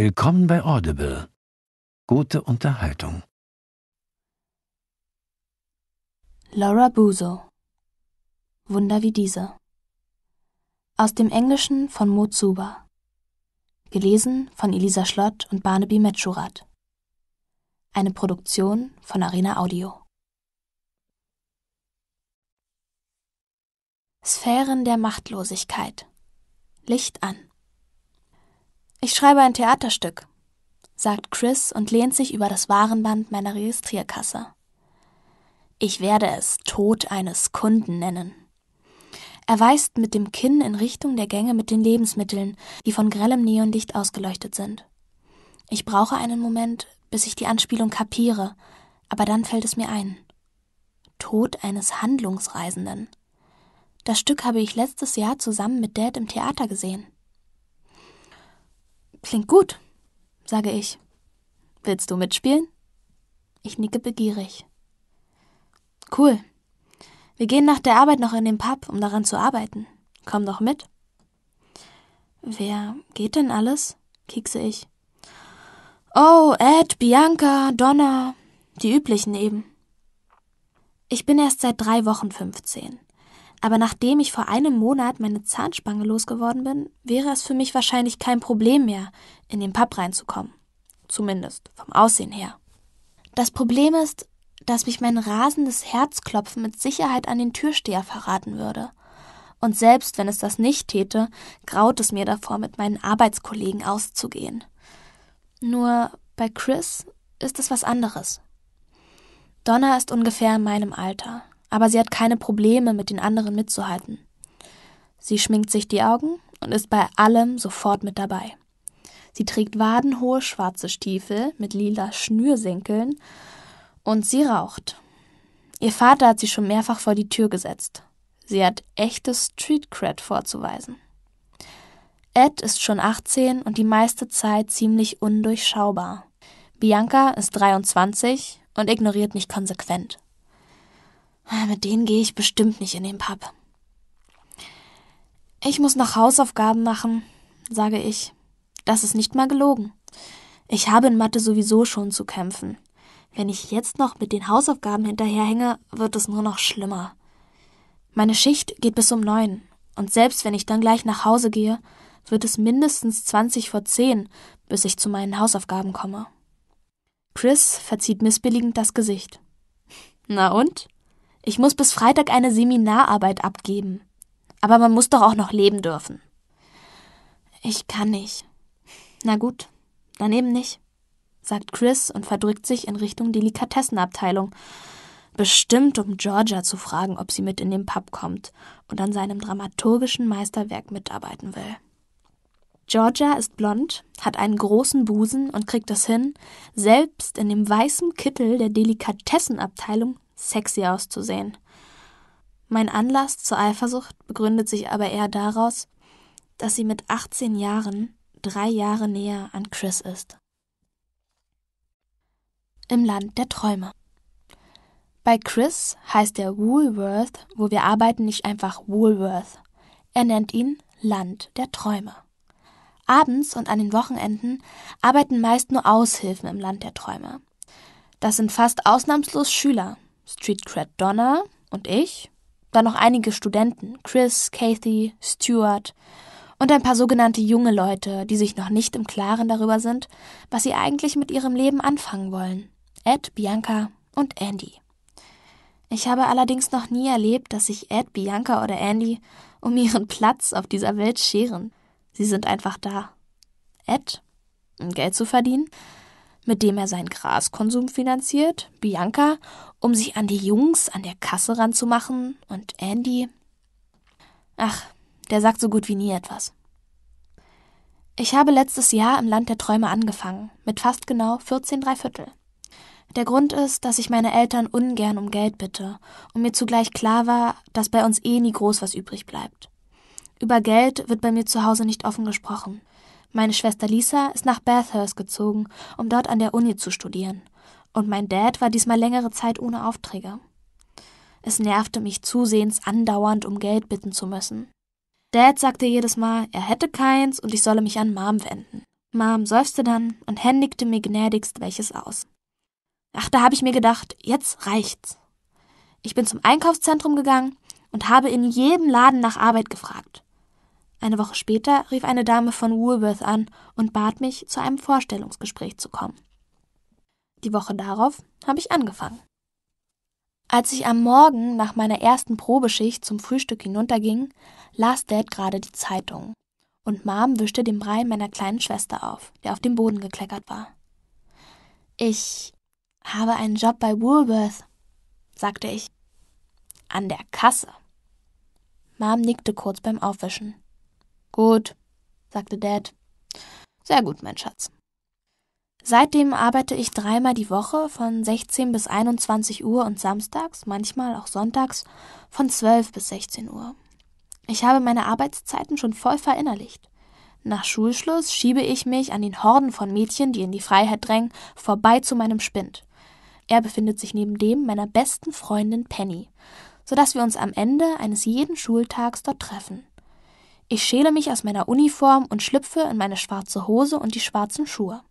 Willkommen bei Audible. Gute Unterhaltung. Laura Buso Wunder wie diese. Aus dem Englischen von Mo Zuba. Gelesen von Elisa Schlott und Barnaby Metschurat. Eine Produktion von Arena Audio. Sphären der Machtlosigkeit. Licht an. Ich schreibe ein Theaterstück, sagt Chris und lehnt sich über das Warenband meiner Registrierkasse. Ich werde es Tod eines Kunden nennen. Er weist mit dem Kinn in Richtung der Gänge mit den Lebensmitteln, die von grellem Neonlicht ausgeleuchtet sind. Ich brauche einen Moment, bis ich die Anspielung kapiere, aber dann fällt es mir ein. Tod eines Handlungsreisenden. Das Stück habe ich letztes Jahr zusammen mit Dad im Theater gesehen. Klingt gut, sage ich. Willst du mitspielen? Ich nicke begierig. Cool. Wir gehen nach der Arbeit noch in den Pub, um daran zu arbeiten. Komm doch mit. Wer geht denn alles? kiekse ich. Oh, Ed, Bianca, Donna, die üblichen eben. Ich bin erst seit drei Wochen 15 aber nachdem ich vor einem Monat meine Zahnspange losgeworden bin, wäre es für mich wahrscheinlich kein Problem mehr, in den Pub reinzukommen. Zumindest vom Aussehen her. Das Problem ist, dass mich mein rasendes Herzklopfen mit Sicherheit an den Türsteher verraten würde. Und selbst wenn es das nicht täte, graut es mir davor, mit meinen Arbeitskollegen auszugehen. Nur bei Chris ist es was anderes. Donna ist ungefähr in meinem Alter, aber sie hat keine Probleme, mit den anderen mitzuhalten. Sie schminkt sich die Augen und ist bei allem sofort mit dabei. Sie trägt wadenhohe schwarze Stiefel mit lila Schnürsenkeln und sie raucht. Ihr Vater hat sie schon mehrfach vor die Tür gesetzt. Sie hat echtes Street Cred vorzuweisen. Ed ist schon 18 und die meiste Zeit ziemlich undurchschaubar. Bianca ist 23 und ignoriert mich konsequent. Mit denen gehe ich bestimmt nicht in den Pub. Ich muss noch Hausaufgaben machen, sage ich. Das ist nicht mal gelogen. Ich habe in Mathe sowieso schon zu kämpfen. Wenn ich jetzt noch mit den Hausaufgaben hinterherhänge, wird es nur noch schlimmer. Meine Schicht geht bis um neun, und selbst wenn ich dann gleich nach Hause gehe, wird es mindestens zwanzig vor zehn, bis ich zu meinen Hausaufgaben komme. Chris verzieht missbilligend das Gesicht. Na und? Ich muss bis Freitag eine Seminararbeit abgeben. Aber man muss doch auch noch leben dürfen. Ich kann nicht. Na gut, dann eben nicht, sagt Chris und verdrückt sich in Richtung Delikatessenabteilung. Bestimmt, um Georgia zu fragen, ob sie mit in den Pub kommt und an seinem dramaturgischen Meisterwerk mitarbeiten will. Georgia ist blond, hat einen großen Busen und kriegt es hin, selbst in dem weißen Kittel der Delikatessenabteilung sexy auszusehen. Mein Anlass zur Eifersucht begründet sich aber eher daraus, dass sie mit 18 Jahren drei Jahre näher an Chris ist. Im Land der Träume. Bei Chris heißt der Woolworth, wo wir arbeiten, nicht einfach Woolworth. Er nennt ihn Land der Träume. Abends und an den Wochenenden arbeiten meist nur Aushilfen im Land der Träume. Das sind fast ausnahmslos Schüler, Street Cred Donna und ich, dann noch einige Studenten, Chris, Kathy, Stuart und ein paar sogenannte junge Leute, die sich noch nicht im Klaren darüber sind, was sie eigentlich mit ihrem Leben anfangen wollen. Ed, Bianca und Andy. Ich habe allerdings noch nie erlebt, dass sich Ed, Bianca oder Andy um ihren Platz auf dieser Welt scheren. Sie sind einfach da. Ed, um Geld zu verdienen, mit dem er seinen Graskonsum finanziert, Bianca, um sich an die Jungs an der Kasse ranzumachen und Andy. Ach, der sagt so gut wie nie etwas. Ich habe letztes Jahr im Land der Träume angefangen, mit fast genau 14 Dreiviertel. Der Grund ist, dass ich meine Eltern ungern um Geld bitte und mir zugleich klar war, dass bei uns eh nie groß was übrig bleibt. Über Geld wird bei mir zu Hause nicht offen gesprochen. Meine Schwester Lisa ist nach Bathurst gezogen, um dort an der Uni zu studieren. Und mein Dad war diesmal längere Zeit ohne Aufträge. Es nervte mich zusehends andauernd, um Geld bitten zu müssen. Dad sagte jedes Mal, er hätte keins und ich solle mich an Mom wenden. Mom seufzte dann und händigte mir gnädigst welches aus. Ach, da habe ich mir gedacht, jetzt reicht's. Ich bin zum Einkaufszentrum gegangen und habe in jedem Laden nach Arbeit gefragt. Eine Woche später rief eine Dame von Woolworth an und bat mich, zu einem Vorstellungsgespräch zu kommen. Die Woche darauf habe ich angefangen. Als ich am Morgen nach meiner ersten Probeschicht zum Frühstück hinunterging, las Dad gerade die Zeitung. Und Mom wischte den Brei meiner kleinen Schwester auf, der auf dem Boden gekleckert war. Ich habe einen Job bei Woolworth, sagte ich. An der Kasse. Mom nickte kurz beim Aufwischen. Gut, sagte Dad. Sehr gut, mein Schatz. Seitdem arbeite ich dreimal die Woche von 16 bis 21 Uhr und samstags, manchmal auch sonntags, von 12 bis 16 Uhr. Ich habe meine Arbeitszeiten schon voll verinnerlicht. Nach Schulschluss schiebe ich mich an den Horden von Mädchen, die in die Freiheit drängen, vorbei zu meinem Spind. Er befindet sich neben dem meiner besten Freundin Penny, so dass wir uns am Ende eines jeden Schultags dort treffen. Ich schäle mich aus meiner Uniform und schlüpfe in meine schwarze Hose und die schwarzen Schuhe.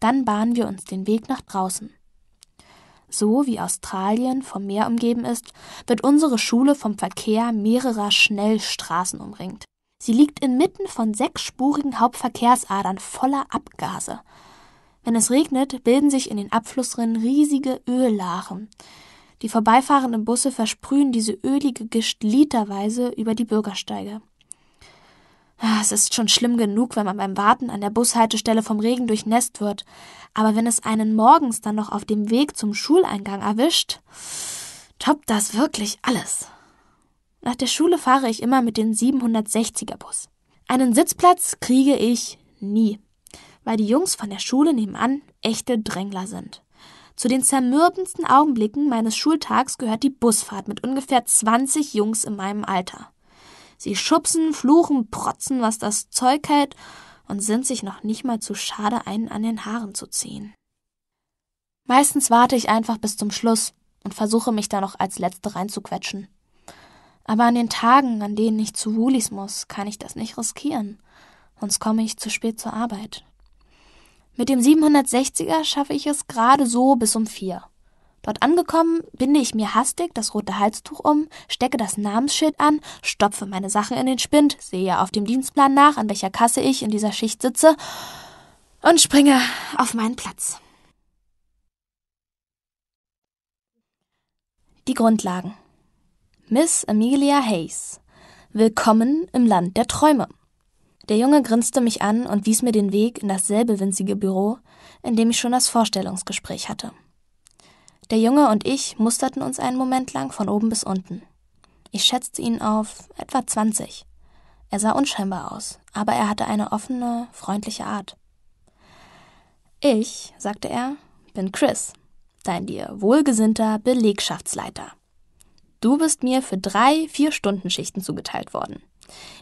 Dann bahnen wir uns den Weg nach draußen. So wie Australien vom Meer umgeben ist, wird unsere Schule vom Verkehr mehrerer Schnellstraßen umringt. Sie liegt inmitten von sechsspurigen Hauptverkehrsadern voller Abgase. Wenn es regnet, bilden sich in den Abflussrinnen riesige Öllachen. Die vorbeifahrenden Busse versprühen diese ölige Gischt literweise über die Bürgersteige. Ah, es ist schon schlimm genug, wenn man beim Warten an der Bushaltestelle vom Regen durchnässt wird, aber wenn es einen morgens dann noch auf dem Weg zum Schuleingang erwischt, toppt das wirklich alles. Nach der Schule fahre ich immer mit dem 760er Bus. Einen Sitzplatz kriege ich nie, weil die Jungs von der Schule nebenan echte Drängler sind. Zu den zermürbendsten Augenblicken meines Schultags gehört die Busfahrt mit ungefähr 20 Jungs in meinem Alter. Sie schubsen, fluchen, protzen, was das Zeug hält und sind sich noch nicht mal zu schade, einen an den Haaren zu ziehen. Meistens warte ich einfach bis zum Schluss und versuche mich da noch als Letzte reinzuquetschen. Aber an den Tagen, an denen ich zu Wulis muss, kann ich das nicht riskieren, sonst komme ich zu spät zur Arbeit. Mit dem 760er schaffe ich es gerade so bis um vier. Dort angekommen, binde ich mir hastig das rote Halstuch um, stecke das Namensschild an, stopfe meine Sachen in den Spind, sehe auf dem Dienstplan nach, an welcher Kasse ich in dieser Schicht sitze und springe auf meinen Platz. Die Grundlagen. Miss Amelia Hayes. Willkommen im Land der Träume. Der Junge grinste mich an und wies mir den Weg in dasselbe winzige Büro, in dem ich schon das Vorstellungsgespräch hatte. Der Junge und ich musterten uns einen Moment lang von oben bis unten. Ich schätzte ihn auf etwa 20. Er sah unscheinbar aus, aber er hatte eine offene, freundliche Art. Ich, sagte er, bin Chris, dein dir wohlgesinnter Belegschaftsleiter. Du bist mir für drei, vier Stunden Schichten zugeteilt worden.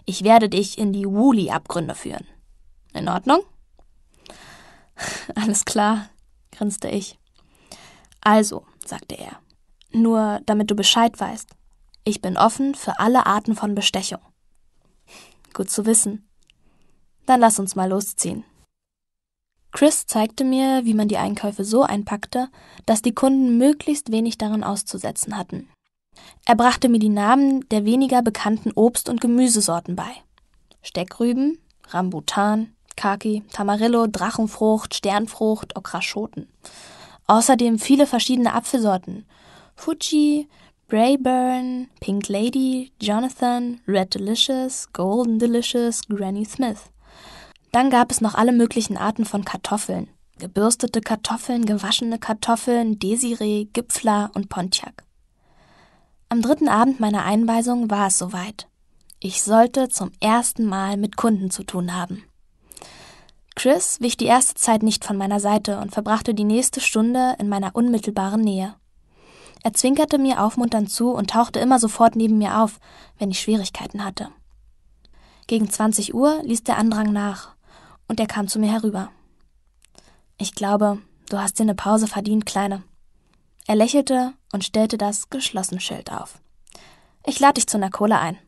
Ich werde dich in die Woolly-Abgründe führen. In Ordnung? Alles klar, grinste ich. Also, sagte er, nur damit du Bescheid weißt, ich bin offen für alle Arten von Bestechung. Gut zu wissen. Dann lass uns mal losziehen. Chris zeigte mir, wie man die Einkäufe so einpackte, dass die Kunden möglichst wenig daran auszusetzen hatten. Er brachte mir die Namen der weniger bekannten Obst- und Gemüsesorten bei. Steckrüben, Rambutan, Kaki, Tamarillo, Drachenfrucht, Sternfrucht, Okraschoten. Außerdem viele verschiedene Apfelsorten. Fuji, Braeburn, Pink Lady, Jonathan, Red Delicious, Golden Delicious, Granny Smith. Dann gab es noch alle möglichen Arten von Kartoffeln. Gebürstete Kartoffeln, gewaschene Kartoffeln, Desiree, Gipfler und Pontiac. Am dritten Abend meiner Einweisung war es soweit. Ich sollte zum ersten Mal mit Kunden zu tun haben. Chris wich die erste Zeit nicht von meiner Seite und verbrachte die nächste Stunde in meiner unmittelbaren Nähe. Er zwinkerte mir aufmunternd zu und tauchte immer sofort neben mir auf, wenn ich Schwierigkeiten hatte. Gegen 20 Uhr ließ der Andrang nach und er kam zu mir herüber. Ich glaube, du hast dir eine Pause verdient, Kleine. Er lächelte und stellte das Geschlossen-Schild auf. Ich lade dich zu einer Cola ein.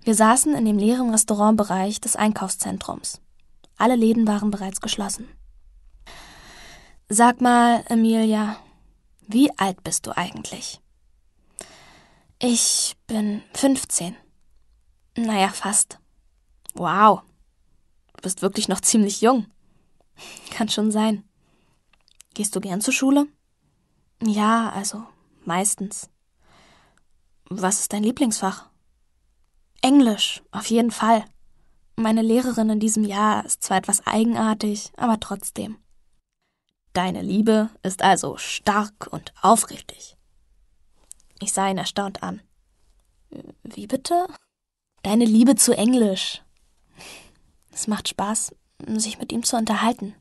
Wir saßen in dem leeren Restaurantbereich des Einkaufszentrums. Alle Läden waren bereits geschlossen. Sag mal, Emilia, wie alt bist du eigentlich? Ich bin 15. Naja, fast. Wow. Du bist wirklich noch ziemlich jung. Kann schon sein. Gehst du gern zur Schule? Ja, also meistens. Was ist dein Lieblingsfach? Englisch, auf jeden Fall. Meine Lehrerin in diesem Jahr ist zwar etwas eigenartig, aber trotzdem. Deine Liebe ist also stark und aufrichtig. Ich sah ihn erstaunt an. Wie bitte? Deine Liebe zu Englisch. Es macht Spaß, sich mit ihm zu unterhalten,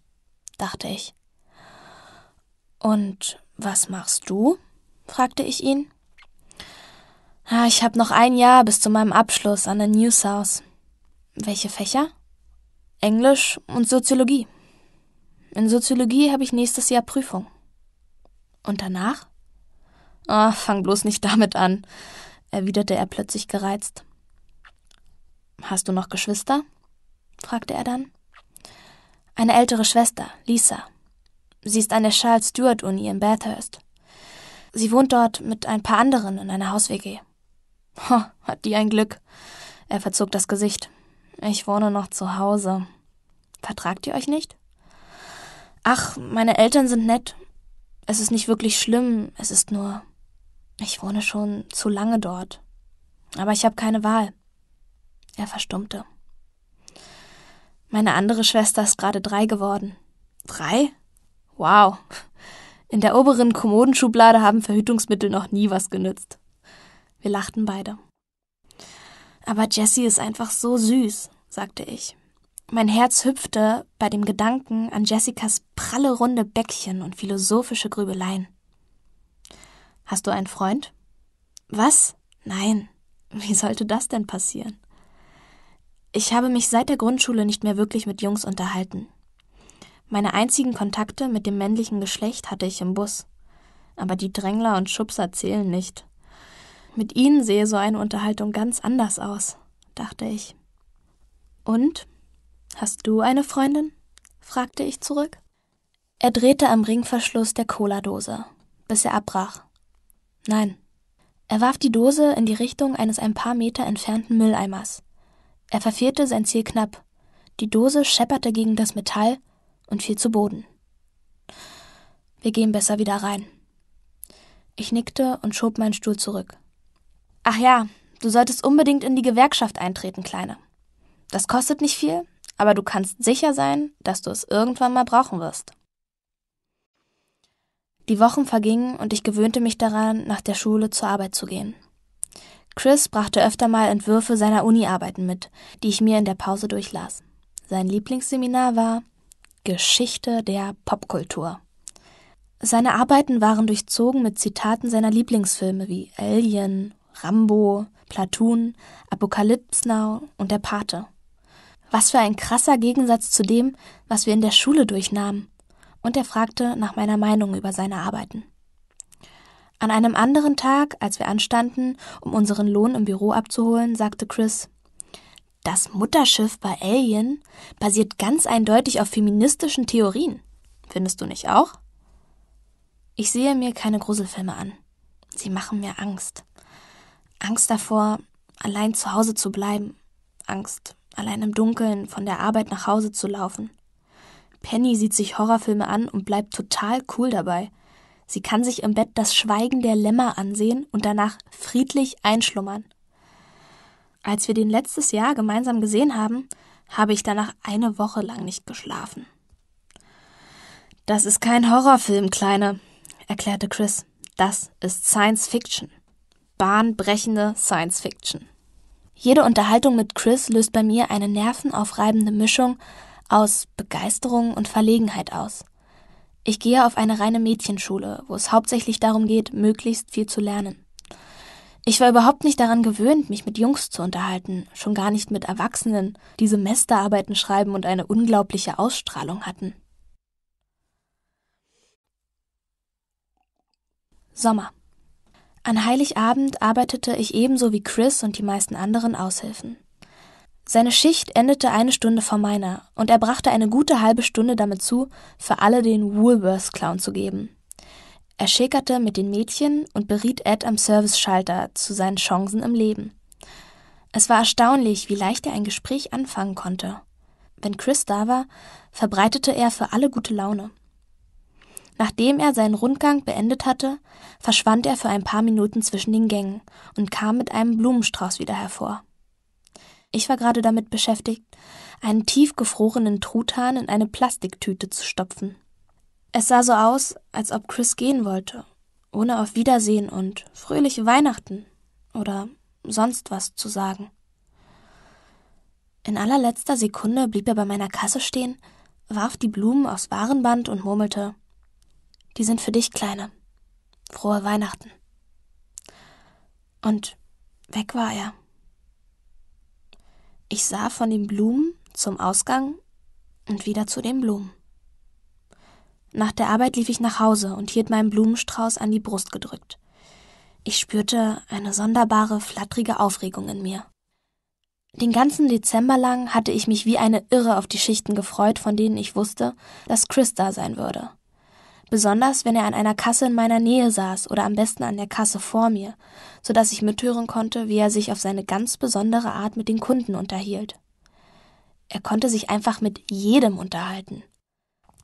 dachte ich. Und was machst du? fragte ich ihn. Ah, ich habe noch ein Jahr bis zu meinem Abschluss an der News House. Welche Fächer? Englisch und Soziologie. In Soziologie habe ich nächstes Jahr Prüfung. Und danach? Oh, fang bloß nicht damit an, erwiderte er plötzlich gereizt. Hast du noch Geschwister? fragte er dann. Eine ältere Schwester, Lisa. Sie ist an der Charles Stewart Uni in Bathurst. Sie wohnt dort mit ein paar anderen in einer Haus-WG. Ho, hat die ein Glück. Er verzog das Gesicht. Ich wohne noch zu Hause. Vertragt ihr euch nicht? Ach, meine Eltern sind nett. Es ist nicht wirklich schlimm, es ist nur, ich wohne schon zu lange dort. Aber ich habe keine Wahl. Er verstummte. Meine andere Schwester ist gerade drei geworden. Drei? Wow. In der oberen Kommodenschublade haben Verhütungsmittel noch nie was genützt. Wir lachten beide. Aber Jessie ist einfach so süß, sagte ich. Mein Herz hüpfte bei dem Gedanken an Jessicas pralle runde Bäckchen und philosophische Grübeleien. Hast du einen Freund? Was? Nein. Wie sollte das denn passieren? Ich habe mich seit der Grundschule nicht mehr wirklich mit Jungs unterhalten. Meine einzigen Kontakte mit dem männlichen Geschlecht hatte ich im Bus. Aber die Drängler und Schubser zählen nicht. Mit ihnen sehe so eine Unterhaltung ganz anders aus, dachte ich. Und? Hast du eine Freundin? fragte ich zurück. Er drehte am Ringverschluss der Cola-Dose, bis er abbrach. Nein. Er warf die Dose in die Richtung eines ein paar Meter entfernten Mülleimers. Er verfehlte sein Ziel knapp. Die Dose schepperte gegen das Metall und fiel zu Boden. Wir gehen besser wieder rein. Ich nickte und schob meinen Stuhl zurück. Ach ja, du solltest unbedingt in die Gewerkschaft eintreten, Kleine. Das kostet nicht viel, aber du kannst sicher sein, dass du es irgendwann mal brauchen wirst. Die Wochen vergingen und ich gewöhnte mich daran, nach der Schule zur Arbeit zu gehen. Chris brachte öfter mal Entwürfe seiner Uni-Arbeiten mit, die ich mir in der Pause durchlas. Sein Lieblingsseminar war Geschichte der Popkultur. Seine Arbeiten waren durchzogen mit Zitaten seiner Lieblingsfilme wie Alien, Rambo, Platoon, Apocalypse Now und der Pate. Was für ein krasser Gegensatz zu dem, was wir in der Schule durchnahmen. Und er fragte nach meiner Meinung über seine Arbeiten. An einem anderen Tag, als wir anstanden, um unseren Lohn im Büro abzuholen, sagte Chris, das Mutterschiff bei Alien basiert ganz eindeutig auf feministischen Theorien. Findest du nicht auch? Ich sehe mir keine Gruselfilme an. Sie machen mir Angst. Angst davor, allein zu Hause zu bleiben. Angst, allein im Dunkeln von der Arbeit nach Hause zu laufen. Penny sieht sich Horrorfilme an und bleibt total cool dabei. Sie kann sich im Bett das Schweigen der Lämmer ansehen und danach friedlich einschlummern. Als wir den letztes Jahr gemeinsam gesehen haben, habe ich danach eine Woche lang nicht geschlafen. Das ist kein Horrorfilm, Kleine, erklärte Chris. Das ist Science Fiction bahnbrechende Science Fiction. Jede Unterhaltung mit Chris löst bei mir eine nervenaufreibende Mischung aus Begeisterung und Verlegenheit aus. Ich gehe auf eine reine Mädchenschule, wo es hauptsächlich darum geht, möglichst viel zu lernen. Ich war überhaupt nicht daran gewöhnt, mich mit Jungs zu unterhalten, schon gar nicht mit Erwachsenen, die Semesterarbeiten schreiben und eine unglaubliche Ausstrahlung hatten. Sommer. An Heiligabend arbeitete ich ebenso wie Chris und die meisten anderen Aushilfen. Seine Schicht endete eine Stunde vor meiner, und er brachte eine gute halbe Stunde damit zu, für alle den Woolworth-Clown zu geben. Er schäkerte mit den Mädchen und beriet Ed am Service-Schalter zu seinen Chancen im Leben. Es war erstaunlich, wie leicht er ein Gespräch anfangen konnte. Wenn Chris da war, verbreitete er für alle gute Laune. Nachdem er seinen Rundgang beendet hatte, verschwand er für ein paar Minuten zwischen den Gängen und kam mit einem Blumenstrauß wieder hervor. Ich war gerade damit beschäftigt, einen tiefgefrorenen Truthahn in eine Plastiktüte zu stopfen. Es sah so aus, als ob Chris gehen wollte, ohne auf Wiedersehen und fröhliche Weihnachten oder sonst was zu sagen. In allerletzter Sekunde blieb er bei meiner Kasse stehen, warf die Blumen aufs Warenband und murmelte die sind für dich, Kleine. Frohe Weihnachten. Und weg war er. Ich sah von den Blumen zum Ausgang und wieder zu den Blumen. Nach der Arbeit lief ich nach Hause und hielt meinen Blumenstrauß an die Brust gedrückt. Ich spürte eine sonderbare, flatterige Aufregung in mir. Den ganzen Dezember lang hatte ich mich wie eine Irre auf die Schichten gefreut, von denen ich wusste, dass Chris da sein würde besonders wenn er an einer Kasse in meiner Nähe saß oder am besten an der Kasse vor mir, so dass ich mithören konnte, wie er sich auf seine ganz besondere Art mit den Kunden unterhielt. Er konnte sich einfach mit jedem unterhalten.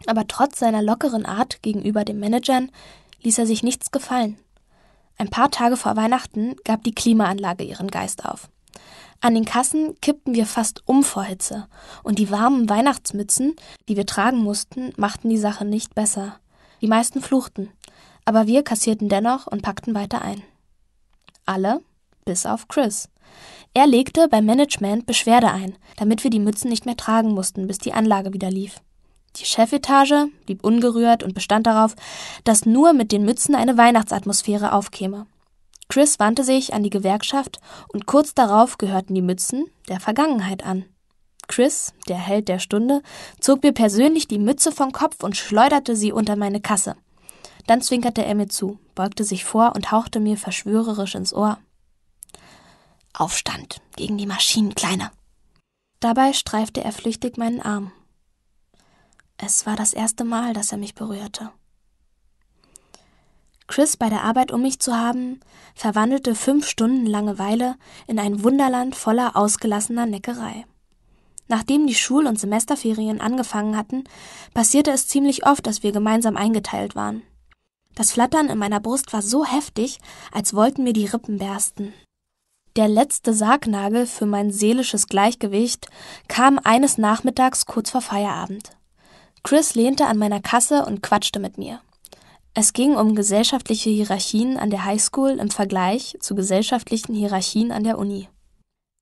Aber trotz seiner lockeren Art gegenüber den Managern ließ er sich nichts gefallen. Ein paar Tage vor Weihnachten gab die Klimaanlage ihren Geist auf. An den Kassen kippten wir fast um vor Hitze, und die warmen Weihnachtsmützen, die wir tragen mussten, machten die Sache nicht besser. Die meisten fluchten, aber wir kassierten dennoch und packten weiter ein. Alle, bis auf Chris. Er legte beim Management Beschwerde ein, damit wir die Mützen nicht mehr tragen mussten, bis die Anlage wieder lief. Die Chefetage blieb ungerührt und bestand darauf, dass nur mit den Mützen eine Weihnachtsatmosphäre aufkäme. Chris wandte sich an die Gewerkschaft und kurz darauf gehörten die Mützen der Vergangenheit an. Chris, der Held der Stunde, zog mir persönlich die Mütze vom Kopf und schleuderte sie unter meine Kasse. Dann zwinkerte er mir zu, beugte sich vor und hauchte mir verschwörerisch ins Ohr. Aufstand gegen die Maschinenkleine. Dabei streifte er flüchtig meinen Arm. Es war das erste Mal, dass er mich berührte. Chris bei der Arbeit um mich zu haben, verwandelte fünf Stunden Langeweile in ein Wunderland voller ausgelassener Neckerei. Nachdem die Schul- und Semesterferien angefangen hatten, passierte es ziemlich oft, dass wir gemeinsam eingeteilt waren. Das Flattern in meiner Brust war so heftig, als wollten mir die Rippen bersten. Der letzte Sargnagel für mein seelisches Gleichgewicht kam eines Nachmittags kurz vor Feierabend. Chris lehnte an meiner Kasse und quatschte mit mir. Es ging um gesellschaftliche Hierarchien an der Highschool im Vergleich zu gesellschaftlichen Hierarchien an der Uni.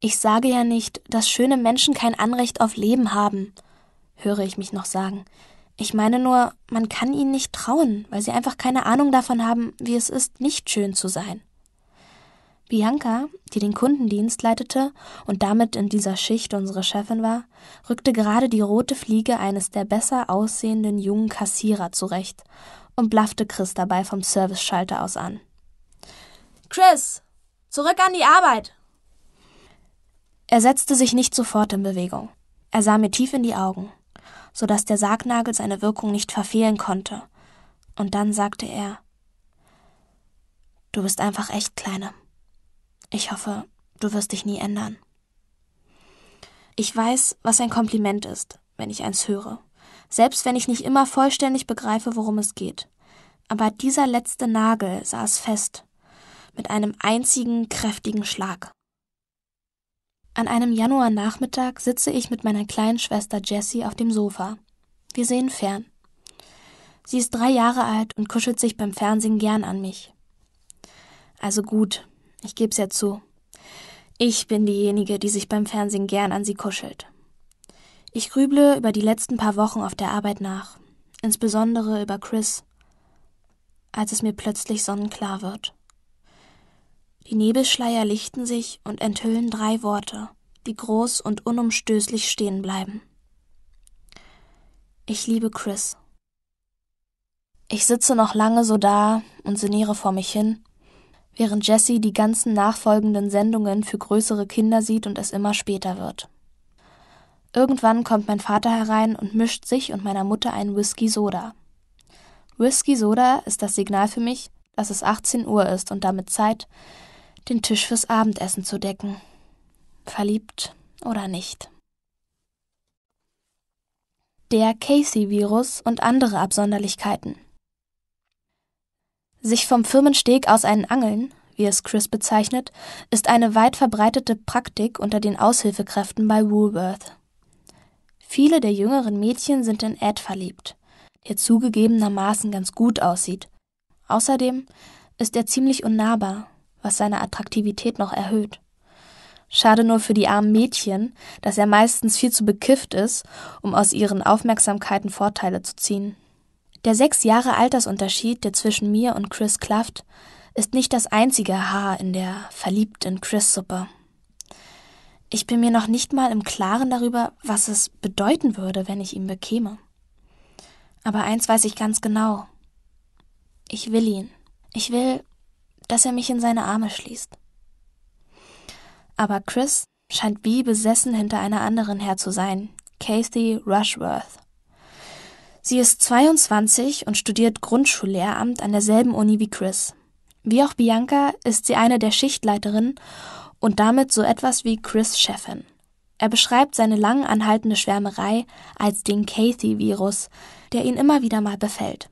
Ich sage ja nicht, dass schöne Menschen kein Anrecht auf Leben haben, höre ich mich noch sagen. Ich meine nur, man kann ihnen nicht trauen, weil sie einfach keine Ahnung davon haben, wie es ist, nicht schön zu sein. Bianca, die den Kundendienst leitete und damit in dieser Schicht unsere Chefin war, rückte gerade die rote Fliege eines der besser aussehenden jungen Kassierer zurecht und blaffte Chris dabei vom Service-Schalter aus an. Chris, zurück an die Arbeit! Er setzte sich nicht sofort in Bewegung. Er sah mir tief in die Augen, so dass der Sargnagel seine Wirkung nicht verfehlen konnte. Und dann sagte er, Du bist einfach echt, Kleine. Ich hoffe, du wirst dich nie ändern. Ich weiß, was ein Kompliment ist, wenn ich eins höre, selbst wenn ich nicht immer vollständig begreife, worum es geht. Aber dieser letzte Nagel saß fest, mit einem einzigen kräftigen Schlag. An einem Januarnachmittag sitze ich mit meiner kleinen Schwester Jessie auf dem Sofa. Wir sehen fern. Sie ist drei Jahre alt und kuschelt sich beim Fernsehen gern an mich. Also gut, ich geb's ja zu. Ich bin diejenige, die sich beim Fernsehen gern an sie kuschelt. Ich grüble über die letzten paar Wochen auf der Arbeit nach, insbesondere über Chris, als es mir plötzlich sonnenklar wird. Die Nebelschleier lichten sich und enthüllen drei Worte, die groß und unumstößlich stehen bleiben. Ich liebe Chris. Ich sitze noch lange so da und sinniere vor mich hin, während Jessie die ganzen nachfolgenden Sendungen für größere Kinder sieht und es immer später wird. Irgendwann kommt mein Vater herein und mischt sich und meiner Mutter einen Whisky Soda. Whisky Soda ist das Signal für mich, dass es 18 Uhr ist und damit Zeit, den Tisch fürs Abendessen zu decken. Verliebt oder nicht. Der Casey-Virus und andere Absonderlichkeiten. Sich vom Firmensteg aus einen Angeln, wie es Chris bezeichnet, ist eine weit verbreitete Praktik unter den Aushilfekräften bei Woolworth. Viele der jüngeren Mädchen sind in Ed verliebt, der zugegebenermaßen ganz gut aussieht. Außerdem ist er ziemlich unnahbar was seine Attraktivität noch erhöht. Schade nur für die armen Mädchen, dass er meistens viel zu bekifft ist, um aus ihren Aufmerksamkeiten Vorteile zu ziehen. Der sechs Jahre Altersunterschied, der zwischen mir und Chris klafft, ist nicht das einzige Haar in der Verliebt in Chris-Suppe. Ich bin mir noch nicht mal im Klaren darüber, was es bedeuten würde, wenn ich ihn bekäme. Aber eins weiß ich ganz genau. Ich will ihn. Ich will, dass er mich in seine Arme schließt. Aber Chris scheint wie besessen hinter einer anderen her zu sein, Kathy Rushworth. Sie ist 22 und studiert Grundschullehramt an derselben Uni wie Chris. Wie auch Bianca ist sie eine der Schichtleiterinnen und damit so etwas wie Chris Chefin. Er beschreibt seine lang anhaltende Schwärmerei als den Kathy-Virus, der ihn immer wieder mal befällt.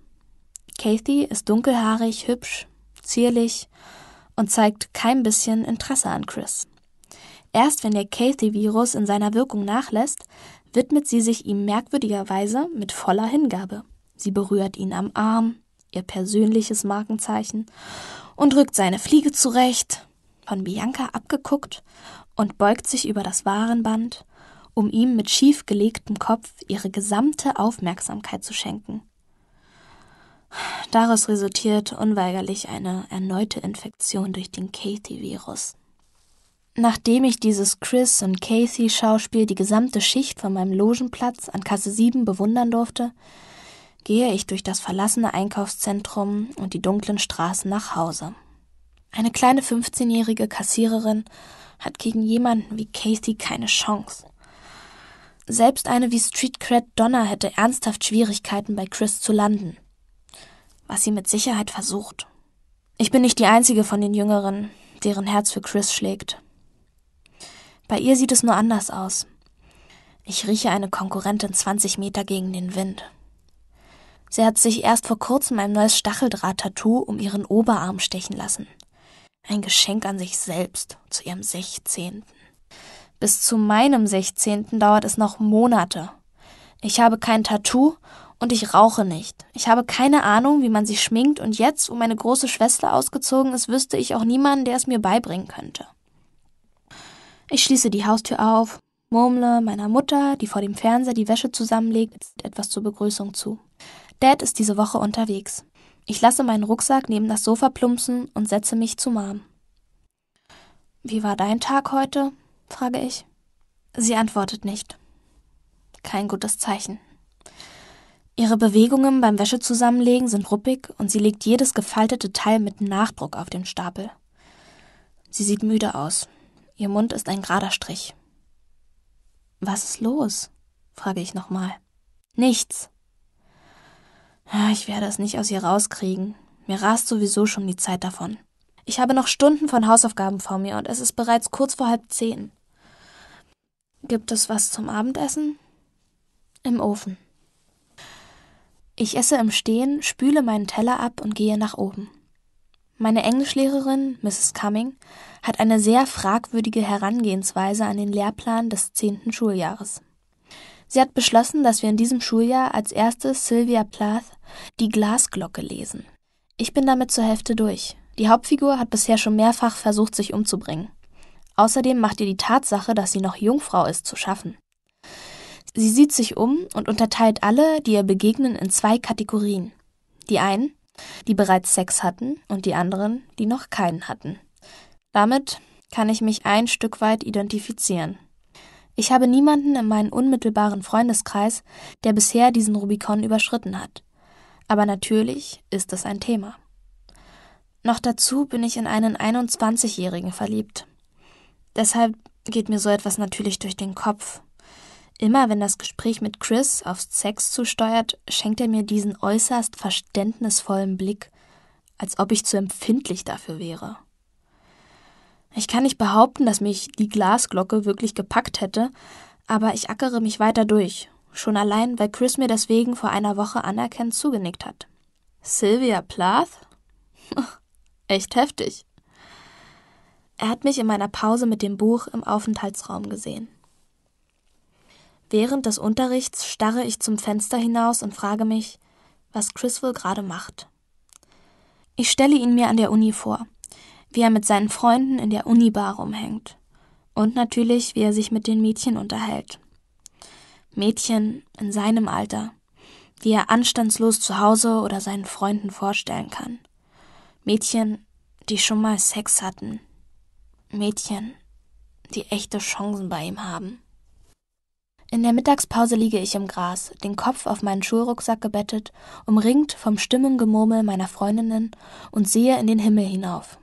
Kathy ist dunkelhaarig, hübsch, zierlich und zeigt kein bisschen Interesse an Chris. Erst wenn der Kathy-Virus in seiner Wirkung nachlässt, widmet sie sich ihm merkwürdigerweise mit voller Hingabe. Sie berührt ihn am Arm, ihr persönliches Markenzeichen, und rückt seine Fliege zurecht, von Bianca abgeguckt, und beugt sich über das Warenband, um ihm mit schief gelegtem Kopf ihre gesamte Aufmerksamkeit zu schenken. Daraus resultiert unweigerlich eine erneute Infektion durch den Kathy-Virus. Nachdem ich dieses Chris- und Kathy-Schauspiel die gesamte Schicht von meinem Logenplatz an Kasse 7 bewundern durfte, gehe ich durch das verlassene Einkaufszentrum und die dunklen Straßen nach Hause. Eine kleine 15-jährige Kassiererin hat gegen jemanden wie Kathy keine Chance. Selbst eine wie Streetcred Donna hätte ernsthaft Schwierigkeiten bei Chris zu landen – was sie mit Sicherheit versucht. Ich bin nicht die einzige von den Jüngeren, deren Herz für Chris schlägt. Bei ihr sieht es nur anders aus. Ich rieche eine Konkurrentin 20 Meter gegen den Wind. Sie hat sich erst vor kurzem ein neues Stacheldraht-Tattoo um ihren Oberarm stechen lassen. Ein Geschenk an sich selbst zu ihrem 16. Bis zu meinem 16. dauert es noch Monate. Ich habe kein Tattoo und ich rauche nicht. Ich habe keine Ahnung, wie man sich schminkt und jetzt, wo meine große Schwester ausgezogen ist, wüsste ich auch niemanden, der es mir beibringen könnte. Ich schließe die Haustür auf, murmle meiner Mutter, die vor dem Fernseher die Wäsche zusammenlegt, etwas zur Begrüßung zu. Dad ist diese Woche unterwegs. Ich lasse meinen Rucksack neben das Sofa plumpsen und setze mich zu Mom. Wie war dein Tag heute? frage ich. Sie antwortet nicht. Kein gutes Zeichen. Ihre Bewegungen beim Wäschezusammenlegen sind ruppig und sie legt jedes gefaltete Teil mit Nachdruck auf den Stapel. Sie sieht müde aus. Ihr Mund ist ein gerader Strich. Was ist los? frage ich nochmal. Nichts. Ich werde es nicht aus ihr rauskriegen. Mir rast sowieso schon die Zeit davon. Ich habe noch Stunden von Hausaufgaben vor mir und es ist bereits kurz vor halb zehn. Gibt es was zum Abendessen? Im Ofen. Ich esse im Stehen, spüle meinen Teller ab und gehe nach oben. Meine Englischlehrerin, Mrs. Cumming, hat eine sehr fragwürdige Herangehensweise an den Lehrplan des zehnten Schuljahres. Sie hat beschlossen, dass wir in diesem Schuljahr als erstes Sylvia Plath die Glasglocke lesen. Ich bin damit zur Hälfte durch. Die Hauptfigur hat bisher schon mehrfach versucht, sich umzubringen. Außerdem macht ihr die Tatsache, dass sie noch Jungfrau ist, zu schaffen. Sie sieht sich um und unterteilt alle, die ihr begegnen, in zwei Kategorien. Die einen, die bereits Sex hatten und die anderen, die noch keinen hatten. Damit kann ich mich ein Stück weit identifizieren. Ich habe niemanden in meinem unmittelbaren Freundeskreis, der bisher diesen Rubikon überschritten hat. Aber natürlich ist es ein Thema. Noch dazu bin ich in einen 21-Jährigen verliebt. Deshalb geht mir so etwas natürlich durch den Kopf. Immer wenn das Gespräch mit Chris auf Sex zusteuert, schenkt er mir diesen äußerst verständnisvollen Blick, als ob ich zu empfindlich dafür wäre. Ich kann nicht behaupten, dass mich die Glasglocke wirklich gepackt hätte, aber ich ackere mich weiter durch, schon allein, weil Chris mir deswegen vor einer Woche anerkennend zugenickt hat. Sylvia Plath? Echt heftig. Er hat mich in meiner Pause mit dem Buch im Aufenthaltsraum gesehen. Während des Unterrichts starre ich zum Fenster hinaus und frage mich, was Chris wohl gerade macht. Ich stelle ihn mir an der Uni vor, wie er mit seinen Freunden in der Unibar rumhängt. Und natürlich, wie er sich mit den Mädchen unterhält. Mädchen in seinem Alter, die er anstandslos zu Hause oder seinen Freunden vorstellen kann. Mädchen, die schon mal Sex hatten. Mädchen, die echte Chancen bei ihm haben. In der Mittagspause liege ich im Gras, den Kopf auf meinen Schulrucksack gebettet, umringt vom Stimmengemurmel meiner Freundinnen und sehe in den Himmel hinauf.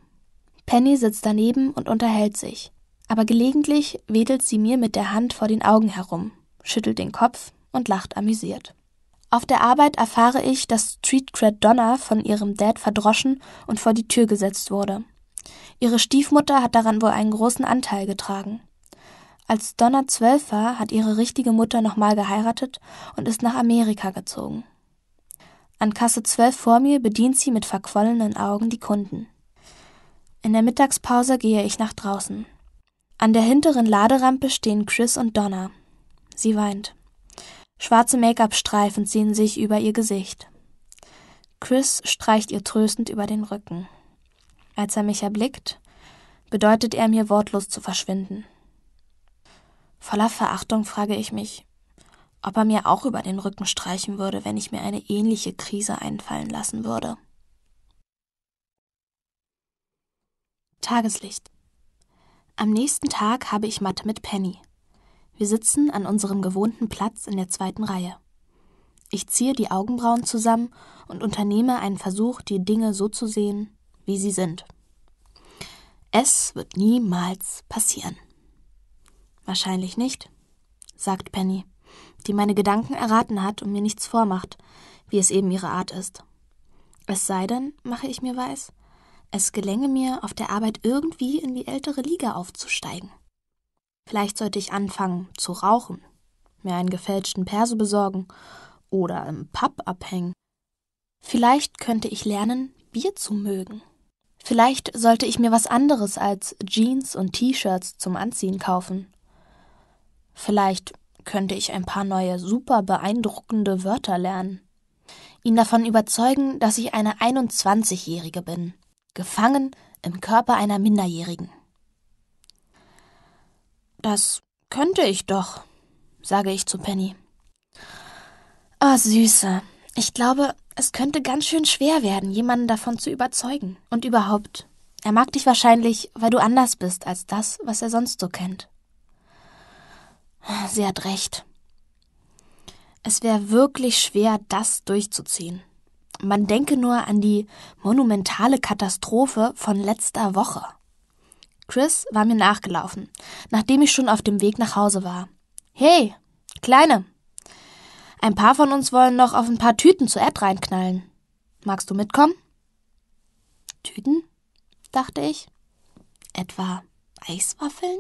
Penny sitzt daneben und unterhält sich, aber gelegentlich wedelt sie mir mit der Hand vor den Augen herum, schüttelt den Kopf und lacht amüsiert. Auf der Arbeit erfahre ich, dass Street Cred Donna von ihrem Dad verdroschen und vor die Tür gesetzt wurde. Ihre Stiefmutter hat daran wohl einen großen Anteil getragen. Als Donna zwölf war, hat ihre richtige Mutter nochmal geheiratet und ist nach Amerika gezogen. An Kasse 12 vor mir bedient sie mit verquollenen Augen die Kunden. In der Mittagspause gehe ich nach draußen. An der hinteren Laderampe stehen Chris und Donna. Sie weint. Schwarze Make-up-Streifen ziehen sich über ihr Gesicht. Chris streicht ihr tröstend über den Rücken. Als er mich erblickt, bedeutet er mir wortlos zu verschwinden. Voller Verachtung frage ich mich, ob er mir auch über den Rücken streichen würde, wenn ich mir eine ähnliche Krise einfallen lassen würde. Tageslicht. Am nächsten Tag habe ich Mathe mit Penny. Wir sitzen an unserem gewohnten Platz in der zweiten Reihe. Ich ziehe die Augenbrauen zusammen und unternehme einen Versuch, die Dinge so zu sehen, wie sie sind. Es wird niemals passieren. Wahrscheinlich nicht, sagt Penny, die meine Gedanken erraten hat und mir nichts vormacht, wie es eben ihre Art ist. Es sei denn, mache ich mir weiß, es gelänge mir, auf der Arbeit irgendwie in die ältere Liga aufzusteigen. Vielleicht sollte ich anfangen zu rauchen, mir einen gefälschten Perso besorgen oder im Pub abhängen. Vielleicht könnte ich lernen, Bier zu mögen. Vielleicht sollte ich mir was anderes als Jeans und T-Shirts zum Anziehen kaufen Vielleicht könnte ich ein paar neue super beeindruckende Wörter lernen. Ihn davon überzeugen, dass ich eine 21-Jährige bin, gefangen im Körper einer Minderjährigen. Das könnte ich doch, sage ich zu Penny. Oh, Süße, ich glaube, es könnte ganz schön schwer werden, jemanden davon zu überzeugen. Und überhaupt, er mag dich wahrscheinlich, weil du anders bist als das, was er sonst so kennt. Oh, sie hat recht. Es wäre wirklich schwer, das durchzuziehen. Man denke nur an die monumentale Katastrophe von letzter Woche. Chris war mir nachgelaufen, nachdem ich schon auf dem Weg nach Hause war. Hey, Kleine! Ein paar von uns wollen noch auf ein paar Tüten zu Ed reinknallen. Magst du mitkommen? Tüten? dachte ich. Etwa Eiswaffeln?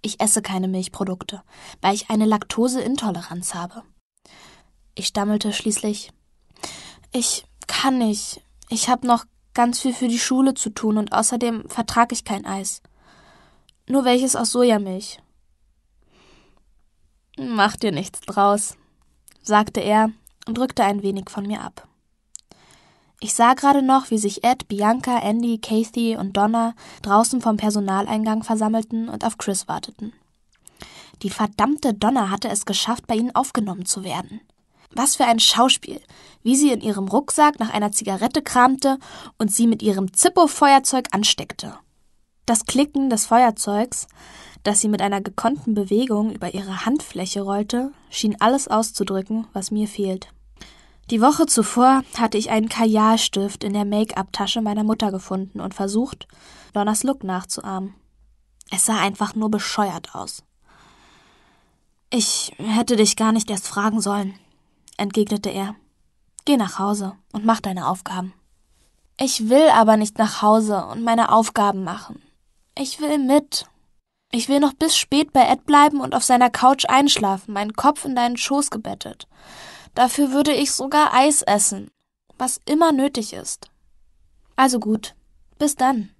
Ich esse keine Milchprodukte, weil ich eine Laktoseintoleranz habe. Ich stammelte schließlich. Ich kann nicht. Ich habe noch ganz viel für die Schule zu tun und außerdem vertrage ich kein Eis. Nur welches aus Sojamilch. Mach dir nichts draus, sagte er und rückte ein wenig von mir ab. Ich sah gerade noch, wie sich Ed, Bianca, Andy, Kathy und Donna draußen vom Personaleingang versammelten und auf Chris warteten. Die verdammte Donna hatte es geschafft, bei ihnen aufgenommen zu werden. Was für ein Schauspiel, wie sie in ihrem Rucksack nach einer Zigarette kramte und sie mit ihrem Zippo-Feuerzeug ansteckte. Das Klicken des Feuerzeugs, das sie mit einer gekonnten Bewegung über ihre Handfläche rollte, schien alles auszudrücken, was mir fehlt. Die Woche zuvor hatte ich einen Kajalstift in der Make-up-Tasche meiner Mutter gefunden und versucht, Donners Look nachzuahmen. Es sah einfach nur bescheuert aus. Ich hätte dich gar nicht erst fragen sollen, entgegnete er. Geh nach Hause und mach deine Aufgaben. Ich will aber nicht nach Hause und meine Aufgaben machen. Ich will mit. Ich will noch bis spät bei Ed bleiben und auf seiner Couch einschlafen, meinen Kopf in deinen Schoß gebettet. Dafür würde ich sogar Eis essen, was immer nötig ist. Also gut, bis dann,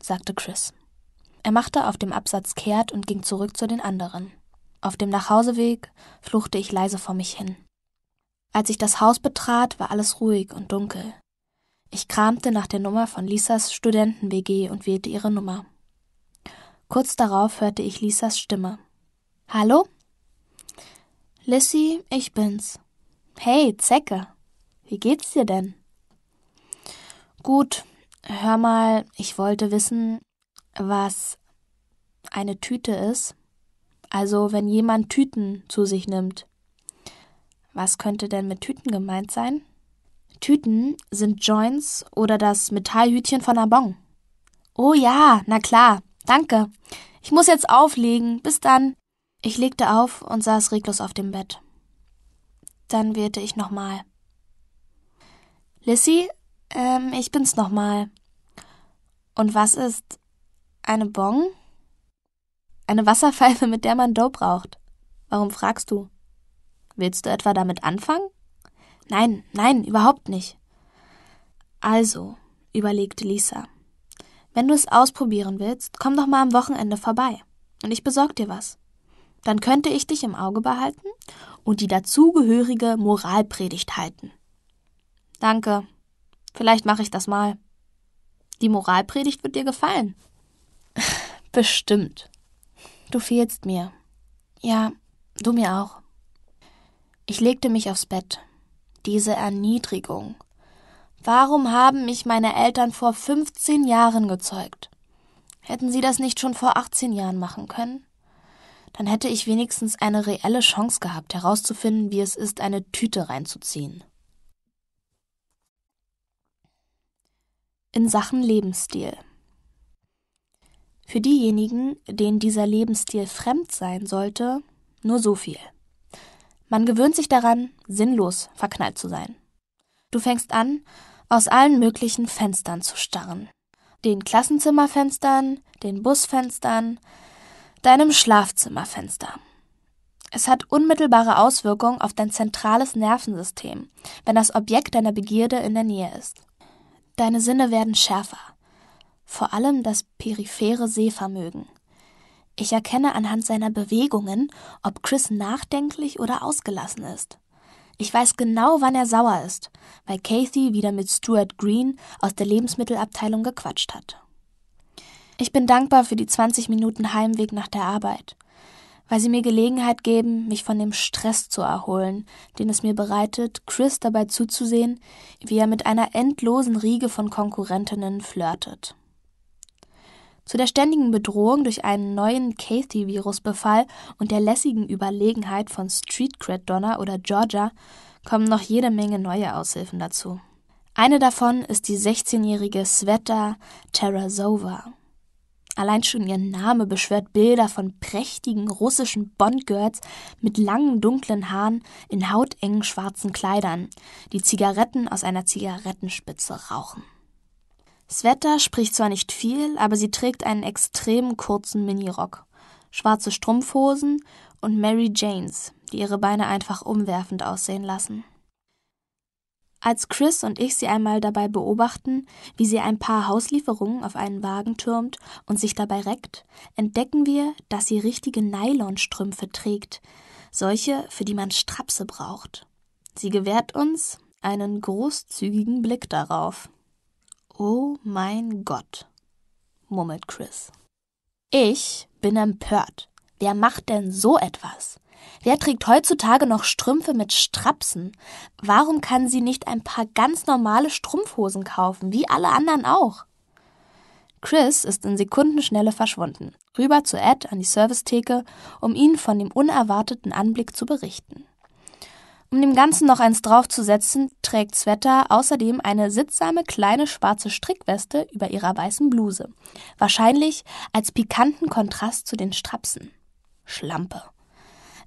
sagte Chris. Er machte auf dem Absatz kehrt und ging zurück zu den anderen. Auf dem Nachhauseweg fluchte ich leise vor mich hin. Als ich das Haus betrat, war alles ruhig und dunkel. Ich kramte nach der Nummer von Lisas Studenten-WG und wählte ihre Nummer. Kurz darauf hörte ich Lisas Stimme. Hallo? Lissy, ich bin's. Hey, Zecke, wie geht's dir denn? Gut, hör mal, ich wollte wissen, was eine Tüte ist. Also wenn jemand Tüten zu sich nimmt. Was könnte denn mit Tüten gemeint sein? Tüten sind Joints oder das Metallhütchen von Abong. Oh ja, na klar, danke. Ich muss jetzt auflegen. Bis dann. Ich legte auf und saß reglos auf dem Bett. Dann wählte ich nochmal. Lissy, ähm, ich bin's nochmal. Und was ist eine Bong? Eine Wasserpfeife, mit der man Dope raucht. Warum fragst du? Willst du etwa damit anfangen? Nein, nein, überhaupt nicht. Also, überlegte Lisa, wenn du es ausprobieren willst, komm doch mal am Wochenende vorbei und ich besorg dir was dann könnte ich dich im Auge behalten und die dazugehörige Moralpredigt halten. Danke. Vielleicht mache ich das mal. Die Moralpredigt wird dir gefallen. Bestimmt. Du fehlst mir. Ja, du mir auch. Ich legte mich aufs Bett. Diese Erniedrigung. Warum haben mich meine Eltern vor 15 Jahren gezeugt? Hätten sie das nicht schon vor 18 Jahren machen können? dann hätte ich wenigstens eine reelle Chance gehabt, herauszufinden, wie es ist, eine Tüte reinzuziehen. In Sachen Lebensstil. Für diejenigen, denen dieser Lebensstil fremd sein sollte, nur so viel. Man gewöhnt sich daran, sinnlos verknallt zu sein. Du fängst an, aus allen möglichen Fenstern zu starren. Den Klassenzimmerfenstern, den Busfenstern, deinem Schlafzimmerfenster. Es hat unmittelbare Auswirkungen auf dein zentrales Nervensystem, wenn das Objekt deiner Begierde in der Nähe ist. Deine Sinne werden schärfer, vor allem das periphere Sehvermögen. Ich erkenne anhand seiner Bewegungen, ob Chris nachdenklich oder ausgelassen ist. Ich weiß genau, wann er sauer ist, weil Kathy wieder mit Stuart Green aus der Lebensmittelabteilung gequatscht hat. Ich bin dankbar für die 20 Minuten Heimweg nach der Arbeit, weil sie mir Gelegenheit geben, mich von dem Stress zu erholen, den es mir bereitet, Chris dabei zuzusehen, wie er mit einer endlosen Riege von Konkurrentinnen flirtet. Zu der ständigen Bedrohung durch einen neuen Kathy-Virusbefall und der lässigen Überlegenheit von Streetcred Donna oder Georgia kommen noch jede Menge neue Aushilfen dazu. Eine davon ist die 16-jährige Sveta Terrazova. Allein schon ihr Name beschwört Bilder von prächtigen russischen Bondgirls mit langen dunklen Haaren in hautengen schwarzen Kleidern, die Zigaretten aus einer Zigarettenspitze rauchen. Sveta spricht zwar nicht viel, aber sie trägt einen extrem kurzen Minirock, schwarze Strumpfhosen und Mary Janes, die ihre Beine einfach umwerfend aussehen lassen. Als Chris und ich sie einmal dabei beobachten, wie sie ein paar Hauslieferungen auf einen Wagen türmt und sich dabei reckt, entdecken wir, dass sie richtige Nylonstrümpfe trägt, solche, für die man Strapse braucht. Sie gewährt uns einen großzügigen Blick darauf. Oh mein Gott, murmelt Chris. Ich bin empört. Wer macht denn so etwas? Wer trägt heutzutage noch Strümpfe mit Strapsen? Warum kann sie nicht ein paar ganz normale Strumpfhosen kaufen, wie alle anderen auch? Chris ist in Sekundenschnelle verschwunden, rüber zu Ed an die Servicetheke, um ihn von dem unerwarteten Anblick zu berichten. Um dem Ganzen noch eins draufzusetzen, trägt Sveta außerdem eine sittsame kleine schwarze Strickweste über ihrer weißen Bluse. Wahrscheinlich als pikanten Kontrast zu den Strapsen. Schlampe.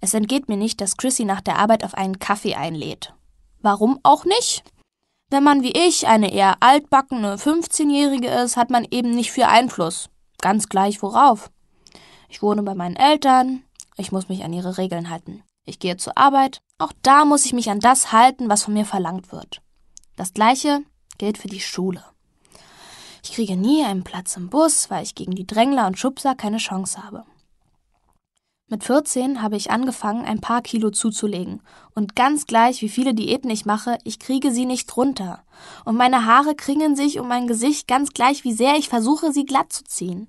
Es entgeht mir nicht, dass Chrissy nach der Arbeit auf einen Kaffee einlädt. Warum auch nicht? Wenn man wie ich eine eher altbackene 15-Jährige ist, hat man eben nicht viel Einfluss. Ganz gleich worauf. Ich wohne bei meinen Eltern, ich muss mich an ihre Regeln halten. Ich gehe zur Arbeit, auch da muss ich mich an das halten, was von mir verlangt wird. Das gleiche gilt für die Schule. Ich kriege nie einen Platz im Bus, weil ich gegen die Drängler und Schubser keine Chance habe. Mit 14 habe ich angefangen, ein paar Kilo zuzulegen. Und ganz gleich, wie viele Diäten ich mache, ich kriege sie nicht runter. Und meine Haare kringen sich um mein Gesicht, ganz gleich, wie sehr ich versuche, sie glatt zu ziehen.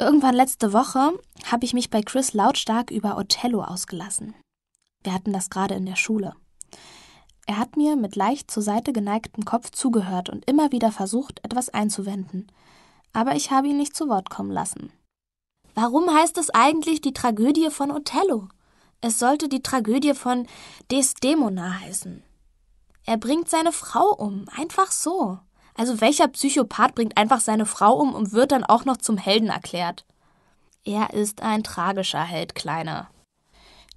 Irgendwann letzte Woche habe ich mich bei Chris lautstark über Othello ausgelassen. Wir hatten das gerade in der Schule. Er hat mir mit leicht zur Seite geneigtem Kopf zugehört und immer wieder versucht, etwas einzuwenden. Aber ich habe ihn nicht zu Wort kommen lassen. Warum heißt es eigentlich die Tragödie von Othello? Es sollte die Tragödie von Desdemona heißen. Er bringt seine Frau um, einfach so. Also welcher Psychopath bringt einfach seine Frau um und wird dann auch noch zum Helden erklärt? Er ist ein tragischer Held, Kleiner.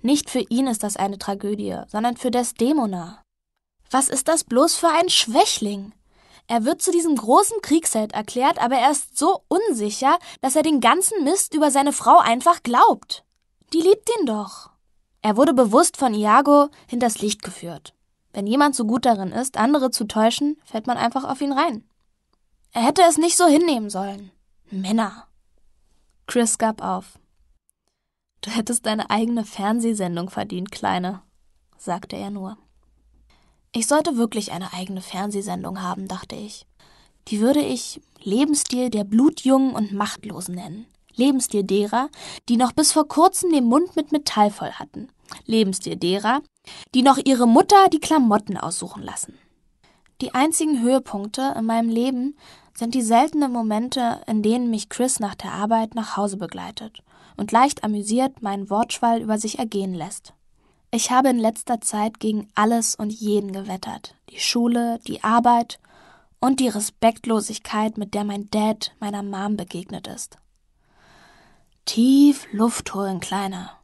Nicht für ihn ist das eine Tragödie, sondern für Desdemona. Was ist das bloß für ein Schwächling? Er wird zu diesem großen Kriegsheld erklärt, aber er ist so unsicher, dass er den ganzen Mist über seine Frau einfach glaubt. Die liebt ihn doch. Er wurde bewusst von Iago hinters Licht geführt. Wenn jemand so gut darin ist, andere zu täuschen, fällt man einfach auf ihn rein. Er hätte es nicht so hinnehmen sollen. Männer. Chris gab auf. Du hättest deine eigene Fernsehsendung verdient, Kleine, sagte er nur. Ich sollte wirklich eine eigene Fernsehsendung haben, dachte ich. Die würde ich Lebensstil der Blutjungen und Machtlosen nennen. Lebensstil derer, die noch bis vor kurzem den Mund mit Metall voll hatten. Lebensstil derer, die noch ihre Mutter die Klamotten aussuchen lassen. Die einzigen Höhepunkte in meinem Leben sind die seltenen Momente, in denen mich Chris nach der Arbeit nach Hause begleitet und leicht amüsiert meinen Wortschwall über sich ergehen lässt. Ich habe in letzter Zeit gegen alles und jeden gewettert. Die Schule, die Arbeit und die Respektlosigkeit, mit der mein Dad meiner Mom begegnet ist. Tief Luft holen, Kleiner.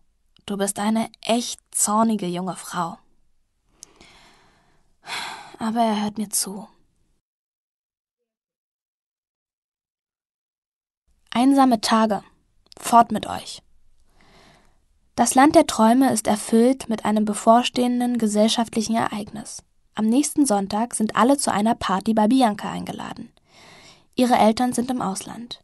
Du bist eine echt zornige junge Frau. Aber er hört mir zu. Einsame Tage. Fort mit euch. Das Land der Träume ist erfüllt mit einem bevorstehenden gesellschaftlichen Ereignis. Am nächsten Sonntag sind alle zu einer Party bei Bianca eingeladen. Ihre Eltern sind im Ausland.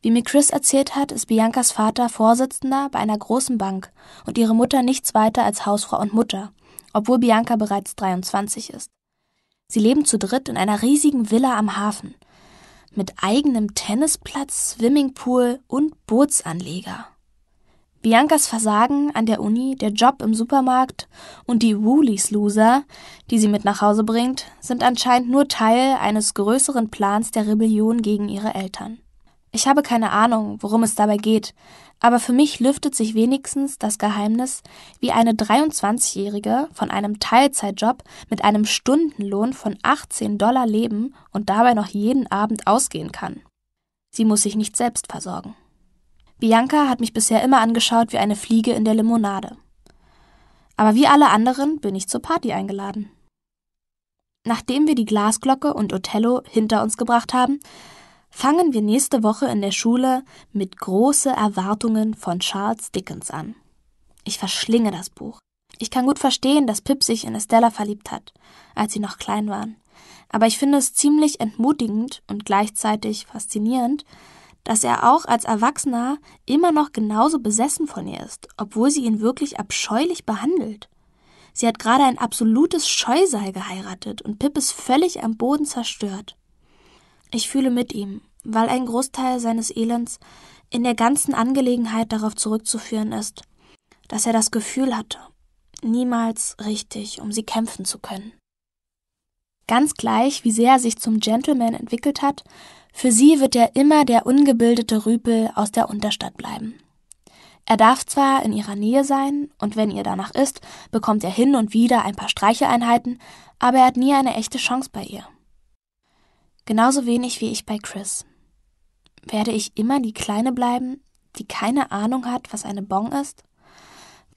Wie mir Chris erzählt hat, ist Biancas Vater Vorsitzender bei einer großen Bank und ihre Mutter nichts weiter als Hausfrau und Mutter, obwohl Bianca bereits 23 ist. Sie leben zu dritt in einer riesigen Villa am Hafen mit eigenem Tennisplatz, Swimmingpool und Bootsanleger. Biancas Versagen an der Uni, der Job im Supermarkt und die Woolies Loser, die sie mit nach Hause bringt, sind anscheinend nur Teil eines größeren Plans der Rebellion gegen ihre Eltern. Ich habe keine Ahnung, worum es dabei geht, aber für mich lüftet sich wenigstens das Geheimnis, wie eine 23-Jährige von einem Teilzeitjob mit einem Stundenlohn von 18 Dollar leben und dabei noch jeden Abend ausgehen kann. Sie muss sich nicht selbst versorgen. Bianca hat mich bisher immer angeschaut wie eine Fliege in der Limonade. Aber wie alle anderen bin ich zur Party eingeladen. Nachdem wir die Glasglocke und Othello hinter uns gebracht haben, fangen wir nächste Woche in der Schule mit große Erwartungen von Charles Dickens an. Ich verschlinge das Buch. Ich kann gut verstehen, dass Pip sich in Estella verliebt hat, als sie noch klein waren. Aber ich finde es ziemlich entmutigend und gleichzeitig faszinierend, dass er auch als Erwachsener immer noch genauso besessen von ihr ist, obwohl sie ihn wirklich abscheulich behandelt. Sie hat gerade ein absolutes Scheusal geheiratet und Pip ist völlig am Boden zerstört. Ich fühle mit ihm, weil ein Großteil seines Elends in der ganzen Angelegenheit darauf zurückzuführen ist, dass er das Gefühl hatte, niemals richtig, um sie kämpfen zu können. Ganz gleich, wie sehr er sich zum Gentleman entwickelt hat, für sie wird er immer der ungebildete Rüpel aus der Unterstadt bleiben. Er darf zwar in ihrer Nähe sein, und wenn ihr danach ist, bekommt er hin und wieder ein paar Streicheeinheiten, aber er hat nie eine echte Chance bei ihr. Genauso wenig wie ich bei Chris. Werde ich immer die Kleine bleiben, die keine Ahnung hat, was eine Bon ist?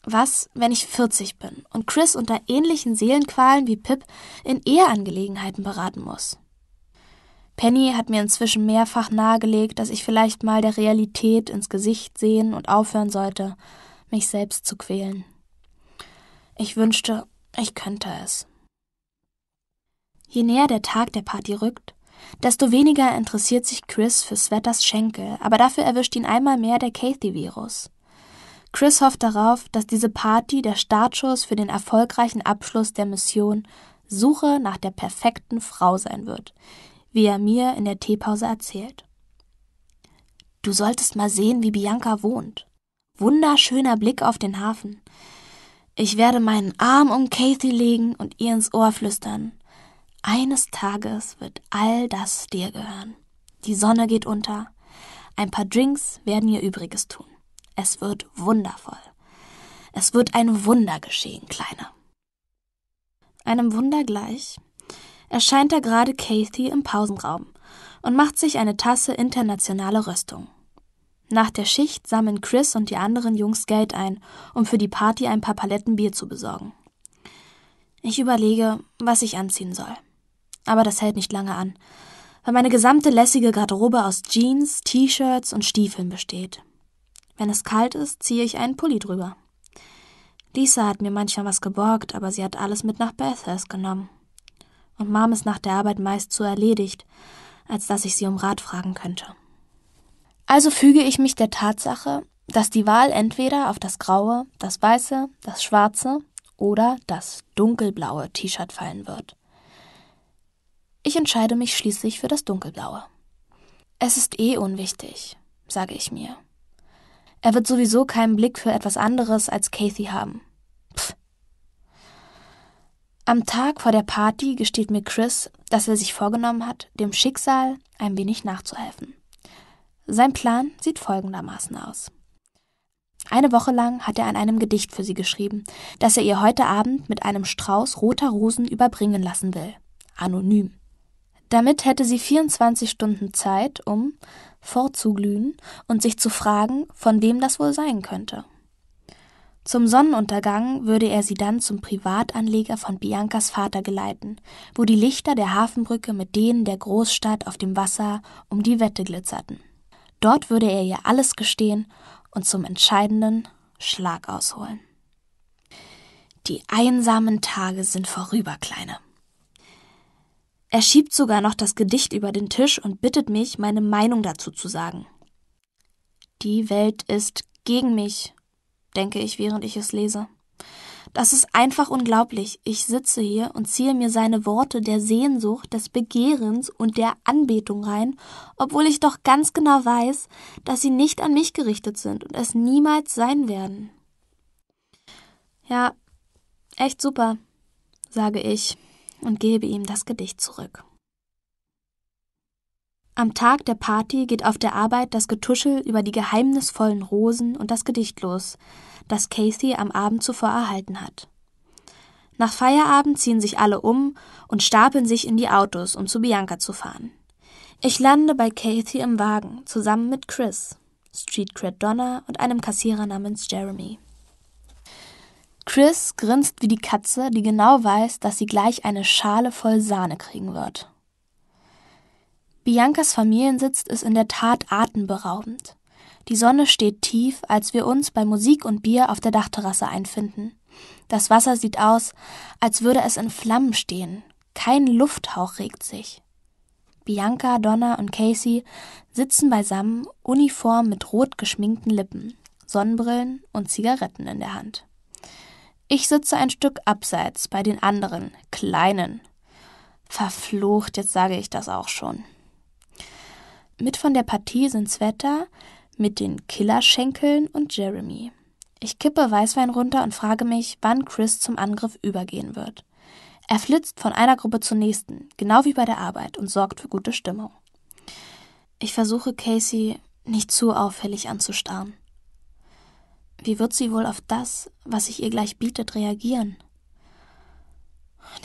Was, wenn ich 40 bin und Chris unter ähnlichen Seelenqualen wie Pip in Eheangelegenheiten beraten muss? Penny hat mir inzwischen mehrfach nahegelegt, dass ich vielleicht mal der Realität ins Gesicht sehen und aufhören sollte, mich selbst zu quälen. Ich wünschte, ich könnte es. Je näher der Tag der Party rückt, desto weniger interessiert sich Chris für Swetters Schenkel, aber dafür erwischt ihn einmal mehr der Kathy-Virus. Chris hofft darauf, dass diese Party der Startschuss für den erfolgreichen Abschluss der Mission Suche nach der perfekten Frau sein wird, wie er mir in der Teepause erzählt. Du solltest mal sehen, wie Bianca wohnt. Wunderschöner Blick auf den Hafen. Ich werde meinen Arm um Kathy legen und ihr ins Ohr flüstern. Eines Tages wird all das dir gehören. Die Sonne geht unter. Ein paar Drinks werden ihr Übriges tun. Es wird wundervoll. Es wird ein Wunder geschehen, Kleine. Einem Wunder gleich erscheint da gerade Kathy im Pausenraum und macht sich eine Tasse internationale Röstung. Nach der Schicht sammeln Chris und die anderen Jungs Geld ein, um für die Party ein paar Paletten Bier zu besorgen. Ich überlege, was ich anziehen soll. Aber das hält nicht lange an, weil meine gesamte lässige Garderobe aus Jeans, T-Shirts und Stiefeln besteht. Wenn es kalt ist, ziehe ich einen Pulli drüber. Lisa hat mir manchmal was geborgt, aber sie hat alles mit nach Bathurst genommen und Mom ist nach der Arbeit meist zu erledigt, als dass ich sie um Rat fragen könnte. Also füge ich mich der Tatsache, dass die Wahl entweder auf das graue, das weiße, das schwarze oder das dunkelblaue T-Shirt fallen wird. Ich entscheide mich schließlich für das dunkelblaue. Es ist eh unwichtig, sage ich mir. Er wird sowieso keinen Blick für etwas anderes als Kathy haben. Am Tag vor der Party gesteht mir Chris, dass er sich vorgenommen hat, dem Schicksal ein wenig nachzuhelfen. Sein Plan sieht folgendermaßen aus. Eine Woche lang hat er an einem Gedicht für sie geschrieben, das er ihr heute Abend mit einem Strauß roter Rosen überbringen lassen will. Anonym. Damit hätte sie 24 Stunden Zeit, um vorzuglühen und sich zu fragen, von wem das wohl sein könnte. Zum Sonnenuntergang würde er sie dann zum Privatanleger von Biancas Vater geleiten, wo die Lichter der Hafenbrücke mit denen der Großstadt auf dem Wasser um die Wette glitzerten. Dort würde er ihr alles gestehen und zum entscheidenden Schlag ausholen. Die einsamen Tage sind vorüber, Kleine. Er schiebt sogar noch das Gedicht über den Tisch und bittet mich, meine Meinung dazu zu sagen. Die Welt ist gegen mich, denke ich, während ich es lese. Das ist einfach unglaublich. Ich sitze hier und ziehe mir seine Worte der Sehnsucht, des Begehrens und der Anbetung rein, obwohl ich doch ganz genau weiß, dass sie nicht an mich gerichtet sind und es niemals sein werden. Ja, echt super, sage ich und gebe ihm das Gedicht zurück. Am Tag der Party geht auf der Arbeit das Getuschel über die geheimnisvollen Rosen und das Gedicht los, das Casey am Abend zuvor erhalten hat. Nach Feierabend ziehen sich alle um und stapeln sich in die Autos, um zu Bianca zu fahren. Ich lande bei Casey im Wagen, zusammen mit Chris, Street Cred Donner und einem Kassierer namens Jeremy. Chris grinst wie die Katze, die genau weiß, dass sie gleich eine Schale voll Sahne kriegen wird. Biancas Familiensitz ist in der Tat atemberaubend. Die Sonne steht tief, als wir uns bei Musik und Bier auf der Dachterrasse einfinden. Das Wasser sieht aus, als würde es in Flammen stehen. Kein Lufthauch regt sich. Bianca, Donna und Casey sitzen beisammen, uniform mit rot geschminkten Lippen, Sonnenbrillen und Zigaretten in der Hand. Ich sitze ein Stück abseits bei den anderen, kleinen. Verflucht, jetzt sage ich das auch schon. Mit von der Partie sind Sveta mit den Killerschenkeln und Jeremy. Ich kippe Weißwein runter und frage mich, wann Chris zum Angriff übergehen wird. Er flitzt von einer Gruppe zur nächsten, genau wie bei der Arbeit, und sorgt für gute Stimmung. Ich versuche Casey nicht zu auffällig anzustarren. Wie wird sie wohl auf das, was sich ihr gleich bietet, reagieren?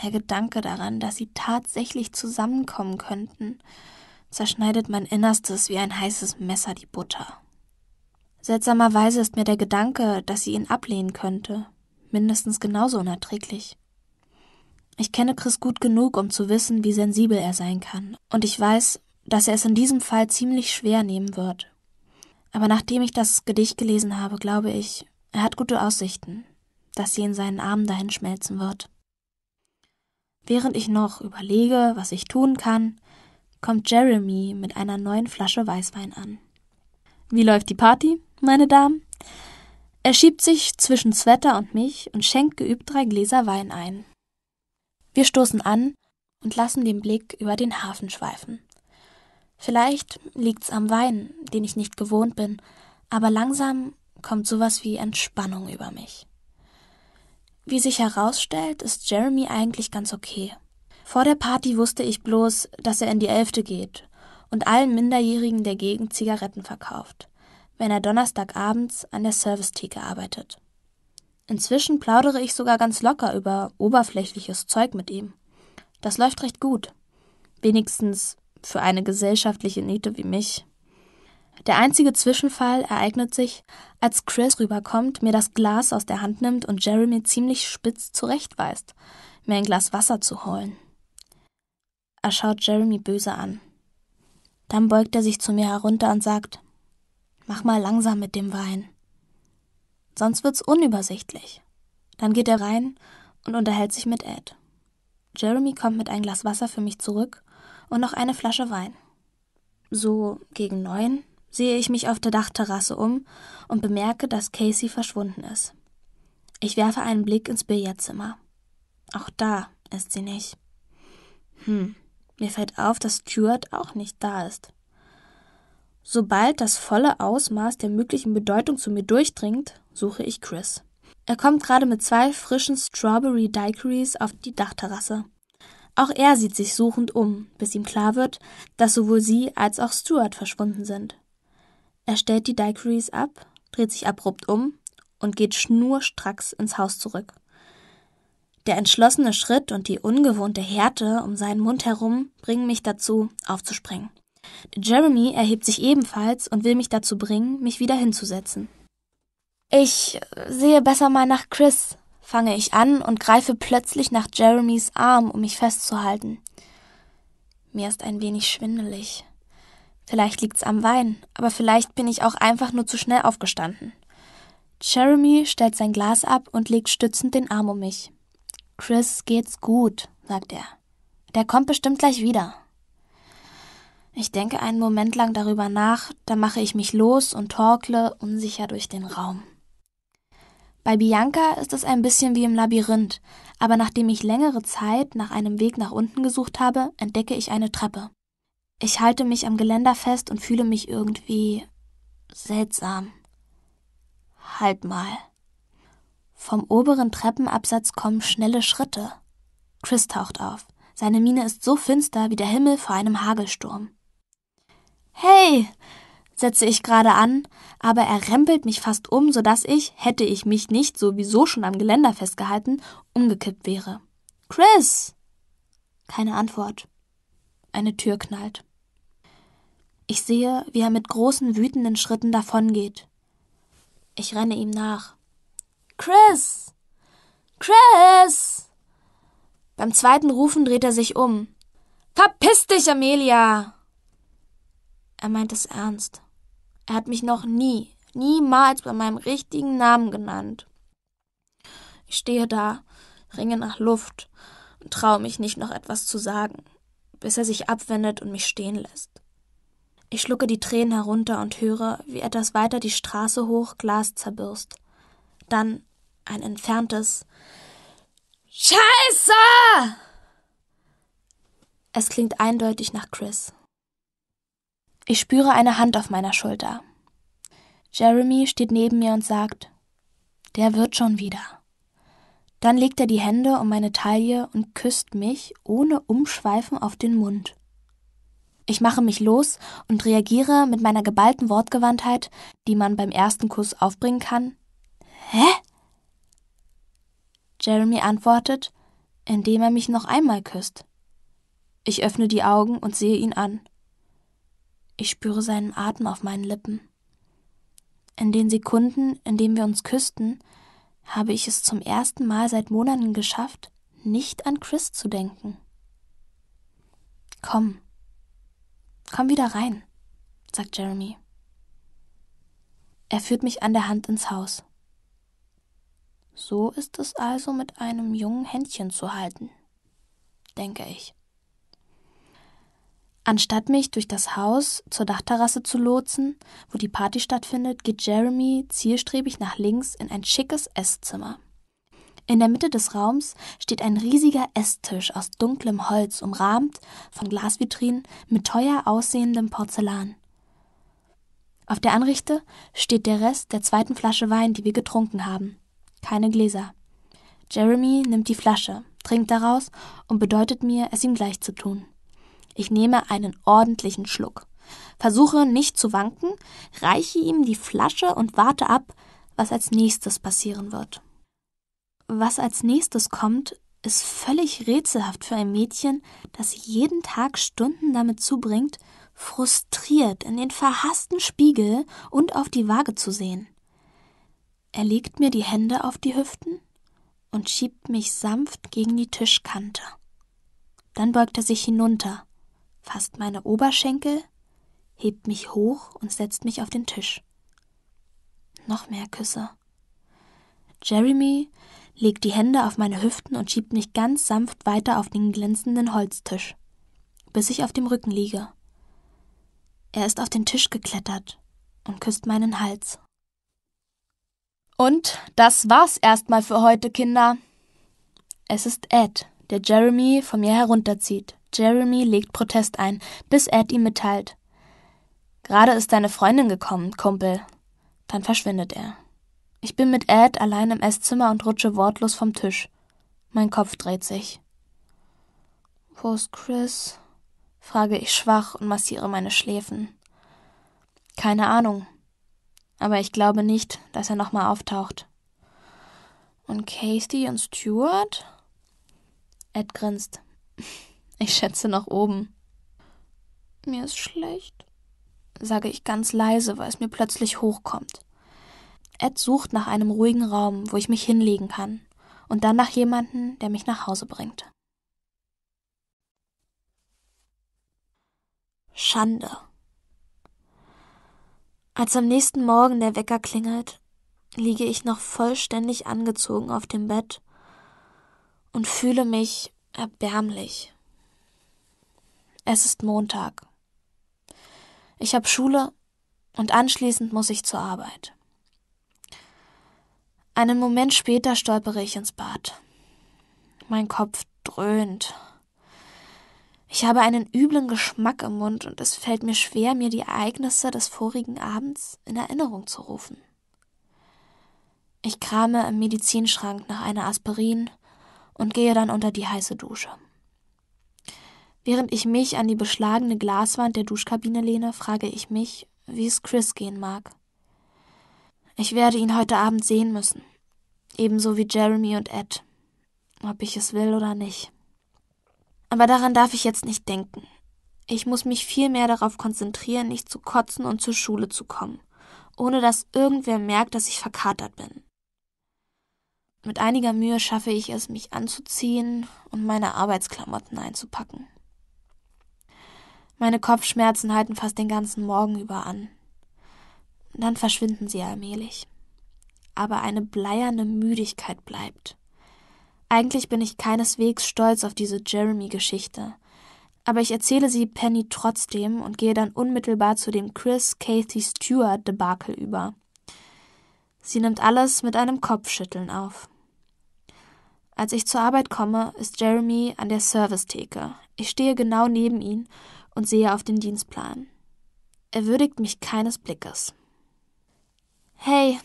Der Gedanke daran, dass sie tatsächlich zusammenkommen könnten, zerschneidet mein Innerstes wie ein heißes Messer die Butter. Seltsamerweise ist mir der Gedanke, dass sie ihn ablehnen könnte, mindestens genauso unerträglich. Ich kenne Chris gut genug, um zu wissen, wie sensibel er sein kann, und ich weiß, dass er es in diesem Fall ziemlich schwer nehmen wird. Aber nachdem ich das Gedicht gelesen habe, glaube ich, er hat gute Aussichten, dass sie in seinen Armen dahin schmelzen wird. Während ich noch überlege, was ich tun kann, kommt Jeremy mit einer neuen Flasche Weißwein an. Wie läuft die Party, meine Damen? Er schiebt sich zwischen Sweater und mich und schenkt geübt drei Gläser Wein ein. Wir stoßen an und lassen den Blick über den Hafen schweifen. Vielleicht liegt's am Wein, den ich nicht gewohnt bin, aber langsam kommt sowas wie Entspannung über mich. Wie sich herausstellt, ist Jeremy eigentlich ganz okay. Vor der Party wusste ich bloß, dass er in die Elfte geht und allen Minderjährigen der Gegend Zigaretten verkauft, wenn er Donnerstagabends an der Servicetheke arbeitet. Inzwischen plaudere ich sogar ganz locker über oberflächliches Zeug mit ihm. Das läuft recht gut. Wenigstens für eine gesellschaftliche Niete wie mich. Der einzige Zwischenfall ereignet sich, als Chris rüberkommt, mir das Glas aus der Hand nimmt und Jeremy ziemlich spitz zurechtweist, mir ein Glas Wasser zu holen. Er schaut Jeremy böse an. Dann beugt er sich zu mir herunter und sagt, mach mal langsam mit dem Wein. Sonst wird's unübersichtlich. Dann geht er rein und unterhält sich mit Ed. Jeremy kommt mit ein Glas Wasser für mich zurück und noch eine Flasche Wein. So gegen neun sehe ich mich auf der Dachterrasse um und bemerke, dass Casey verschwunden ist. Ich werfe einen Blick ins Billardzimmer. Auch da ist sie nicht. Hm. Mir fällt auf, dass Stuart auch nicht da ist. Sobald das volle Ausmaß der möglichen Bedeutung zu mir durchdringt, suche ich Chris. Er kommt gerade mit zwei frischen Strawberry Daiquiris auf die Dachterrasse. Auch er sieht sich suchend um, bis ihm klar wird, dass sowohl sie als auch Stuart verschwunden sind. Er stellt die Daiquiris ab, dreht sich abrupt um und geht schnurstracks ins Haus zurück. Der entschlossene Schritt und die ungewohnte Härte um seinen Mund herum bringen mich dazu, aufzuspringen. Jeremy erhebt sich ebenfalls und will mich dazu bringen, mich wieder hinzusetzen. Ich sehe besser mal nach Chris, fange ich an und greife plötzlich nach Jeremys Arm, um mich festzuhalten. Mir ist ein wenig schwindelig. Vielleicht liegt's am Wein, aber vielleicht bin ich auch einfach nur zu schnell aufgestanden. Jeremy stellt sein Glas ab und legt stützend den Arm um mich. Chris geht's gut, sagt er. Der kommt bestimmt gleich wieder. Ich denke einen Moment lang darüber nach, dann mache ich mich los und torkle unsicher durch den Raum. Bei Bianca ist es ein bisschen wie im Labyrinth, aber nachdem ich längere Zeit nach einem Weg nach unten gesucht habe, entdecke ich eine Treppe. Ich halte mich am Geländer fest und fühle mich irgendwie seltsam. Halt mal. Vom oberen Treppenabsatz kommen schnelle Schritte. Chris taucht auf. Seine Miene ist so finster wie der Himmel vor einem Hagelsturm. Hey! setze ich gerade an, aber er rempelt mich fast um, sodass ich, hätte ich mich nicht sowieso schon am Geländer festgehalten, umgekippt wäre. Chris! Keine Antwort. Eine Tür knallt. Ich sehe, wie er mit großen wütenden Schritten davongeht. Ich renne ihm nach. Chris! Chris! Beim zweiten Rufen dreht er sich um. Verpiss dich, Amelia! Er meint es ernst. Er hat mich noch nie, niemals bei meinem richtigen Namen genannt. Ich stehe da, ringe nach Luft und traue mich nicht noch etwas zu sagen, bis er sich abwendet und mich stehen lässt. Ich schlucke die Tränen herunter und höre, wie etwas weiter die Straße hoch Glas zerbürst. Dann ein entferntes Scheiße! Es klingt eindeutig nach Chris. Ich spüre eine Hand auf meiner Schulter. Jeremy steht neben mir und sagt, der wird schon wieder. Dann legt er die Hände um meine Taille und küsst mich ohne Umschweifen auf den Mund. Ich mache mich los und reagiere mit meiner geballten Wortgewandtheit, die man beim ersten Kuss aufbringen kann. Hä? Jeremy antwortet, indem er mich noch einmal küsst. Ich öffne die Augen und sehe ihn an. Ich spüre seinen Atem auf meinen Lippen. In den Sekunden, in denen wir uns küssten, habe ich es zum ersten Mal seit Monaten geschafft, nicht an Chris zu denken. Komm. Komm wieder rein, sagt Jeremy. Er führt mich an der Hand ins Haus. So ist es also mit einem jungen Händchen zu halten, denke ich. Anstatt mich durch das Haus zur Dachterrasse zu lotsen, wo die Party stattfindet, geht Jeremy zielstrebig nach links in ein schickes Esszimmer. In der Mitte des Raums steht ein riesiger Esstisch aus dunklem Holz, umrahmt von Glasvitrinen mit teuer aussehendem Porzellan. Auf der Anrichte steht der Rest der zweiten Flasche Wein, die wir getrunken haben keine Gläser. Jeremy nimmt die Flasche, trinkt daraus und bedeutet mir, es ihm gleich zu tun. Ich nehme einen ordentlichen Schluck, versuche nicht zu wanken, reiche ihm die Flasche und warte ab, was als nächstes passieren wird. Was als nächstes kommt, ist völlig rätselhaft für ein Mädchen, das jeden Tag Stunden damit zubringt, frustriert in den verhassten Spiegel und auf die Waage zu sehen. Er legt mir die Hände auf die Hüften und schiebt mich sanft gegen die Tischkante. Dann beugt er sich hinunter, fasst meine Oberschenkel, hebt mich hoch und setzt mich auf den Tisch. Noch mehr Küsse. Jeremy legt die Hände auf meine Hüften und schiebt mich ganz sanft weiter auf den glänzenden Holztisch, bis ich auf dem Rücken liege. Er ist auf den Tisch geklettert und küsst meinen Hals. Und das war's erstmal für heute, Kinder. Es ist Ed, der Jeremy von mir herunterzieht. Jeremy legt Protest ein, bis Ed ihm mitteilt. Gerade ist deine Freundin gekommen, Kumpel. Dann verschwindet er. Ich bin mit Ed allein im Esszimmer und rutsche wortlos vom Tisch. Mein Kopf dreht sich. Wo ist Chris? frage ich schwach und massiere meine Schläfen. Keine Ahnung, aber ich glaube nicht, dass er nochmal auftaucht. Und Casey und Stuart? Ed grinst. Ich schätze nach oben. Mir ist schlecht, sage ich ganz leise, weil es mir plötzlich hochkommt. Ed sucht nach einem ruhigen Raum, wo ich mich hinlegen kann, und dann nach jemanden, der mich nach Hause bringt. Schande. Als am nächsten Morgen der Wecker klingelt, liege ich noch vollständig angezogen auf dem Bett und fühle mich erbärmlich. Es ist Montag. Ich habe Schule und anschließend muss ich zur Arbeit. Einen Moment später stolpere ich ins Bad. Mein Kopf dröhnt ich habe einen üblen Geschmack im Mund und es fällt mir schwer, mir die Ereignisse des vorigen Abends in Erinnerung zu rufen. Ich krame im Medizinschrank nach einer Aspirin und gehe dann unter die heiße Dusche. Während ich mich an die beschlagene Glaswand der Duschkabine lehne, frage ich mich, wie es Chris gehen mag. Ich werde ihn heute Abend sehen müssen, ebenso wie Jeremy und Ed, ob ich es will oder nicht. Aber daran darf ich jetzt nicht denken. Ich muss mich viel mehr darauf konzentrieren, nicht zu kotzen und zur Schule zu kommen, ohne dass irgendwer merkt, dass ich verkatert bin. Mit einiger Mühe schaffe ich es, mich anzuziehen und meine Arbeitsklamotten einzupacken. Meine Kopfschmerzen halten fast den ganzen Morgen über an. Dann verschwinden sie allmählich. Aber eine bleierne Müdigkeit bleibt. Eigentlich bin ich keineswegs stolz auf diese Jeremy-Geschichte. Aber ich erzähle sie Penny trotzdem und gehe dann unmittelbar zu dem Chris Kathy Stewart Debakel über. Sie nimmt alles mit einem Kopfschütteln auf. Als ich zur Arbeit komme, ist Jeremy an der Servicetheke. Ich stehe genau neben ihn und sehe auf den Dienstplan. Er würdigt mich keines Blickes. Hey,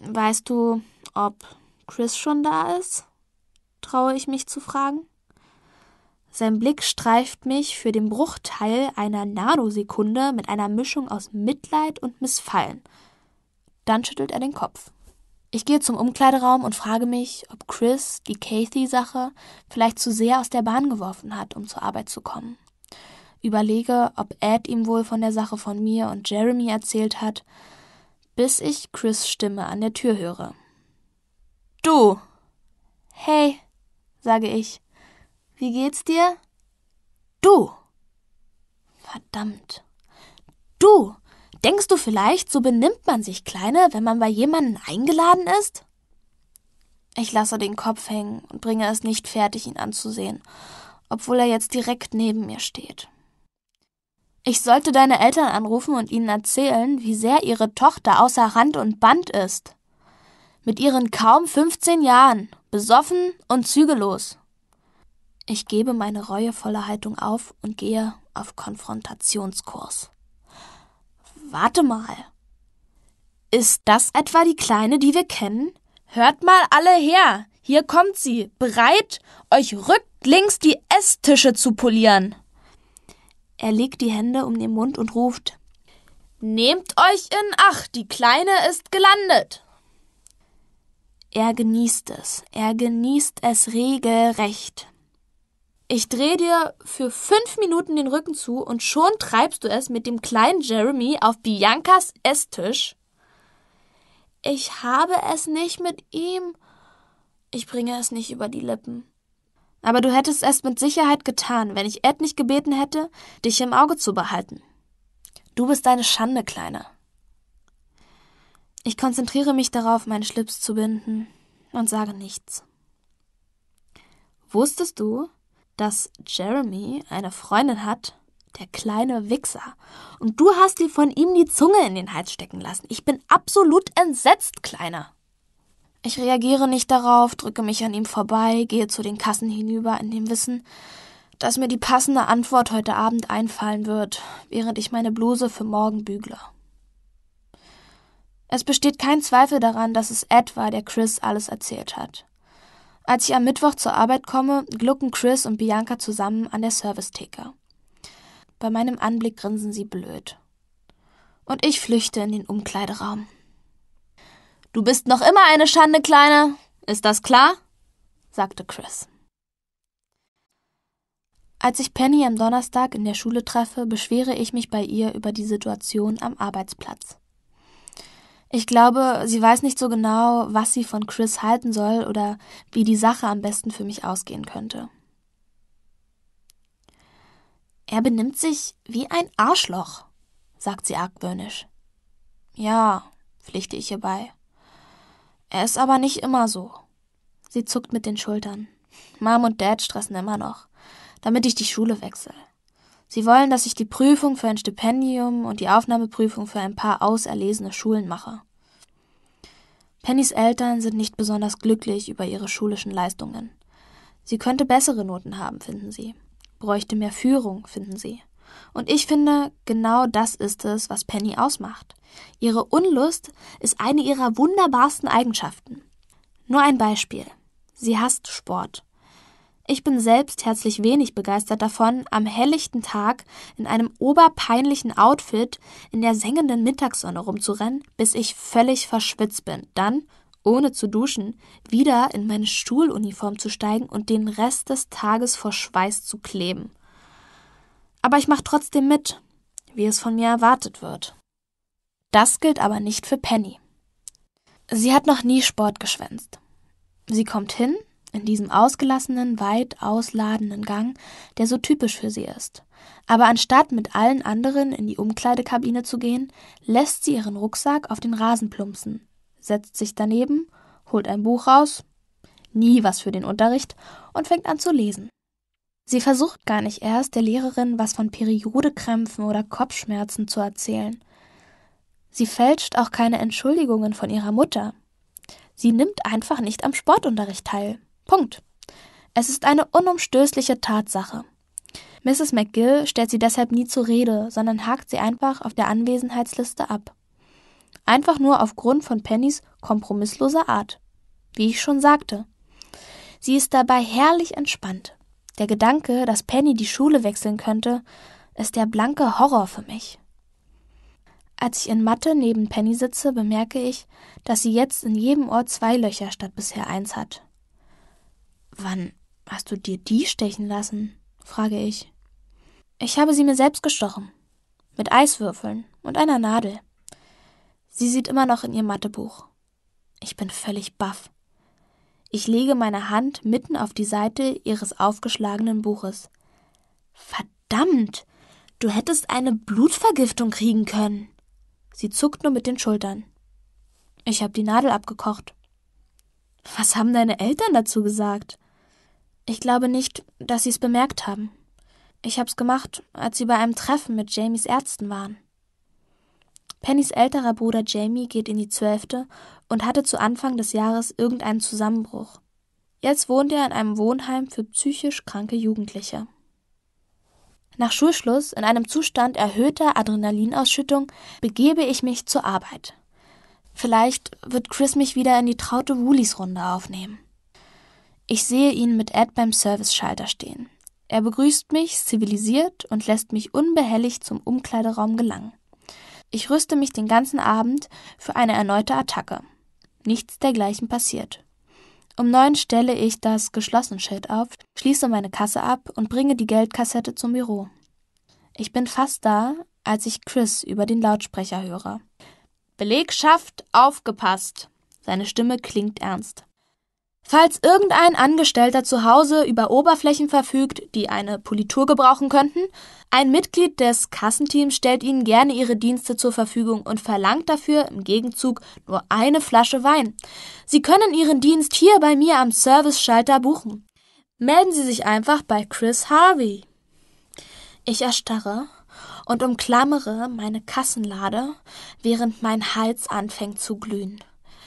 weißt du, ob Chris schon da ist? traue ich mich zu fragen. Sein Blick streift mich für den Bruchteil einer Nanosekunde mit einer Mischung aus Mitleid und Missfallen. Dann schüttelt er den Kopf. Ich gehe zum Umkleideraum und frage mich, ob Chris die Kathy-Sache vielleicht zu sehr aus der Bahn geworfen hat, um zur Arbeit zu kommen. Überlege, ob Ed ihm wohl von der Sache von mir und Jeremy erzählt hat, bis ich Chris Stimme an der Tür höre. Du! Hey! sage ich. Wie geht's dir? Du. Verdammt. Du. Denkst du vielleicht, so benimmt man sich Kleine, wenn man bei jemanden eingeladen ist? Ich lasse den Kopf hängen und bringe es nicht fertig, ihn anzusehen, obwohl er jetzt direkt neben mir steht. Ich sollte deine Eltern anrufen und ihnen erzählen, wie sehr ihre Tochter außer Rand und Band ist mit ihren kaum 15 Jahren, besoffen und zügellos. Ich gebe meine reuevolle Haltung auf und gehe auf Konfrontationskurs. Warte mal. Ist das etwa die Kleine, die wir kennen? Hört mal alle her. Hier kommt sie, bereit, euch rücklings die Esstische zu polieren. Er legt die Hände um den Mund und ruft Nehmt euch in Acht, die Kleine ist gelandet. Er genießt es. Er genießt es regelrecht. Ich drehe dir für fünf Minuten den Rücken zu und schon treibst du es mit dem kleinen Jeremy auf Biancas Esstisch. Ich habe es nicht mit ihm. Ich bringe es nicht über die Lippen. Aber du hättest es mit Sicherheit getan, wenn ich Ed nicht gebeten hätte, dich im Auge zu behalten. Du bist eine Schande, Kleine. Ich konzentriere mich darauf, meinen Schlips zu binden und sage nichts. Wusstest du, dass Jeremy eine Freundin hat, der kleine Wichser, und du hast dir von ihm die Zunge in den Hals stecken lassen? Ich bin absolut entsetzt, Kleiner. Ich reagiere nicht darauf, drücke mich an ihm vorbei, gehe zu den Kassen hinüber, in dem Wissen, dass mir die passende Antwort heute Abend einfallen wird, während ich meine Bluse für morgen bügle. Es besteht kein Zweifel daran, dass es Ed war, der Chris alles erzählt hat. Als ich am Mittwoch zur Arbeit komme, glucken Chris und Bianca zusammen an der Servicetheke. Bei meinem Anblick grinsen sie blöd. Und ich flüchte in den Umkleideraum. Du bist noch immer eine Schande, Kleine. Ist das klar? sagte Chris. Als ich Penny am Donnerstag in der Schule treffe, beschwere ich mich bei ihr über die Situation am Arbeitsplatz. Ich glaube, sie weiß nicht so genau, was sie von Chris halten soll oder wie die Sache am besten für mich ausgehen könnte. Er benimmt sich wie ein Arschloch, sagt sie argwöhnisch. Ja, pflichte ich ihr bei. Er ist aber nicht immer so. Sie zuckt mit den Schultern. Mom und Dad stressen immer noch, damit ich die Schule wechsle. Sie wollen, dass ich die Prüfung für ein Stipendium und die Aufnahmeprüfung für ein paar auserlesene Schulen mache. Pennys Eltern sind nicht besonders glücklich über ihre schulischen Leistungen. Sie könnte bessere Noten haben, finden sie. Bräuchte mehr Führung, finden sie. Und ich finde, genau das ist es, was Penny ausmacht. Ihre Unlust ist eine ihrer wunderbarsten Eigenschaften. Nur ein Beispiel. Sie hasst Sport. Ich bin selbst herzlich wenig begeistert davon, am helllichten Tag in einem oberpeinlichen Outfit in der sengenden Mittagssonne rumzurennen, bis ich völlig verschwitzt bin. Dann, ohne zu duschen, wieder in meine Stuhluniform zu steigen und den Rest des Tages vor Schweiß zu kleben. Aber ich mache trotzdem mit, wie es von mir erwartet wird. Das gilt aber nicht für Penny. Sie hat noch nie Sport geschwänzt. Sie kommt hin, in diesem ausgelassenen, weit ausladenden Gang, der so typisch für sie ist. Aber anstatt mit allen anderen in die Umkleidekabine zu gehen, lässt sie ihren Rucksack auf den Rasen plumpsen, setzt sich daneben, holt ein Buch raus, nie was für den Unterricht, und fängt an zu lesen. Sie versucht gar nicht erst, der Lehrerin was von Periodekrämpfen oder Kopfschmerzen zu erzählen. Sie fälscht auch keine Entschuldigungen von ihrer Mutter. Sie nimmt einfach nicht am Sportunterricht teil. Punkt. Es ist eine unumstößliche Tatsache. Mrs. McGill stellt sie deshalb nie zur Rede, sondern hakt sie einfach auf der Anwesenheitsliste ab. Einfach nur aufgrund von Pennys kompromissloser Art. Wie ich schon sagte. Sie ist dabei herrlich entspannt. Der Gedanke, dass Penny die Schule wechseln könnte, ist der blanke Horror für mich. Als ich in Mathe neben Penny sitze, bemerke ich, dass sie jetzt in jedem Ort zwei Löcher statt bisher eins hat. Wann hast du dir die stechen lassen? frage ich. Ich habe sie mir selbst gestochen. Mit Eiswürfeln und einer Nadel. Sie sieht immer noch in ihr Mathebuch. Ich bin völlig baff. Ich lege meine Hand mitten auf die Seite ihres aufgeschlagenen Buches. Verdammt! Du hättest eine Blutvergiftung kriegen können. Sie zuckt nur mit den Schultern. Ich habe die Nadel abgekocht. Was haben deine Eltern dazu gesagt? Ich glaube nicht, dass sie es bemerkt haben. Ich hab's gemacht, als sie bei einem Treffen mit Jamies Ärzten waren. Pennys älterer Bruder Jamie geht in die Zwölfte und hatte zu Anfang des Jahres irgendeinen Zusammenbruch. Jetzt wohnt er in einem Wohnheim für psychisch kranke Jugendliche. Nach Schulschluss, in einem Zustand erhöhter Adrenalinausschüttung, begebe ich mich zur Arbeit. Vielleicht wird Chris mich wieder in die traute Woolies-Runde aufnehmen. Ich sehe ihn mit Ed beim Service-Schalter stehen. Er begrüßt mich zivilisiert und lässt mich unbehelligt zum Umkleideraum gelangen. Ich rüste mich den ganzen Abend für eine erneute Attacke. Nichts dergleichen passiert. Um neun stelle ich das Geschlossenschild auf, schließe meine Kasse ab und bringe die Geldkassette zum Büro. Ich bin fast da, als ich Chris über den Lautsprecher höre. Belegschaft, aufgepasst! Seine Stimme klingt ernst. Falls irgendein Angestellter zu Hause über Oberflächen verfügt, die eine Politur gebrauchen könnten, ein Mitglied des Kassenteams stellt ihnen gerne ihre Dienste zur Verfügung und verlangt dafür im Gegenzug nur eine Flasche Wein. Sie können ihren Dienst hier bei mir am Service-Schalter buchen. Melden Sie sich einfach bei Chris Harvey. Ich erstarre und umklammere meine Kassenlade, während mein Hals anfängt zu glühen.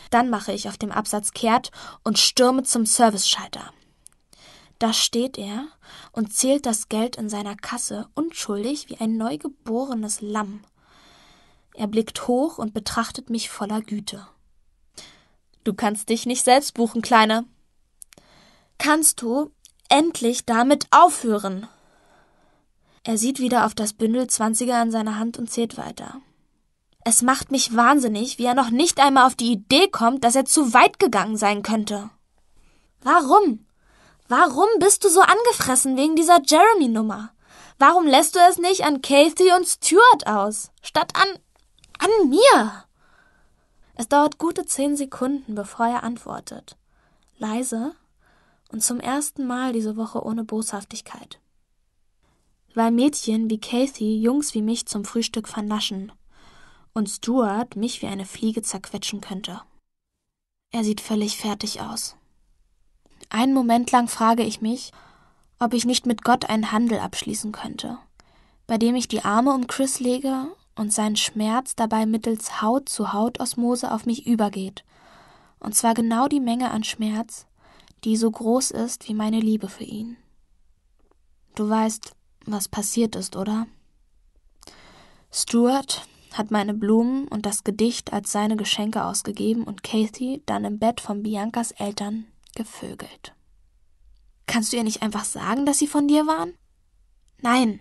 Dann mache ich auf dem Absatz kehrt und stürme zum Serviceschalter. Da steht er und zählt das Geld in seiner Kasse unschuldig wie ein neugeborenes Lamm. Er blickt hoch und betrachtet mich voller Güte. Du kannst dich nicht selbst buchen, Kleine. Kannst du endlich damit aufhören? Er sieht wieder auf das Bündel Zwanziger in seiner Hand und zählt weiter. Es macht mich wahnsinnig, wie er noch nicht einmal auf die Idee kommt, dass er zu weit gegangen sein könnte. Warum? Warum bist du so angefressen wegen dieser Jeremy-Nummer? Warum lässt du es nicht an Kathy und Stuart aus, statt an an mir? Es dauert gute zehn Sekunden, bevor er antwortet. Leise und zum ersten Mal diese Woche ohne Boshaftigkeit weil Mädchen wie Kathy Jungs wie mich zum Frühstück vernaschen und Stuart mich wie eine Fliege zerquetschen könnte. Er sieht völlig fertig aus. Einen Moment lang frage ich mich, ob ich nicht mit Gott einen Handel abschließen könnte, bei dem ich die Arme um Chris lege und sein Schmerz dabei mittels Haut zu Haut Osmose auf mich übergeht, und zwar genau die Menge an Schmerz, die so groß ist wie meine Liebe für ihn. Du weißt, was passiert ist, oder? Stuart hat meine Blumen und das Gedicht als seine Geschenke ausgegeben und Kathy dann im Bett von Biancas Eltern gevögelt. Kannst du ihr nicht einfach sagen, dass sie von dir waren? Nein,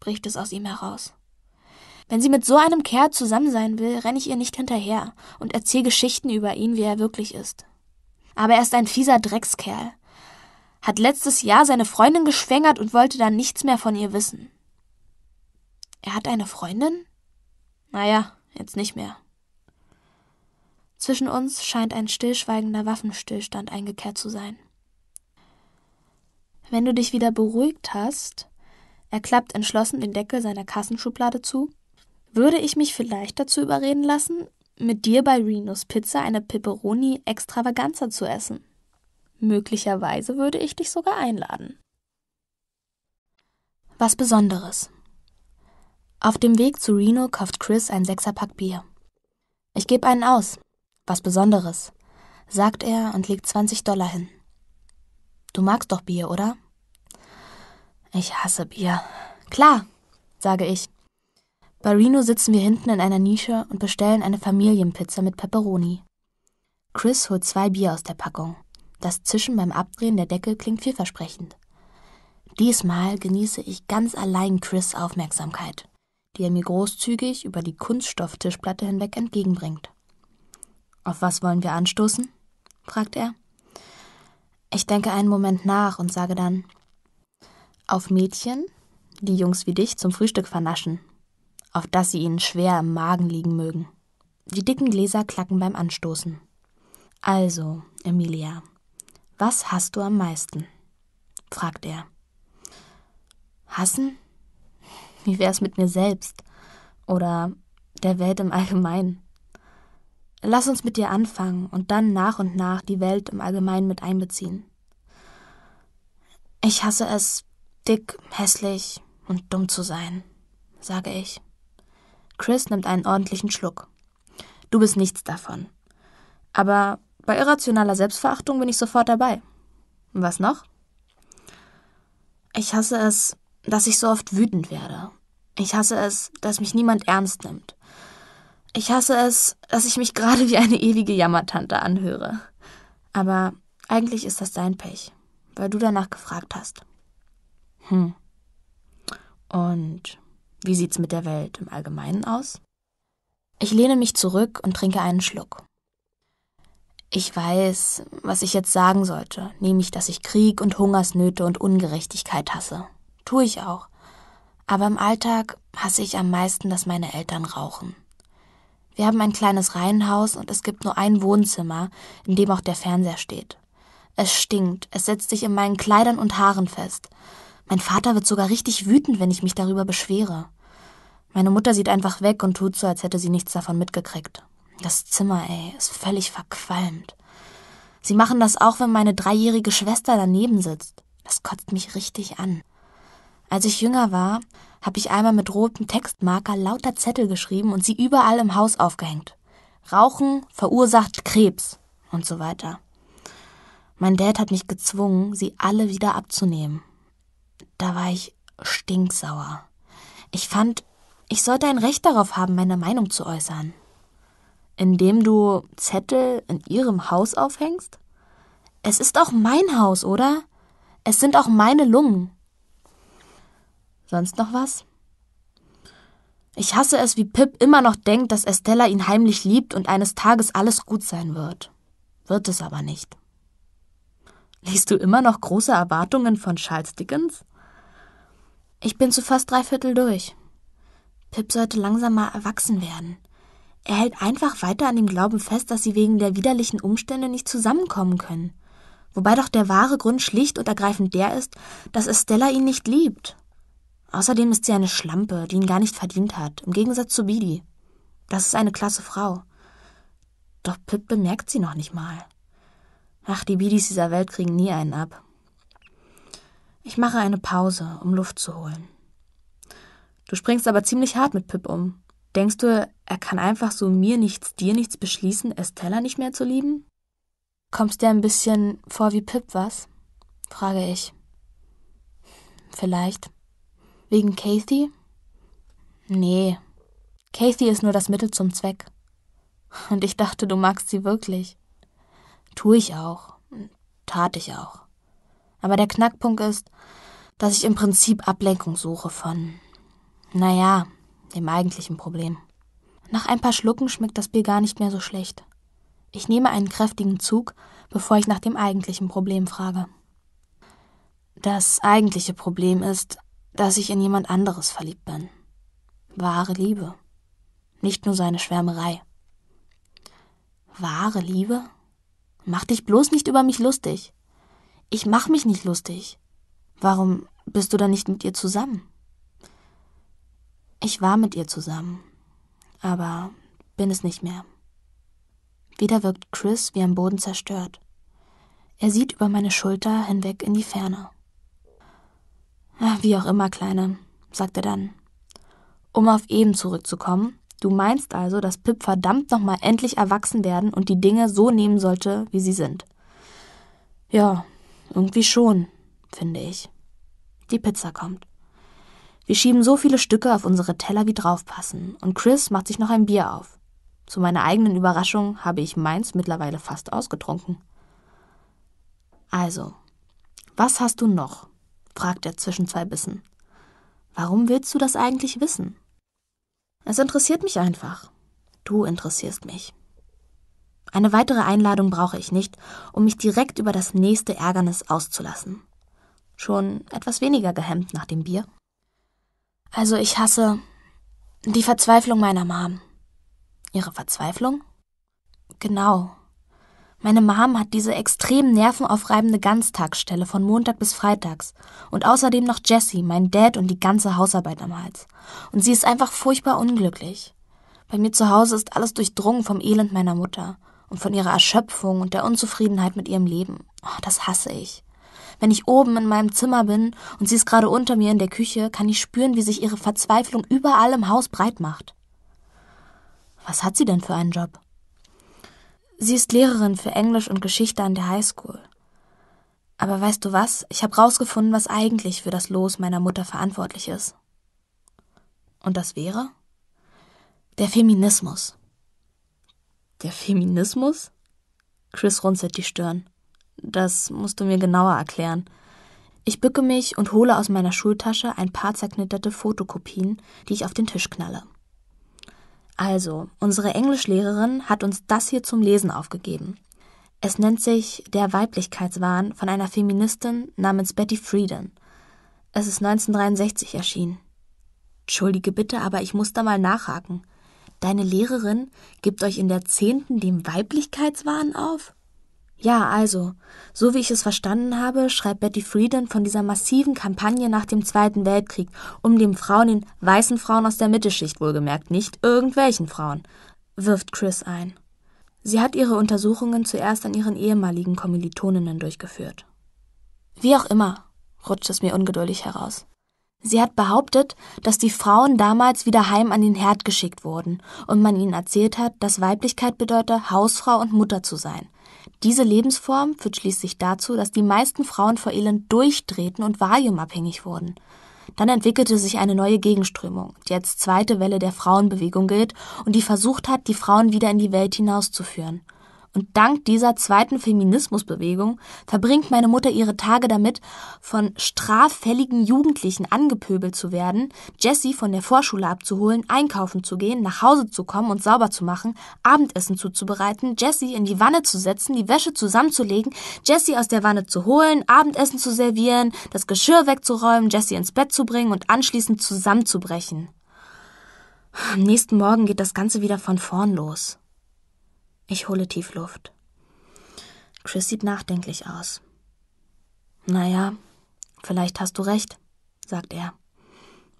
bricht es aus ihm heraus. Wenn sie mit so einem Kerl zusammen sein will, renne ich ihr nicht hinterher und erzähle Geschichten über ihn, wie er wirklich ist. Aber er ist ein fieser Dreckskerl, hat letztes Jahr seine Freundin geschwängert und wollte dann nichts mehr von ihr wissen. Er hat eine Freundin? Naja, jetzt nicht mehr. Zwischen uns scheint ein stillschweigender Waffenstillstand eingekehrt zu sein. Wenn du dich wieder beruhigt hast, er klappt entschlossen den Deckel seiner Kassenschublade zu, würde ich mich vielleicht dazu überreden lassen, mit dir bei Renos Pizza eine Peperoni Extravaganza zu essen. Möglicherweise würde ich dich sogar einladen. Was Besonderes. Auf dem Weg zu Reno kauft Chris ein Sechserpack Bier. Ich gebe einen aus. Was Besonderes, sagt er und legt 20 Dollar hin. Du magst doch Bier, oder? Ich hasse Bier. Klar, sage ich. Bei Reno sitzen wir hinten in einer Nische und bestellen eine Familienpizza mit Pepperoni. Chris holt zwei Bier aus der Packung. Das Zischen beim Abdrehen der Decke klingt vielversprechend. Diesmal genieße ich ganz allein Chris Aufmerksamkeit, die er mir großzügig über die Kunststofftischplatte hinweg entgegenbringt. Auf was wollen wir anstoßen? fragt er. Ich denke einen Moment nach und sage dann auf Mädchen, die Jungs wie dich zum Frühstück vernaschen, auf das sie ihnen schwer im Magen liegen mögen. Die dicken Gläser klacken beim Anstoßen. Also, Emilia, was hast du am meisten? fragt er. Hassen? Wie wär's mit mir selbst? Oder der Welt im Allgemeinen? Lass uns mit dir anfangen und dann nach und nach die Welt im Allgemeinen mit einbeziehen. Ich hasse es, dick, hässlich und dumm zu sein, sage ich. Chris nimmt einen ordentlichen Schluck. Du bist nichts davon. Aber bei irrationaler Selbstverachtung bin ich sofort dabei. Was noch? Ich hasse es, dass ich so oft wütend werde. Ich hasse es, dass mich niemand ernst nimmt. Ich hasse es, dass ich mich gerade wie eine ewige Jammertante anhöre. Aber eigentlich ist das dein Pech, weil du danach gefragt hast. Hm. Und wie sieht's mit der Welt im Allgemeinen aus? Ich lehne mich zurück und trinke einen Schluck. Ich weiß, was ich jetzt sagen sollte, nämlich, dass ich Krieg und Hungersnöte und Ungerechtigkeit hasse. Tue ich auch. Aber im Alltag hasse ich am meisten, dass meine Eltern rauchen. Wir haben ein kleines Reihenhaus und es gibt nur ein Wohnzimmer, in dem auch der Fernseher steht. Es stinkt, es setzt sich in meinen Kleidern und Haaren fest. Mein Vater wird sogar richtig wütend, wenn ich mich darüber beschwere. Meine Mutter sieht einfach weg und tut so, als hätte sie nichts davon mitgekriegt. Das Zimmer, ey, ist völlig verqualmt. Sie machen das auch, wenn meine dreijährige Schwester daneben sitzt. Das kotzt mich richtig an. Als ich jünger war, habe ich einmal mit rotem Textmarker lauter Zettel geschrieben und sie überall im Haus aufgehängt. Rauchen verursacht Krebs und so weiter. Mein Dad hat mich gezwungen, sie alle wieder abzunehmen. Da war ich stinksauer. Ich fand, ich sollte ein Recht darauf haben, meine Meinung zu äußern indem du Zettel in ihrem Haus aufhängst? Es ist auch mein Haus, oder? Es sind auch meine Lungen. Sonst noch was? Ich hasse es, wie Pip immer noch denkt, dass Estella ihn heimlich liebt und eines Tages alles gut sein wird. Wird es aber nicht. Liest du immer noch große Erwartungen von Charles Dickens? Ich bin zu fast drei Viertel durch. Pip sollte langsam mal erwachsen werden. Er hält einfach weiter an dem Glauben fest, dass sie wegen der widerlichen Umstände nicht zusammenkommen können. Wobei doch der wahre Grund schlicht und ergreifend der ist, dass Estella ihn nicht liebt. Außerdem ist sie eine Schlampe, die ihn gar nicht verdient hat, im Gegensatz zu Bidi. Das ist eine klasse Frau. Doch Pip bemerkt sie noch nicht mal. Ach, die Bidis dieser Welt kriegen nie einen ab. Ich mache eine Pause, um Luft zu holen. Du springst aber ziemlich hart mit Pip um. Denkst du, er kann einfach so mir nichts, dir nichts beschließen, Estella nicht mehr zu lieben? Kommst dir ein bisschen vor wie Pip, was? frage ich. Vielleicht. Wegen Casey? Nee. Casey ist nur das Mittel zum Zweck. Und ich dachte, du magst sie wirklich. Tu ich auch. Tat ich auch. Aber der Knackpunkt ist, dass ich im Prinzip Ablenkung suche von, naja, dem eigentlichen Problem. Nach ein paar Schlucken schmeckt das Bier gar nicht mehr so schlecht. Ich nehme einen kräftigen Zug, bevor ich nach dem eigentlichen Problem frage. Das eigentliche Problem ist, dass ich in jemand anderes verliebt bin. Wahre Liebe. Nicht nur seine Schwärmerei. Wahre Liebe? Mach dich bloß nicht über mich lustig. Ich mach mich nicht lustig. Warum bist du dann nicht mit ihr zusammen? Ich war mit ihr zusammen, aber bin es nicht mehr. Wieder wirkt Chris wie am Boden zerstört. Er sieht über meine Schulter hinweg in die Ferne. Ach, wie auch immer, Kleine, sagt er dann. Um auf eben zurückzukommen, du meinst also, dass Pip verdammt nochmal endlich erwachsen werden und die Dinge so nehmen sollte, wie sie sind. Ja, irgendwie schon, finde ich. Die Pizza kommt. Wir schieben so viele Stücke auf unsere Teller, wie draufpassen, und Chris macht sich noch ein Bier auf. Zu meiner eigenen Überraschung habe ich meins mittlerweile fast ausgetrunken. Also, was hast du noch? fragt er zwischen zwei Bissen. Warum willst du das eigentlich wissen? Es interessiert mich einfach. Du interessierst mich. Eine weitere Einladung brauche ich nicht, um mich direkt über das nächste Ärgernis auszulassen. Schon etwas weniger gehemmt nach dem Bier. Also ich hasse die Verzweiflung meiner Mom. Ihre Verzweiflung? Genau. Meine Mom hat diese extrem nervenaufreibende Ganztagsstelle von Montag bis Freitags und außerdem noch Jessie, mein Dad und die ganze Hausarbeit am Hals. Und sie ist einfach furchtbar unglücklich. Bei mir zu Hause ist alles durchdrungen vom Elend meiner Mutter und von ihrer Erschöpfung und der Unzufriedenheit mit ihrem Leben. Oh, das hasse ich. Wenn ich oben in meinem Zimmer bin und sie ist gerade unter mir in der Küche, kann ich spüren, wie sich ihre Verzweiflung überall im Haus breit macht. Was hat sie denn für einen Job? Sie ist Lehrerin für Englisch und Geschichte an der Highschool. Aber weißt du was? Ich habe rausgefunden, was eigentlich für das Los meiner Mutter verantwortlich ist. Und das wäre? Der Feminismus. Der Feminismus? Chris runzelt die Stirn. Das musst du mir genauer erklären. Ich bücke mich und hole aus meiner Schultasche ein paar zerknitterte Fotokopien, die ich auf den Tisch knalle. Also, unsere Englischlehrerin hat uns das hier zum Lesen aufgegeben. Es nennt sich Der Weiblichkeitswahn von einer Feministin namens Betty Friedan. Es ist 1963 erschienen. Entschuldige bitte, aber ich muss da mal nachhaken. Deine Lehrerin gibt euch in der zehnten dem Weiblichkeitswahn auf? Ja, also, so wie ich es verstanden habe, schreibt Betty Friedan von dieser massiven Kampagne nach dem Zweiten Weltkrieg, um den Frauen, den weißen Frauen aus der Mittelschicht wohlgemerkt, nicht irgendwelchen Frauen, wirft Chris ein. Sie hat ihre Untersuchungen zuerst an ihren ehemaligen Kommilitoninnen durchgeführt. Wie auch immer, rutscht es mir ungeduldig heraus. Sie hat behauptet, dass die Frauen damals wieder heim an den Herd geschickt wurden und man ihnen erzählt hat, dass Weiblichkeit bedeute, Hausfrau und Mutter zu sein – diese Lebensform führt schließlich dazu, dass die meisten Frauen vor Elend durchdrehten und valiumabhängig wurden. Dann entwickelte sich eine neue Gegenströmung, die als zweite Welle der Frauenbewegung gilt und die versucht hat, die Frauen wieder in die Welt hinauszuführen und dank dieser zweiten Feminismusbewegung verbringt meine Mutter ihre Tage damit, von straffälligen Jugendlichen angepöbelt zu werden, Jessie von der Vorschule abzuholen, einkaufen zu gehen, nach Hause zu kommen und sauber zu machen, Abendessen zuzubereiten, Jessie in die Wanne zu setzen, die Wäsche zusammenzulegen, Jessie aus der Wanne zu holen, Abendessen zu servieren, das Geschirr wegzuräumen, Jessie ins Bett zu bringen und anschließend zusammenzubrechen. Am nächsten Morgen geht das Ganze wieder von vorn los. Ich hole tief Luft. Chris sieht nachdenklich aus. Naja, vielleicht hast du recht, sagt er.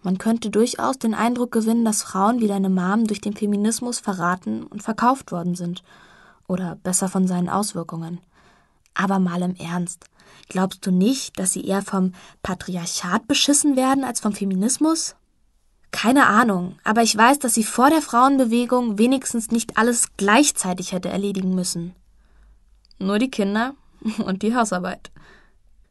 Man könnte durchaus den Eindruck gewinnen, dass Frauen wie deine Mom durch den Feminismus verraten und verkauft worden sind. Oder besser von seinen Auswirkungen. Aber mal im Ernst. Glaubst du nicht, dass sie eher vom Patriarchat beschissen werden als vom Feminismus? Keine Ahnung, aber ich weiß, dass sie vor der Frauenbewegung wenigstens nicht alles gleichzeitig hätte erledigen müssen. Nur die Kinder und die Hausarbeit.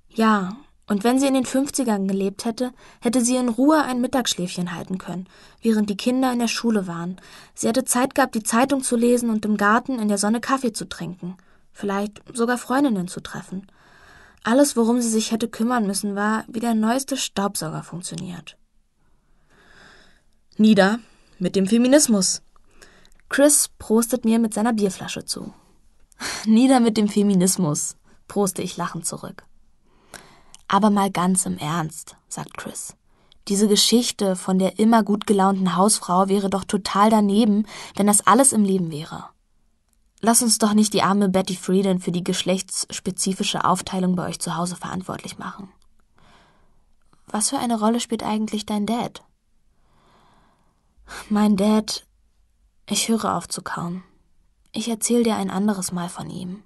Ja, und wenn sie in den 50ern gelebt hätte, hätte sie in Ruhe ein Mittagsschläfchen halten können, während die Kinder in der Schule waren. Sie hätte Zeit gehabt, die Zeitung zu lesen und im Garten in der Sonne Kaffee zu trinken, vielleicht sogar Freundinnen zu treffen. Alles, worum sie sich hätte kümmern müssen, war, wie der neueste Staubsauger funktioniert. Nieder mit dem Feminismus. Chris prostet mir mit seiner Bierflasche zu. Nieder mit dem Feminismus, proste ich lachend zurück. Aber mal ganz im Ernst, sagt Chris. Diese Geschichte von der immer gut gelaunten Hausfrau wäre doch total daneben, wenn das alles im Leben wäre. Lass uns doch nicht die arme Betty Friedan für die geschlechtsspezifische Aufteilung bei euch zu Hause verantwortlich machen. Was für eine Rolle spielt eigentlich dein Dad? Mein Dad. Ich höre auf zu kauen. Ich erzähle dir ein anderes Mal von ihm.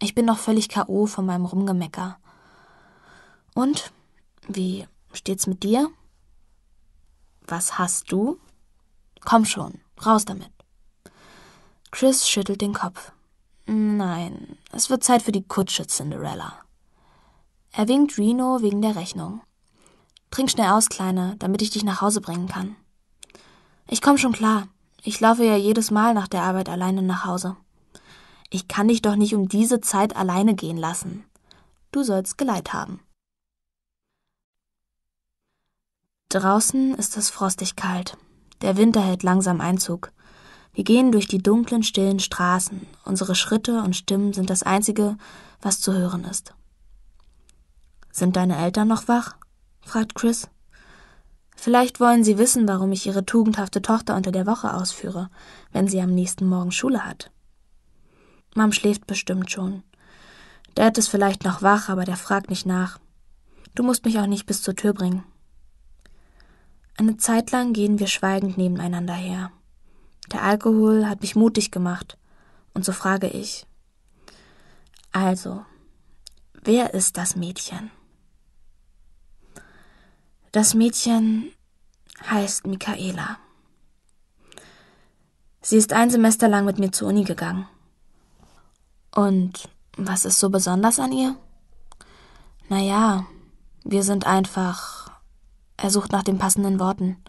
Ich bin noch völlig K.O. von meinem Rumgemecker. Und? Wie steht's mit dir? Was hast du? Komm schon, raus damit. Chris schüttelt den Kopf. Nein, es wird Zeit für die Kutsche, Cinderella. Er winkt Reno wegen der Rechnung. Trink schnell aus, Kleine, damit ich dich nach Hause bringen kann. Ich komm schon klar. Ich laufe ja jedes Mal nach der Arbeit alleine nach Hause. Ich kann dich doch nicht um diese Zeit alleine gehen lassen. Du sollst Geleit haben. Draußen ist es frostig kalt. Der Winter hält langsam Einzug. Wir gehen durch die dunklen, stillen Straßen. Unsere Schritte und Stimmen sind das Einzige, was zu hören ist. Sind deine Eltern noch wach? fragt Chris. Vielleicht wollen Sie wissen, warum ich Ihre tugendhafte Tochter unter der Woche ausführe, wenn sie am nächsten Morgen Schule hat. Mom schläft bestimmt schon. Dad ist vielleicht noch wach, aber der fragt nicht nach. Du musst mich auch nicht bis zur Tür bringen. Eine Zeit lang gehen wir schweigend nebeneinander her. Der Alkohol hat mich mutig gemacht, und so frage ich. Also, wer ist das Mädchen? Das Mädchen heißt Michaela. Sie ist ein Semester lang mit mir zur Uni gegangen. Und was ist so besonders an ihr? Naja, wir sind einfach. Er sucht nach den passenden Worten.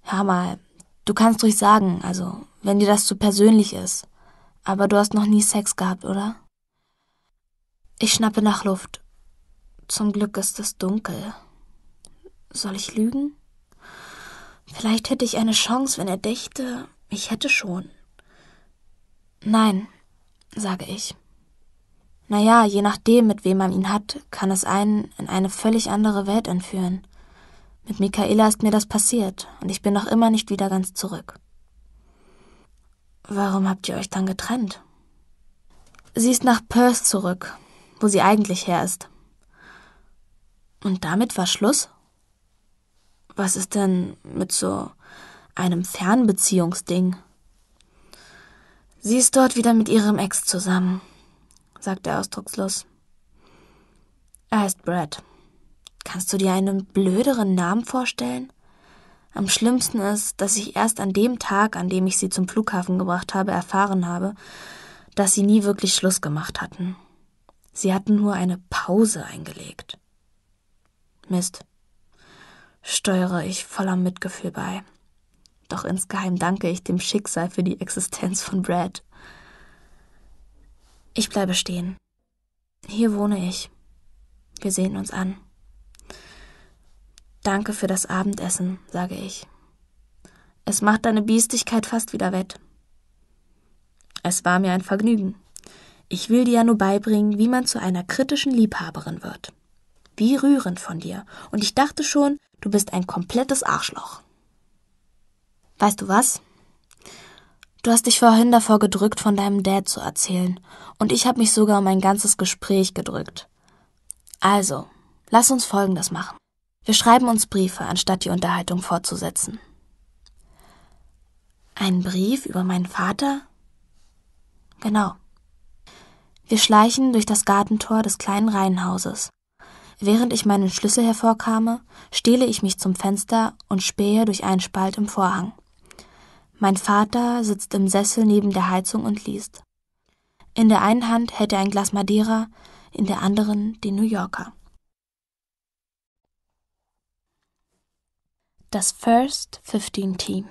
Hör mal, du kannst ruhig sagen, also, wenn dir das zu persönlich ist. Aber du hast noch nie Sex gehabt, oder? Ich schnappe nach Luft. Zum Glück ist es dunkel. Soll ich lügen? Vielleicht hätte ich eine Chance, wenn er dächte, ich hätte schon. Nein, sage ich. Naja, je nachdem, mit wem man ihn hat, kann es einen in eine völlig andere Welt entführen. Mit Michaela ist mir das passiert und ich bin noch immer nicht wieder ganz zurück. Warum habt ihr euch dann getrennt? Sie ist nach Perth zurück, wo sie eigentlich her ist. Und damit war Schluss? Was ist denn mit so einem Fernbeziehungsding? Sie ist dort wieder mit ihrem Ex zusammen, sagt er ausdruckslos. Er heißt Brad. Kannst du dir einen blöderen Namen vorstellen? Am schlimmsten ist, dass ich erst an dem Tag, an dem ich sie zum Flughafen gebracht habe, erfahren habe, dass sie nie wirklich Schluss gemacht hatten. Sie hatten nur eine Pause eingelegt. Mist steuere ich voller Mitgefühl bei. Doch insgeheim danke ich dem Schicksal für die Existenz von Brad. Ich bleibe stehen. Hier wohne ich. Wir sehen uns an. Danke für das Abendessen, sage ich. Es macht deine Biestigkeit fast wieder wett. Es war mir ein Vergnügen. Ich will dir ja nur beibringen, wie man zu einer kritischen Liebhaberin wird. Wie rührend von dir. Und ich dachte schon, Du bist ein komplettes Arschloch. Weißt du was? Du hast dich vorhin davor gedrückt, von deinem Dad zu erzählen, und ich habe mich sogar um ein ganzes Gespräch gedrückt. Also, lass uns Folgendes machen. Wir schreiben uns Briefe, anstatt die Unterhaltung fortzusetzen. Ein Brief über meinen Vater? Genau. Wir schleichen durch das Gartentor des kleinen Reihenhauses. Während ich meinen Schlüssel hervorkame, stehle ich mich zum Fenster und spähe durch einen Spalt im Vorhang. Mein Vater sitzt im Sessel neben der Heizung und liest. In der einen Hand hält er ein Glas Madeira, in der anderen den New Yorker. Das First 15 Team.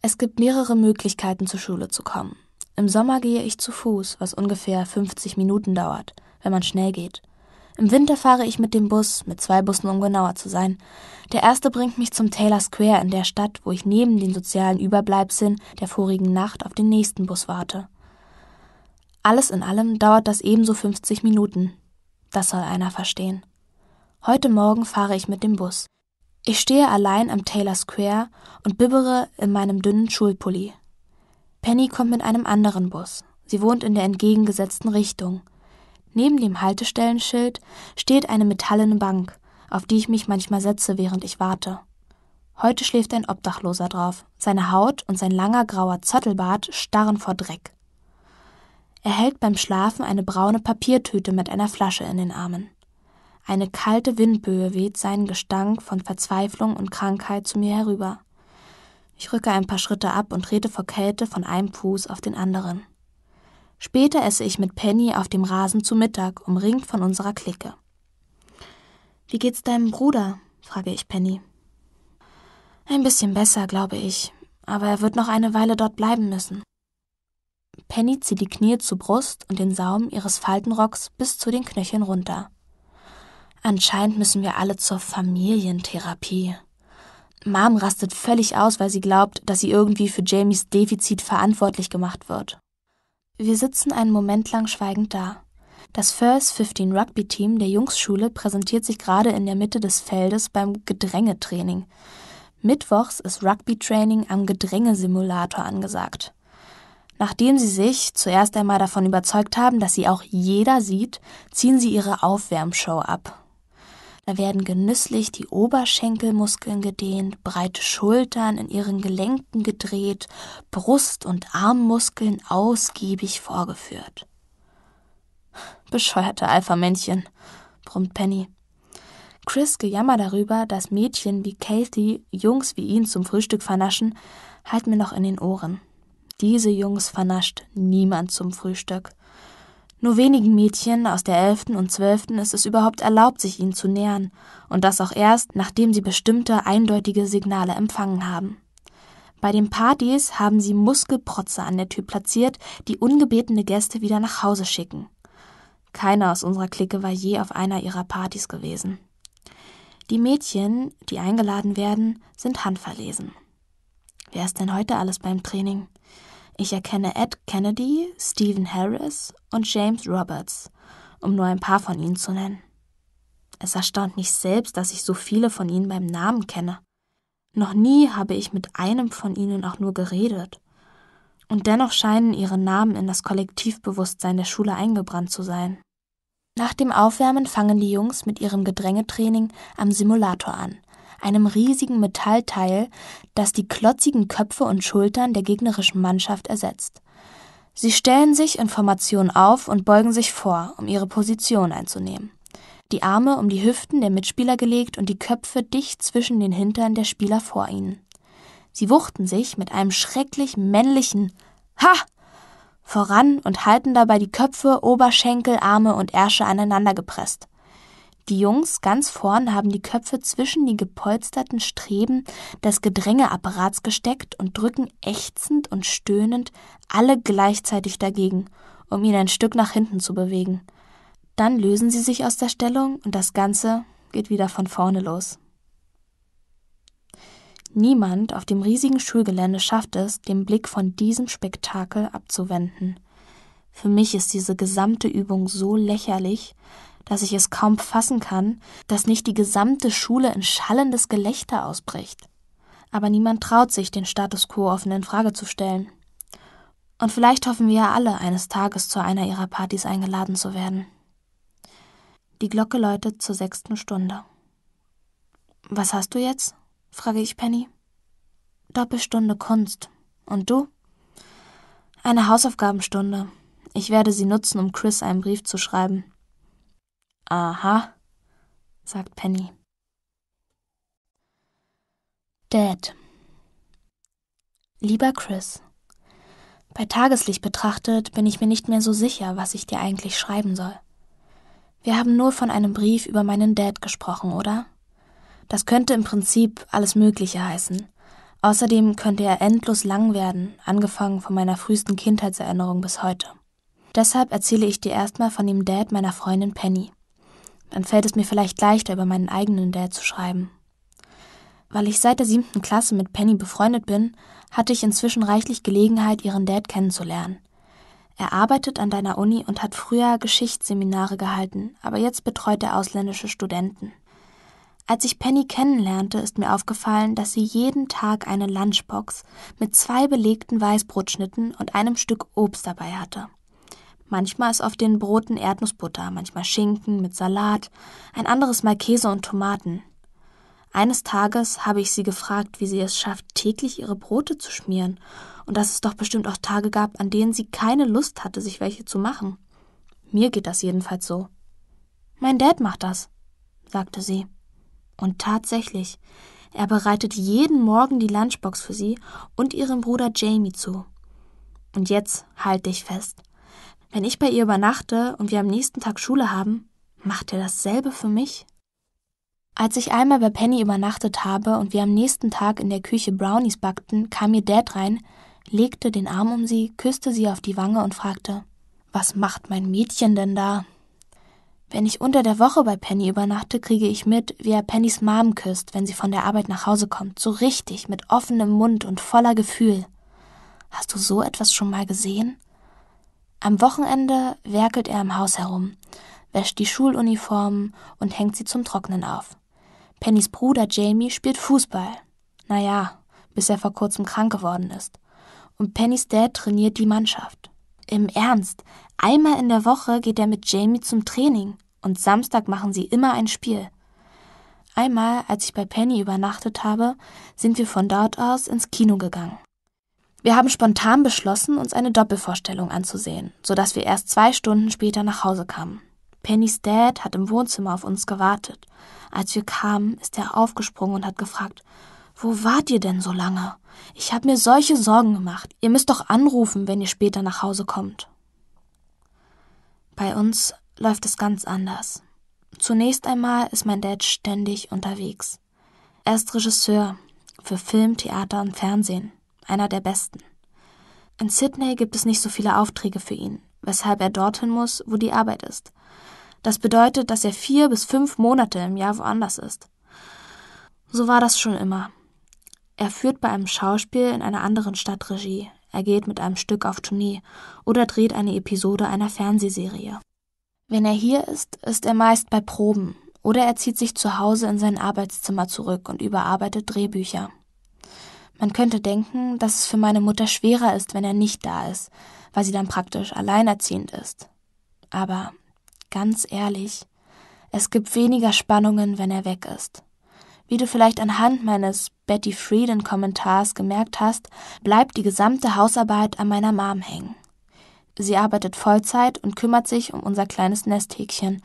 Es gibt mehrere Möglichkeiten, zur Schule zu kommen. Im Sommer gehe ich zu Fuß, was ungefähr 50 Minuten dauert, wenn man schnell geht. Im Winter fahre ich mit dem Bus, mit zwei Bussen, um genauer zu sein. Der erste bringt mich zum Taylor Square in der Stadt, wo ich neben den sozialen Überbleibseln der vorigen Nacht auf den nächsten Bus warte. Alles in allem dauert das ebenso 50 Minuten. Das soll einer verstehen. Heute Morgen fahre ich mit dem Bus. Ich stehe allein am Taylor Square und bibbere in meinem dünnen Schulpulli. Penny kommt mit einem anderen Bus. Sie wohnt in der entgegengesetzten Richtung. Neben dem Haltestellenschild steht eine metallene Bank, auf die ich mich manchmal setze, während ich warte. Heute schläft ein Obdachloser drauf. Seine Haut und sein langer grauer Zottelbart starren vor Dreck. Er hält beim Schlafen eine braune Papiertüte mit einer Flasche in den Armen. Eine kalte Windböe weht seinen Gestank von Verzweiflung und Krankheit zu mir herüber. Ich rücke ein paar Schritte ab und trete vor Kälte von einem Fuß auf den anderen. Später esse ich mit Penny auf dem Rasen zu Mittag, umringt von unserer Clique. Wie geht's deinem Bruder? frage ich Penny. Ein bisschen besser, glaube ich, aber er wird noch eine Weile dort bleiben müssen. Penny zieht die Knie zur Brust und den Saum ihres Faltenrocks bis zu den Knöcheln runter. Anscheinend müssen wir alle zur Familientherapie. Mom rastet völlig aus, weil sie glaubt, dass sie irgendwie für Jamies Defizit verantwortlich gemacht wird. Wir sitzen einen Moment lang schweigend da. Das First 15 Rugby Team der Jungsschule präsentiert sich gerade in der Mitte des Feldes beim Gedrängetraining. Mittwochs ist Rugby Training am Gedrängesimulator angesagt. Nachdem sie sich zuerst einmal davon überzeugt haben, dass sie auch jeder sieht, ziehen sie ihre Aufwärmshow ab. Da werden genüsslich die Oberschenkelmuskeln gedehnt, breite Schultern in ihren Gelenken gedreht, Brust- und Armmuskeln ausgiebig vorgeführt. Bescheuerte Alpha-Männchen, brummt Penny. Chris Gejammer darüber, dass Mädchen wie Kathy Jungs wie ihn zum Frühstück vernaschen, halt mir noch in den Ohren. Diese Jungs vernascht niemand zum Frühstück. Nur wenigen Mädchen aus der 11. und 12. ist es überhaupt erlaubt, sich ihnen zu nähern, und das auch erst, nachdem sie bestimmte eindeutige Signale empfangen haben. Bei den Partys haben sie Muskelprotze an der Tür platziert, die ungebetene Gäste wieder nach Hause schicken. Keiner aus unserer Clique war je auf einer ihrer Partys gewesen. Die Mädchen, die eingeladen werden, sind handverlesen. Wer ist denn heute alles beim Training? Ich erkenne Ed Kennedy, Stephen Harris und James Roberts, um nur ein paar von ihnen zu nennen. Es erstaunt mich selbst, dass ich so viele von ihnen beim Namen kenne. Noch nie habe ich mit einem von ihnen auch nur geredet. Und dennoch scheinen ihre Namen in das Kollektivbewusstsein der Schule eingebrannt zu sein. Nach dem Aufwärmen fangen die Jungs mit ihrem Gedrängetraining am Simulator an, einem riesigen Metallteil, das die klotzigen Köpfe und Schultern der gegnerischen Mannschaft ersetzt. Sie stellen sich in Formation auf und beugen sich vor, um ihre Position einzunehmen. Die Arme um die Hüften der Mitspieler gelegt und die Köpfe dicht zwischen den Hintern der Spieler vor ihnen. Sie wuchten sich mit einem schrecklich männlichen Ha voran und halten dabei die Köpfe, Oberschenkel, Arme und Ärsche aneinander gepresst. Die Jungs ganz vorn haben die Köpfe zwischen die gepolsterten Streben des Gedrängeapparats gesteckt und drücken ächzend und stöhnend alle gleichzeitig dagegen, um ihn ein Stück nach hinten zu bewegen. Dann lösen sie sich aus der Stellung und das Ganze geht wieder von vorne los. Niemand auf dem riesigen Schulgelände schafft es, den Blick von diesem Spektakel abzuwenden. Für mich ist diese gesamte Übung so lächerlich, dass ich es kaum fassen kann, dass nicht die gesamte Schule in schallendes Gelächter ausbricht. Aber niemand traut sich, den Status quo offen in Frage zu stellen. Und vielleicht hoffen wir ja alle, eines Tages zu einer ihrer Partys eingeladen zu werden. Die Glocke läutet zur sechsten Stunde. Was hast du jetzt? frage ich Penny. Doppelstunde Kunst. Und du? Eine Hausaufgabenstunde. Ich werde sie nutzen, um Chris einen Brief zu schreiben. Aha, sagt Penny. Dad. Lieber Chris, bei Tageslicht betrachtet bin ich mir nicht mehr so sicher, was ich dir eigentlich schreiben soll. Wir haben nur von einem Brief über meinen Dad gesprochen, oder? Das könnte im Prinzip alles Mögliche heißen. Außerdem könnte er endlos lang werden, angefangen von meiner frühesten Kindheitserinnerung bis heute. Deshalb erzähle ich dir erstmal von dem Dad meiner Freundin Penny dann fällt es mir vielleicht leichter, über meinen eigenen Dad zu schreiben. Weil ich seit der siebten Klasse mit Penny befreundet bin, hatte ich inzwischen reichlich Gelegenheit, ihren Dad kennenzulernen. Er arbeitet an deiner Uni und hat früher Geschichtsseminare gehalten, aber jetzt betreut er ausländische Studenten. Als ich Penny kennenlernte, ist mir aufgefallen, dass sie jeden Tag eine Lunchbox mit zwei belegten Weißbrotschnitten und einem Stück Obst dabei hatte. Manchmal ist auf den Broten Erdnussbutter, manchmal Schinken mit Salat, ein anderes Mal Käse und Tomaten. Eines Tages habe ich sie gefragt, wie sie es schafft, täglich ihre Brote zu schmieren und dass es doch bestimmt auch Tage gab, an denen sie keine Lust hatte, sich welche zu machen. Mir geht das jedenfalls so. Mein Dad macht das, sagte sie. Und tatsächlich, er bereitet jeden Morgen die Lunchbox für sie und ihrem Bruder Jamie zu. Und jetzt halt dich fest. Wenn ich bei ihr übernachte und wir am nächsten Tag Schule haben, macht er dasselbe für mich? Als ich einmal bei Penny übernachtet habe und wir am nächsten Tag in der Küche Brownies backten, kam ihr Dad rein, legte den Arm um sie, küsste sie auf die Wange und fragte, was macht mein Mädchen denn da? Wenn ich unter der Woche bei Penny übernachte, kriege ich mit, wie er Pennys Mom küsst, wenn sie von der Arbeit nach Hause kommt, so richtig, mit offenem Mund und voller Gefühl. Hast du so etwas schon mal gesehen? Am Wochenende werkelt er im Haus herum, wäscht die Schuluniformen und hängt sie zum Trocknen auf. Pennys Bruder Jamie spielt Fußball. Naja, bis er vor kurzem krank geworden ist. Und Pennys Dad trainiert die Mannschaft. Im Ernst, einmal in der Woche geht er mit Jamie zum Training und Samstag machen sie immer ein Spiel. Einmal, als ich bei Penny übernachtet habe, sind wir von dort aus ins Kino gegangen. Wir haben spontan beschlossen, uns eine Doppelvorstellung anzusehen, sodass wir erst zwei Stunden später nach Hause kamen. Pennys Dad hat im Wohnzimmer auf uns gewartet. Als wir kamen, ist er aufgesprungen und hat gefragt, wo wart ihr denn so lange? Ich habe mir solche Sorgen gemacht. Ihr müsst doch anrufen, wenn ihr später nach Hause kommt. Bei uns läuft es ganz anders. Zunächst einmal ist mein Dad ständig unterwegs. Er ist Regisseur für Film, Theater und Fernsehen einer der besten. In Sydney gibt es nicht so viele Aufträge für ihn, weshalb er dorthin muss, wo die Arbeit ist. Das bedeutet, dass er vier bis fünf Monate im Jahr woanders ist. So war das schon immer. Er führt bei einem Schauspiel in einer anderen Stadt Regie, er geht mit einem Stück auf Tournee oder dreht eine Episode einer Fernsehserie. Wenn er hier ist, ist er meist bei Proben oder er zieht sich zu Hause in sein Arbeitszimmer zurück und überarbeitet Drehbücher. Man könnte denken, dass es für meine Mutter schwerer ist, wenn er nicht da ist, weil sie dann praktisch alleinerziehend ist. Aber ganz ehrlich, es gibt weniger Spannungen, wenn er weg ist. Wie du vielleicht anhand meines Betty Frieden Kommentars gemerkt hast, bleibt die gesamte Hausarbeit an meiner Mom hängen. Sie arbeitet Vollzeit und kümmert sich um unser kleines Nesthäkchen,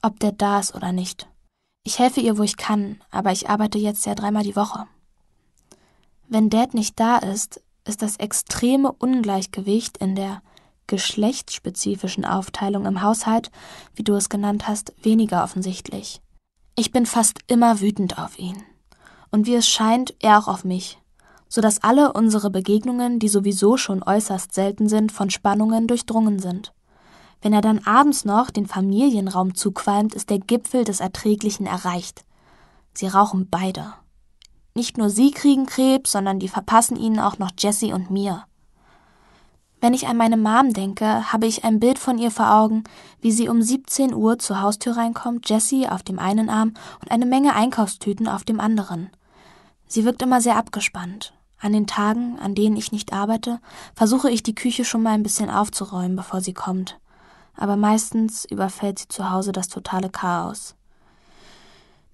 ob der da ist oder nicht. Ich helfe ihr, wo ich kann, aber ich arbeite jetzt ja dreimal die Woche. Wenn Dad nicht da ist, ist das extreme Ungleichgewicht in der geschlechtsspezifischen Aufteilung im Haushalt, wie du es genannt hast, weniger offensichtlich. Ich bin fast immer wütend auf ihn. Und wie es scheint, er auch auf mich, so dass alle unsere Begegnungen, die sowieso schon äußerst selten sind, von Spannungen durchdrungen sind. Wenn er dann abends noch den Familienraum zuqualmt, ist der Gipfel des Erträglichen erreicht. Sie rauchen beide. Nicht nur sie kriegen Krebs, sondern die verpassen ihnen auch noch Jesse und mir. Wenn ich an meine Mom denke, habe ich ein Bild von ihr vor Augen, wie sie um 17 Uhr zur Haustür reinkommt, Jessie auf dem einen Arm und eine Menge Einkaufstüten auf dem anderen. Sie wirkt immer sehr abgespannt. An den Tagen, an denen ich nicht arbeite, versuche ich die Küche schon mal ein bisschen aufzuräumen, bevor sie kommt. Aber meistens überfällt sie zu Hause das totale Chaos.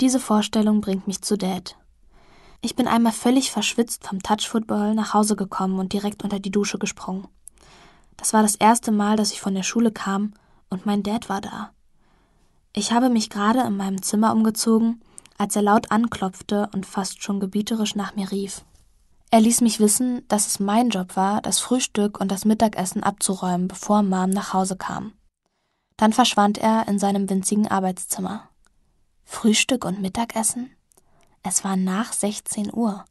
Diese Vorstellung bringt mich zu Dad. Ich bin einmal völlig verschwitzt vom Touch-Football nach Hause gekommen und direkt unter die Dusche gesprungen. Das war das erste Mal, dass ich von der Schule kam und mein Dad war da. Ich habe mich gerade in meinem Zimmer umgezogen, als er laut anklopfte und fast schon gebieterisch nach mir rief. Er ließ mich wissen, dass es mein Job war, das Frühstück und das Mittagessen abzuräumen, bevor Mom nach Hause kam. Dann verschwand er in seinem winzigen Arbeitszimmer. Frühstück und Mittagessen? Es war nach 16 Uhr.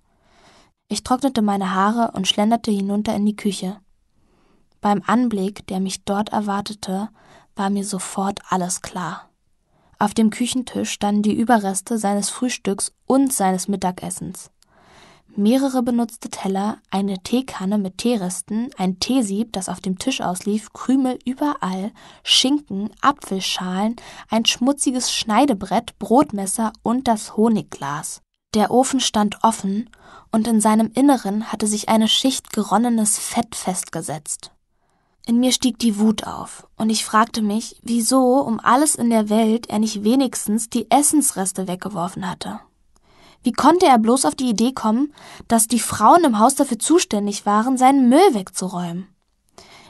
Ich trocknete meine Haare und schlenderte hinunter in die Küche. Beim Anblick, der mich dort erwartete, war mir sofort alles klar. Auf dem Küchentisch standen die Überreste seines Frühstücks und seines Mittagessens mehrere benutzte Teller, eine Teekanne mit Teeresten, ein Teesieb, das auf dem Tisch auslief, Krümel überall, Schinken, Apfelschalen, ein schmutziges Schneidebrett, Brotmesser und das Honigglas. Der Ofen stand offen, und in seinem Inneren hatte sich eine Schicht geronnenes Fett festgesetzt. In mir stieg die Wut auf, und ich fragte mich, wieso um alles in der Welt er nicht wenigstens die Essensreste weggeworfen hatte. Wie konnte er bloß auf die Idee kommen, dass die Frauen im Haus dafür zuständig waren, seinen Müll wegzuräumen?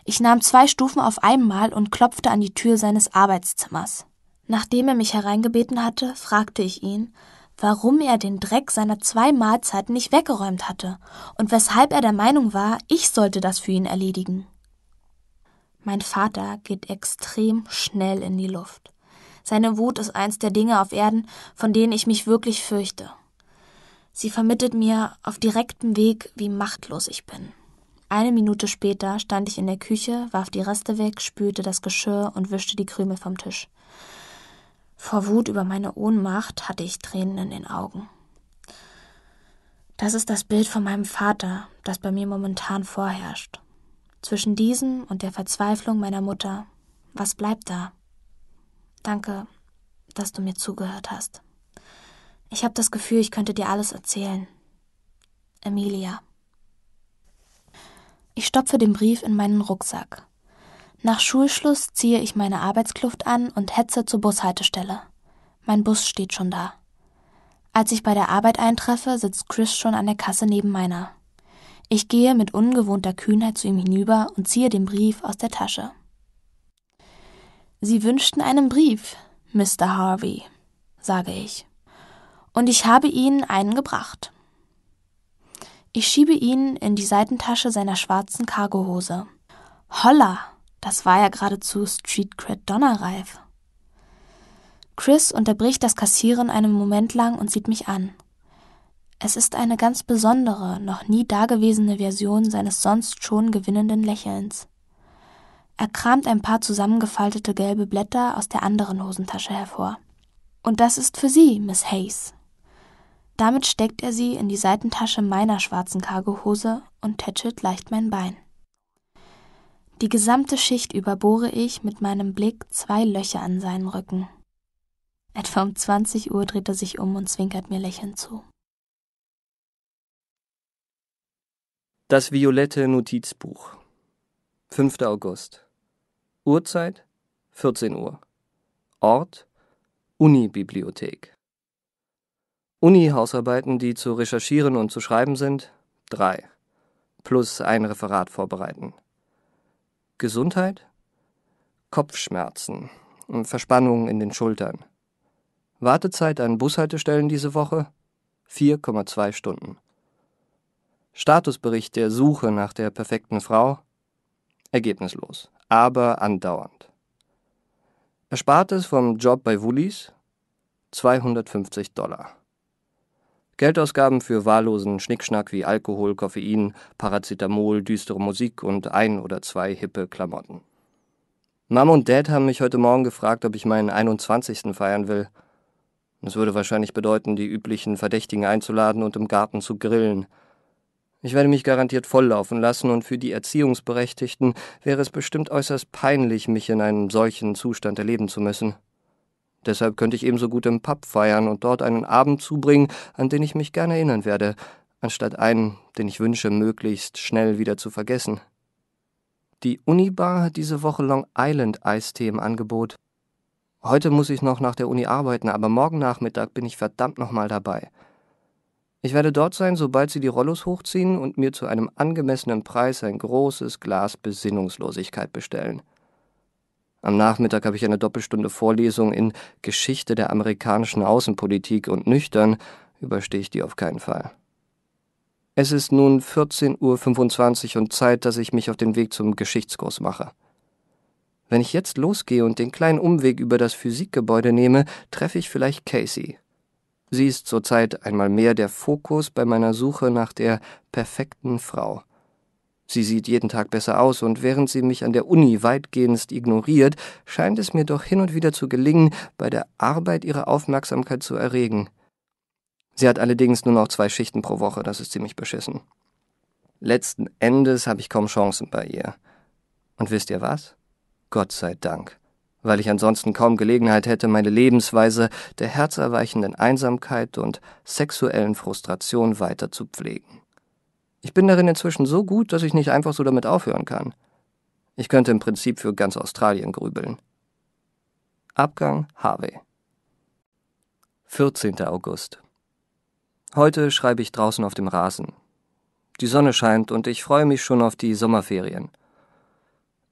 Ich nahm zwei Stufen auf einmal und klopfte an die Tür seines Arbeitszimmers. Nachdem er mich hereingebeten hatte, fragte ich ihn, warum er den Dreck seiner zwei Mahlzeiten nicht weggeräumt hatte und weshalb er der Meinung war, ich sollte das für ihn erledigen. Mein Vater geht extrem schnell in die Luft. Seine Wut ist eins der Dinge auf Erden, von denen ich mich wirklich fürchte. Sie vermittelt mir auf direktem Weg, wie machtlos ich bin. Eine Minute später stand ich in der Küche, warf die Reste weg, spülte das Geschirr und wischte die Krümel vom Tisch. Vor Wut über meine Ohnmacht hatte ich Tränen in den Augen. Das ist das Bild von meinem Vater, das bei mir momentan vorherrscht. Zwischen diesem und der Verzweiflung meiner Mutter. Was bleibt da? Danke, dass du mir zugehört hast. Ich habe das Gefühl, ich könnte dir alles erzählen. Emilia. Ich stopfe den Brief in meinen Rucksack. Nach Schulschluss ziehe ich meine Arbeitskluft an und hetze zur Bushaltestelle. Mein Bus steht schon da. Als ich bei der Arbeit eintreffe, sitzt Chris schon an der Kasse neben meiner. Ich gehe mit ungewohnter Kühnheit zu ihm hinüber und ziehe den Brief aus der Tasche. Sie wünschten einen Brief, Mr. Harvey, sage ich und ich habe ihnen einen gebracht. Ich schiebe ihn in die Seitentasche seiner schwarzen Cargohose. Holla, das war ja geradezu Street Cred Donnerreif. Chris unterbricht das Kassieren einen Moment lang und sieht mich an. Es ist eine ganz besondere, noch nie dagewesene Version seines sonst schon gewinnenden Lächelns. Er kramt ein paar zusammengefaltete gelbe Blätter aus der anderen Hosentasche hervor. Und das ist für Sie, Miss Hayes. Damit steckt er sie in die Seitentasche meiner schwarzen Kargohose und tätschelt leicht mein Bein. Die gesamte Schicht überbohre ich mit meinem Blick zwei Löcher an seinem Rücken. Etwa um 20 Uhr dreht er sich um und zwinkert mir lächelnd zu. Das violette Notizbuch. 5. August. Uhrzeit 14 Uhr. Ort Unibibliothek. Uni-Hausarbeiten, die zu recherchieren und zu schreiben sind, drei. Plus ein Referat vorbereiten. Gesundheit? Kopfschmerzen, Verspannungen in den Schultern. Wartezeit an Bushaltestellen diese Woche 4,2 Stunden. Statusbericht der Suche nach der perfekten Frau ergebnislos, aber andauernd. Erspartes vom Job bei Woolies 250 Dollar. Geldausgaben für wahllosen Schnickschnack wie Alkohol, Koffein, Paracetamol, düstere Musik und ein oder zwei hippe Klamotten. Mom und Dad haben mich heute Morgen gefragt, ob ich meinen 21. feiern will. Das würde wahrscheinlich bedeuten, die üblichen Verdächtigen einzuladen und im Garten zu grillen. Ich werde mich garantiert volllaufen lassen, und für die Erziehungsberechtigten wäre es bestimmt äußerst peinlich, mich in einem solchen Zustand erleben zu müssen. Deshalb könnte ich ebenso gut im Pub feiern und dort einen Abend zubringen, an den ich mich gern erinnern werde, anstatt einen, den ich wünsche, möglichst schnell wieder zu vergessen. Die Unibar hat diese Woche Long Island Eistee im Angebot. Heute muss ich noch nach der Uni arbeiten, aber morgen Nachmittag bin ich verdammt nochmal dabei. Ich werde dort sein, sobald sie die Rollos hochziehen und mir zu einem angemessenen Preis ein großes Glas Besinnungslosigkeit bestellen. Am Nachmittag habe ich eine Doppelstunde Vorlesung in Geschichte der amerikanischen Außenpolitik und nüchtern überstehe ich die auf keinen Fall. Es ist nun 14.25 Uhr und Zeit, dass ich mich auf den Weg zum Geschichtskurs mache. Wenn ich jetzt losgehe und den kleinen Umweg über das Physikgebäude nehme, treffe ich vielleicht Casey. Sie ist zurzeit einmal mehr der Fokus bei meiner Suche nach der perfekten Frau. Sie sieht jeden Tag besser aus und während sie mich an der Uni weitgehend ignoriert, scheint es mir doch hin und wieder zu gelingen, bei der Arbeit ihre Aufmerksamkeit zu erregen. Sie hat allerdings nur noch zwei Schichten pro Woche, das ist ziemlich beschissen. Letzten Endes habe ich kaum Chancen bei ihr. Und wisst ihr was? Gott sei Dank, weil ich ansonsten kaum Gelegenheit hätte, meine Lebensweise der herzerweichenden Einsamkeit und sexuellen Frustration weiter zu pflegen. Ich bin darin inzwischen so gut, dass ich nicht einfach so damit aufhören kann. Ich könnte im Prinzip für ganz Australien grübeln. Abgang Harvey. 14. August. Heute schreibe ich draußen auf dem Rasen. Die Sonne scheint und ich freue mich schon auf die Sommerferien.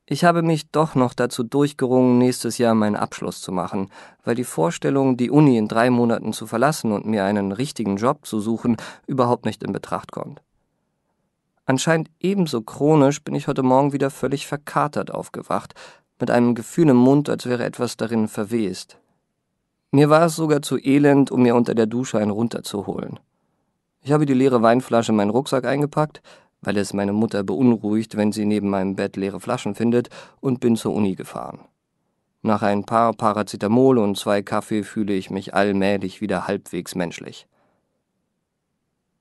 Ich habe mich doch noch dazu durchgerungen, nächstes Jahr meinen Abschluss zu machen, weil die Vorstellung, die Uni in drei Monaten zu verlassen und mir einen richtigen Job zu suchen, überhaupt nicht in Betracht kommt. Anscheinend ebenso chronisch bin ich heute Morgen wieder völlig verkatert aufgewacht, mit einem Gefühl im Mund, als wäre etwas darin verwest. Mir war es sogar zu elend, um mir unter der Dusche einen runterzuholen. Ich habe die leere Weinflasche in meinen Rucksack eingepackt, weil es meine Mutter beunruhigt, wenn sie neben meinem Bett leere Flaschen findet, und bin zur Uni gefahren. Nach ein paar Paracetamol und zwei Kaffee fühle ich mich allmählich wieder halbwegs menschlich.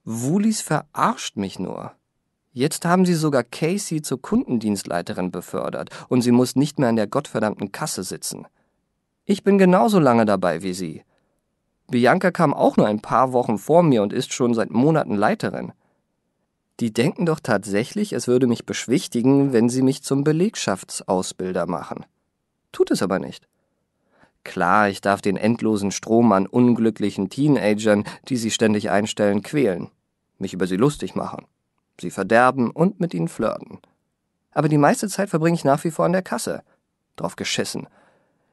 Wulis verarscht mich nur. Jetzt haben sie sogar Casey zur Kundendienstleiterin befördert und sie muss nicht mehr an der gottverdammten Kasse sitzen. Ich bin genauso lange dabei wie sie. Bianca kam auch nur ein paar Wochen vor mir und ist schon seit Monaten Leiterin. Die denken doch tatsächlich, es würde mich beschwichtigen, wenn sie mich zum Belegschaftsausbilder machen. Tut es aber nicht. Klar, ich darf den endlosen Strom an unglücklichen Teenagern, die sie ständig einstellen, quälen, mich über sie lustig machen sie verderben und mit ihnen flirten. Aber die meiste Zeit verbringe ich nach wie vor an der Kasse. Drauf geschissen.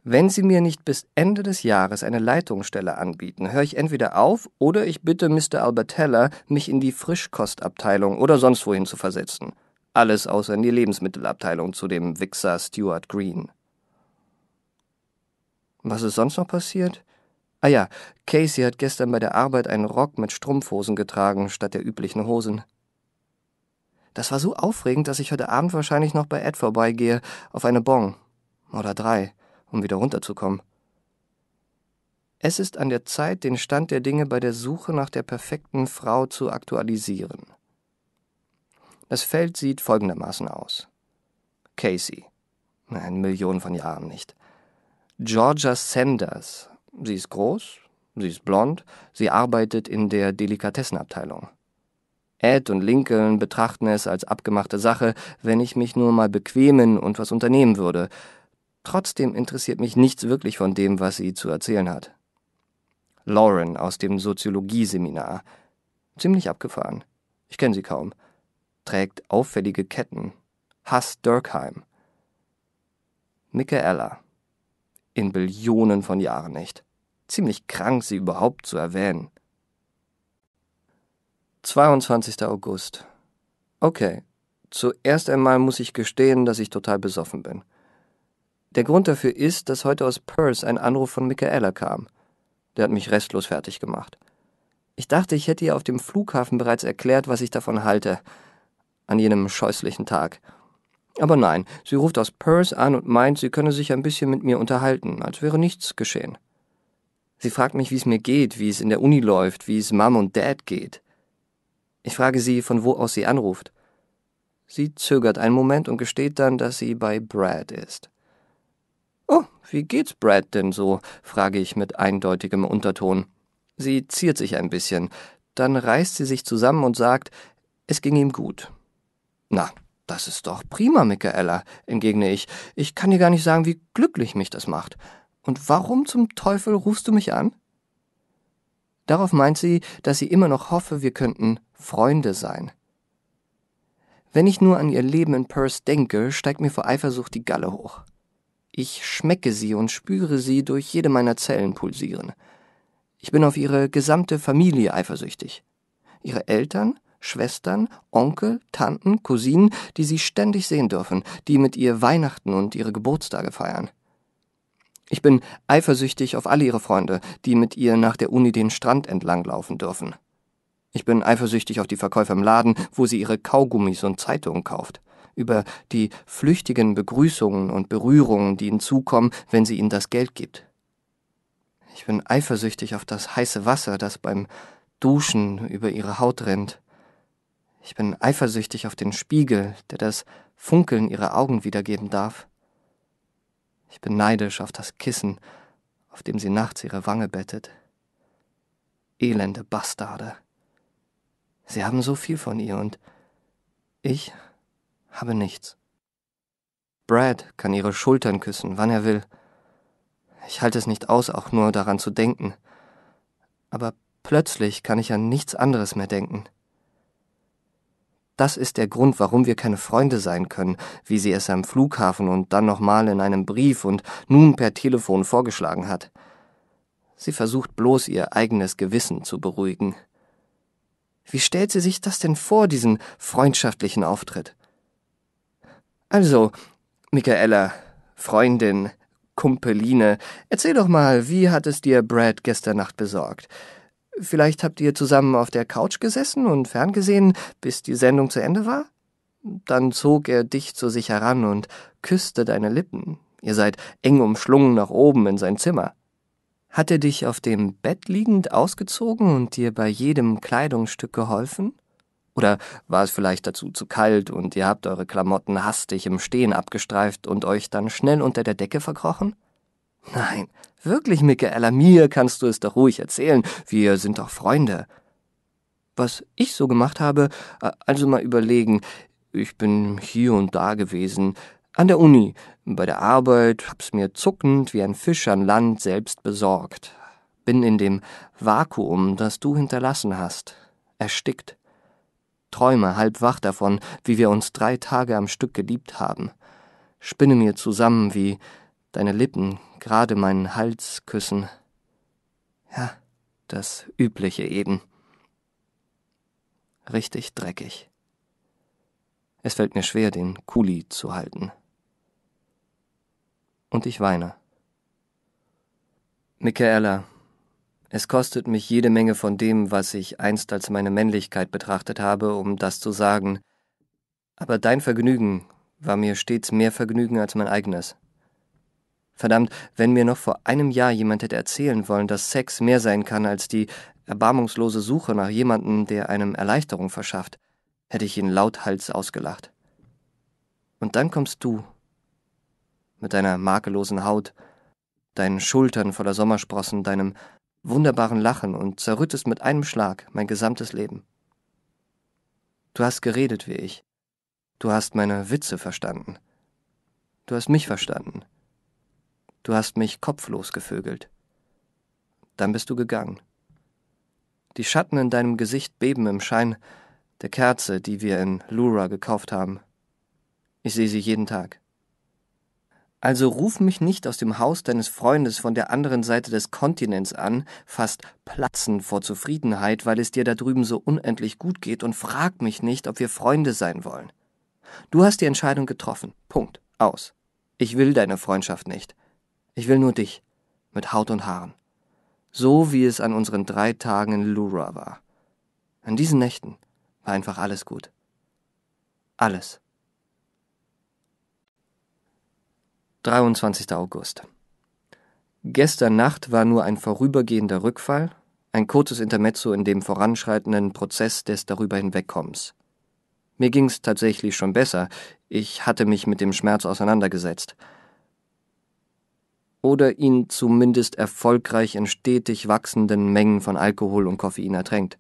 Wenn Sie mir nicht bis Ende des Jahres eine Leitungsstelle anbieten, höre ich entweder auf oder ich bitte Mr. Albertella, mich in die Frischkostabteilung oder sonst wohin zu versetzen. Alles außer in die Lebensmittelabteilung zu dem Wichser Stuart Green. Was ist sonst noch passiert? Ah ja, Casey hat gestern bei der Arbeit einen Rock mit Strumpfhosen getragen statt der üblichen Hosen. Das war so aufregend, dass ich heute Abend wahrscheinlich noch bei Ed vorbeigehe, auf eine Bon. Oder drei, um wieder runterzukommen. Es ist an der Zeit, den Stand der Dinge bei der Suche nach der perfekten Frau zu aktualisieren. Das Feld sieht folgendermaßen aus. Casey. Nein, Millionen von Jahren nicht. Georgia Sanders. Sie ist groß, sie ist blond, sie arbeitet in der Delikatessenabteilung. Ed und Lincoln betrachten es als abgemachte Sache, wenn ich mich nur mal bequemen und was unternehmen würde. Trotzdem interessiert mich nichts wirklich von dem, was sie zu erzählen hat. Lauren aus dem Soziologieseminar. Ziemlich abgefahren. Ich kenne sie kaum. Trägt auffällige Ketten. Hass Durkheim. Michaela. In Billionen von Jahren nicht. Ziemlich krank, sie überhaupt zu erwähnen. 22. August. Okay, zuerst einmal muss ich gestehen, dass ich total besoffen bin. Der Grund dafür ist, dass heute aus Perth ein Anruf von Michaela kam. Der hat mich restlos fertig gemacht. Ich dachte, ich hätte ihr auf dem Flughafen bereits erklärt, was ich davon halte, an jenem scheußlichen Tag. Aber nein, sie ruft aus Perth an und meint, sie könne sich ein bisschen mit mir unterhalten, als wäre nichts geschehen. Sie fragt mich, wie es mir geht, wie es in der Uni läuft, wie es Mom und Dad geht. Ich frage sie, von wo aus sie anruft. Sie zögert einen Moment und gesteht dann, dass sie bei Brad ist. Oh, wie geht's Brad denn so? frage ich mit eindeutigem Unterton. Sie ziert sich ein bisschen, dann reißt sie sich zusammen und sagt, es ging ihm gut. Na, das ist doch prima, Michaela, entgegne ich. Ich kann dir gar nicht sagen, wie glücklich mich das macht. Und warum zum Teufel rufst du mich an? Darauf meint sie, dass sie immer noch hoffe, wir könnten Freunde sein. Wenn ich nur an ihr Leben in Perth denke, steigt mir vor Eifersucht die Galle hoch. Ich schmecke sie und spüre sie durch jede meiner Zellen pulsieren. Ich bin auf ihre gesamte Familie eifersüchtig. Ihre Eltern, Schwestern, Onkel, Tanten, Cousinen, die sie ständig sehen dürfen, die mit ihr Weihnachten und ihre Geburtstage feiern. Ich bin eifersüchtig auf alle ihre Freunde, die mit ihr nach der Uni den Strand entlang laufen dürfen. Ich bin eifersüchtig auf die Verkäufer im Laden, wo sie ihre Kaugummis und Zeitungen kauft, über die flüchtigen Begrüßungen und Berührungen, die ihnen zukommen, wenn sie ihnen das Geld gibt. Ich bin eifersüchtig auf das heiße Wasser, das beim Duschen über ihre Haut rennt. Ich bin eifersüchtig auf den Spiegel, der das Funkeln ihrer Augen wiedergeben darf. Ich bin neidisch auf das Kissen, auf dem sie nachts ihre Wange bettet. Elende Bastarde. Sie haben so viel von ihr und ich habe nichts. Brad kann ihre Schultern küssen, wann er will. Ich halte es nicht aus, auch nur daran zu denken. Aber plötzlich kann ich an nichts anderes mehr denken. Das ist der Grund, warum wir keine Freunde sein können, wie sie es am Flughafen und dann nochmal in einem Brief und nun per Telefon vorgeschlagen hat. Sie versucht bloß ihr eigenes Gewissen zu beruhigen. Wie stellt sie sich das denn vor, diesen freundschaftlichen Auftritt? Also, Michaela, Freundin, Kumpeline, erzähl doch mal, wie hat es dir Brad gestern Nacht besorgt? Vielleicht habt ihr zusammen auf der Couch gesessen und ferngesehen, bis die Sendung zu Ende war? Dann zog er dich zu sich heran und küsste deine Lippen. Ihr seid eng umschlungen nach oben in sein Zimmer. Hat er dich auf dem Bett liegend ausgezogen und dir bei jedem Kleidungsstück geholfen? Oder war es vielleicht dazu zu kalt und ihr habt eure Klamotten hastig im Stehen abgestreift und euch dann schnell unter der Decke verkrochen? Nein, wirklich, Michaela, mir kannst du es doch ruhig erzählen. Wir sind doch Freunde. Was ich so gemacht habe, also mal überlegen. Ich bin hier und da gewesen, an der Uni, bei der Arbeit, hab's mir zuckend wie ein Fisch an Land selbst besorgt. Bin in dem Vakuum, das du hinterlassen hast, erstickt. Träume halb wach davon, wie wir uns drei Tage am Stück geliebt haben. Spinne mir zusammen, wie deine Lippen gerade meinen Hals küssen. Ja, das Übliche eben. Richtig dreckig. Es fällt mir schwer, den Kuli zu halten. Und ich weine. Michaela, es kostet mich jede Menge von dem, was ich einst als meine Männlichkeit betrachtet habe, um das zu sagen, aber dein Vergnügen war mir stets mehr Vergnügen als mein eigenes. Verdammt, wenn mir noch vor einem Jahr jemand hätte erzählen wollen, dass Sex mehr sein kann als die erbarmungslose Suche nach jemandem, der einem Erleichterung verschafft, hätte ich ihn lauthals ausgelacht. Und dann kommst du mit deiner makellosen Haut, deinen Schultern voller Sommersprossen, deinem wunderbaren Lachen und zerrüttest mit einem Schlag mein gesamtes Leben. Du hast geredet wie ich. Du hast meine Witze verstanden. Du hast mich verstanden. Du hast mich kopflos gevögelt. Dann bist du gegangen. Die Schatten in deinem Gesicht beben im Schein der Kerze, die wir in Lura gekauft haben. Ich sehe sie jeden Tag. Also ruf mich nicht aus dem Haus deines Freundes von der anderen Seite des Kontinents an, fast platzend vor Zufriedenheit, weil es dir da drüben so unendlich gut geht, und frag mich nicht, ob wir Freunde sein wollen. Du hast die Entscheidung getroffen. Punkt. Aus. Ich will deine Freundschaft nicht. Ich will nur dich, mit Haut und Haaren. So wie es an unseren drei Tagen in Lura war. An diesen Nächten war einfach alles gut. Alles. 23. August. Gestern Nacht war nur ein vorübergehender Rückfall, ein kurzes Intermezzo in dem voranschreitenden Prozess des darüber hinwegkommens. Mir ging's tatsächlich schon besser, ich hatte mich mit dem Schmerz auseinandergesetzt oder ihn zumindest erfolgreich in stetig wachsenden Mengen von Alkohol und Koffein ertränkt.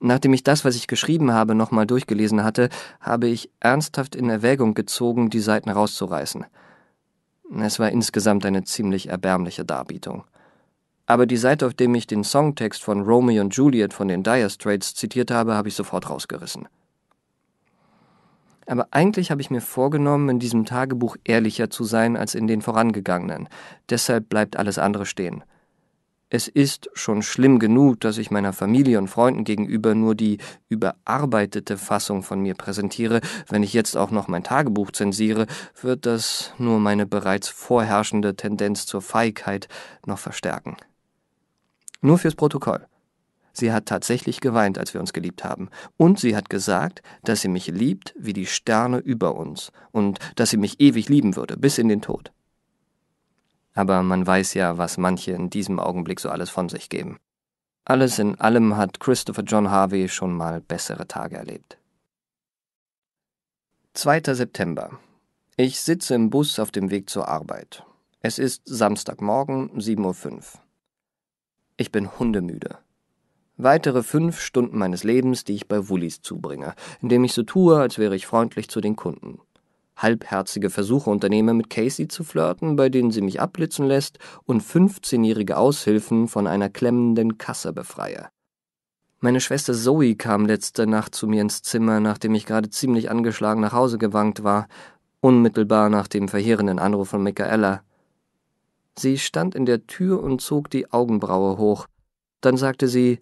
Nachdem ich das, was ich geschrieben habe, nochmal durchgelesen hatte, habe ich ernsthaft in Erwägung gezogen, die Seiten rauszureißen. Es war insgesamt eine ziemlich erbärmliche Darbietung. Aber die Seite, auf dem ich den Songtext von Romeo und Juliet von den Dire Straits zitiert habe, habe ich sofort rausgerissen. Aber eigentlich habe ich mir vorgenommen, in diesem Tagebuch ehrlicher zu sein als in den vorangegangenen. Deshalb bleibt alles andere stehen. Es ist schon schlimm genug, dass ich meiner Familie und Freunden gegenüber nur die überarbeitete Fassung von mir präsentiere. Wenn ich jetzt auch noch mein Tagebuch zensiere, wird das nur meine bereits vorherrschende Tendenz zur Feigheit noch verstärken. Nur fürs Protokoll. Sie hat tatsächlich geweint, als wir uns geliebt haben. Und sie hat gesagt, dass sie mich liebt wie die Sterne über uns und dass sie mich ewig lieben würde, bis in den Tod. Aber man weiß ja, was manche in diesem Augenblick so alles von sich geben. Alles in allem hat Christopher John Harvey schon mal bessere Tage erlebt. 2. September. Ich sitze im Bus auf dem Weg zur Arbeit. Es ist Samstagmorgen, 7.05 Uhr. Ich bin hundemüde. Weitere fünf Stunden meines Lebens, die ich bei Woolies zubringe, indem ich so tue, als wäre ich freundlich zu den Kunden. Halbherzige Versuche unternehme, mit Casey zu flirten, bei denen sie mich abblitzen lässt und 15-jährige Aushilfen von einer klemmenden Kasse befreie. Meine Schwester Zoe kam letzte Nacht zu mir ins Zimmer, nachdem ich gerade ziemlich angeschlagen nach Hause gewankt war, unmittelbar nach dem verheerenden Anruf von Michaela. Sie stand in der Tür und zog die Augenbraue hoch. Dann sagte sie,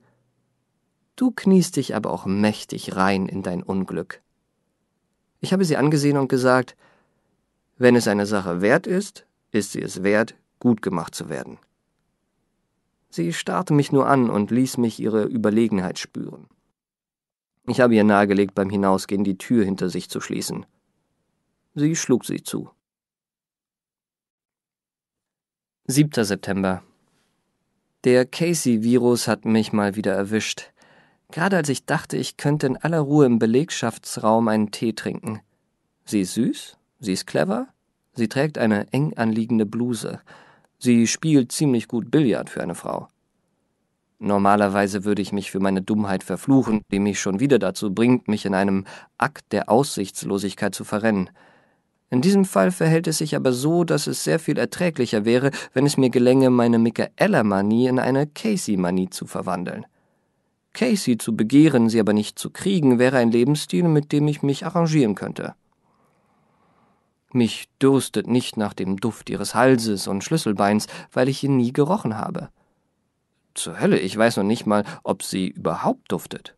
Du kniest dich aber auch mächtig rein in dein Unglück. Ich habe sie angesehen und gesagt, wenn es eine Sache wert ist, ist sie es wert, gut gemacht zu werden. Sie starrte mich nur an und ließ mich ihre Überlegenheit spüren. Ich habe ihr nahegelegt, beim Hinausgehen die Tür hinter sich zu schließen. Sie schlug sie zu. 7. September. Der Casey-Virus hat mich mal wieder erwischt gerade als ich dachte, ich könnte in aller Ruhe im Belegschaftsraum einen Tee trinken. Sie ist süß, sie ist clever, sie trägt eine eng anliegende Bluse, sie spielt ziemlich gut Billard für eine Frau. Normalerweise würde ich mich für meine Dummheit verfluchen, die mich schon wieder dazu bringt, mich in einem Akt der Aussichtslosigkeit zu verrennen. In diesem Fall verhält es sich aber so, dass es sehr viel erträglicher wäre, wenn es mir gelänge, meine Michaela-Manie in eine Casey-Manie zu verwandeln. Casey zu begehren, sie aber nicht zu kriegen, wäre ein Lebensstil, mit dem ich mich arrangieren könnte. Mich dürstet nicht nach dem Duft ihres Halses und Schlüsselbeins, weil ich ihn nie gerochen habe. Zur Hölle, ich weiß noch nicht mal, ob sie überhaupt duftet.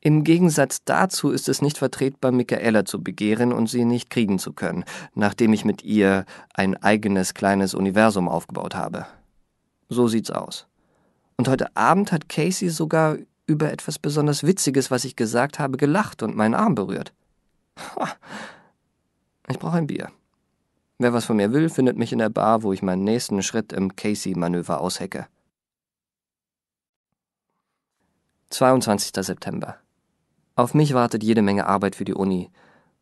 Im Gegensatz dazu ist es nicht vertretbar, Michaela zu begehren und sie nicht kriegen zu können, nachdem ich mit ihr ein eigenes kleines Universum aufgebaut habe. So sieht's aus. Und heute Abend hat Casey sogar über etwas besonders Witziges, was ich gesagt habe, gelacht und meinen Arm berührt. Ich brauche ein Bier. Wer was von mir will, findet mich in der Bar, wo ich meinen nächsten Schritt im Casey-Manöver aushecke. 22. September. Auf mich wartet jede Menge Arbeit für die Uni.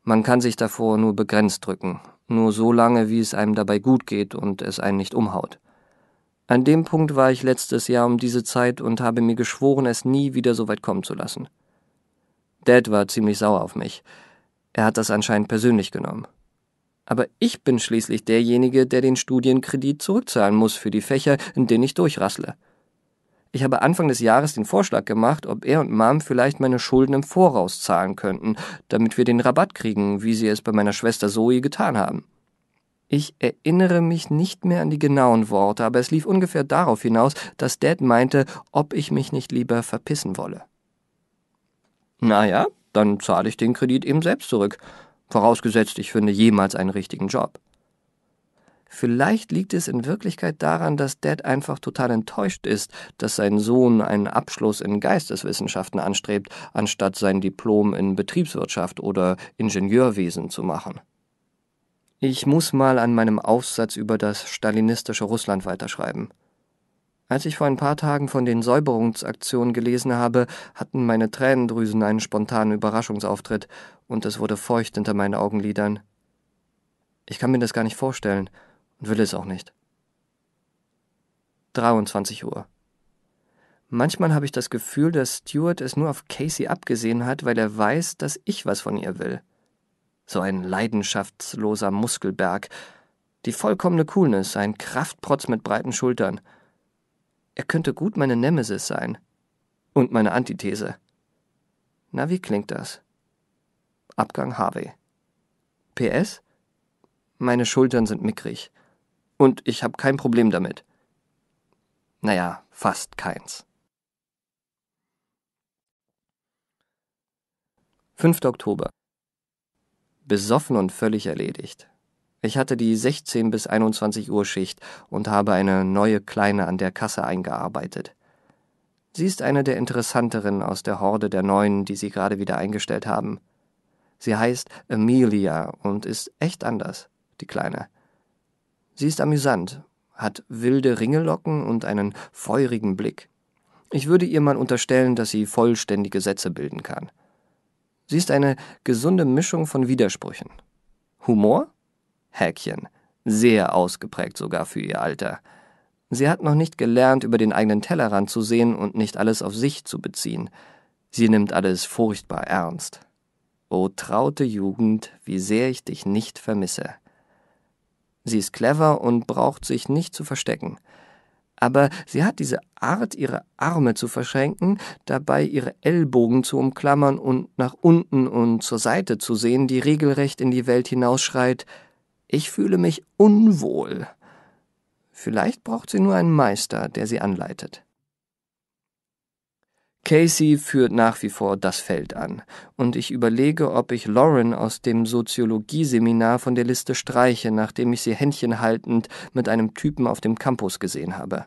Man kann sich davor nur begrenzt drücken, nur so lange, wie es einem dabei gut geht und es einen nicht umhaut. An dem Punkt war ich letztes Jahr um diese Zeit und habe mir geschworen, es nie wieder so weit kommen zu lassen. Dad war ziemlich sauer auf mich. Er hat das anscheinend persönlich genommen. Aber ich bin schließlich derjenige, der den Studienkredit zurückzahlen muss für die Fächer, in denen ich durchrassle. Ich habe Anfang des Jahres den Vorschlag gemacht, ob er und Mom vielleicht meine Schulden im Voraus zahlen könnten, damit wir den Rabatt kriegen, wie sie es bei meiner Schwester Zoe getan haben. Ich erinnere mich nicht mehr an die genauen Worte, aber es lief ungefähr darauf hinaus, dass Dad meinte, ob ich mich nicht lieber verpissen wolle. Naja, dann zahle ich den Kredit eben selbst zurück, vorausgesetzt ich finde jemals einen richtigen Job. Vielleicht liegt es in Wirklichkeit daran, dass Dad einfach total enttäuscht ist, dass sein Sohn einen Abschluss in Geisteswissenschaften anstrebt, anstatt sein Diplom in Betriebswirtschaft oder Ingenieurwesen zu machen. Ich muss mal an meinem Aufsatz über das stalinistische Russland weiterschreiben. Als ich vor ein paar Tagen von den Säuberungsaktionen gelesen habe, hatten meine Tränendrüsen einen spontanen Überraschungsauftritt und es wurde feucht hinter meinen Augenlidern. Ich kann mir das gar nicht vorstellen und will es auch nicht. 23 Uhr. Manchmal habe ich das Gefühl, dass Stuart es nur auf Casey abgesehen hat, weil er weiß, dass ich was von ihr will so ein leidenschaftsloser Muskelberg, die vollkommene Coolness, ein Kraftprotz mit breiten Schultern. Er könnte gut meine Nemesis sein. Und meine Antithese. Na, wie klingt das? Abgang Harvey. PS? Meine Schultern sind mickrig. Und ich habe kein Problem damit. Naja, fast keins. 5. Oktober besoffen und völlig erledigt. Ich hatte die 16 bis 21 Uhr Schicht und habe eine neue Kleine an der Kasse eingearbeitet. Sie ist eine der interessanteren aus der Horde der Neuen, die sie gerade wieder eingestellt haben. Sie heißt Amelia und ist echt anders, die Kleine. Sie ist amüsant, hat wilde Ringellocken und einen feurigen Blick. Ich würde ihr mal unterstellen, dass sie vollständige Sätze bilden kann. Sie ist eine gesunde Mischung von Widersprüchen. Humor? Häkchen. Sehr ausgeprägt sogar für ihr Alter. Sie hat noch nicht gelernt, über den eigenen Tellerrand zu sehen und nicht alles auf sich zu beziehen. Sie nimmt alles furchtbar ernst. O traute Jugend, wie sehr ich dich nicht vermisse. Sie ist clever und braucht sich nicht zu verstecken aber sie hat diese Art, ihre Arme zu verschränken, dabei ihre Ellbogen zu umklammern und nach unten und zur Seite zu sehen, die regelrecht in die Welt hinausschreit Ich fühle mich unwohl. Vielleicht braucht sie nur einen Meister, der sie anleitet. Casey führt nach wie vor das Feld an, und ich überlege, ob ich Lauren aus dem Soziologieseminar von der Liste streiche, nachdem ich sie händchenhaltend mit einem Typen auf dem Campus gesehen habe.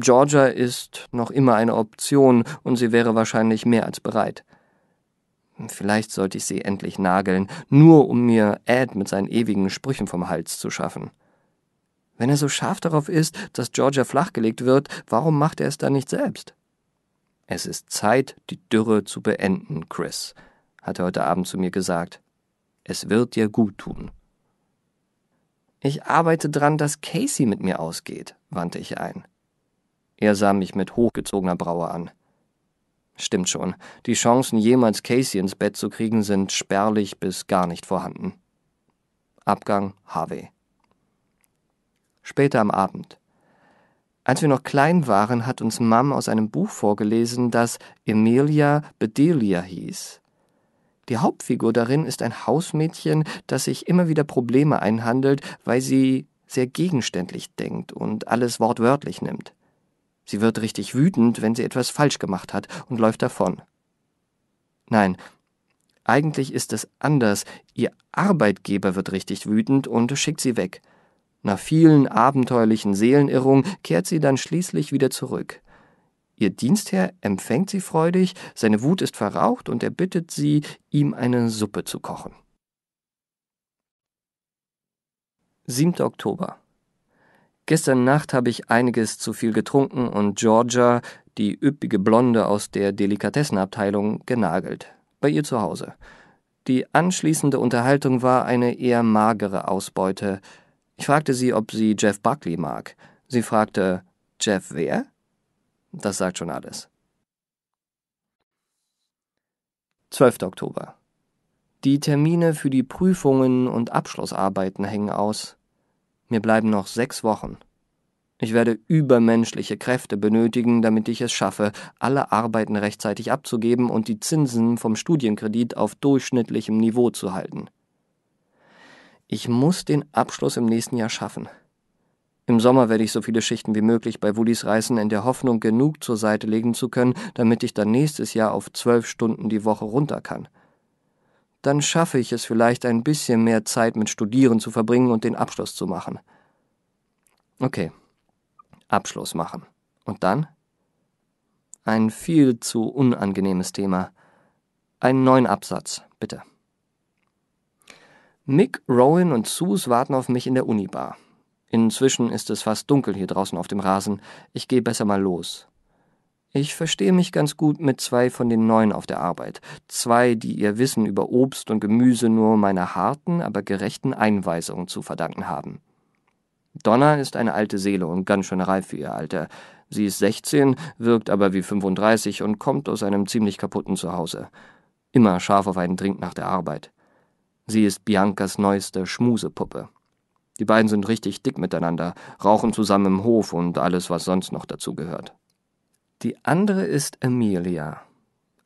Georgia ist noch immer eine Option und sie wäre wahrscheinlich mehr als bereit. Vielleicht sollte ich sie endlich nageln, nur um mir Ed mit seinen ewigen Sprüchen vom Hals zu schaffen. Wenn er so scharf darauf ist, dass Georgia flachgelegt wird, warum macht er es dann nicht selbst? Es ist Zeit, die Dürre zu beenden, Chris, hat er heute Abend zu mir gesagt. Es wird dir gut tun. Ich arbeite dran, dass Casey mit mir ausgeht, wandte ich ein. Er sah mich mit hochgezogener Braue an. Stimmt schon, die Chancen, jemals Casey ins Bett zu kriegen, sind spärlich bis gar nicht vorhanden. Abgang Harvey. Später am Abend. Als wir noch klein waren, hat uns Mom aus einem Buch vorgelesen, das Emilia Bedelia hieß. Die Hauptfigur darin ist ein Hausmädchen, das sich immer wieder Probleme einhandelt, weil sie sehr gegenständlich denkt und alles wortwörtlich nimmt. Sie wird richtig wütend, wenn sie etwas falsch gemacht hat und läuft davon. Nein, eigentlich ist es anders. Ihr Arbeitgeber wird richtig wütend und schickt sie weg. Nach vielen abenteuerlichen Seelenirrungen kehrt sie dann schließlich wieder zurück. Ihr Dienstherr empfängt sie freudig, seine Wut ist verraucht und er bittet sie, ihm eine Suppe zu kochen. 7. Oktober Gestern Nacht habe ich einiges zu viel getrunken und Georgia, die üppige Blonde aus der Delikatessenabteilung, genagelt. Bei ihr zu Hause. Die anschließende Unterhaltung war eine eher magere Ausbeute. Ich fragte sie, ob sie Jeff Buckley mag. Sie fragte, Jeff wer? Das sagt schon alles. 12. Oktober. Die Termine für die Prüfungen und Abschlussarbeiten hängen aus. Mir bleiben noch sechs Wochen. Ich werde übermenschliche Kräfte benötigen, damit ich es schaffe, alle Arbeiten rechtzeitig abzugeben und die Zinsen vom Studienkredit auf durchschnittlichem Niveau zu halten. Ich muss den Abschluss im nächsten Jahr schaffen. Im Sommer werde ich so viele Schichten wie möglich bei Woolies reißen, in der Hoffnung, genug zur Seite legen zu können, damit ich dann nächstes Jahr auf zwölf Stunden die Woche runter kann dann schaffe ich es vielleicht ein bisschen mehr Zeit mit Studieren zu verbringen und den Abschluss zu machen. Okay, Abschluss machen. Und dann? Ein viel zu unangenehmes Thema. Einen neuen Absatz, bitte. Mick, Rowan und Sus warten auf mich in der Unibar. Inzwischen ist es fast dunkel hier draußen auf dem Rasen. Ich gehe besser mal los. Ich verstehe mich ganz gut mit zwei von den Neuen auf der Arbeit. Zwei, die ihr Wissen über Obst und Gemüse nur meiner harten, aber gerechten Einweisung zu verdanken haben. Donna ist eine alte Seele und ganz schön reif für ihr Alter. Sie ist 16, wirkt aber wie 35 und kommt aus einem ziemlich kaputten Zuhause. Immer scharf auf einen Drink nach der Arbeit. Sie ist Biancas neueste Schmusepuppe. Die beiden sind richtig dick miteinander, rauchen zusammen im Hof und alles, was sonst noch dazu gehört. Die andere ist Amelia.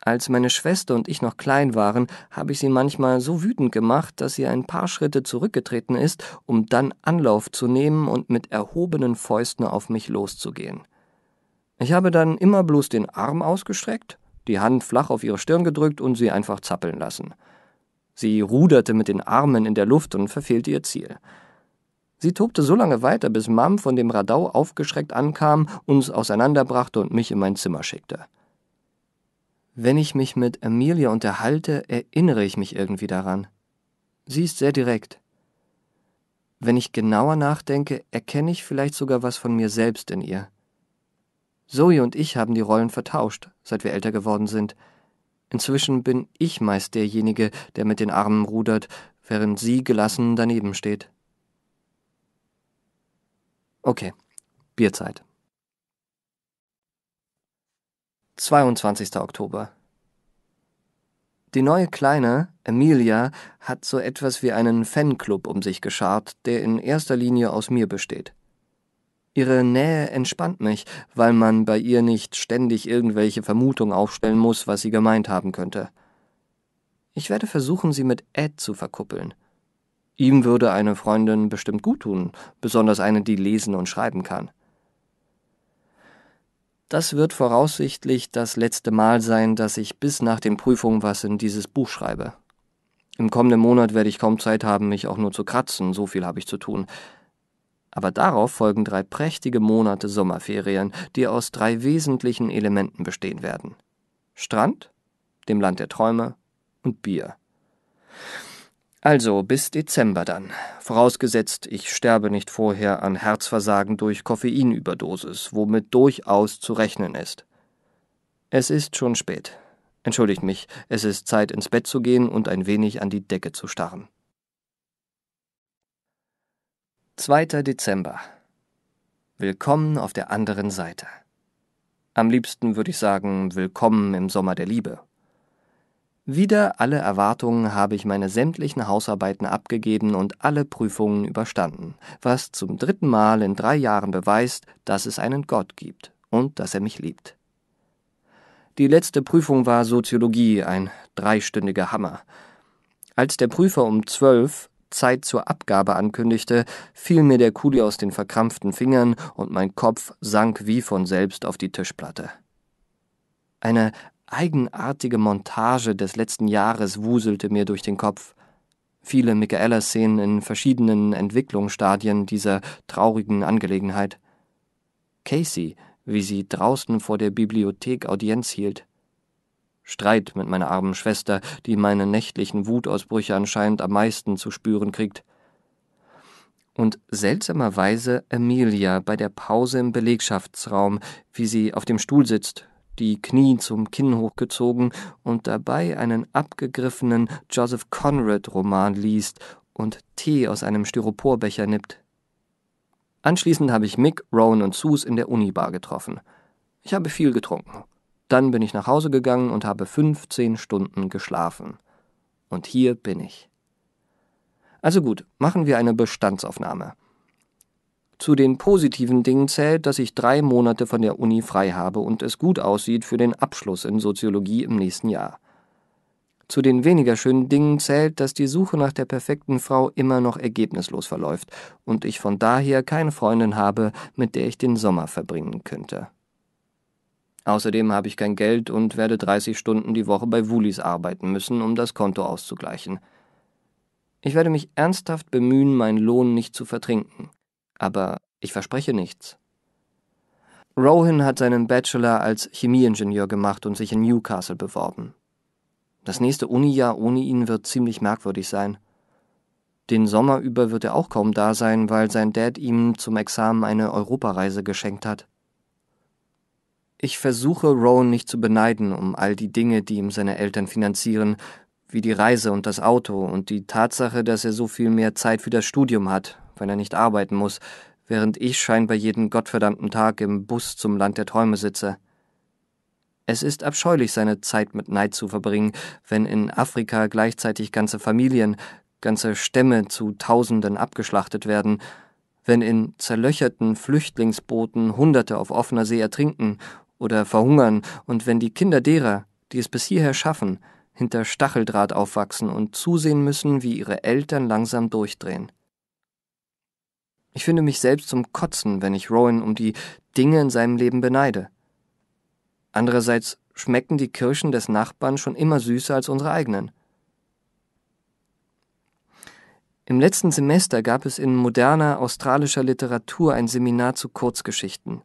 Als meine Schwester und ich noch klein waren, habe ich sie manchmal so wütend gemacht, dass sie ein paar Schritte zurückgetreten ist, um dann Anlauf zu nehmen und mit erhobenen Fäusten auf mich loszugehen. Ich habe dann immer bloß den Arm ausgestreckt, die Hand flach auf ihre Stirn gedrückt und sie einfach zappeln lassen. Sie ruderte mit den Armen in der Luft und verfehlte ihr Ziel. Sie tobte so lange weiter, bis Mam von dem Radau aufgeschreckt ankam, uns auseinanderbrachte und mich in mein Zimmer schickte. Wenn ich mich mit Amelia unterhalte, erinnere ich mich irgendwie daran. Sie ist sehr direkt. Wenn ich genauer nachdenke, erkenne ich vielleicht sogar was von mir selbst in ihr. Zoe und ich haben die Rollen vertauscht, seit wir älter geworden sind. Inzwischen bin ich meist derjenige, der mit den Armen rudert, während sie gelassen daneben steht. Okay, Bierzeit. 22. Oktober. Die neue Kleine, Emilia, hat so etwas wie einen Fanclub um sich geschart, der in erster Linie aus mir besteht. Ihre Nähe entspannt mich, weil man bei ihr nicht ständig irgendwelche Vermutungen aufstellen muss, was sie gemeint haben könnte. Ich werde versuchen, sie mit Ed zu verkuppeln. Ihm würde eine Freundin bestimmt gut tun, besonders eine, die lesen und schreiben kann. Das wird voraussichtlich das letzte Mal sein, dass ich bis nach den Prüfungen was in dieses Buch schreibe. Im kommenden Monat werde ich kaum Zeit haben, mich auch nur zu kratzen, so viel habe ich zu tun. Aber darauf folgen drei prächtige Monate Sommerferien, die aus drei wesentlichen Elementen bestehen werden. Strand, dem Land der Träume und Bier. Also bis Dezember dann. Vorausgesetzt, ich sterbe nicht vorher an Herzversagen durch Koffeinüberdosis, womit durchaus zu rechnen ist. Es ist schon spät. Entschuldigt mich, es ist Zeit, ins Bett zu gehen und ein wenig an die Decke zu starren. 2. Dezember. Willkommen auf der anderen Seite. Am liebsten würde ich sagen, willkommen im Sommer der Liebe. Wieder alle Erwartungen habe ich meine sämtlichen Hausarbeiten abgegeben und alle Prüfungen überstanden, was zum dritten Mal in drei Jahren beweist, dass es einen Gott gibt und dass er mich liebt. Die letzte Prüfung war Soziologie, ein dreistündiger Hammer. Als der Prüfer um zwölf Zeit zur Abgabe ankündigte, fiel mir der Kuli aus den verkrampften Fingern und mein Kopf sank wie von selbst auf die Tischplatte. Eine eigenartige Montage des letzten Jahres wuselte mir durch den Kopf. Viele Michaela-Szenen in verschiedenen Entwicklungsstadien dieser traurigen Angelegenheit. Casey, wie sie draußen vor der Bibliothek Audienz hielt. Streit mit meiner armen Schwester, die meine nächtlichen Wutausbrüche anscheinend am meisten zu spüren kriegt. Und seltsamerweise Amelia bei der Pause im Belegschaftsraum, wie sie auf dem Stuhl sitzt, die Knie zum Kinn hochgezogen und dabei einen abgegriffenen Joseph Conrad-Roman liest und Tee aus einem Styroporbecher nippt. Anschließend habe ich Mick, Rowan und Sus in der Unibar getroffen. Ich habe viel getrunken. Dann bin ich nach Hause gegangen und habe 15 Stunden geschlafen. Und hier bin ich. Also gut, machen wir eine Bestandsaufnahme. Zu den positiven Dingen zählt, dass ich drei Monate von der Uni frei habe und es gut aussieht für den Abschluss in Soziologie im nächsten Jahr. Zu den weniger schönen Dingen zählt, dass die Suche nach der perfekten Frau immer noch ergebnislos verläuft und ich von daher keine Freundin habe, mit der ich den Sommer verbringen könnte. Außerdem habe ich kein Geld und werde 30 Stunden die Woche bei Wulis arbeiten müssen, um das Konto auszugleichen. Ich werde mich ernsthaft bemühen, meinen Lohn nicht zu vertrinken aber ich verspreche nichts. Rohan hat seinen Bachelor als Chemieingenieur gemacht und sich in Newcastle beworben. Das nächste Uni-Jahr ohne ihn wird ziemlich merkwürdig sein. Den Sommer über wird er auch kaum da sein, weil sein Dad ihm zum Examen eine Europareise geschenkt hat. Ich versuche Rowan nicht zu beneiden um all die Dinge, die ihm seine Eltern finanzieren, wie die Reise und das Auto und die Tatsache, dass er so viel mehr Zeit für das Studium hat, wenn er nicht arbeiten muss, während ich scheinbar jeden gottverdammten Tag im Bus zum Land der Träume sitze. Es ist abscheulich, seine Zeit mit Neid zu verbringen, wenn in Afrika gleichzeitig ganze Familien, ganze Stämme zu Tausenden abgeschlachtet werden, wenn in zerlöcherten Flüchtlingsbooten Hunderte auf offener See ertrinken oder verhungern und wenn die Kinder derer, die es bis hierher schaffen, hinter Stacheldraht aufwachsen und zusehen müssen, wie ihre Eltern langsam durchdrehen. Ich finde mich selbst zum Kotzen, wenn ich Rowan um die Dinge in seinem Leben beneide. Andererseits schmecken die Kirschen des Nachbarn schon immer süßer als unsere eigenen. Im letzten Semester gab es in moderner australischer Literatur ein Seminar zu Kurzgeschichten.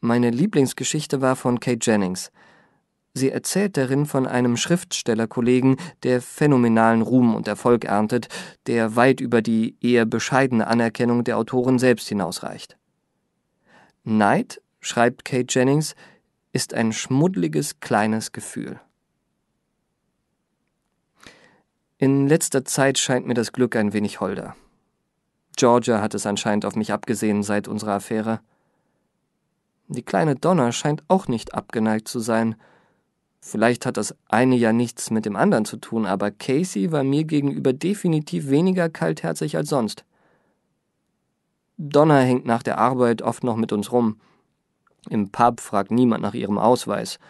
Meine Lieblingsgeschichte war von Kate Jennings, Sie erzählt darin von einem Schriftstellerkollegen, der phänomenalen Ruhm und Erfolg erntet, der weit über die eher bescheidene Anerkennung der Autoren selbst hinausreicht. Neid, schreibt Kate Jennings, ist ein schmuddeliges kleines Gefühl. In letzter Zeit scheint mir das Glück ein wenig holder. Georgia hat es anscheinend auf mich abgesehen seit unserer Affäre. Die kleine Donna scheint auch nicht abgeneigt zu sein, Vielleicht hat das eine ja nichts mit dem anderen zu tun, aber Casey war mir gegenüber definitiv weniger kaltherzig als sonst. Donna hängt nach der Arbeit oft noch mit uns rum. Im Pub fragt niemand nach ihrem Ausweis.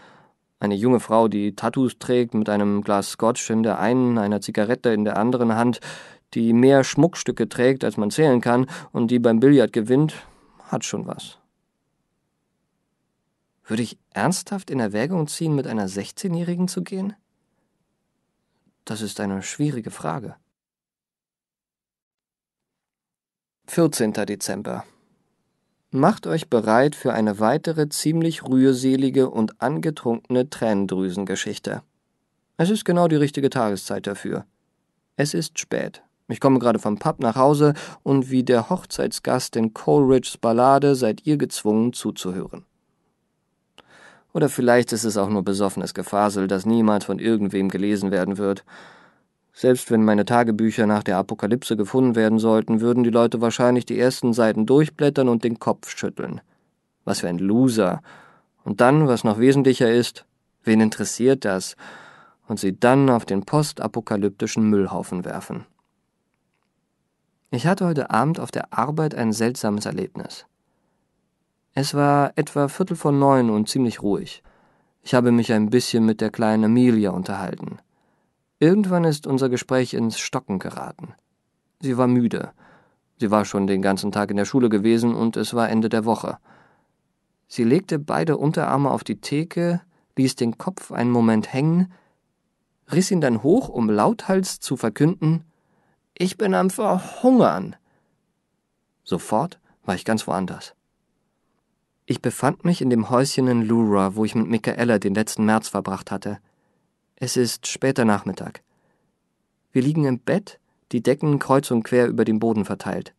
Eine junge Frau, die Tattoos trägt, mit einem Glas Scotch in der einen, einer Zigarette in der anderen Hand, die mehr Schmuckstücke trägt, als man zählen kann, und die beim Billard gewinnt, hat schon was. Würde ich ernsthaft in Erwägung ziehen, mit einer 16-Jährigen zu gehen? Das ist eine schwierige Frage. 14. Dezember. Macht euch bereit für eine weitere ziemlich rührselige und angetrunkene Tränendrüsengeschichte. Es ist genau die richtige Tageszeit dafür. Es ist spät. Ich komme gerade vom Pub nach Hause und wie der Hochzeitsgast in Coleridges Ballade seid ihr gezwungen zuzuhören. Oder vielleicht ist es auch nur besoffenes Gefasel, das niemals von irgendwem gelesen werden wird. Selbst wenn meine Tagebücher nach der Apokalypse gefunden werden sollten, würden die Leute wahrscheinlich die ersten Seiten durchblättern und den Kopf schütteln. Was für ein Loser. Und dann, was noch wesentlicher ist, wen interessiert das? Und sie dann auf den postapokalyptischen Müllhaufen werfen. Ich hatte heute Abend auf der Arbeit ein seltsames Erlebnis. Es war etwa Viertel vor neun und ziemlich ruhig. Ich habe mich ein bisschen mit der kleinen Amelia unterhalten. Irgendwann ist unser Gespräch ins Stocken geraten. Sie war müde. Sie war schon den ganzen Tag in der Schule gewesen und es war Ende der Woche. Sie legte beide Unterarme auf die Theke, ließ den Kopf einen Moment hängen, riss ihn dann hoch, um lauthals zu verkünden, ich bin am Verhungern. Sofort war ich ganz woanders. Ich befand mich in dem Häuschen in Lura, wo ich mit Michaela den letzten März verbracht hatte. Es ist später Nachmittag. Wir liegen im Bett, die Decken kreuz und quer über den Boden verteilt.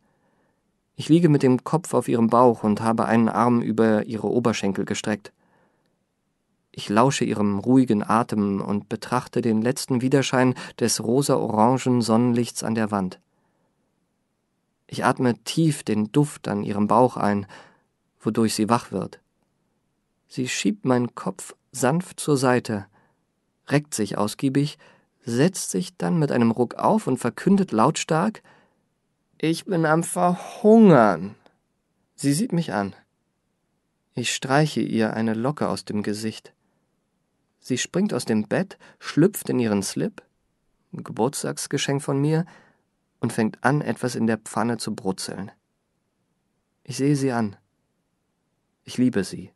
Ich liege mit dem Kopf auf ihrem Bauch und habe einen Arm über ihre Oberschenkel gestreckt. Ich lausche ihrem ruhigen Atem und betrachte den letzten Widerschein des rosa-orangen Sonnenlichts an der Wand. Ich atme tief den Duft an ihrem Bauch ein, wodurch sie wach wird. Sie schiebt meinen Kopf sanft zur Seite, reckt sich ausgiebig, setzt sich dann mit einem Ruck auf und verkündet lautstark Ich bin am Verhungern. Sie sieht mich an. Ich streiche ihr eine Locke aus dem Gesicht. Sie springt aus dem Bett, schlüpft in ihren Slip, ein Geburtstagsgeschenk von mir, und fängt an, etwas in der Pfanne zu brutzeln. Ich sehe sie an. Ich liebe sie.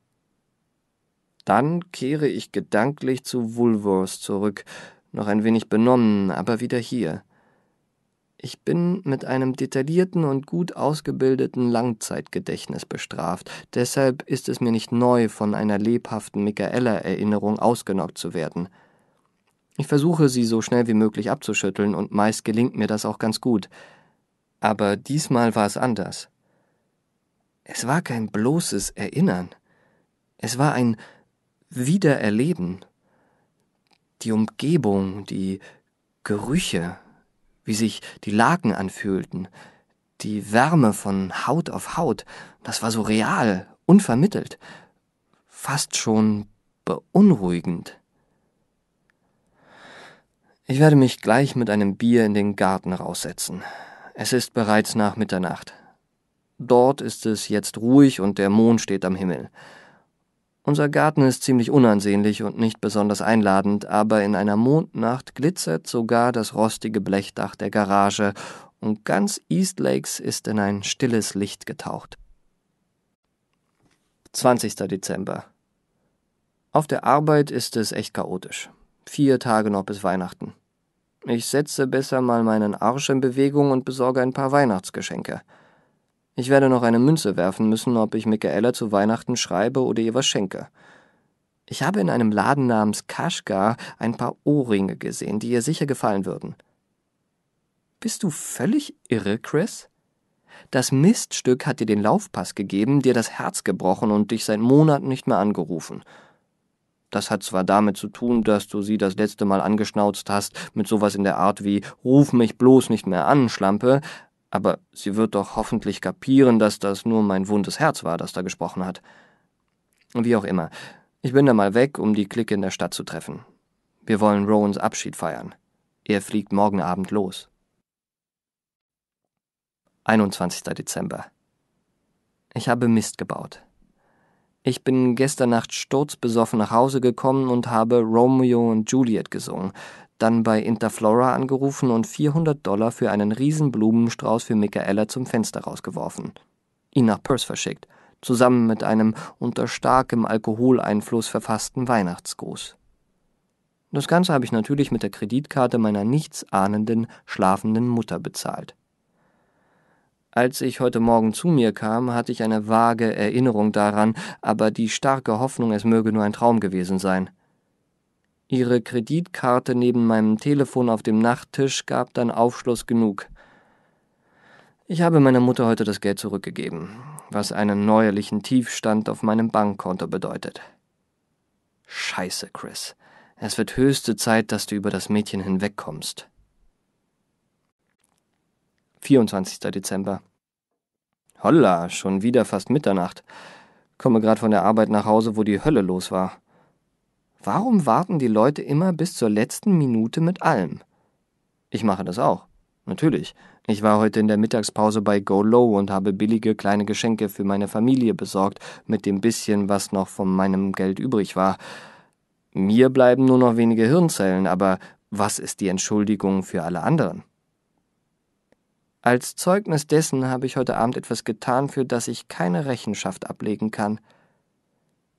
Dann kehre ich gedanklich zu Woolworth zurück, noch ein wenig benommen, aber wieder hier. Ich bin mit einem detaillierten und gut ausgebildeten Langzeitgedächtnis bestraft. Deshalb ist es mir nicht neu, von einer lebhaften Michaela-Erinnerung ausgenockt zu werden. Ich versuche, sie so schnell wie möglich abzuschütteln, und meist gelingt mir das auch ganz gut. Aber diesmal war es anders. Es war kein bloßes Erinnern, es war ein Wiedererleben. Die Umgebung, die Gerüche, wie sich die Laken anfühlten, die Wärme von Haut auf Haut, das war so real, unvermittelt, fast schon beunruhigend. Ich werde mich gleich mit einem Bier in den Garten raussetzen. Es ist bereits nach Mitternacht. Dort ist es jetzt ruhig und der Mond steht am Himmel. Unser Garten ist ziemlich unansehnlich und nicht besonders einladend, aber in einer Mondnacht glitzert sogar das rostige Blechdach der Garage und ganz East Lakes ist in ein stilles Licht getaucht. 20. Dezember. Auf der Arbeit ist es echt chaotisch. Vier Tage noch bis Weihnachten. Ich setze besser mal meinen Arsch in Bewegung und besorge ein paar Weihnachtsgeschenke. Ich werde noch eine Münze werfen müssen, ob ich Michaela zu Weihnachten schreibe oder ihr was schenke. Ich habe in einem Laden namens Kaschka ein paar Ohrringe gesehen, die ihr sicher gefallen würden. Bist du völlig irre, Chris? Das Miststück hat dir den Laufpass gegeben, dir das Herz gebrochen und dich seit Monaten nicht mehr angerufen. Das hat zwar damit zu tun, dass du sie das letzte Mal angeschnauzt hast, mit sowas in der Art wie Ruf mich bloß nicht mehr an, Schlampe, aber sie wird doch hoffentlich kapieren, dass das nur mein wundes Herz war, das da gesprochen hat. Wie auch immer, ich bin da mal weg, um die Clique in der Stadt zu treffen. Wir wollen Rowans Abschied feiern. Er fliegt morgen Abend los. 21. Dezember. Ich habe Mist gebaut. Ich bin gestern Nacht sturzbesoffen nach Hause gekommen und habe Romeo und Juliet gesungen, dann bei Interflora angerufen und 400 Dollar für einen riesen Blumenstrauß für Michaela zum Fenster rausgeworfen. Ihn nach Perth verschickt, zusammen mit einem unter starkem Alkoholeinfluss verfassten Weihnachtsgruß. Das Ganze habe ich natürlich mit der Kreditkarte meiner nichtsahnenden, schlafenden Mutter bezahlt. Als ich heute Morgen zu mir kam, hatte ich eine vage Erinnerung daran, aber die starke Hoffnung, es möge nur ein Traum gewesen sein – Ihre Kreditkarte neben meinem Telefon auf dem Nachttisch gab dann Aufschluss genug. Ich habe meiner Mutter heute das Geld zurückgegeben, was einen neuerlichen Tiefstand auf meinem Bankkonto bedeutet. Scheiße, Chris. Es wird höchste Zeit, dass du über das Mädchen hinwegkommst. 24. Dezember. Holla, schon wieder fast Mitternacht. Komme gerade von der Arbeit nach Hause, wo die Hölle los war. Warum warten die Leute immer bis zur letzten Minute mit allem? Ich mache das auch. Natürlich. Ich war heute in der Mittagspause bei Go Low und habe billige kleine Geschenke für meine Familie besorgt, mit dem bisschen, was noch von meinem Geld übrig war. Mir bleiben nur noch wenige Hirnzellen, aber was ist die Entschuldigung für alle anderen? Als Zeugnis dessen habe ich heute Abend etwas getan, für das ich keine Rechenschaft ablegen kann –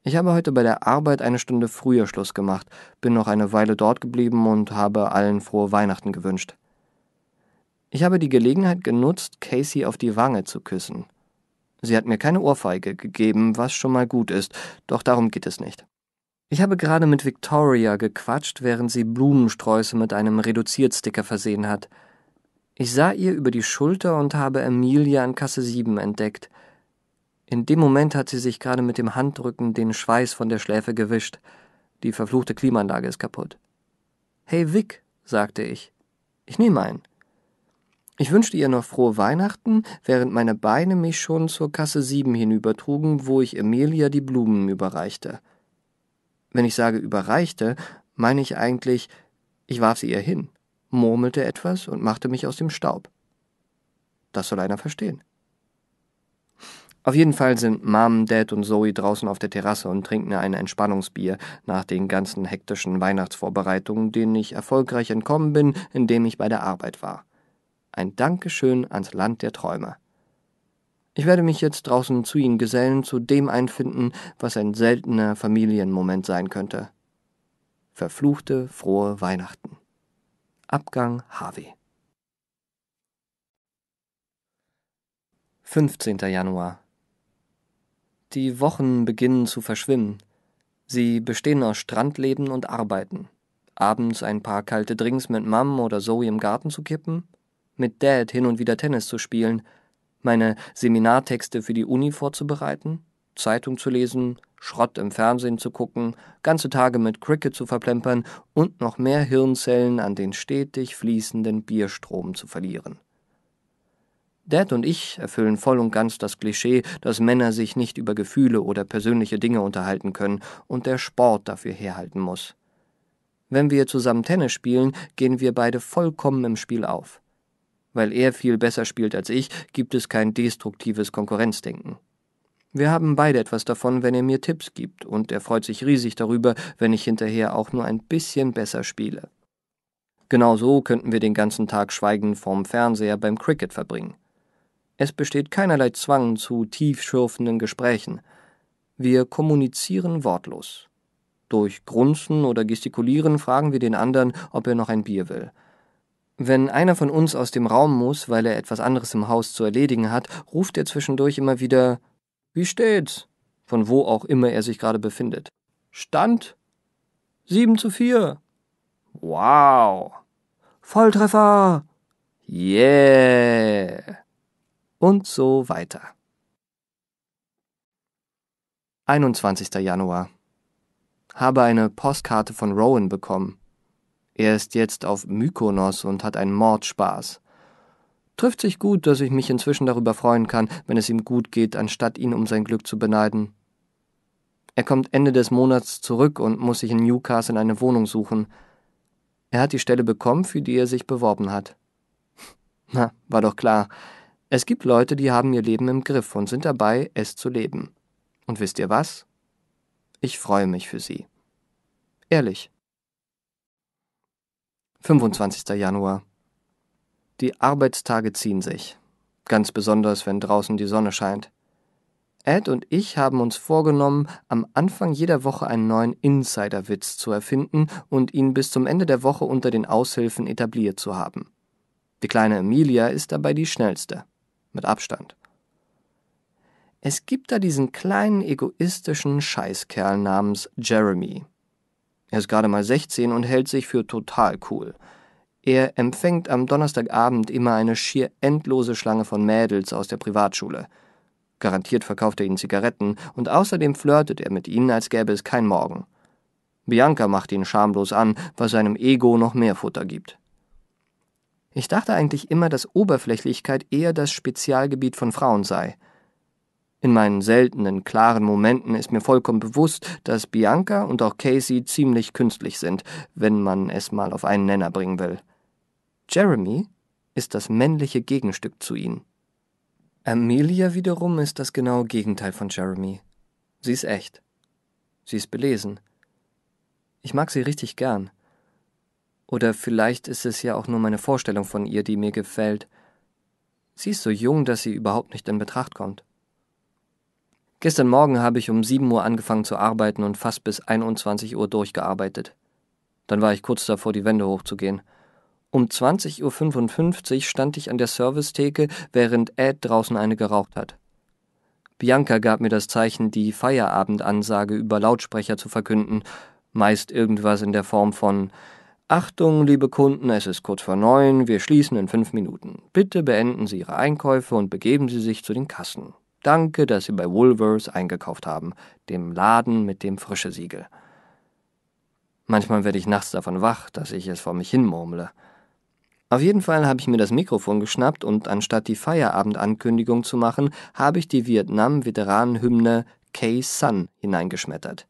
ich habe heute bei der Arbeit eine Stunde früher Schluss gemacht, bin noch eine Weile dort geblieben und habe allen frohe Weihnachten gewünscht. Ich habe die Gelegenheit genutzt, Casey auf die Wange zu küssen. Sie hat mir keine Ohrfeige gegeben, was schon mal gut ist, doch darum geht es nicht. Ich habe gerade mit Victoria gequatscht, während sie Blumensträuße mit einem Reduziertsticker versehen hat. Ich sah ihr über die Schulter und habe Emilia an Kasse 7 entdeckt. In dem Moment hat sie sich gerade mit dem Handrücken den Schweiß von der Schläfe gewischt. Die verfluchte Klimaanlage ist kaputt. Hey Vic, sagte ich. Ich nehme einen. Ich wünschte ihr noch frohe Weihnachten, während meine Beine mich schon zur Kasse 7 hinübertrugen, wo ich Emilia die Blumen überreichte. Wenn ich sage überreichte, meine ich eigentlich, ich warf sie ihr hin, murmelte etwas und machte mich aus dem Staub. Das soll einer verstehen. Auf jeden Fall sind Mom, Dad und Zoe draußen auf der Terrasse und trinken ein Entspannungsbier nach den ganzen hektischen Weihnachtsvorbereitungen, denen ich erfolgreich entkommen bin, indem ich bei der Arbeit war. Ein Dankeschön ans Land der Träume. Ich werde mich jetzt draußen zu ihnen gesellen, zu dem einfinden, was ein seltener Familienmoment sein könnte. Verfluchte frohe Weihnachten. Abgang Harvey. 15. Januar die Wochen beginnen zu verschwimmen. Sie bestehen aus Strandleben und Arbeiten. Abends ein paar kalte Drinks mit Mom oder Zoe im Garten zu kippen, mit Dad hin und wieder Tennis zu spielen, meine Seminartexte für die Uni vorzubereiten, Zeitung zu lesen, Schrott im Fernsehen zu gucken, ganze Tage mit Cricket zu verplempern und noch mehr Hirnzellen an den stetig fließenden Bierstrom zu verlieren. Dad und ich erfüllen voll und ganz das Klischee, dass Männer sich nicht über Gefühle oder persönliche Dinge unterhalten können und der Sport dafür herhalten muss. Wenn wir zusammen Tennis spielen, gehen wir beide vollkommen im Spiel auf. Weil er viel besser spielt als ich, gibt es kein destruktives Konkurrenzdenken. Wir haben beide etwas davon, wenn er mir Tipps gibt, und er freut sich riesig darüber, wenn ich hinterher auch nur ein bisschen besser spiele. Genau so könnten wir den ganzen Tag schweigend vorm Fernseher beim Cricket verbringen. Es besteht keinerlei Zwang zu tiefschürfenden Gesprächen. Wir kommunizieren wortlos. Durch Grunzen oder Gestikulieren fragen wir den anderen, ob er noch ein Bier will. Wenn einer von uns aus dem Raum muss, weil er etwas anderes im Haus zu erledigen hat, ruft er zwischendurch immer wieder Wie steht's? von wo auch immer er sich gerade befindet. Stand sieben zu vier. Wow. Volltreffer. Yeah und so weiter. 21. Januar. Habe eine Postkarte von Rowan bekommen. Er ist jetzt auf Mykonos und hat einen Mordspaß. Trifft sich gut, dass ich mich inzwischen darüber freuen kann, wenn es ihm gut geht, anstatt ihn um sein Glück zu beneiden. Er kommt Ende des Monats zurück und muss sich in Newcastle eine Wohnung suchen. Er hat die Stelle bekommen, für die er sich beworben hat. Na, war doch klar. Es gibt Leute, die haben ihr Leben im Griff und sind dabei, es zu leben. Und wisst ihr was? Ich freue mich für sie. Ehrlich. 25. Januar. Die Arbeitstage ziehen sich. Ganz besonders, wenn draußen die Sonne scheint. Ed und ich haben uns vorgenommen, am Anfang jeder Woche einen neuen Insiderwitz zu erfinden und ihn bis zum Ende der Woche unter den Aushilfen etabliert zu haben. Die kleine Emilia ist dabei die schnellste mit Abstand. Es gibt da diesen kleinen egoistischen Scheißkerl namens Jeremy. Er ist gerade mal 16 und hält sich für total cool. Er empfängt am Donnerstagabend immer eine schier endlose Schlange von Mädels aus der Privatschule. Garantiert verkauft er ihnen Zigaretten und außerdem flirtet er mit ihnen, als gäbe es kein Morgen. Bianca macht ihn schamlos an, was seinem Ego noch mehr Futter gibt. Ich dachte eigentlich immer, dass Oberflächlichkeit eher das Spezialgebiet von Frauen sei. In meinen seltenen, klaren Momenten ist mir vollkommen bewusst, dass Bianca und auch Casey ziemlich künstlich sind, wenn man es mal auf einen Nenner bringen will. Jeremy ist das männliche Gegenstück zu ihnen. Amelia wiederum ist das genaue Gegenteil von Jeremy. Sie ist echt. Sie ist belesen. Ich mag sie richtig gern. Oder vielleicht ist es ja auch nur meine Vorstellung von ihr, die mir gefällt. Sie ist so jung, dass sie überhaupt nicht in Betracht kommt. Gestern Morgen habe ich um 7 Uhr angefangen zu arbeiten und fast bis 21 Uhr durchgearbeitet. Dann war ich kurz davor, die Wände hochzugehen. Um 20.55 Uhr stand ich an der Servicetheke, während Ed draußen eine geraucht hat. Bianca gab mir das Zeichen, die Feierabendansage über Lautsprecher zu verkünden, meist irgendwas in der Form von Achtung, liebe Kunden, es ist kurz vor neun, wir schließen in fünf Minuten. Bitte beenden Sie Ihre Einkäufe und begeben Sie sich zu den Kassen. Danke, dass Sie bei Woolworths eingekauft haben, dem Laden mit dem frische Siegel. Manchmal werde ich nachts davon wach, dass ich es vor mich hin murmle. Auf jeden Fall habe ich mir das Mikrofon geschnappt und anstatt die Feierabendankündigung zu machen, habe ich die Vietnam-Veteranenhymne K Sun hineingeschmettert.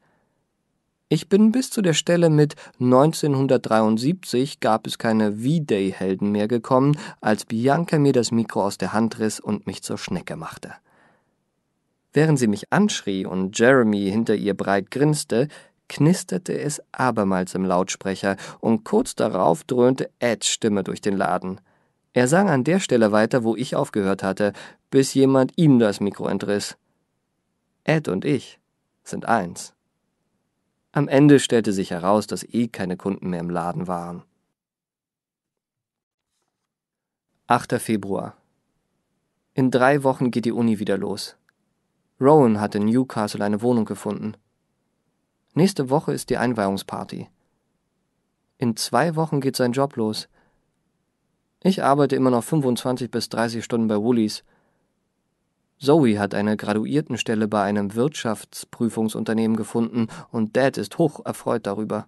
Ich bin bis zu der Stelle mit 1973 gab es keine V-Day-Helden mehr gekommen, als Bianca mir das Mikro aus der Hand riss und mich zur Schnecke machte. Während sie mich anschrie und Jeremy hinter ihr breit grinste, knisterte es abermals im Lautsprecher und kurz darauf dröhnte Eds Stimme durch den Laden. Er sang an der Stelle weiter, wo ich aufgehört hatte, bis jemand ihm das Mikro entriss. Ed und ich sind eins. Am Ende stellte sich heraus, dass eh keine Kunden mehr im Laden waren. 8. Februar. In drei Wochen geht die Uni wieder los. Rowan hat in Newcastle eine Wohnung gefunden. Nächste Woche ist die Einweihungsparty. In zwei Wochen geht sein Job los. Ich arbeite immer noch 25 bis 30 Stunden bei Woolies Zoe hat eine Graduiertenstelle bei einem Wirtschaftsprüfungsunternehmen gefunden und Dad ist hoch erfreut darüber.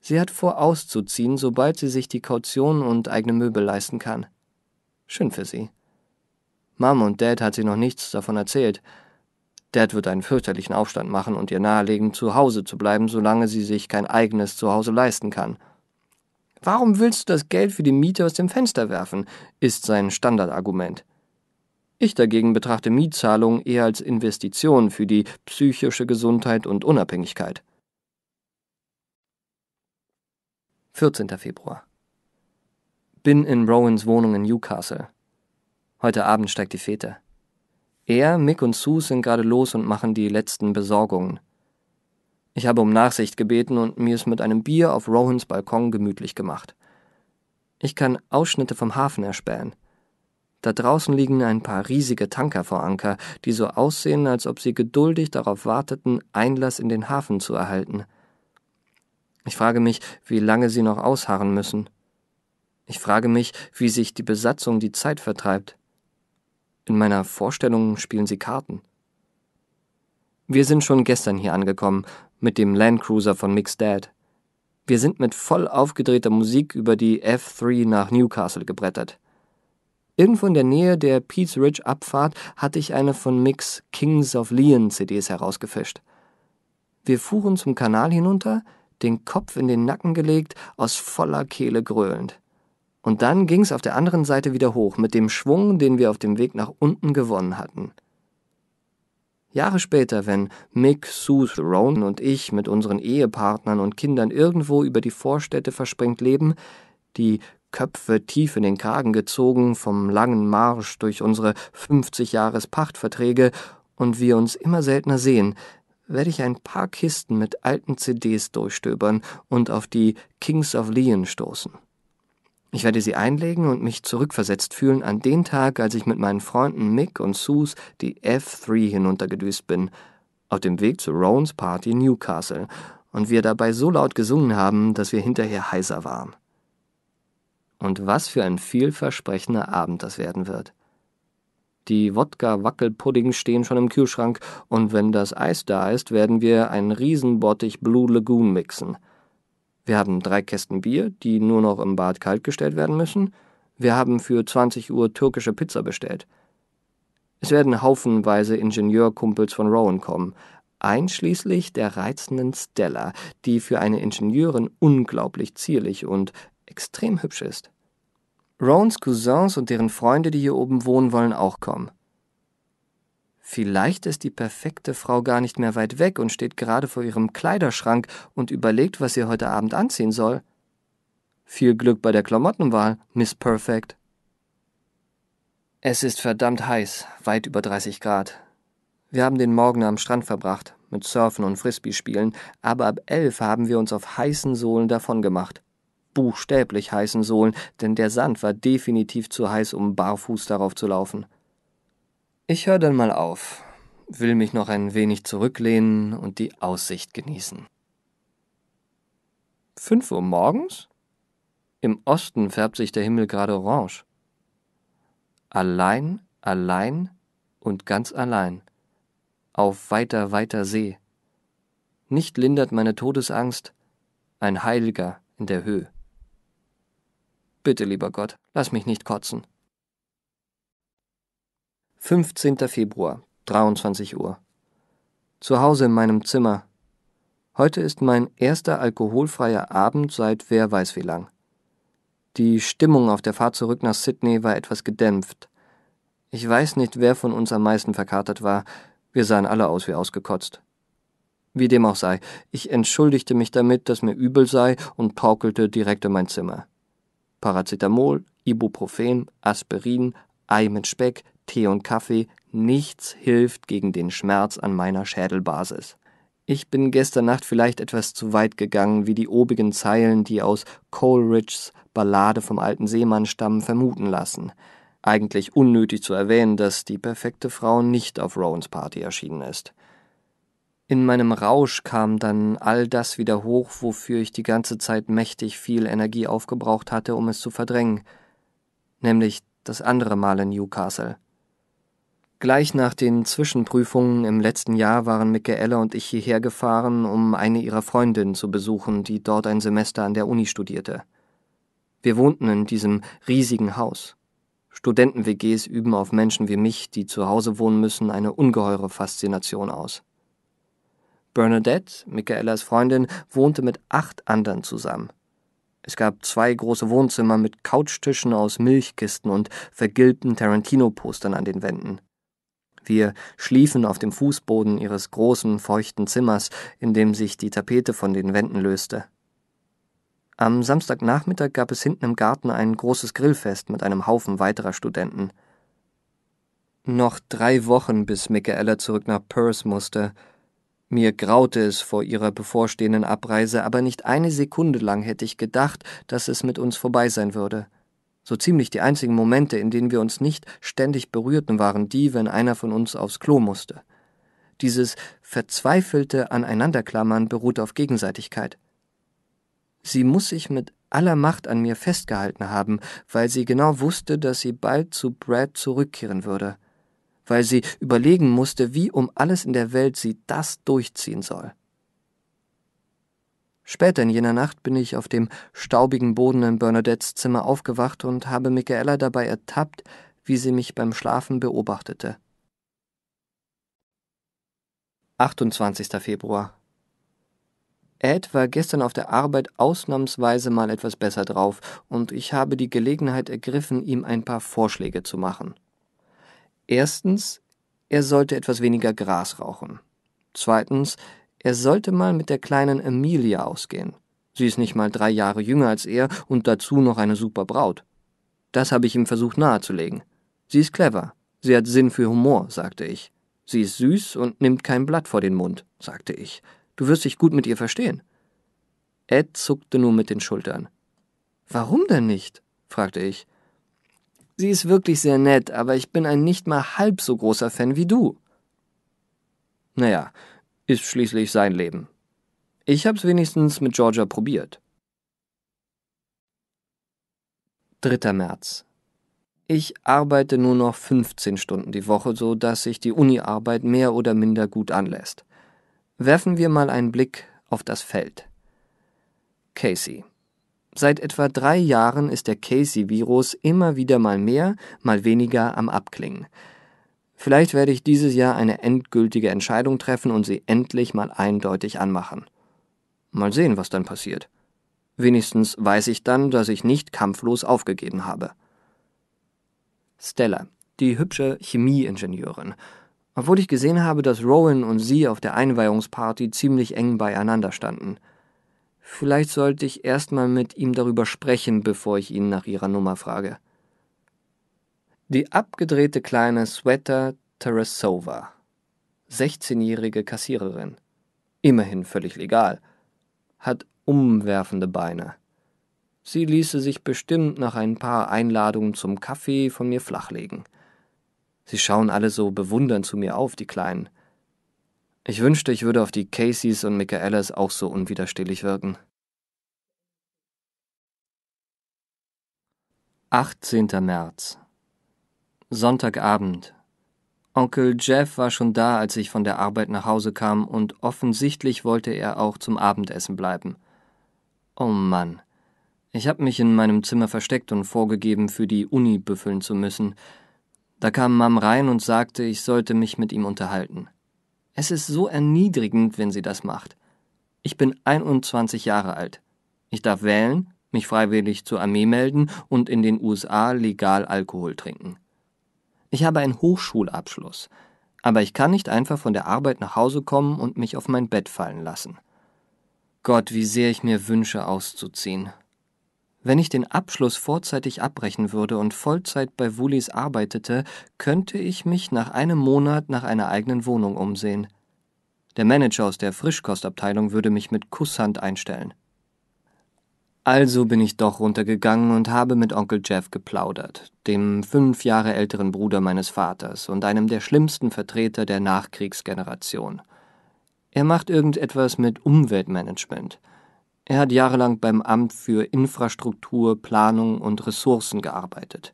Sie hat vor, auszuziehen, sobald sie sich die Kaution und eigene Möbel leisten kann. Schön für sie. Mom und Dad hat sie noch nichts davon erzählt. Dad wird einen fürchterlichen Aufstand machen und ihr nahelegen, zu Hause zu bleiben, solange sie sich kein eigenes Zuhause leisten kann. Warum willst du das Geld für die Miete aus dem Fenster werfen? ist sein Standardargument. Ich dagegen betrachte Mietzahlungen eher als Investition für die psychische Gesundheit und Unabhängigkeit. 14. Februar. Bin in Rowans Wohnung in Newcastle. Heute Abend steigt die Fete. Er, Mick und Sue sind gerade los und machen die letzten Besorgungen. Ich habe um Nachsicht gebeten und mir es mit einem Bier auf Rowans Balkon gemütlich gemacht. Ich kann Ausschnitte vom Hafen erspähen. Da draußen liegen ein paar riesige Tanker vor Anker, die so aussehen, als ob sie geduldig darauf warteten, Einlass in den Hafen zu erhalten. Ich frage mich, wie lange sie noch ausharren müssen. Ich frage mich, wie sich die Besatzung die Zeit vertreibt. In meiner Vorstellung spielen sie Karten. Wir sind schon gestern hier angekommen, mit dem Landcruiser von Mick's Dad. Wir sind mit voll aufgedrehter Musik über die F3 nach Newcastle gebrettert. Irgendwo in der Nähe der Pete's Ridge Abfahrt hatte ich eine von Micks Kings of Leon CDs herausgefischt. Wir fuhren zum Kanal hinunter, den Kopf in den Nacken gelegt, aus voller Kehle gröhlend. Und dann ging's auf der anderen Seite wieder hoch, mit dem Schwung, den wir auf dem Weg nach unten gewonnen hatten. Jahre später, wenn Mick, Sue, Sharon und ich mit unseren Ehepartnern und Kindern irgendwo über die Vorstädte versprengt leben, die Köpfe tief in den Kragen gezogen vom langen Marsch durch unsere 50 Jahres Pachtverträge und wir uns immer seltener sehen, werde ich ein paar Kisten mit alten CDs durchstöbern und auf die Kings of Leon stoßen. Ich werde sie einlegen und mich zurückversetzt fühlen an den Tag, als ich mit meinen Freunden Mick und Sus die F3 hinuntergedüst bin, auf dem Weg zu Rowans Party in Newcastle, und wir dabei so laut gesungen haben, dass wir hinterher heiser waren. Und was für ein vielversprechender Abend das werden wird. Die Wodka-Wackelpuddings stehen schon im Kühlschrank, und wenn das Eis da ist, werden wir einen Riesenbottich Blue Lagoon mixen. Wir haben drei Kästen Bier, die nur noch im Bad kaltgestellt werden müssen. Wir haben für 20 Uhr türkische Pizza bestellt. Es werden haufenweise Ingenieurkumpels von Rowan kommen, einschließlich der reizenden Stella, die für eine Ingenieurin unglaublich zierlich und extrem hübsch ist. Rones Cousins und deren Freunde, die hier oben wohnen, wollen auch kommen. Vielleicht ist die perfekte Frau gar nicht mehr weit weg und steht gerade vor ihrem Kleiderschrank und überlegt, was sie heute Abend anziehen soll. Viel Glück bei der Klamottenwahl, Miss Perfect. Es ist verdammt heiß, weit über 30 Grad. Wir haben den Morgen am Strand verbracht, mit Surfen und Frisbee-Spielen, aber ab elf haben wir uns auf heißen Sohlen davongemacht buchstäblich heißen Sohlen, denn der Sand war definitiv zu heiß, um barfuß darauf zu laufen. Ich höre dann mal auf, will mich noch ein wenig zurücklehnen und die Aussicht genießen. Fünf Uhr morgens? Im Osten färbt sich der Himmel gerade orange. Allein, allein und ganz allein. Auf weiter, weiter See. Nicht lindert meine Todesangst ein Heiliger in der Höhe. Bitte, lieber Gott, lass mich nicht kotzen. 15. Februar, 23 Uhr. Zu Hause in meinem Zimmer. Heute ist mein erster alkoholfreier Abend seit wer weiß wie lang. Die Stimmung auf der Fahrt zurück nach Sydney war etwas gedämpft. Ich weiß nicht, wer von uns am meisten verkatert war. Wir sahen alle aus wie ausgekotzt. Wie dem auch sei, ich entschuldigte mich damit, dass mir übel sei und paukelte direkt in mein Zimmer. Paracetamol, Ibuprofen, Aspirin, Ei mit Speck, Tee und Kaffee, nichts hilft gegen den Schmerz an meiner Schädelbasis. Ich bin gestern Nacht vielleicht etwas zu weit gegangen, wie die obigen Zeilen, die aus Coleridges Ballade vom alten Seemann stammen, vermuten lassen. Eigentlich unnötig zu erwähnen, dass die perfekte Frau nicht auf Rowans Party erschienen ist. In meinem Rausch kam dann all das wieder hoch, wofür ich die ganze Zeit mächtig viel Energie aufgebraucht hatte, um es zu verdrängen, nämlich das andere Mal in Newcastle. Gleich nach den Zwischenprüfungen im letzten Jahr waren Michaela und ich hierher gefahren, um eine ihrer Freundinnen zu besuchen, die dort ein Semester an der Uni studierte. Wir wohnten in diesem riesigen Haus. Studenten-WGs üben auf Menschen wie mich, die zu Hause wohnen müssen, eine ungeheure Faszination aus. Bernadette, Michaelas Freundin, wohnte mit acht anderen zusammen. Es gab zwei große Wohnzimmer mit Couchtischen aus Milchkisten und vergilbten Tarantino-Postern an den Wänden. Wir schliefen auf dem Fußboden ihres großen, feuchten Zimmers, in dem sich die Tapete von den Wänden löste. Am Samstagnachmittag gab es hinten im Garten ein großes Grillfest mit einem Haufen weiterer Studenten. Noch drei Wochen, bis Michaela zurück nach Perth musste, mir graute es vor ihrer bevorstehenden Abreise, aber nicht eine Sekunde lang hätte ich gedacht, dass es mit uns vorbei sein würde. So ziemlich die einzigen Momente, in denen wir uns nicht ständig berührten, waren die, wenn einer von uns aufs Klo musste. Dieses verzweifelte Aneinanderklammern beruht auf Gegenseitigkeit. Sie muss sich mit aller Macht an mir festgehalten haben, weil sie genau wusste, dass sie bald zu Brad zurückkehren würde weil sie überlegen musste, wie um alles in der Welt sie das durchziehen soll. Später in jener Nacht bin ich auf dem staubigen Boden in Bernadettes Zimmer aufgewacht und habe Michaela dabei ertappt, wie sie mich beim Schlafen beobachtete. 28. Februar Ed war gestern auf der Arbeit ausnahmsweise mal etwas besser drauf, und ich habe die Gelegenheit ergriffen, ihm ein paar Vorschläge zu machen. Erstens, er sollte etwas weniger Gras rauchen. Zweitens, er sollte mal mit der kleinen Emilia ausgehen. Sie ist nicht mal drei Jahre jünger als er und dazu noch eine super Braut. Das habe ich ihm versucht nahezulegen. Sie ist clever. Sie hat Sinn für Humor, sagte ich. Sie ist süß und nimmt kein Blatt vor den Mund, sagte ich. Du wirst dich gut mit ihr verstehen. Ed zuckte nur mit den Schultern. Warum denn nicht? fragte ich. Sie ist wirklich sehr nett, aber ich bin ein nicht mal halb so großer Fan wie du. Naja, ist schließlich sein Leben. Ich hab's wenigstens mit Georgia probiert. 3. März. Ich arbeite nur noch 15 Stunden die Woche, so dass sich die Uni-Arbeit mehr oder minder gut anlässt. Werfen wir mal einen Blick auf das Feld. Casey. Seit etwa drei Jahren ist der Casey-Virus immer wieder mal mehr, mal weniger am Abklingen. Vielleicht werde ich dieses Jahr eine endgültige Entscheidung treffen und sie endlich mal eindeutig anmachen. Mal sehen, was dann passiert. Wenigstens weiß ich dann, dass ich nicht kampflos aufgegeben habe. Stella, die hübsche Chemieingenieurin. Obwohl ich gesehen habe, dass Rowan und sie auf der Einweihungsparty ziemlich eng beieinander standen – Vielleicht sollte ich erstmal mit ihm darüber sprechen, bevor ich ihn nach ihrer Nummer frage. Die abgedrehte kleine Sweater Teresova, 16-jährige Kassiererin, immerhin völlig legal, hat umwerfende Beine. Sie ließe sich bestimmt nach ein paar Einladungen zum Kaffee von mir flachlegen. Sie schauen alle so bewundernd zu mir auf, die Kleinen. Ich wünschte, ich würde auf die Caseys und Michaelas auch so unwiderstehlich wirken. 18. März Sonntagabend. Onkel Jeff war schon da, als ich von der Arbeit nach Hause kam, und offensichtlich wollte er auch zum Abendessen bleiben. Oh Mann. Ich habe mich in meinem Zimmer versteckt und vorgegeben, für die Uni büffeln zu müssen. Da kam Mam rein und sagte, ich sollte mich mit ihm unterhalten. Es ist so erniedrigend, wenn sie das macht. Ich bin 21 Jahre alt. Ich darf wählen, mich freiwillig zur Armee melden und in den USA legal Alkohol trinken. Ich habe einen Hochschulabschluss, aber ich kann nicht einfach von der Arbeit nach Hause kommen und mich auf mein Bett fallen lassen. Gott, wie sehr ich mir wünsche, auszuziehen. Wenn ich den Abschluss vorzeitig abbrechen würde und Vollzeit bei Woolies arbeitete, könnte ich mich nach einem Monat nach einer eigenen Wohnung umsehen. Der Manager aus der Frischkostabteilung würde mich mit Kusshand einstellen. Also bin ich doch runtergegangen und habe mit Onkel Jeff geplaudert, dem fünf Jahre älteren Bruder meines Vaters und einem der schlimmsten Vertreter der Nachkriegsgeneration. Er macht irgendetwas mit Umweltmanagement – er hat jahrelang beim Amt für Infrastruktur, Planung und Ressourcen gearbeitet.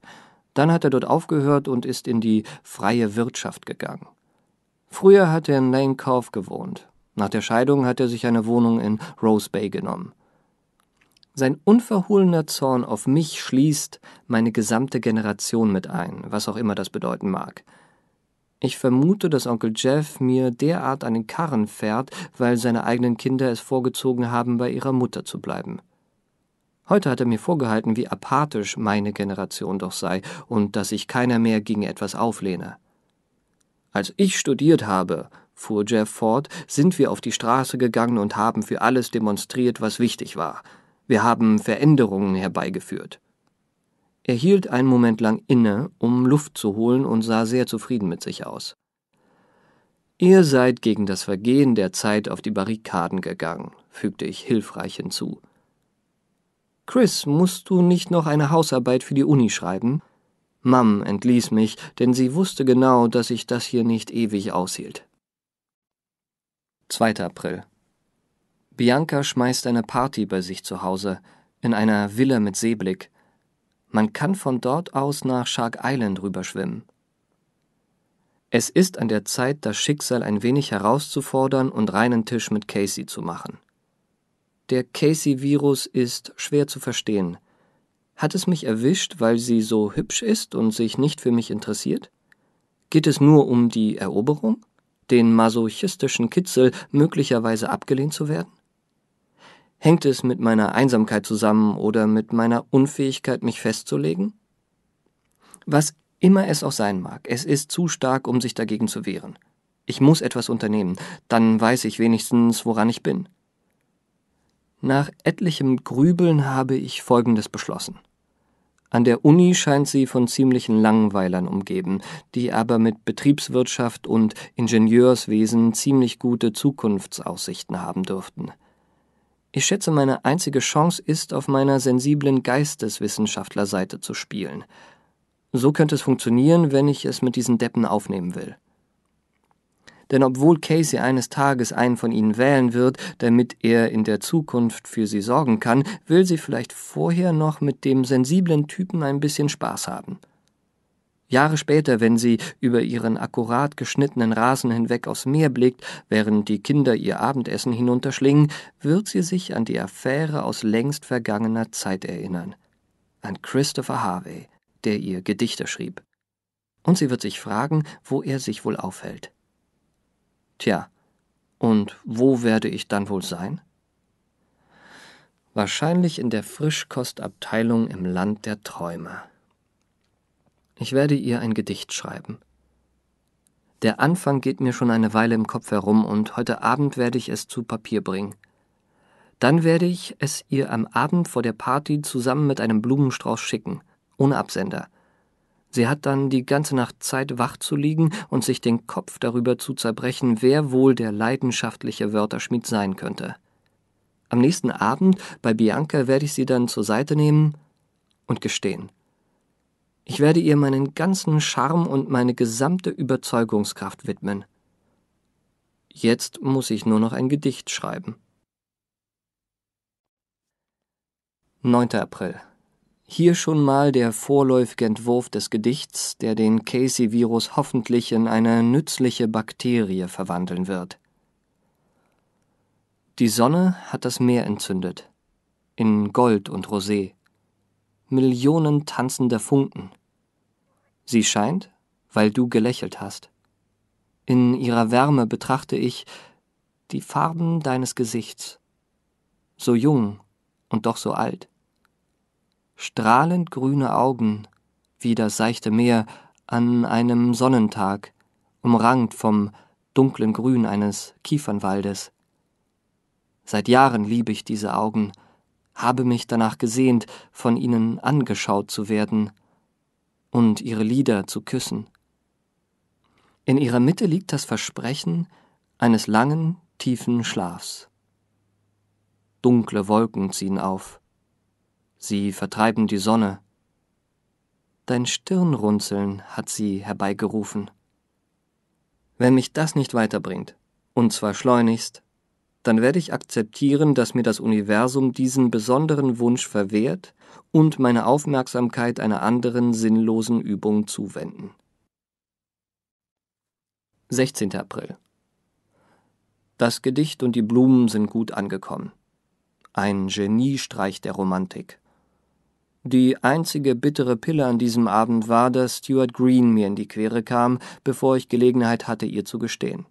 Dann hat er dort aufgehört und ist in die freie Wirtschaft gegangen. Früher hat er in Lane Cove gewohnt. Nach der Scheidung hat er sich eine Wohnung in Rose Bay genommen. Sein unverhohlener Zorn auf mich schließt meine gesamte Generation mit ein, was auch immer das bedeuten mag. Ich vermute, dass Onkel Jeff mir derart einen Karren fährt, weil seine eigenen Kinder es vorgezogen haben, bei ihrer Mutter zu bleiben. Heute hat er mir vorgehalten, wie apathisch meine Generation doch sei und dass sich keiner mehr gegen etwas auflehne. Als ich studiert habe, fuhr Jeff fort, sind wir auf die Straße gegangen und haben für alles demonstriert, was wichtig war. Wir haben Veränderungen herbeigeführt. Er hielt einen Moment lang inne, um Luft zu holen und sah sehr zufrieden mit sich aus. Ihr seid gegen das Vergehen der Zeit auf die Barrikaden gegangen, fügte ich hilfreich hinzu. Chris, musst du nicht noch eine Hausarbeit für die Uni schreiben? Mam entließ mich, denn sie wusste genau, dass ich das hier nicht ewig aushielt. 2. April. Bianca schmeißt eine Party bei sich zu Hause, in einer Villa mit Seeblick. Man kann von dort aus nach Shark Island rüberschwimmen. Es ist an der Zeit, das Schicksal ein wenig herauszufordern und reinen Tisch mit Casey zu machen. Der Casey-Virus ist schwer zu verstehen. Hat es mich erwischt, weil sie so hübsch ist und sich nicht für mich interessiert? Geht es nur um die Eroberung? Den masochistischen Kitzel, möglicherweise abgelehnt zu werden? Hängt es mit meiner Einsamkeit zusammen oder mit meiner Unfähigkeit, mich festzulegen? Was immer es auch sein mag, es ist zu stark, um sich dagegen zu wehren. Ich muss etwas unternehmen, dann weiß ich wenigstens, woran ich bin. Nach etlichem Grübeln habe ich Folgendes beschlossen. An der Uni scheint sie von ziemlichen Langweilern umgeben, die aber mit Betriebswirtschaft und Ingenieurswesen ziemlich gute Zukunftsaussichten haben dürften. Ich schätze, meine einzige Chance ist, auf meiner sensiblen Geisteswissenschaftlerseite zu spielen. So könnte es funktionieren, wenn ich es mit diesen Deppen aufnehmen will. Denn obwohl Casey eines Tages einen von ihnen wählen wird, damit er in der Zukunft für sie sorgen kann, will sie vielleicht vorher noch mit dem sensiblen Typen ein bisschen Spaß haben. Jahre später, wenn sie über ihren akkurat geschnittenen Rasen hinweg aufs Meer blickt, während die Kinder ihr Abendessen hinunterschlingen, wird sie sich an die Affäre aus längst vergangener Zeit erinnern. An Christopher Harvey, der ihr Gedichte schrieb. Und sie wird sich fragen, wo er sich wohl aufhält. Tja, und wo werde ich dann wohl sein? Wahrscheinlich in der Frischkostabteilung im Land der Träume. Ich werde ihr ein Gedicht schreiben. Der Anfang geht mir schon eine Weile im Kopf herum und heute Abend werde ich es zu Papier bringen. Dann werde ich es ihr am Abend vor der Party zusammen mit einem Blumenstrauß schicken, ohne Absender. Sie hat dann die ganze Nacht Zeit, wach zu liegen und sich den Kopf darüber zu zerbrechen, wer wohl der leidenschaftliche Wörterschmied sein könnte. Am nächsten Abend bei Bianca werde ich sie dann zur Seite nehmen und gestehen. Ich werde ihr meinen ganzen Charme und meine gesamte Überzeugungskraft widmen. Jetzt muss ich nur noch ein Gedicht schreiben. 9. April. Hier schon mal der vorläufige Entwurf des Gedichts, der den Casey-Virus hoffentlich in eine nützliche Bakterie verwandeln wird. Die Sonne hat das Meer entzündet. In Gold und Rosé. Millionen tanzender Funken Sie scheint, weil du gelächelt hast. In ihrer Wärme betrachte ich die Farben deines Gesichts. So jung und doch so alt. Strahlend grüne Augen, wie das seichte Meer an einem Sonnentag, umrankt vom dunklen Grün eines Kiefernwaldes. Seit Jahren liebe ich diese Augen, habe mich danach gesehnt, von ihnen angeschaut zu werden, und ihre Lieder zu küssen. In ihrer Mitte liegt das Versprechen eines langen, tiefen Schlafs. Dunkle Wolken ziehen auf. Sie vertreiben die Sonne. Dein Stirnrunzeln hat sie herbeigerufen. Wenn mich das nicht weiterbringt, und zwar schleunigst, dann werde ich akzeptieren, dass mir das Universum diesen besonderen Wunsch verwehrt und meine Aufmerksamkeit einer anderen sinnlosen Übung zuwenden. 16. April Das Gedicht und die Blumen sind gut angekommen. Ein Geniestreich der Romantik. Die einzige bittere Pille an diesem Abend war, dass Stuart Green mir in die Quere kam, bevor ich Gelegenheit hatte, ihr zu gestehen.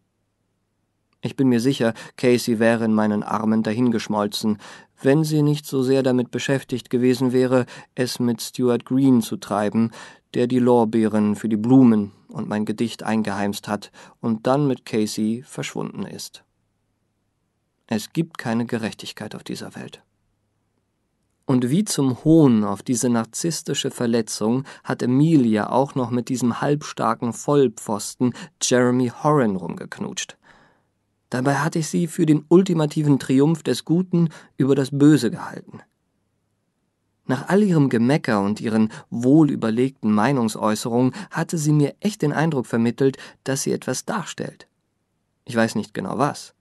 Ich bin mir sicher, Casey wäre in meinen Armen dahingeschmolzen, wenn sie nicht so sehr damit beschäftigt gewesen wäre, es mit Stuart Green zu treiben, der die Lorbeeren für die Blumen und mein Gedicht eingeheimst hat und dann mit Casey verschwunden ist. Es gibt keine Gerechtigkeit auf dieser Welt. Und wie zum Hohn auf diese narzisstische Verletzung hat Emilia auch noch mit diesem halbstarken Vollpfosten Jeremy Horan rumgeknutscht. Dabei hatte ich sie für den ultimativen Triumph des Guten über das Böse gehalten. Nach all ihrem Gemecker und ihren wohlüberlegten Meinungsäußerungen hatte sie mir echt den Eindruck vermittelt, dass sie etwas darstellt. Ich weiß nicht genau was,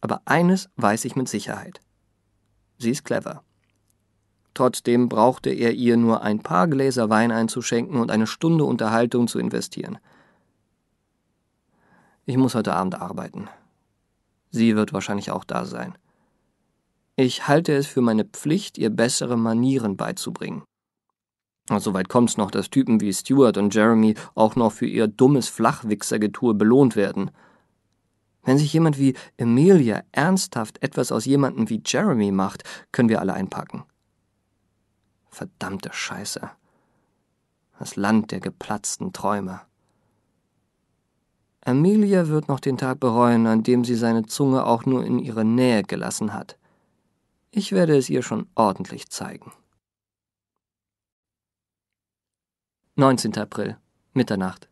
aber eines weiß ich mit Sicherheit. Sie ist clever. Trotzdem brauchte er ihr nur ein paar Gläser Wein einzuschenken und eine Stunde Unterhaltung zu investieren. Ich muss heute Abend arbeiten. Sie wird wahrscheinlich auch da sein. Ich halte es für meine Pflicht, ihr bessere Manieren beizubringen. soweit kommt's noch, dass Typen wie Stuart und Jeremy auch noch für ihr dummes Flachwichsergetue belohnt werden. Wenn sich jemand wie Emilia ernsthaft etwas aus jemandem wie Jeremy macht, können wir alle einpacken. Verdammte Scheiße. Das Land der geplatzten Träume. Amelia wird noch den Tag bereuen, an dem sie seine Zunge auch nur in ihre Nähe gelassen hat. Ich werde es ihr schon ordentlich zeigen. 19. April, Mitternacht.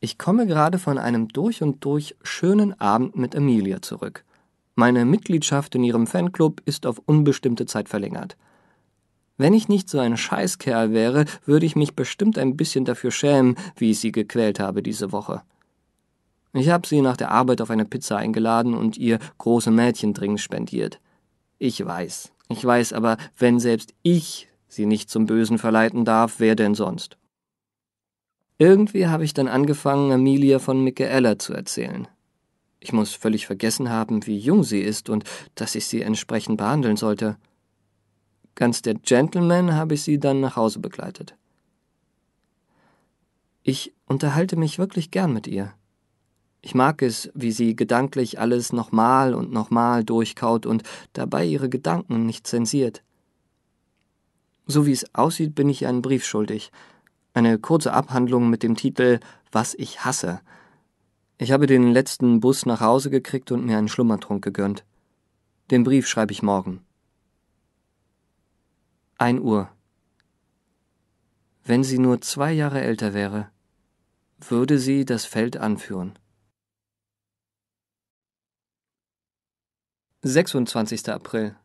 Ich komme gerade von einem durch und durch schönen Abend mit Amelia zurück. Meine Mitgliedschaft in ihrem Fanclub ist auf unbestimmte Zeit verlängert. Wenn ich nicht so ein Scheißkerl wäre, würde ich mich bestimmt ein bisschen dafür schämen, wie ich sie gequält habe diese Woche. Ich habe sie nach der Arbeit auf eine Pizza eingeladen und ihr große Mädchen dringend spendiert. Ich weiß, ich weiß, aber wenn selbst ich sie nicht zum Bösen verleiten darf, wer denn sonst? Irgendwie habe ich dann angefangen, Amelia von Michaela zu erzählen. Ich muss völlig vergessen haben, wie jung sie ist und dass ich sie entsprechend behandeln sollte. Ganz der Gentleman habe ich sie dann nach Hause begleitet. Ich unterhalte mich wirklich gern mit ihr. Ich mag es, wie sie gedanklich alles nochmal und nochmal durchkaut und dabei ihre Gedanken nicht zensiert. So wie es aussieht, bin ich einen Brief schuldig. Eine kurze Abhandlung mit dem Titel Was ich hasse. Ich habe den letzten Bus nach Hause gekriegt und mir einen Schlummertrunk gegönnt. Den Brief schreibe ich morgen. 1 Uhr. Wenn sie nur zwei Jahre älter wäre, würde sie das Feld anführen. 26. April.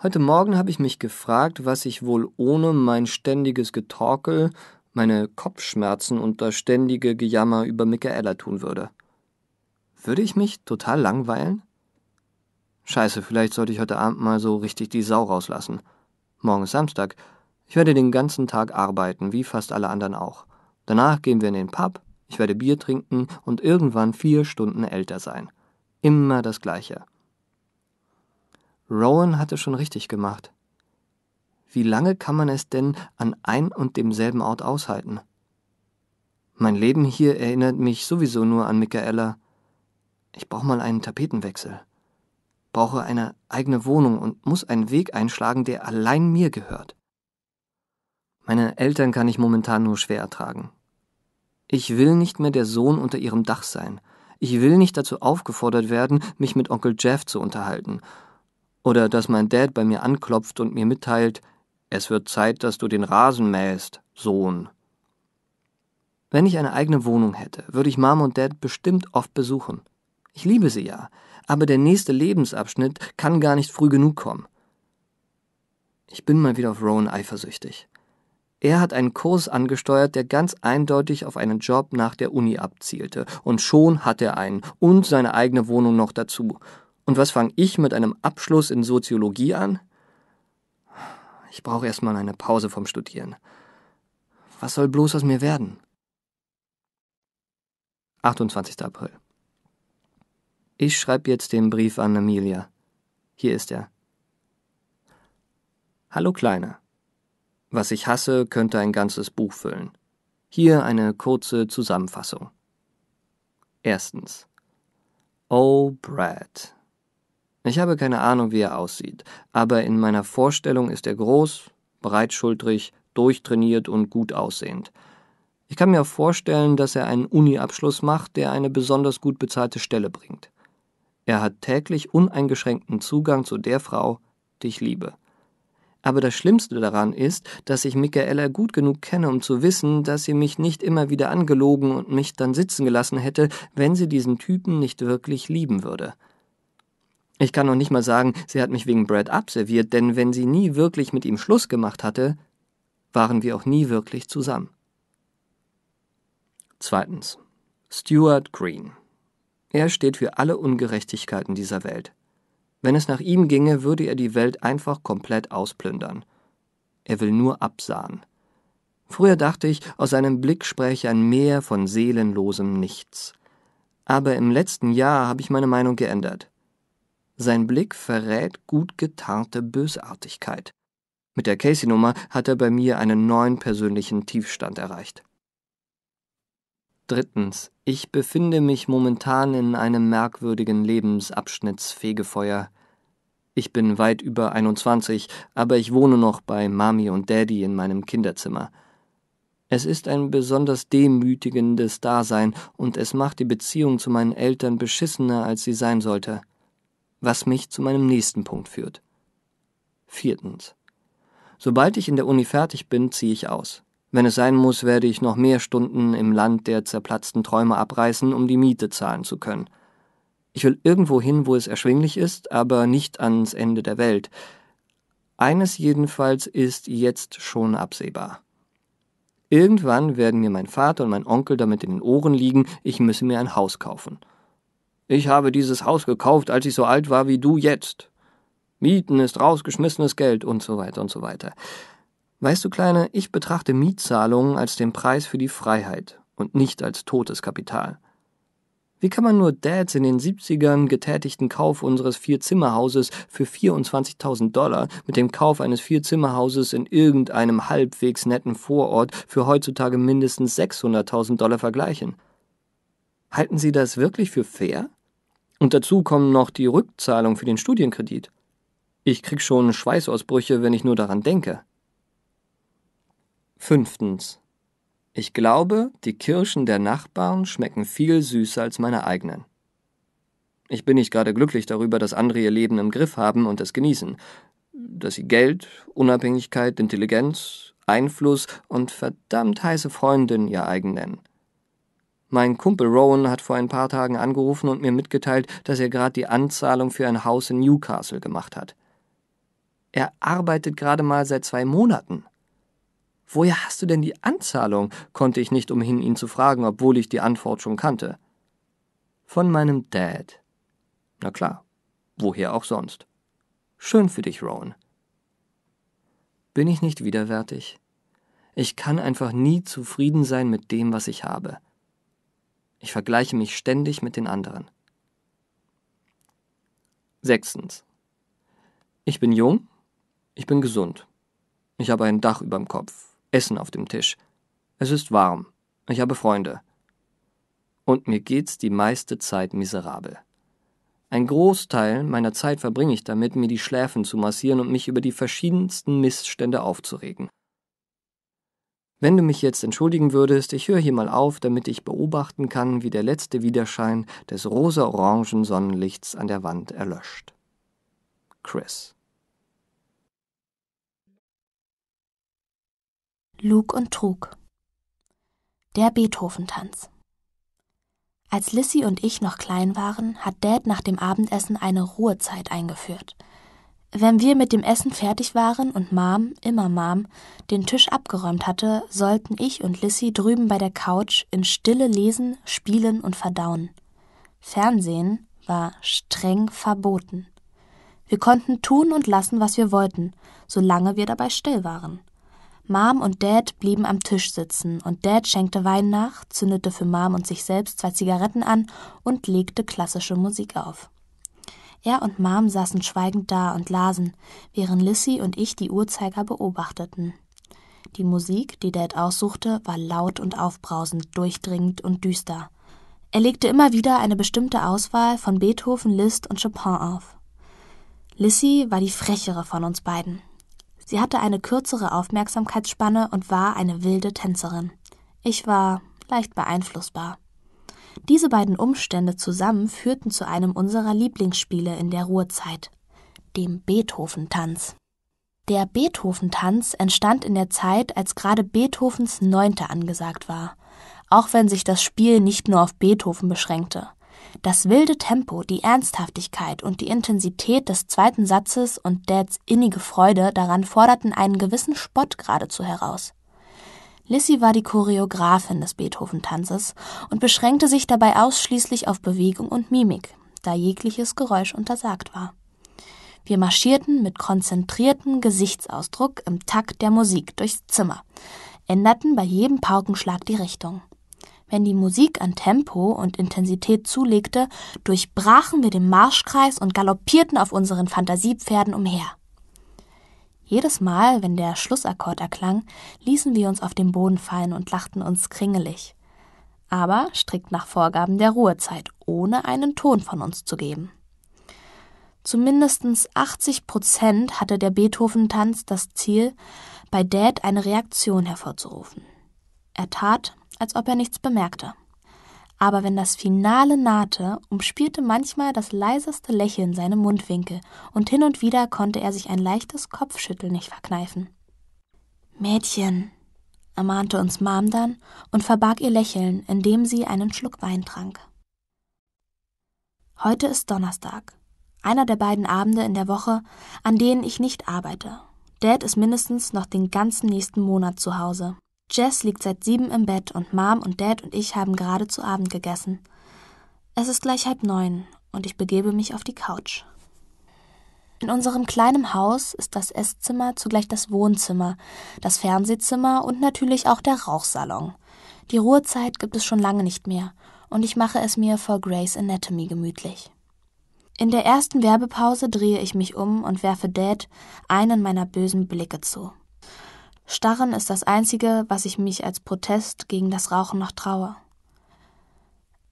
Heute Morgen habe ich mich gefragt, was ich wohl ohne mein ständiges Getorkel, meine Kopfschmerzen und das ständige Gejammer über Michaela tun würde. Würde ich mich total langweilen? Scheiße, vielleicht sollte ich heute Abend mal so richtig die Sau rauslassen. Morgen ist Samstag. Ich werde den ganzen Tag arbeiten, wie fast alle anderen auch. Danach gehen wir in den Pub, ich werde Bier trinken und irgendwann vier Stunden älter sein. Immer das Gleiche. Rowan hatte schon richtig gemacht. Wie lange kann man es denn an ein und demselben Ort aushalten? Mein Leben hier erinnert mich sowieso nur an Michaela. Ich brauche mal einen Tapetenwechsel, brauche eine eigene Wohnung und muss einen Weg einschlagen, der allein mir gehört. Meine Eltern kann ich momentan nur schwer ertragen. Ich will nicht mehr der Sohn unter ihrem Dach sein. Ich will nicht dazu aufgefordert werden, mich mit Onkel Jeff zu unterhalten oder dass mein Dad bei mir anklopft und mir mitteilt, es wird Zeit, dass du den Rasen mähst, Sohn. Wenn ich eine eigene Wohnung hätte, würde ich Mom und Dad bestimmt oft besuchen. Ich liebe sie ja, aber der nächste Lebensabschnitt kann gar nicht früh genug kommen. Ich bin mal wieder auf Rowan eifersüchtig. Er hat einen Kurs angesteuert, der ganz eindeutig auf einen Job nach der Uni abzielte, und schon hat er einen und seine eigene Wohnung noch dazu. Und was fange ich mit einem Abschluss in Soziologie an? Ich brauche erstmal eine Pause vom Studieren. Was soll bloß aus mir werden? 28. April. Ich schreibe jetzt den Brief an Amelia. Hier ist er. Hallo Kleiner. Was ich hasse, könnte ein ganzes Buch füllen. Hier eine kurze Zusammenfassung. Erstens. Oh, Brad, ich habe keine Ahnung, wie er aussieht, aber in meiner Vorstellung ist er groß, breitschultrig, durchtrainiert und gut aussehend. Ich kann mir auch vorstellen, dass er einen Uni-Abschluss macht, der eine besonders gut bezahlte Stelle bringt. Er hat täglich uneingeschränkten Zugang zu der Frau, die ich liebe. Aber das Schlimmste daran ist, dass ich Michaela gut genug kenne, um zu wissen, dass sie mich nicht immer wieder angelogen und mich dann sitzen gelassen hätte, wenn sie diesen Typen nicht wirklich lieben würde. Ich kann noch nicht mal sagen, sie hat mich wegen Brad abserviert, denn wenn sie nie wirklich mit ihm Schluss gemacht hatte, waren wir auch nie wirklich zusammen. Zweitens. Stuart Green. Er steht für alle Ungerechtigkeiten dieser Welt. Wenn es nach ihm ginge, würde er die Welt einfach komplett ausplündern. Er will nur absahen. Früher dachte ich, aus seinem Blick spräche ein Meer von seelenlosem Nichts. Aber im letzten Jahr habe ich meine Meinung geändert. Sein Blick verrät gut getarnte Bösartigkeit. Mit der Casey-Nummer hat er bei mir einen neuen persönlichen Tiefstand erreicht. Drittens, ich befinde mich momentan in einem merkwürdigen Lebensabschnittsfegefeuer. Ich bin weit über 21, aber ich wohne noch bei Mami und Daddy in meinem Kinderzimmer. Es ist ein besonders demütigendes Dasein und es macht die Beziehung zu meinen Eltern beschissener, als sie sein sollte was mich zu meinem nächsten Punkt führt. Viertens. Sobald ich in der Uni fertig bin, ziehe ich aus. Wenn es sein muss, werde ich noch mehr Stunden im Land der zerplatzten Träume abreißen, um die Miete zahlen zu können. Ich will irgendwo hin, wo es erschwinglich ist, aber nicht ans Ende der Welt. Eines jedenfalls ist jetzt schon absehbar. Irgendwann werden mir mein Vater und mein Onkel damit in den Ohren liegen, ich müsse mir ein Haus kaufen. Ich habe dieses Haus gekauft, als ich so alt war wie du jetzt. Mieten ist rausgeschmissenes Geld und so weiter und so weiter. Weißt du, Kleine, ich betrachte Mietzahlungen als den Preis für die Freiheit und nicht als totes Kapital. Wie kann man nur Dads in den 70ern getätigten Kauf unseres Vierzimmerhauses für 24.000 Dollar mit dem Kauf eines Vierzimmerhauses in irgendeinem halbwegs netten Vorort für heutzutage mindestens 600.000 Dollar vergleichen? Halten Sie das wirklich für fair? Und dazu kommen noch die Rückzahlung für den Studienkredit. Ich krieg schon Schweißausbrüche, wenn ich nur daran denke. Fünftens. Ich glaube, die Kirschen der Nachbarn schmecken viel süßer als meine eigenen. Ich bin nicht gerade glücklich darüber, dass andere ihr Leben im Griff haben und es genießen, dass sie Geld, Unabhängigkeit, Intelligenz, Einfluss und verdammt heiße Freundin ihr eigen nennen. Mein Kumpel Rowan hat vor ein paar Tagen angerufen und mir mitgeteilt, dass er gerade die Anzahlung für ein Haus in Newcastle gemacht hat. Er arbeitet gerade mal seit zwei Monaten. Woher hast du denn die Anzahlung? konnte ich nicht umhin, ihn zu fragen, obwohl ich die Antwort schon kannte. Von meinem Dad. Na klar, woher auch sonst. Schön für dich, Rowan. Bin ich nicht widerwärtig? Ich kann einfach nie zufrieden sein mit dem, was ich habe. Ich vergleiche mich ständig mit den anderen. Sechstens. Ich bin jung, ich bin gesund. Ich habe ein Dach überm Kopf, Essen auf dem Tisch. Es ist warm, ich habe Freunde. Und mir geht's die meiste Zeit miserabel. Ein Großteil meiner Zeit verbringe ich damit, mir die Schläfen zu massieren und mich über die verschiedensten Missstände aufzuregen. Wenn du mich jetzt entschuldigen würdest, ich höre hier mal auf, damit ich beobachten kann, wie der letzte Widerschein des rosa-orangen Sonnenlichts an der Wand erlöscht. Chris. Lug und Trug. Der Beethoven-Tanz. Als Lissy und ich noch klein waren, hat Dad nach dem Abendessen eine Ruhezeit eingeführt – wenn wir mit dem Essen fertig waren und Mom, immer Mom, den Tisch abgeräumt hatte, sollten ich und Lissy drüben bei der Couch in Stille lesen, spielen und verdauen. Fernsehen war streng verboten. Wir konnten tun und lassen, was wir wollten, solange wir dabei still waren. Mom und Dad blieben am Tisch sitzen und Dad schenkte Wein nach, zündete für Mom und sich selbst zwei Zigaretten an und legte klassische Musik auf. Er und Mom saßen schweigend da und lasen, während Lissy und ich die Uhrzeiger beobachteten. Die Musik, die Dad aussuchte, war laut und aufbrausend, durchdringend und düster. Er legte immer wieder eine bestimmte Auswahl von Beethoven, Liszt und Chopin auf. Lissy war die frechere von uns beiden. Sie hatte eine kürzere Aufmerksamkeitsspanne und war eine wilde Tänzerin. Ich war leicht beeinflussbar. Diese beiden Umstände zusammen führten zu einem unserer Lieblingsspiele in der Ruhezeit, dem Beethoven-Tanz. Der Beethoven-Tanz entstand in der Zeit, als gerade Beethovens Neunte angesagt war, auch wenn sich das Spiel nicht nur auf Beethoven beschränkte. Das wilde Tempo, die Ernsthaftigkeit und die Intensität des zweiten Satzes und Dads innige Freude daran forderten einen gewissen Spott geradezu heraus. Lissy war die Choreografin des Beethoven-Tanzes und beschränkte sich dabei ausschließlich auf Bewegung und Mimik, da jegliches Geräusch untersagt war. Wir marschierten mit konzentriertem Gesichtsausdruck im Takt der Musik durchs Zimmer, änderten bei jedem Paukenschlag die Richtung. Wenn die Musik an Tempo und Intensität zulegte, durchbrachen wir den Marschkreis und galoppierten auf unseren Fantasiepferden umher. Jedes Mal, wenn der Schlussakkord erklang, ließen wir uns auf den Boden fallen und lachten uns kringelig. Aber strikt nach Vorgaben der Ruhezeit, ohne einen Ton von uns zu geben. Zu mindestens 80 Prozent hatte der Beethoven-Tanz das Ziel, bei Dad eine Reaktion hervorzurufen. Er tat, als ob er nichts bemerkte aber wenn das Finale nahte, umspielte manchmal das leiseste Lächeln seine Mundwinkel, und hin und wieder konnte er sich ein leichtes Kopfschütteln nicht verkneifen. Mädchen, ermahnte uns Mom dann und verbarg ihr Lächeln, indem sie einen Schluck Wein trank. Heute ist Donnerstag, einer der beiden Abende in der Woche, an denen ich nicht arbeite. Dad ist mindestens noch den ganzen nächsten Monat zu Hause. Jess liegt seit sieben im Bett und Mom und Dad und ich haben gerade zu Abend gegessen. Es ist gleich halb neun und ich begebe mich auf die Couch. In unserem kleinen Haus ist das Esszimmer zugleich das Wohnzimmer, das Fernsehzimmer und natürlich auch der Rauchsalon. Die Ruhezeit gibt es schon lange nicht mehr und ich mache es mir vor Grace Anatomy gemütlich. In der ersten Werbepause drehe ich mich um und werfe Dad einen meiner bösen Blicke zu. Starren ist das Einzige, was ich mich als Protest gegen das Rauchen noch traue.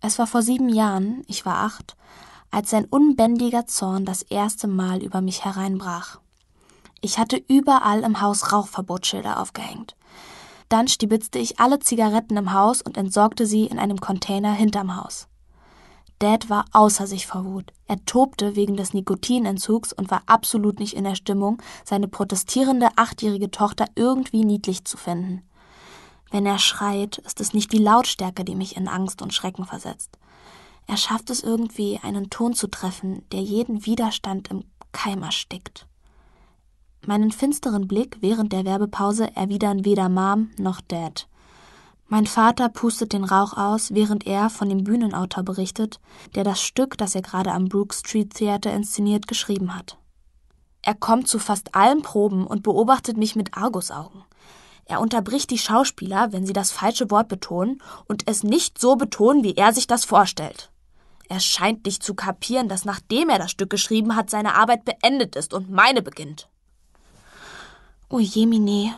Es war vor sieben Jahren, ich war acht, als sein unbändiger Zorn das erste Mal über mich hereinbrach. Ich hatte überall im Haus Rauchverbotsschilder aufgehängt. Dann stibitzte ich alle Zigaretten im Haus und entsorgte sie in einem Container hinterm Haus. Dad war außer sich vor Wut. Er tobte wegen des Nikotinentzugs und war absolut nicht in der Stimmung, seine protestierende achtjährige Tochter irgendwie niedlich zu finden. Wenn er schreit, ist es nicht die Lautstärke, die mich in Angst und Schrecken versetzt. Er schafft es irgendwie, einen Ton zu treffen, der jeden Widerstand im Keim erstickt. Meinen finsteren Blick während der Werbepause erwidern weder Mom noch Dad. Mein Vater pustet den Rauch aus, während er von dem Bühnenautor berichtet, der das Stück, das er gerade am Brook Street Theater inszeniert, geschrieben hat. Er kommt zu fast allen Proben und beobachtet mich mit Argusaugen. Er unterbricht die Schauspieler, wenn sie das falsche Wort betonen und es nicht so betonen, wie er sich das vorstellt. Er scheint nicht zu kapieren, dass nachdem er das Stück geschrieben hat, seine Arbeit beendet ist und meine beginnt. Oh je, Mine,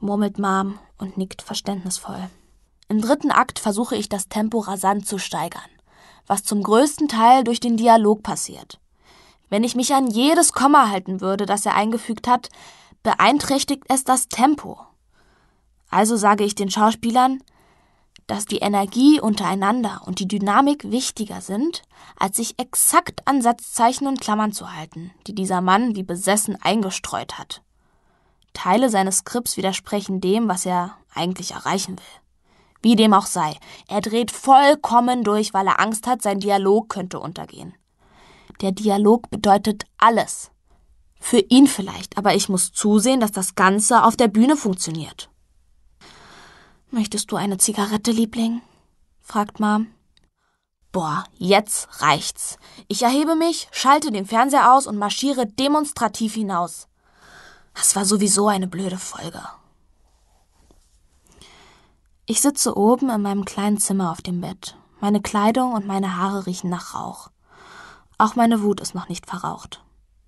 murmelt Mom und nickt verständnisvoll. Im dritten Akt versuche ich das Tempo rasant zu steigern, was zum größten Teil durch den Dialog passiert. Wenn ich mich an jedes Komma halten würde, das er eingefügt hat, beeinträchtigt es das Tempo. Also sage ich den Schauspielern, dass die Energie untereinander und die Dynamik wichtiger sind, als sich exakt an Satzzeichen und Klammern zu halten, die dieser Mann wie besessen eingestreut hat. Teile seines Skripts widersprechen dem, was er eigentlich erreichen will. Wie dem auch sei, er dreht vollkommen durch, weil er Angst hat, sein Dialog könnte untergehen. Der Dialog bedeutet alles. Für ihn vielleicht, aber ich muss zusehen, dass das Ganze auf der Bühne funktioniert. Möchtest du eine Zigarette, Liebling? fragt Mom. Boah, jetzt reicht's. Ich erhebe mich, schalte den Fernseher aus und marschiere demonstrativ hinaus. Das war sowieso eine blöde Folge. Ich sitze oben in meinem kleinen Zimmer auf dem Bett. Meine Kleidung und meine Haare riechen nach Rauch. Auch meine Wut ist noch nicht verraucht.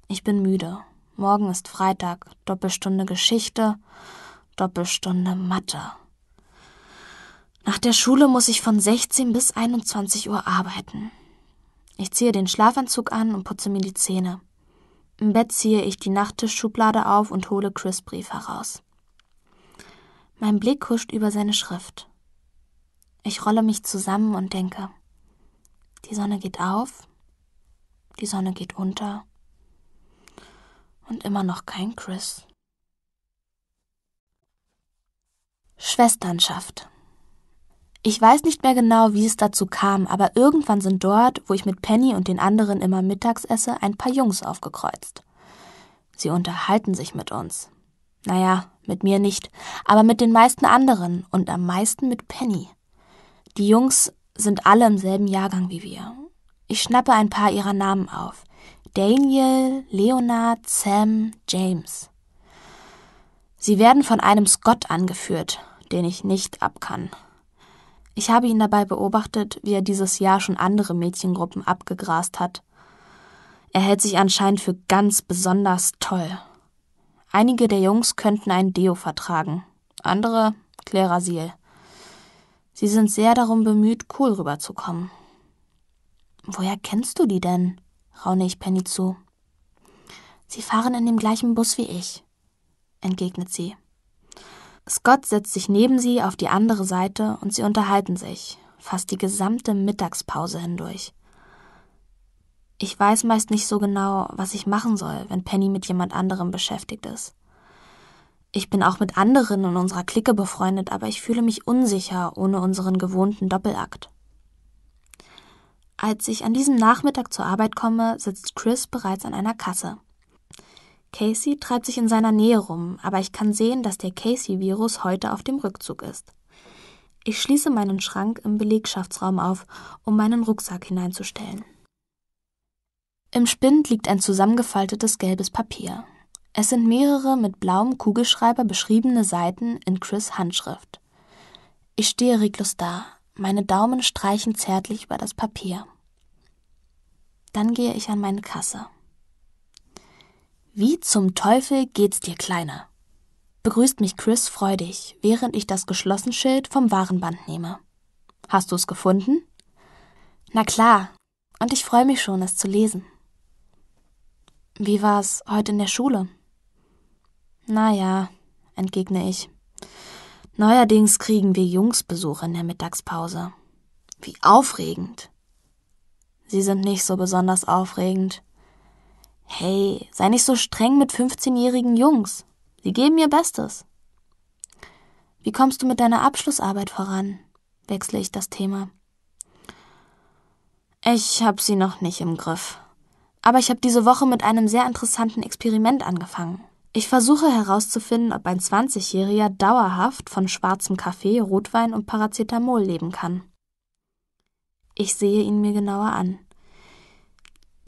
Ich bin müde. Morgen ist Freitag, Doppelstunde Geschichte, Doppelstunde Mathe. Nach der Schule muss ich von 16 bis 21 Uhr arbeiten. Ich ziehe den Schlafanzug an und putze mir die Zähne. Im Bett ziehe ich die Nachttischschublade auf und hole Chris Brief heraus. Mein Blick huscht über seine Schrift. Ich rolle mich zusammen und denke, die Sonne geht auf, die Sonne geht unter und immer noch kein Chris. Schwesternschaft. Ich weiß nicht mehr genau, wie es dazu kam, aber irgendwann sind dort, wo ich mit Penny und den anderen immer mittags esse, ein paar Jungs aufgekreuzt. Sie unterhalten sich mit uns. Naja, mit mir nicht, aber mit den meisten anderen und am meisten mit Penny. Die Jungs sind alle im selben Jahrgang wie wir. Ich schnappe ein paar ihrer Namen auf. Daniel, Leonard, Sam, James. Sie werden von einem Scott angeführt, den ich nicht abkann. Ich habe ihn dabei beobachtet, wie er dieses Jahr schon andere Mädchengruppen abgegrast hat. Er hält sich anscheinend für ganz besonders toll. Einige der Jungs könnten ein Deo vertragen, andere Klerasil. Sie sind sehr darum bemüht, cool rüberzukommen. Woher kennst du die denn? raune ich Penny zu. Sie fahren in dem gleichen Bus wie ich, entgegnet sie. Scott setzt sich neben sie auf die andere Seite und sie unterhalten sich, fast die gesamte Mittagspause hindurch. Ich weiß meist nicht so genau, was ich machen soll, wenn Penny mit jemand anderem beschäftigt ist. Ich bin auch mit anderen in unserer Clique befreundet, aber ich fühle mich unsicher ohne unseren gewohnten Doppelakt. Als ich an diesem Nachmittag zur Arbeit komme, sitzt Chris bereits an einer Kasse. Casey treibt sich in seiner Nähe rum, aber ich kann sehen, dass der Casey-Virus heute auf dem Rückzug ist. Ich schließe meinen Schrank im Belegschaftsraum auf, um meinen Rucksack hineinzustellen. Im Spind liegt ein zusammengefaltetes gelbes Papier. Es sind mehrere mit blauem Kugelschreiber beschriebene Seiten in Chris Handschrift. Ich stehe reglos da, meine Daumen streichen zärtlich über das Papier. Dann gehe ich an meine Kasse. Wie zum Teufel geht's dir, Kleiner? begrüßt mich Chris freudig, während ich das Geschlossenschild vom Warenband nehme. Hast du's gefunden? Na klar, und ich freue mich schon, es zu lesen. Wie war's heute in der Schule? Na ja, entgegne ich. Neuerdings kriegen wir Jungsbesuch in der Mittagspause. Wie aufregend. Sie sind nicht so besonders aufregend, Hey, sei nicht so streng mit 15-jährigen Jungs. Sie geben ihr Bestes. Wie kommst du mit deiner Abschlussarbeit voran? wechsle ich das Thema. Ich hab sie noch nicht im Griff. Aber ich habe diese Woche mit einem sehr interessanten Experiment angefangen. Ich versuche herauszufinden, ob ein 20-Jähriger dauerhaft von schwarzem Kaffee, Rotwein und Paracetamol leben kann. Ich sehe ihn mir genauer an.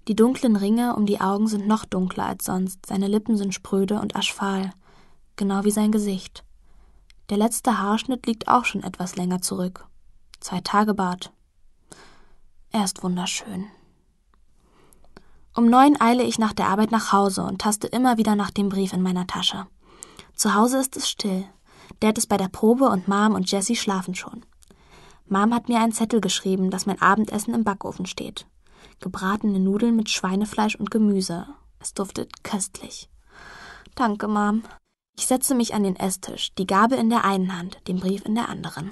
Die dunklen Ringe um die Augen sind noch dunkler als sonst, seine Lippen sind spröde und aschfahl, genau wie sein Gesicht. Der letzte Haarschnitt liegt auch schon etwas länger zurück. Zwei Tage Bart. Er ist wunderschön. Um neun eile ich nach der Arbeit nach Hause und taste immer wieder nach dem Brief in meiner Tasche. Zu Hause ist es still. Dad ist bei der Probe und Mom und Jessie schlafen schon. Mom hat mir einen Zettel geschrieben, dass mein Abendessen im Backofen steht gebratene Nudeln mit Schweinefleisch und Gemüse. Es duftet köstlich. Danke, Mom. Ich setze mich an den Esstisch, die Gabel in der einen Hand, den Brief in der anderen.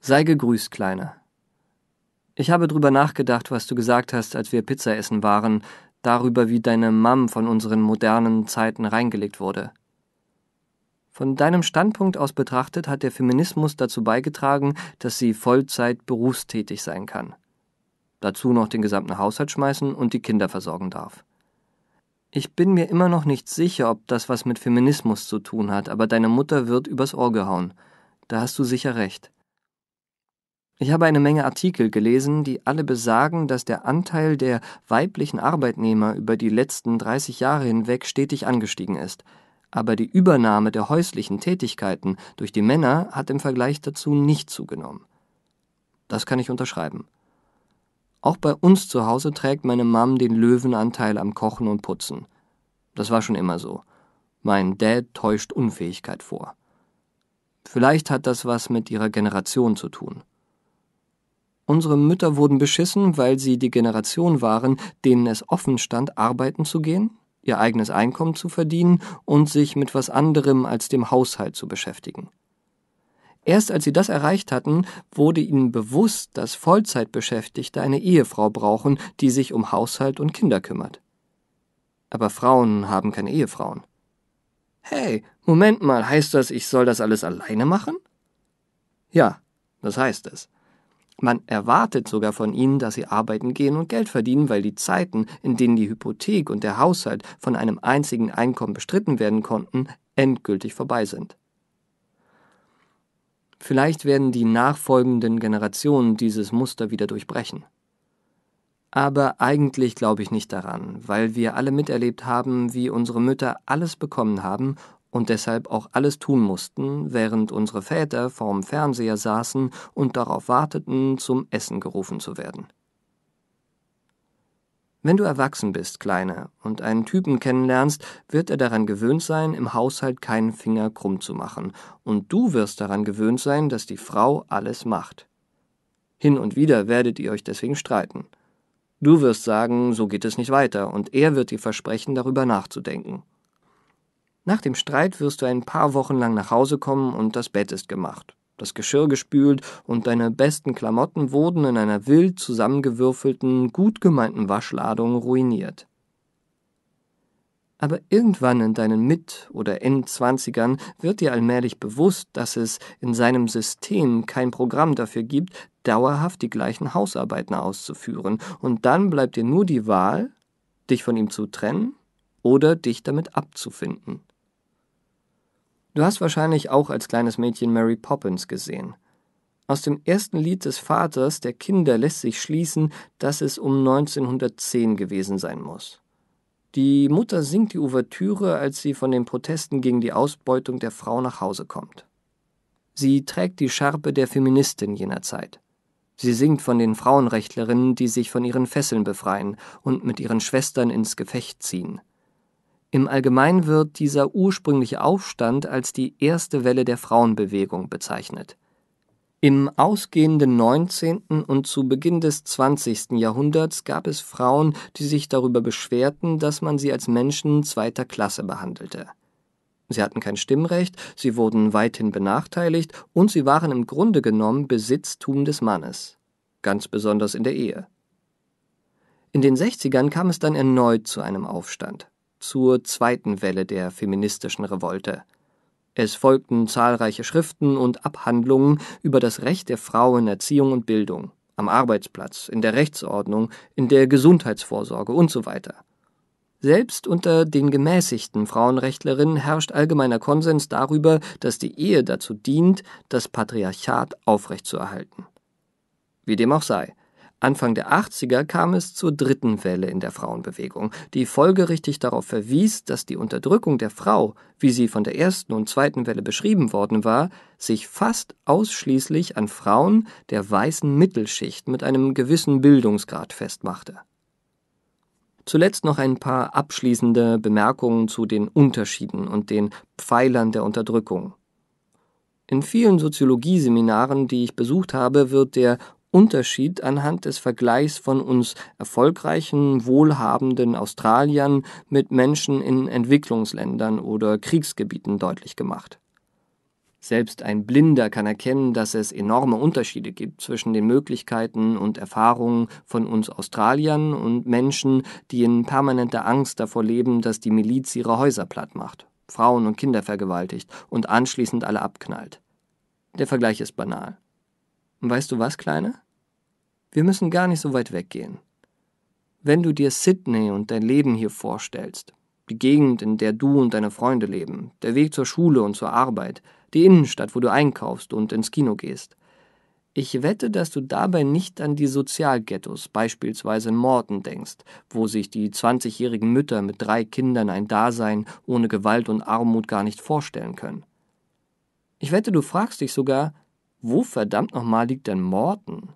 Sei gegrüßt, Kleine. Ich habe drüber nachgedacht, was du gesagt hast, als wir Pizza essen waren, darüber, wie deine Mam von unseren modernen Zeiten reingelegt wurde. Von deinem Standpunkt aus betrachtet hat der Feminismus dazu beigetragen, dass sie Vollzeit berufstätig sein kann. Dazu noch den gesamten Haushalt schmeißen und die Kinder versorgen darf. Ich bin mir immer noch nicht sicher, ob das was mit Feminismus zu tun hat, aber deine Mutter wird übers Ohr gehauen. Da hast du sicher recht. Ich habe eine Menge Artikel gelesen, die alle besagen, dass der Anteil der weiblichen Arbeitnehmer über die letzten 30 Jahre hinweg stetig angestiegen ist aber die Übernahme der häuslichen Tätigkeiten durch die Männer hat im Vergleich dazu nicht zugenommen. Das kann ich unterschreiben. Auch bei uns zu Hause trägt meine Mom den Löwenanteil am Kochen und Putzen. Das war schon immer so. Mein Dad täuscht Unfähigkeit vor. Vielleicht hat das was mit ihrer Generation zu tun. Unsere Mütter wurden beschissen, weil sie die Generation waren, denen es offen stand, arbeiten zu gehen, ihr eigenes Einkommen zu verdienen und sich mit was anderem als dem Haushalt zu beschäftigen. Erst als sie das erreicht hatten, wurde ihnen bewusst, dass Vollzeitbeschäftigte eine Ehefrau brauchen, die sich um Haushalt und Kinder kümmert. Aber Frauen haben keine Ehefrauen. Hey, Moment mal, heißt das, ich soll das alles alleine machen? Ja, das heißt es. Man erwartet sogar von ihnen, dass sie arbeiten gehen und Geld verdienen, weil die Zeiten, in denen die Hypothek und der Haushalt von einem einzigen Einkommen bestritten werden konnten, endgültig vorbei sind. Vielleicht werden die nachfolgenden Generationen dieses Muster wieder durchbrechen. Aber eigentlich glaube ich nicht daran, weil wir alle miterlebt haben, wie unsere Mütter alles bekommen haben und deshalb auch alles tun mussten, während unsere Väter vorm Fernseher saßen und darauf warteten, zum Essen gerufen zu werden. Wenn du erwachsen bist, Kleiner, und einen Typen kennenlernst, wird er daran gewöhnt sein, im Haushalt keinen Finger krumm zu machen, und du wirst daran gewöhnt sein, dass die Frau alles macht. Hin und wieder werdet ihr euch deswegen streiten. Du wirst sagen, so geht es nicht weiter, und er wird dir versprechen, darüber nachzudenken. Nach dem Streit wirst du ein paar Wochen lang nach Hause kommen und das Bett ist gemacht, das Geschirr gespült und deine besten Klamotten wurden in einer wild zusammengewürfelten, gut gemeinten Waschladung ruiniert. Aber irgendwann in deinen Mit- oder Endzwanzigern wird dir allmählich bewusst, dass es in seinem System kein Programm dafür gibt, dauerhaft die gleichen Hausarbeiten auszuführen, und dann bleibt dir nur die Wahl, dich von ihm zu trennen oder dich damit abzufinden. Du hast wahrscheinlich auch als kleines Mädchen Mary Poppins gesehen. Aus dem ersten Lied des Vaters der Kinder lässt sich schließen, dass es um 1910 gewesen sein muss. Die Mutter singt die Ouvertüre, als sie von den Protesten gegen die Ausbeutung der Frau nach Hause kommt. Sie trägt die Scharpe der Feministin jener Zeit. Sie singt von den Frauenrechtlerinnen, die sich von ihren Fesseln befreien und mit ihren Schwestern ins Gefecht ziehen. Im Allgemeinen wird dieser ursprüngliche Aufstand als die erste Welle der Frauenbewegung bezeichnet. Im ausgehenden 19. und zu Beginn des 20. Jahrhunderts gab es Frauen, die sich darüber beschwerten, dass man sie als Menschen zweiter Klasse behandelte. Sie hatten kein Stimmrecht, sie wurden weithin benachteiligt und sie waren im Grunde genommen Besitztum des Mannes, ganz besonders in der Ehe. In den 60ern kam es dann erneut zu einem Aufstand zur zweiten Welle der feministischen Revolte. Es folgten zahlreiche Schriften und Abhandlungen über das Recht der Frau in Erziehung und Bildung, am Arbeitsplatz, in der Rechtsordnung, in der Gesundheitsvorsorge und so weiter. Selbst unter den gemäßigten Frauenrechtlerinnen herrscht allgemeiner Konsens darüber, dass die Ehe dazu dient, das Patriarchat aufrechtzuerhalten. Wie dem auch sei, Anfang der 80er kam es zur dritten Welle in der Frauenbewegung, die folgerichtig darauf verwies, dass die Unterdrückung der Frau, wie sie von der ersten und zweiten Welle beschrieben worden war, sich fast ausschließlich an Frauen der weißen Mittelschicht mit einem gewissen Bildungsgrad festmachte. Zuletzt noch ein paar abschließende Bemerkungen zu den Unterschieden und den Pfeilern der Unterdrückung. In vielen Soziologieseminaren, die ich besucht habe, wird der Unterschied anhand des Vergleichs von uns erfolgreichen, wohlhabenden Australiern mit Menschen in Entwicklungsländern oder Kriegsgebieten deutlich gemacht. Selbst ein Blinder kann erkennen, dass es enorme Unterschiede gibt zwischen den Möglichkeiten und Erfahrungen von uns Australiern und Menschen, die in permanenter Angst davor leben, dass die Miliz ihre Häuser platt macht, Frauen und Kinder vergewaltigt und anschließend alle abknallt. Der Vergleich ist banal. Und weißt du was, Kleine? Wir müssen gar nicht so weit weggehen. Wenn du dir Sydney und dein Leben hier vorstellst, die Gegend, in der du und deine Freunde leben, der Weg zur Schule und zur Arbeit, die Innenstadt, wo du einkaufst und ins Kino gehst. Ich wette, dass du dabei nicht an die Sozialghettos, beispielsweise in Morton, denkst, wo sich die 20-jährigen Mütter mit drei Kindern ein Dasein ohne Gewalt und Armut gar nicht vorstellen können. Ich wette, du fragst dich sogar, wo verdammt nochmal liegt denn Morton?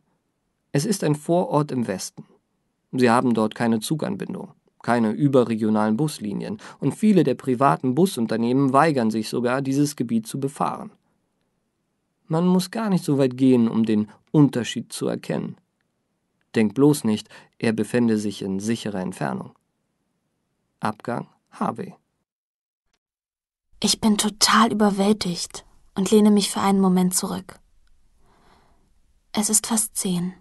Es ist ein Vorort im Westen. Sie haben dort keine Zuganbindung, keine überregionalen Buslinien und viele der privaten Busunternehmen weigern sich sogar, dieses Gebiet zu befahren. Man muss gar nicht so weit gehen, um den Unterschied zu erkennen. Denkt bloß nicht, er befände sich in sicherer Entfernung. Abgang HW. Ich bin total überwältigt und lehne mich für einen Moment zurück. Es ist fast zehn.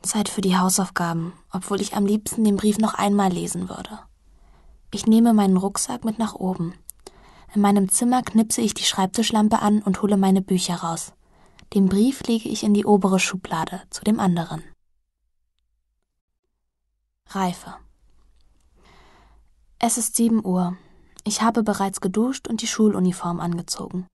Zeit für die Hausaufgaben, obwohl ich am liebsten den Brief noch einmal lesen würde. Ich nehme meinen Rucksack mit nach oben. In meinem Zimmer knipse ich die Schreibtischlampe an und hole meine Bücher raus. Den Brief lege ich in die obere Schublade zu dem anderen. Reife. Es ist sieben Uhr. Ich habe bereits geduscht und die Schuluniform angezogen.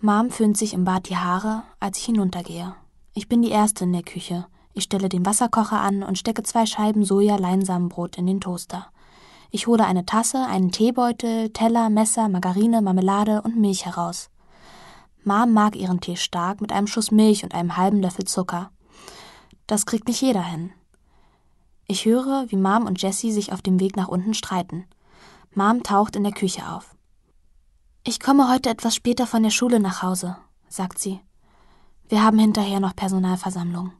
Mom föhnt sich im Bad die Haare, als ich hinuntergehe. Ich bin die Erste in der Küche. Ich stelle den Wasserkocher an und stecke zwei Scheiben Soja-Leinsamenbrot in den Toaster. Ich hole eine Tasse, einen Teebeutel, Teller, Messer, Margarine, Marmelade und Milch heraus. Mom mag ihren Tee stark mit einem Schuss Milch und einem halben Löffel Zucker. Das kriegt nicht jeder hin. Ich höre, wie Mom und Jessie sich auf dem Weg nach unten streiten. Mom taucht in der Küche auf. Ich komme heute etwas später von der Schule nach Hause, sagt sie. Wir haben hinterher noch Personalversammlung.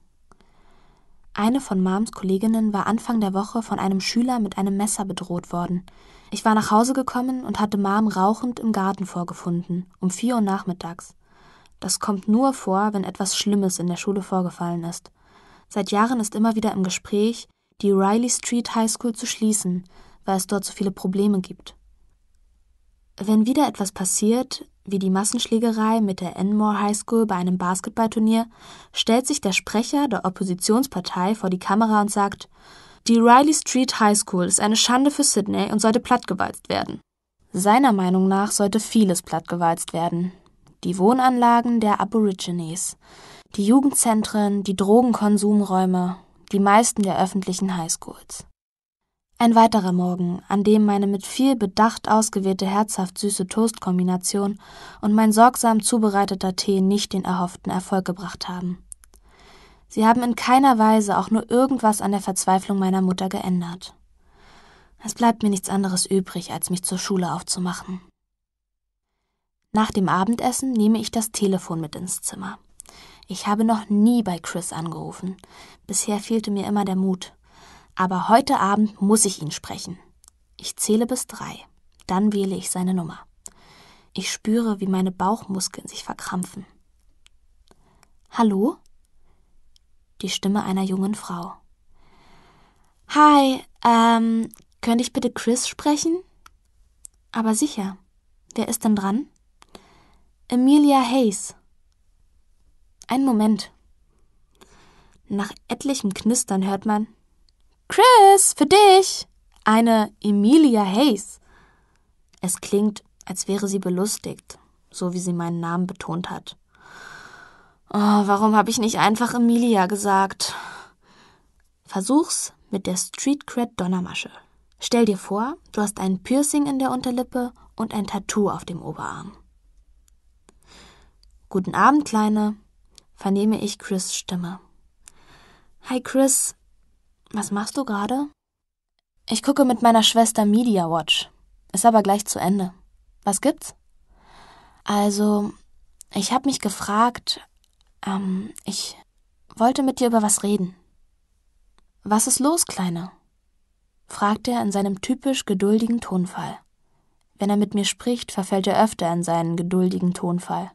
Eine von Mams Kolleginnen war Anfang der Woche von einem Schüler mit einem Messer bedroht worden. Ich war nach Hause gekommen und hatte Mam rauchend im Garten vorgefunden, um vier Uhr nachmittags. Das kommt nur vor, wenn etwas Schlimmes in der Schule vorgefallen ist. Seit Jahren ist immer wieder im Gespräch, die Riley Street High School zu schließen, weil es dort so viele Probleme gibt. Wenn wieder etwas passiert, wie die Massenschlägerei mit der Enmore High School bei einem Basketballturnier, stellt sich der Sprecher der Oppositionspartei vor die Kamera und sagt, die Riley Street High School ist eine Schande für Sydney und sollte plattgewalzt werden. Seiner Meinung nach sollte vieles plattgewalzt werden. Die Wohnanlagen der Aborigines, die Jugendzentren, die Drogenkonsumräume, die meisten der öffentlichen Highschools. Ein weiterer Morgen, an dem meine mit viel Bedacht ausgewählte herzhaft süße Toastkombination und mein sorgsam zubereiteter Tee nicht den erhofften Erfolg gebracht haben. Sie haben in keiner Weise auch nur irgendwas an der Verzweiflung meiner Mutter geändert. Es bleibt mir nichts anderes übrig, als mich zur Schule aufzumachen. Nach dem Abendessen nehme ich das Telefon mit ins Zimmer. Ich habe noch nie bei Chris angerufen. Bisher fehlte mir immer der Mut. Aber heute Abend muss ich ihn sprechen. Ich zähle bis drei. Dann wähle ich seine Nummer. Ich spüre, wie meine Bauchmuskeln sich verkrampfen. Hallo? Die Stimme einer jungen Frau. Hi, ähm, könnte ich bitte Chris sprechen? Aber sicher. Wer ist denn dran? Emilia Hayes. Einen Moment. Nach etlichem Knistern hört man, Chris, für dich! Eine Emilia Hayes. Es klingt, als wäre sie belustigt, so wie sie meinen Namen betont hat. Oh, warum habe ich nicht einfach Emilia gesagt? Versuch's mit der Street Cred Donnermasche. Stell dir vor, du hast ein Piercing in der Unterlippe und ein Tattoo auf dem Oberarm. Guten Abend, Kleine, vernehme ich Chris Stimme. Hi Chris, was machst du gerade? Ich gucke mit meiner Schwester Media Watch. Ist aber gleich zu Ende. Was gibt's? Also, ich hab mich gefragt, ähm, ich wollte mit dir über was reden. Was ist los, Kleine? fragt er in seinem typisch geduldigen Tonfall. Wenn er mit mir spricht, verfällt er öfter in seinen geduldigen Tonfall.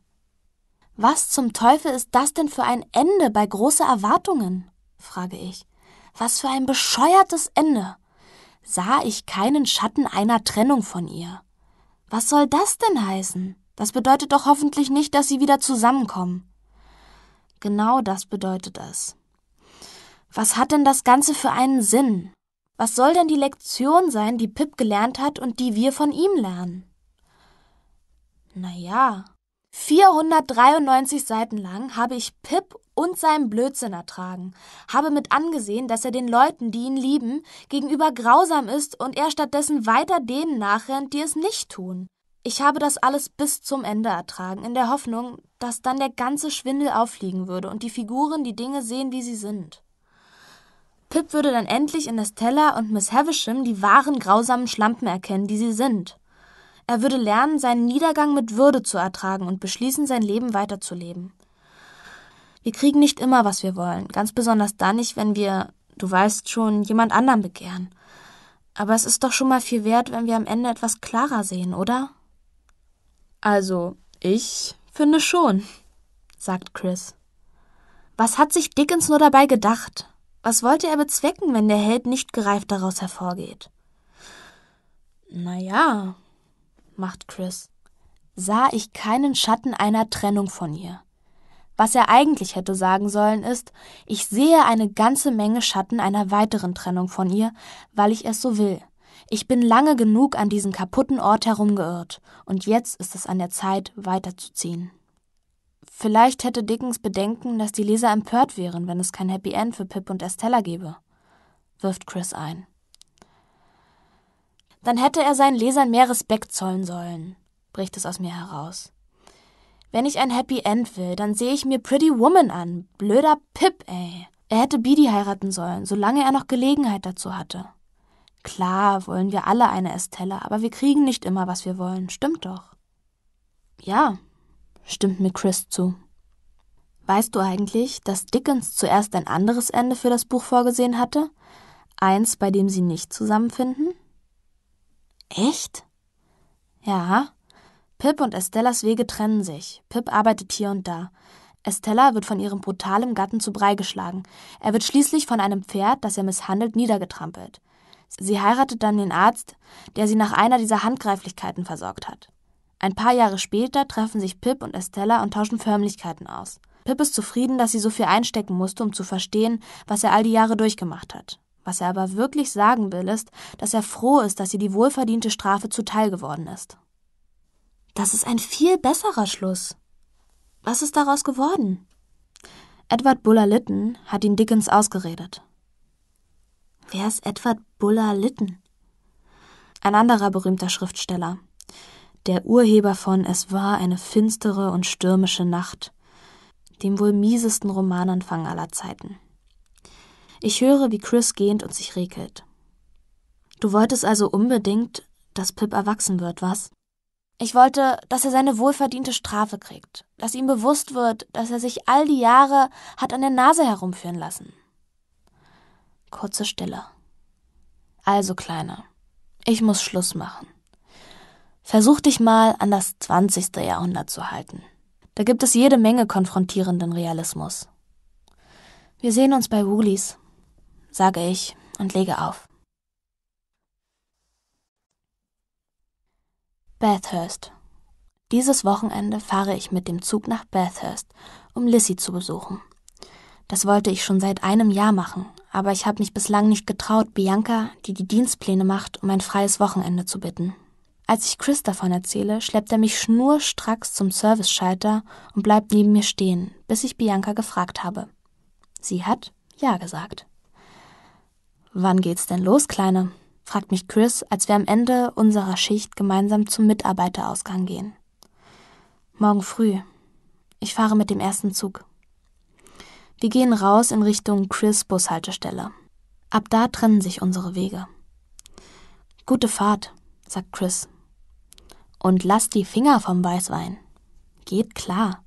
Was zum Teufel ist das denn für ein Ende bei großer Erwartungen? frage ich. Was für ein bescheuertes Ende. Sah ich keinen Schatten einer Trennung von ihr. Was soll das denn heißen? Das bedeutet doch hoffentlich nicht, dass sie wieder zusammenkommen. Genau das bedeutet es. Was hat denn das Ganze für einen Sinn? Was soll denn die Lektion sein, die Pip gelernt hat und die wir von ihm lernen? Naja, 493 Seiten lang habe ich Pip und seinem Blödsinn ertragen, habe mit angesehen, dass er den Leuten, die ihn lieben, gegenüber grausam ist und er stattdessen weiter denen nachrennt, die es nicht tun. Ich habe das alles bis zum Ende ertragen, in der Hoffnung, dass dann der ganze Schwindel auffliegen würde und die Figuren die Dinge sehen, wie sie sind. Pip würde dann endlich in Estella und Miss Havisham die wahren grausamen Schlampen erkennen, die sie sind. Er würde lernen, seinen Niedergang mit Würde zu ertragen und beschließen, sein Leben weiterzuleben. Wir kriegen nicht immer, was wir wollen, ganz besonders dann nicht, wenn wir, du weißt schon, jemand anderen begehren. Aber es ist doch schon mal viel wert, wenn wir am Ende etwas klarer sehen, oder? Also, ich finde schon, sagt Chris. Was hat sich Dickens nur dabei gedacht? Was wollte er bezwecken, wenn der Held nicht gereift daraus hervorgeht? Na ja, macht Chris. Sah ich keinen Schatten einer Trennung von ihr. Was er eigentlich hätte sagen sollen ist, ich sehe eine ganze Menge Schatten einer weiteren Trennung von ihr, weil ich es so will. Ich bin lange genug an diesem kaputten Ort herumgeirrt, und jetzt ist es an der Zeit, weiterzuziehen. Vielleicht hätte Dickens Bedenken, dass die Leser empört wären, wenn es kein Happy End für Pip und Estella gäbe, wirft Chris ein. Dann hätte er seinen Lesern mehr Respekt zollen sollen, bricht es aus mir heraus. Wenn ich ein Happy End will, dann sehe ich mir Pretty Woman an. Blöder Pip, ey. Er hätte Bidi heiraten sollen, solange er noch Gelegenheit dazu hatte. Klar wollen wir alle eine Estella, aber wir kriegen nicht immer, was wir wollen. Stimmt doch. Ja, stimmt mir Chris zu. Weißt du eigentlich, dass Dickens zuerst ein anderes Ende für das Buch vorgesehen hatte? Eins, bei dem sie nicht zusammenfinden? Echt? Ja, Pip und Estellas Wege trennen sich. Pip arbeitet hier und da. Estella wird von ihrem brutalen Gatten zu Brei geschlagen. Er wird schließlich von einem Pferd, das er misshandelt, niedergetrampelt. Sie heiratet dann den Arzt, der sie nach einer dieser Handgreiflichkeiten versorgt hat. Ein paar Jahre später treffen sich Pip und Estella und tauschen Förmlichkeiten aus. Pip ist zufrieden, dass sie so viel einstecken musste, um zu verstehen, was er all die Jahre durchgemacht hat. Was er aber wirklich sagen will, ist, dass er froh ist, dass sie die wohlverdiente Strafe zuteil geworden ist. Das ist ein viel besserer Schluss. Was ist daraus geworden? Edward Buller Lytton hat ihn Dickens ausgeredet. Wer ist Edward Buller Lytton? Ein anderer berühmter Schriftsteller, der Urheber von Es war eine finstere und stürmische Nacht, dem wohl miesesten Romananfang aller Zeiten. Ich höre, wie Chris gähnt und sich regelt. Du wolltest also unbedingt, dass Pip erwachsen wird, was? Ich wollte, dass er seine wohlverdiente Strafe kriegt, dass ihm bewusst wird, dass er sich all die Jahre hat an der Nase herumführen lassen. Kurze Stille. Also, Kleiner, ich muss Schluss machen. Versuch dich mal an das 20. Jahrhundert zu halten. Da gibt es jede Menge konfrontierenden Realismus. Wir sehen uns bei Woolies, sage ich und lege auf. Bathurst. Dieses Wochenende fahre ich mit dem Zug nach Bathurst, um Lissy zu besuchen. Das wollte ich schon seit einem Jahr machen, aber ich habe mich bislang nicht getraut, Bianca, die die Dienstpläne macht, um ein freies Wochenende zu bitten. Als ich Chris davon erzähle, schleppt er mich schnurstracks zum Service-Schalter und bleibt neben mir stehen, bis ich Bianca gefragt habe. Sie hat Ja gesagt. Wann geht's denn los, Kleine? fragt mich Chris, als wir am Ende unserer Schicht gemeinsam zum Mitarbeiterausgang gehen. Morgen früh. Ich fahre mit dem ersten Zug. Wir gehen raus in Richtung Chris Bushaltestelle. Ab da trennen sich unsere Wege. Gute Fahrt, sagt Chris. Und lass die Finger vom Weißwein. Geht klar.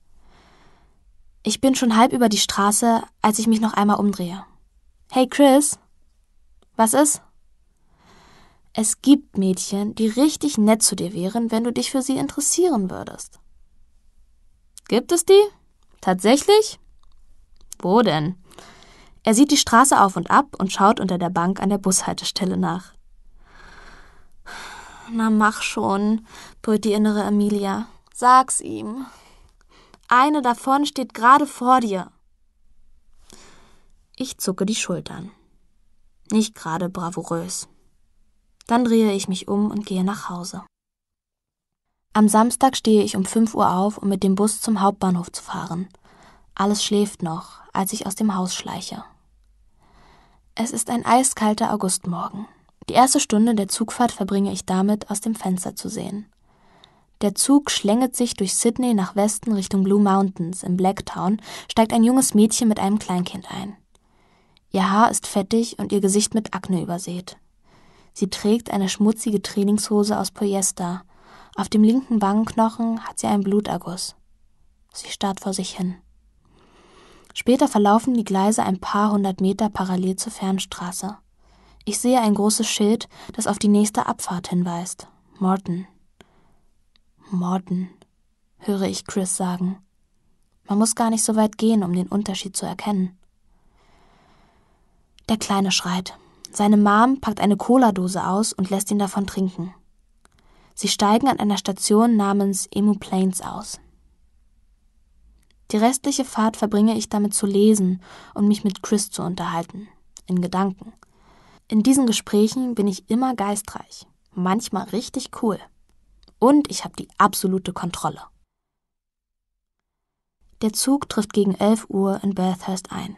Ich bin schon halb über die Straße, als ich mich noch einmal umdrehe. Hey Chris. Was ist? Es gibt Mädchen, die richtig nett zu dir wären, wenn du dich für sie interessieren würdest. Gibt es die? Tatsächlich? Wo denn? Er sieht die Straße auf und ab und schaut unter der Bank an der Bushaltestelle nach. Na mach schon, brüllt die innere Amelia. Sag's ihm. Eine davon steht gerade vor dir. Ich zucke die Schultern. Nicht gerade bravourös. Dann drehe ich mich um und gehe nach Hause. Am Samstag stehe ich um 5 Uhr auf, um mit dem Bus zum Hauptbahnhof zu fahren. Alles schläft noch, als ich aus dem Haus schleiche. Es ist ein eiskalter Augustmorgen. Die erste Stunde der Zugfahrt verbringe ich damit, aus dem Fenster zu sehen. Der Zug schlängelt sich durch Sydney nach Westen Richtung Blue Mountains im Blacktown, steigt ein junges Mädchen mit einem Kleinkind ein. Ihr Haar ist fettig und ihr Gesicht mit Akne übersät. Sie trägt eine schmutzige Trainingshose aus Polyester. Auf dem linken Wangenknochen hat sie einen Bluterguss. Sie starrt vor sich hin. Später verlaufen die Gleise ein paar hundert Meter parallel zur Fernstraße. Ich sehe ein großes Schild, das auf die nächste Abfahrt hinweist. Morton. Morton, höre ich Chris sagen. Man muss gar nicht so weit gehen, um den Unterschied zu erkennen. Der Kleine schreit. Seine Mom packt eine Cola-Dose aus und lässt ihn davon trinken. Sie steigen an einer Station namens Emu Plains aus. Die restliche Fahrt verbringe ich damit zu lesen und mich mit Chris zu unterhalten, in Gedanken. In diesen Gesprächen bin ich immer geistreich, manchmal richtig cool. Und ich habe die absolute Kontrolle. Der Zug trifft gegen 11 Uhr in Bathurst ein.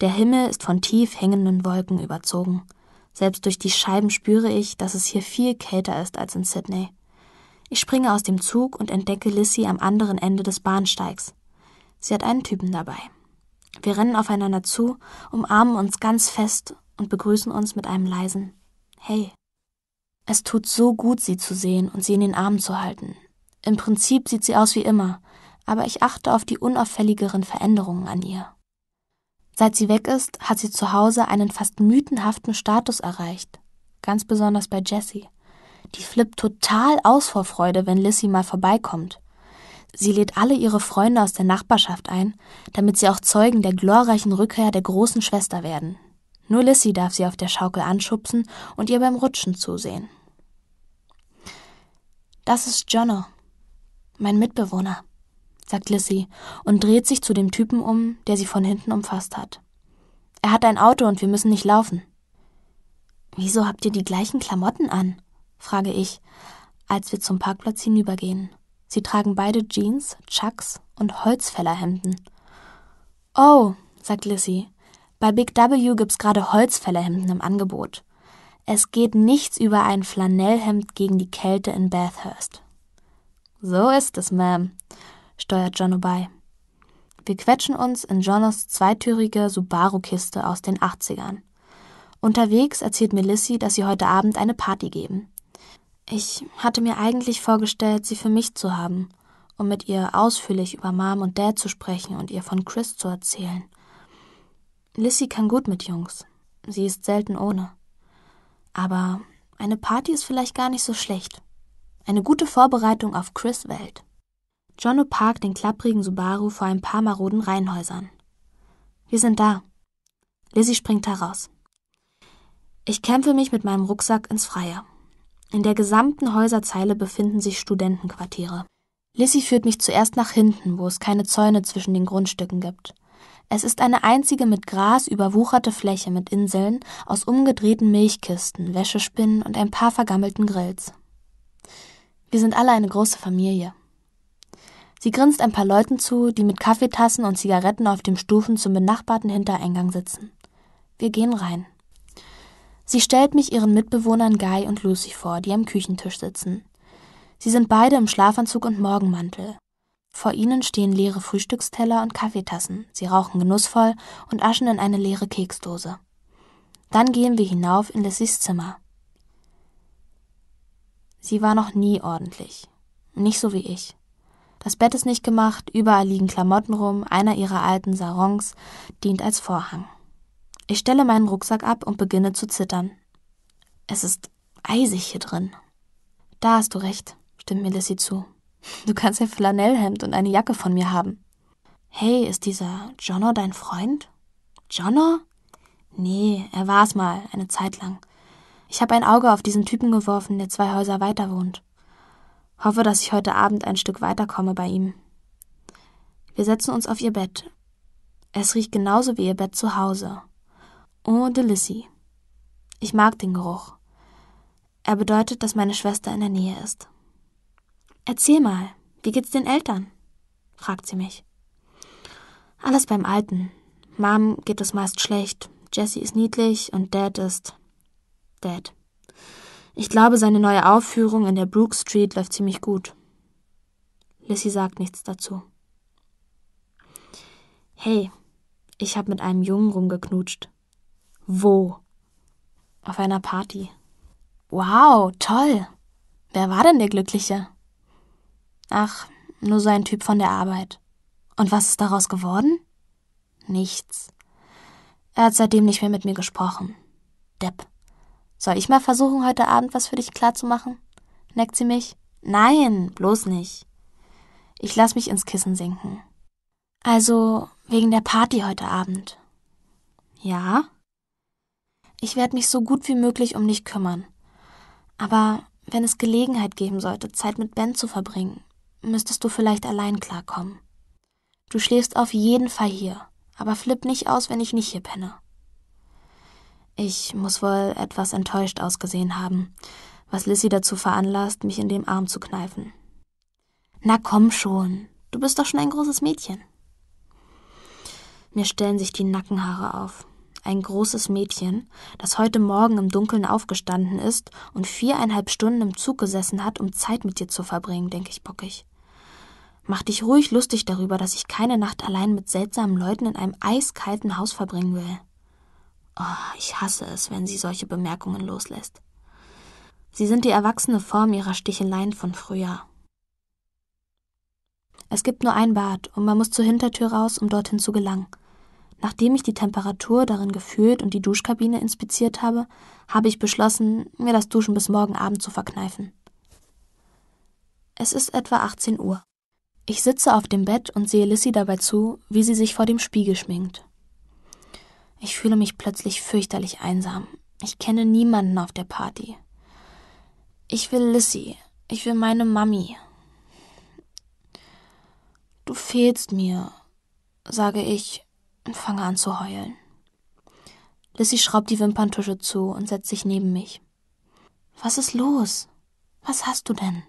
Der Himmel ist von tief hängenden Wolken überzogen. Selbst durch die Scheiben spüre ich, dass es hier viel kälter ist als in Sydney. Ich springe aus dem Zug und entdecke Lissy am anderen Ende des Bahnsteigs. Sie hat einen Typen dabei. Wir rennen aufeinander zu, umarmen uns ganz fest und begrüßen uns mit einem leisen Hey. Es tut so gut, sie zu sehen und sie in den Armen zu halten. Im Prinzip sieht sie aus wie immer, aber ich achte auf die unauffälligeren Veränderungen an ihr. Seit sie weg ist, hat sie zu Hause einen fast mythenhaften Status erreicht. Ganz besonders bei Jessie. Die flippt total aus vor Freude, wenn Lissy mal vorbeikommt. Sie lädt alle ihre Freunde aus der Nachbarschaft ein, damit sie auch Zeugen der glorreichen Rückkehr der großen Schwester werden. Nur Lissy darf sie auf der Schaukel anschubsen und ihr beim Rutschen zusehen. Das ist Jono, mein Mitbewohner sagt Lissy und dreht sich zu dem Typen um, der sie von hinten umfasst hat. Er hat ein Auto und wir müssen nicht laufen. Wieso habt ihr die gleichen Klamotten an? frage ich, als wir zum Parkplatz hinübergehen. Sie tragen beide Jeans, Chucks und Holzfällerhemden. Oh, sagt Lissy, bei Big W gibt's gerade Holzfällerhemden im Angebot. Es geht nichts über ein Flanellhemd gegen die Kälte in Bathurst. So ist es, Ma'am steuert Jono bei. Wir quetschen uns in Jonos zweitürige Subaru-Kiste aus den 80ern. Unterwegs erzählt mir Lissy, dass sie heute Abend eine Party geben. Ich hatte mir eigentlich vorgestellt, sie für mich zu haben, um mit ihr ausführlich über Mom und Dad zu sprechen und ihr von Chris zu erzählen. Lissy kann gut mit Jungs. Sie ist selten ohne. Aber eine Party ist vielleicht gar nicht so schlecht. Eine gute Vorbereitung auf Chris Welt. Jono parkt den klapprigen Subaru vor ein paar maroden Reihenhäusern. Wir sind da. Lizzie springt heraus. Ich kämpfe mich mit meinem Rucksack ins Freie. In der gesamten Häuserzeile befinden sich Studentenquartiere. Lizzie führt mich zuerst nach hinten, wo es keine Zäune zwischen den Grundstücken gibt. Es ist eine einzige mit Gras überwucherte Fläche mit Inseln aus umgedrehten Milchkisten, Wäschespinnen und ein paar vergammelten Grills. Wir sind alle eine große Familie. Sie grinst ein paar Leuten zu, die mit Kaffeetassen und Zigaretten auf dem Stufen zum benachbarten Hintereingang sitzen. Wir gehen rein. Sie stellt mich ihren Mitbewohnern Guy und Lucy vor, die am Küchentisch sitzen. Sie sind beide im Schlafanzug und Morgenmantel. Vor ihnen stehen leere Frühstücksteller und Kaffeetassen. Sie rauchen genussvoll und aschen in eine leere Keksdose. Dann gehen wir hinauf in Lissys Zimmer. Sie war noch nie ordentlich. Nicht so wie ich. Das Bett ist nicht gemacht, überall liegen Klamotten rum, einer ihrer alten Sarongs dient als Vorhang. Ich stelle meinen Rucksack ab und beginne zu zittern. Es ist eisig hier drin. Da hast du recht, stimmt Melissi zu. Du kannst ein Flanellhemd und eine Jacke von mir haben. Hey, ist dieser Jono dein Freund? Jono? Nee, er war's mal, eine Zeit lang. Ich habe ein Auge auf diesen Typen geworfen, der zwei Häuser weiter wohnt. Hoffe, dass ich heute Abend ein Stück weiterkomme bei ihm. Wir setzen uns auf ihr Bett. Es riecht genauso wie ihr Bett zu Hause. Oh, Delissi. Ich mag den Geruch. Er bedeutet, dass meine Schwester in der Nähe ist. Erzähl mal, wie geht's den Eltern? fragt sie mich. Alles beim Alten. Mom geht es meist schlecht. Jessie ist niedlich und Dad ist Dad. Ich glaube, seine neue Aufführung in der Brook Street läuft ziemlich gut. Lissy sagt nichts dazu. Hey, ich habe mit einem Jungen rumgeknutscht. Wo? Auf einer Party. Wow, toll. Wer war denn der Glückliche? Ach, nur so ein Typ von der Arbeit. Und was ist daraus geworden? Nichts. Er hat seitdem nicht mehr mit mir gesprochen. Depp. Soll ich mal versuchen, heute Abend was für dich klarzumachen? neckt sie mich. Nein, bloß nicht. Ich lass mich ins Kissen sinken. Also wegen der Party heute Abend. Ja? Ich werde mich so gut wie möglich um dich kümmern. Aber wenn es Gelegenheit geben sollte, Zeit mit Ben zu verbringen, müsstest du vielleicht allein klarkommen. Du schläfst auf jeden Fall hier, aber flipp nicht aus, wenn ich nicht hier penne. Ich muss wohl etwas enttäuscht ausgesehen haben, was Lissy dazu veranlasst, mich in dem Arm zu kneifen. Na komm schon, du bist doch schon ein großes Mädchen. Mir stellen sich die Nackenhaare auf. Ein großes Mädchen, das heute Morgen im Dunkeln aufgestanden ist und viereinhalb Stunden im Zug gesessen hat, um Zeit mit dir zu verbringen, denke ich bockig. Mach dich ruhig lustig darüber, dass ich keine Nacht allein mit seltsamen Leuten in einem eiskalten Haus verbringen will. Oh, ich hasse es, wenn sie solche Bemerkungen loslässt. Sie sind die erwachsene Form ihrer Sticheleien von früher. Es gibt nur ein Bad und man muss zur Hintertür raus, um dorthin zu gelangen. Nachdem ich die Temperatur darin gefühlt und die Duschkabine inspiziert habe, habe ich beschlossen, mir das Duschen bis morgen Abend zu verkneifen. Es ist etwa 18 Uhr. Ich sitze auf dem Bett und sehe Lissy dabei zu, wie sie sich vor dem Spiegel schminkt. Ich fühle mich plötzlich fürchterlich einsam. Ich kenne niemanden auf der Party. Ich will Lissy. Ich will meine Mami. Du fehlst mir, sage ich und fange an zu heulen. Lissy schraubt die Wimperntusche zu und setzt sich neben mich. Was ist los? Was hast du denn?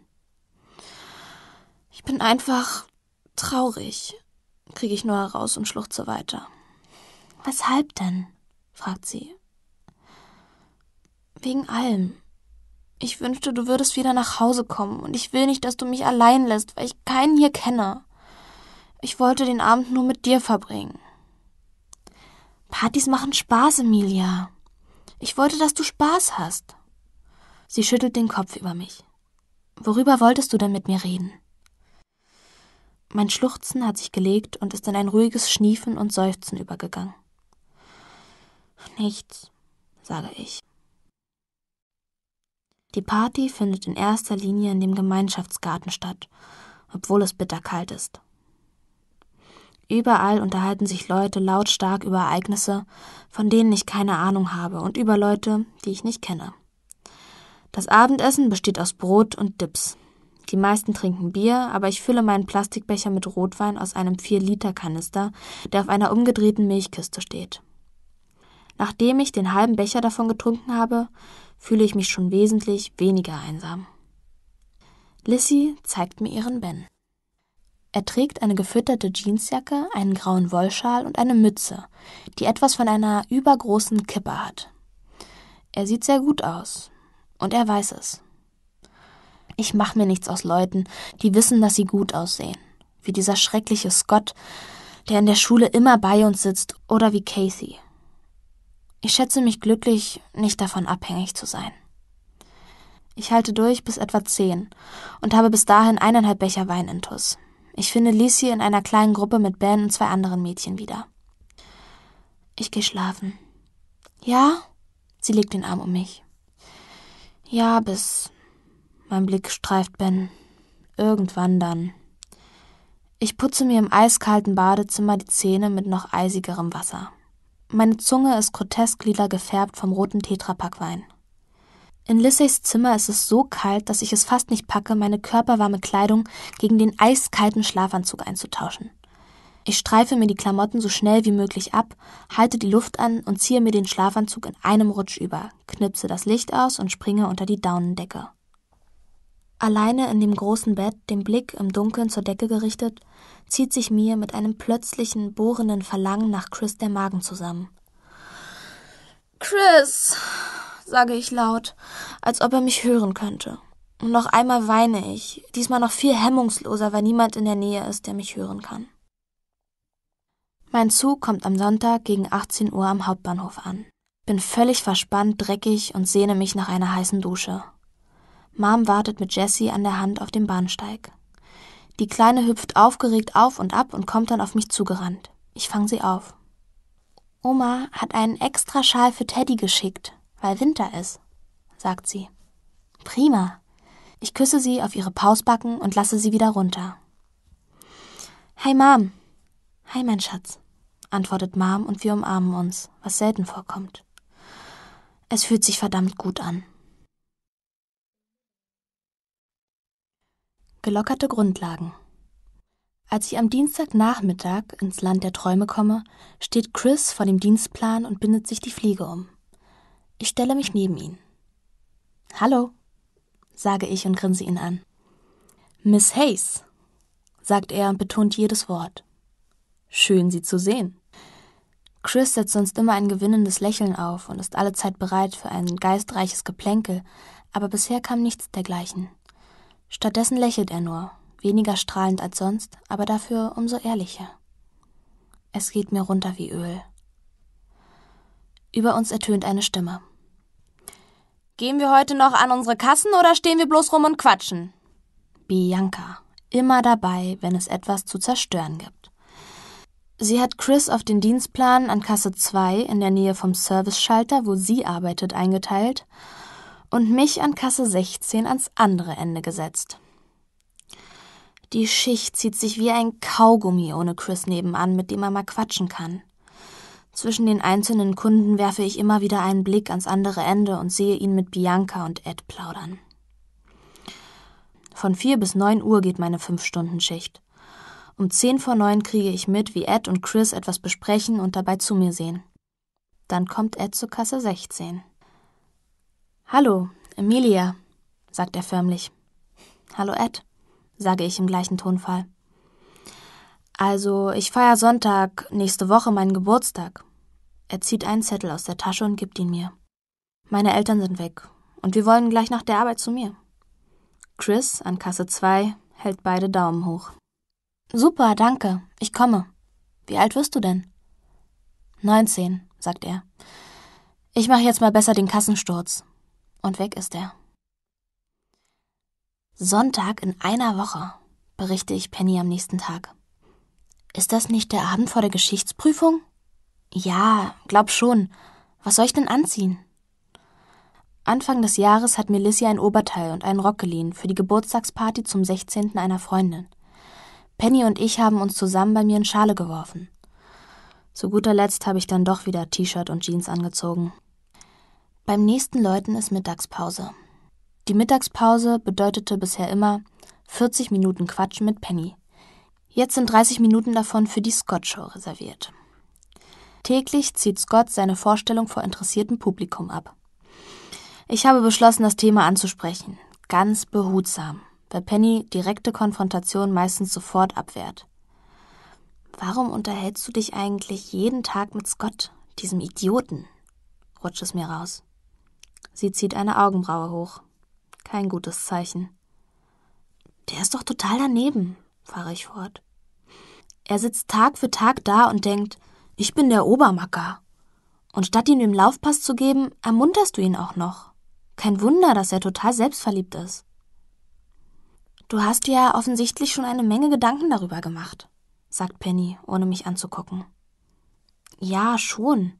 Ich bin einfach traurig, kriege ich nur heraus und schluchze weiter. Weshalb denn? fragt sie. Wegen allem. Ich wünschte, du würdest wieder nach Hause kommen, und ich will nicht, dass du mich allein lässt, weil ich keinen hier kenne. Ich wollte den Abend nur mit dir verbringen. Partys machen Spaß, Emilia. Ich wollte, dass du Spaß hast. Sie schüttelt den Kopf über mich. Worüber wolltest du denn mit mir reden? Mein Schluchzen hat sich gelegt und ist in ein ruhiges Schniefen und Seufzen übergegangen. Nichts, sage ich. Die Party findet in erster Linie in dem Gemeinschaftsgarten statt, obwohl es bitterkalt ist. Überall unterhalten sich Leute lautstark über Ereignisse, von denen ich keine Ahnung habe, und über Leute, die ich nicht kenne. Das Abendessen besteht aus Brot und Dips. Die meisten trinken Bier, aber ich fülle meinen Plastikbecher mit Rotwein aus einem 4-Liter-Kanister, der auf einer umgedrehten Milchkiste steht. Nachdem ich den halben Becher davon getrunken habe, fühle ich mich schon wesentlich weniger einsam. Lissy zeigt mir ihren Ben. Er trägt eine gefütterte Jeansjacke, einen grauen Wollschal und eine Mütze, die etwas von einer übergroßen Kippe hat. Er sieht sehr gut aus. Und er weiß es. Ich mache mir nichts aus Leuten, die wissen, dass sie gut aussehen. Wie dieser schreckliche Scott, der in der Schule immer bei uns sitzt, oder wie Casey. Ich schätze mich glücklich, nicht davon abhängig zu sein. Ich halte durch bis etwa zehn und habe bis dahin eineinhalb Becher Wein in Tuss. Ich finde Lisi in einer kleinen Gruppe mit Ben und zwei anderen Mädchen wieder. Ich gehe schlafen. Ja? Sie legt den Arm um mich. Ja, bis. Mein Blick streift Ben. Irgendwann dann. Ich putze mir im eiskalten Badezimmer die Zähne mit noch eisigerem Wasser. Meine Zunge ist grotesk lila gefärbt vom roten Tetrapackwein. In Lisseys Zimmer ist es so kalt, dass ich es fast nicht packe, meine körperwarme Kleidung gegen den eiskalten Schlafanzug einzutauschen. Ich streife mir die Klamotten so schnell wie möglich ab, halte die Luft an und ziehe mir den Schlafanzug in einem Rutsch über, knipse das Licht aus und springe unter die Daunendecke. Alleine in dem großen Bett, den Blick im Dunkeln zur Decke gerichtet, zieht sich mir mit einem plötzlichen, bohrenden Verlangen nach Chris der Magen zusammen. Chris, sage ich laut, als ob er mich hören könnte. Und noch einmal weine ich, diesmal noch viel hemmungsloser, weil niemand in der Nähe ist, der mich hören kann. Mein Zug kommt am Sonntag gegen 18 Uhr am Hauptbahnhof an. Bin völlig verspannt, dreckig und sehne mich nach einer heißen Dusche. Mom wartet mit Jessie an der Hand auf dem Bahnsteig. Die Kleine hüpft aufgeregt auf und ab und kommt dann auf mich zugerannt. Ich fange sie auf. Oma hat einen extra Schal für Teddy geschickt, weil Winter ist, sagt sie. Prima. Ich küsse sie auf ihre Pausbacken und lasse sie wieder runter. Hi Mom. Hi mein Schatz, antwortet Mom und wir umarmen uns, was selten vorkommt. Es fühlt sich verdammt gut an. Gelockerte Grundlagen. Als ich am Dienstagnachmittag ins Land der Träume komme, steht Chris vor dem Dienstplan und bindet sich die Fliege um. Ich stelle mich neben ihn. Hallo, sage ich und grinse ihn an. Miss Hayes, sagt er und betont jedes Wort. Schön, Sie zu sehen. Chris setzt sonst immer ein gewinnendes Lächeln auf und ist alle Zeit bereit für ein geistreiches Geplänkel, aber bisher kam nichts dergleichen. Stattdessen lächelt er nur, weniger strahlend als sonst, aber dafür umso ehrlicher. Es geht mir runter wie Öl. Über uns ertönt eine Stimme. Gehen wir heute noch an unsere Kassen oder stehen wir bloß rum und quatschen? Bianca, immer dabei, wenn es etwas zu zerstören gibt. Sie hat Chris auf den Dienstplan an Kasse 2 in der Nähe vom Service-Schalter, wo sie arbeitet, eingeteilt und mich an Kasse 16 ans andere Ende gesetzt. Die Schicht zieht sich wie ein Kaugummi ohne Chris nebenan, mit dem er mal quatschen kann. Zwischen den einzelnen Kunden werfe ich immer wieder einen Blick ans andere Ende und sehe ihn mit Bianca und Ed plaudern. Von vier bis neun Uhr geht meine Fünf-Stunden-Schicht. Um zehn vor neun kriege ich mit, wie Ed und Chris etwas besprechen und dabei zu mir sehen. Dann kommt Ed zur Kasse 16. Hallo, Emilia, sagt er förmlich. Hallo, Ed, sage ich im gleichen Tonfall. Also, ich feier Sonntag nächste Woche meinen Geburtstag. Er zieht einen Zettel aus der Tasche und gibt ihn mir. Meine Eltern sind weg und wir wollen gleich nach der Arbeit zu mir. Chris an Kasse 2 hält beide Daumen hoch. Super, danke, ich komme. Wie alt wirst du denn? 19, sagt er. Ich mache jetzt mal besser den Kassensturz. Und weg ist er. Sonntag in einer Woche, berichte ich Penny am nächsten Tag. Ist das nicht der Abend vor der Geschichtsprüfung? Ja, glaub schon. Was soll ich denn anziehen? Anfang des Jahres hat mir Lissy ein Oberteil und einen Rock geliehen für die Geburtstagsparty zum 16. einer Freundin. Penny und ich haben uns zusammen bei mir in Schale geworfen. Zu guter Letzt habe ich dann doch wieder T-Shirt und Jeans angezogen, beim nächsten Läuten ist Mittagspause. Die Mittagspause bedeutete bisher immer 40 Minuten Quatsch mit Penny. Jetzt sind 30 Minuten davon für die Scott-Show reserviert. Täglich zieht Scott seine Vorstellung vor interessiertem Publikum ab. Ich habe beschlossen, das Thema anzusprechen. Ganz behutsam, weil Penny direkte Konfrontation meistens sofort abwehrt. Warum unterhältst du dich eigentlich jeden Tag mit Scott, diesem Idioten? rutscht es mir raus. Sie zieht eine Augenbraue hoch. Kein gutes Zeichen. Der ist doch total daneben, fahre ich fort. Er sitzt Tag für Tag da und denkt, ich bin der Obermacker. Und statt ihm den Laufpass zu geben, ermunterst du ihn auch noch. Kein Wunder, dass er total selbstverliebt ist. Du hast dir ja offensichtlich schon eine Menge Gedanken darüber gemacht, sagt Penny, ohne mich anzugucken. Ja, schon.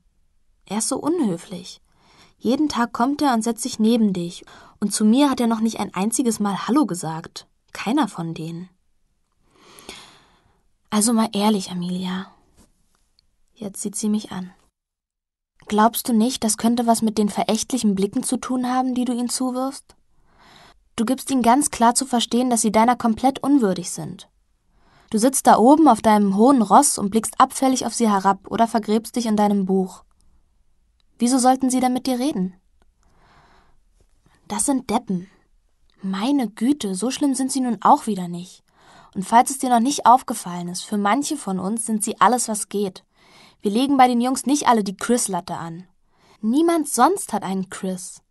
Er ist so unhöflich. Jeden Tag kommt er und setzt sich neben dich, und zu mir hat er noch nicht ein einziges Mal Hallo gesagt. Keiner von denen. Also mal ehrlich, Amelia. Jetzt sieht sie mich an. Glaubst du nicht, das könnte was mit den verächtlichen Blicken zu tun haben, die du ihnen zuwirfst? Du gibst ihnen ganz klar zu verstehen, dass sie deiner komplett unwürdig sind. Du sitzt da oben auf deinem hohen Ross und blickst abfällig auf sie herab oder vergräbst dich in deinem Buch. Wieso sollten sie denn mit dir reden? Das sind Deppen. Meine Güte, so schlimm sind sie nun auch wieder nicht. Und falls es dir noch nicht aufgefallen ist, für manche von uns sind sie alles, was geht. Wir legen bei den Jungs nicht alle die Chris-Latte an. Niemand sonst hat einen Chris.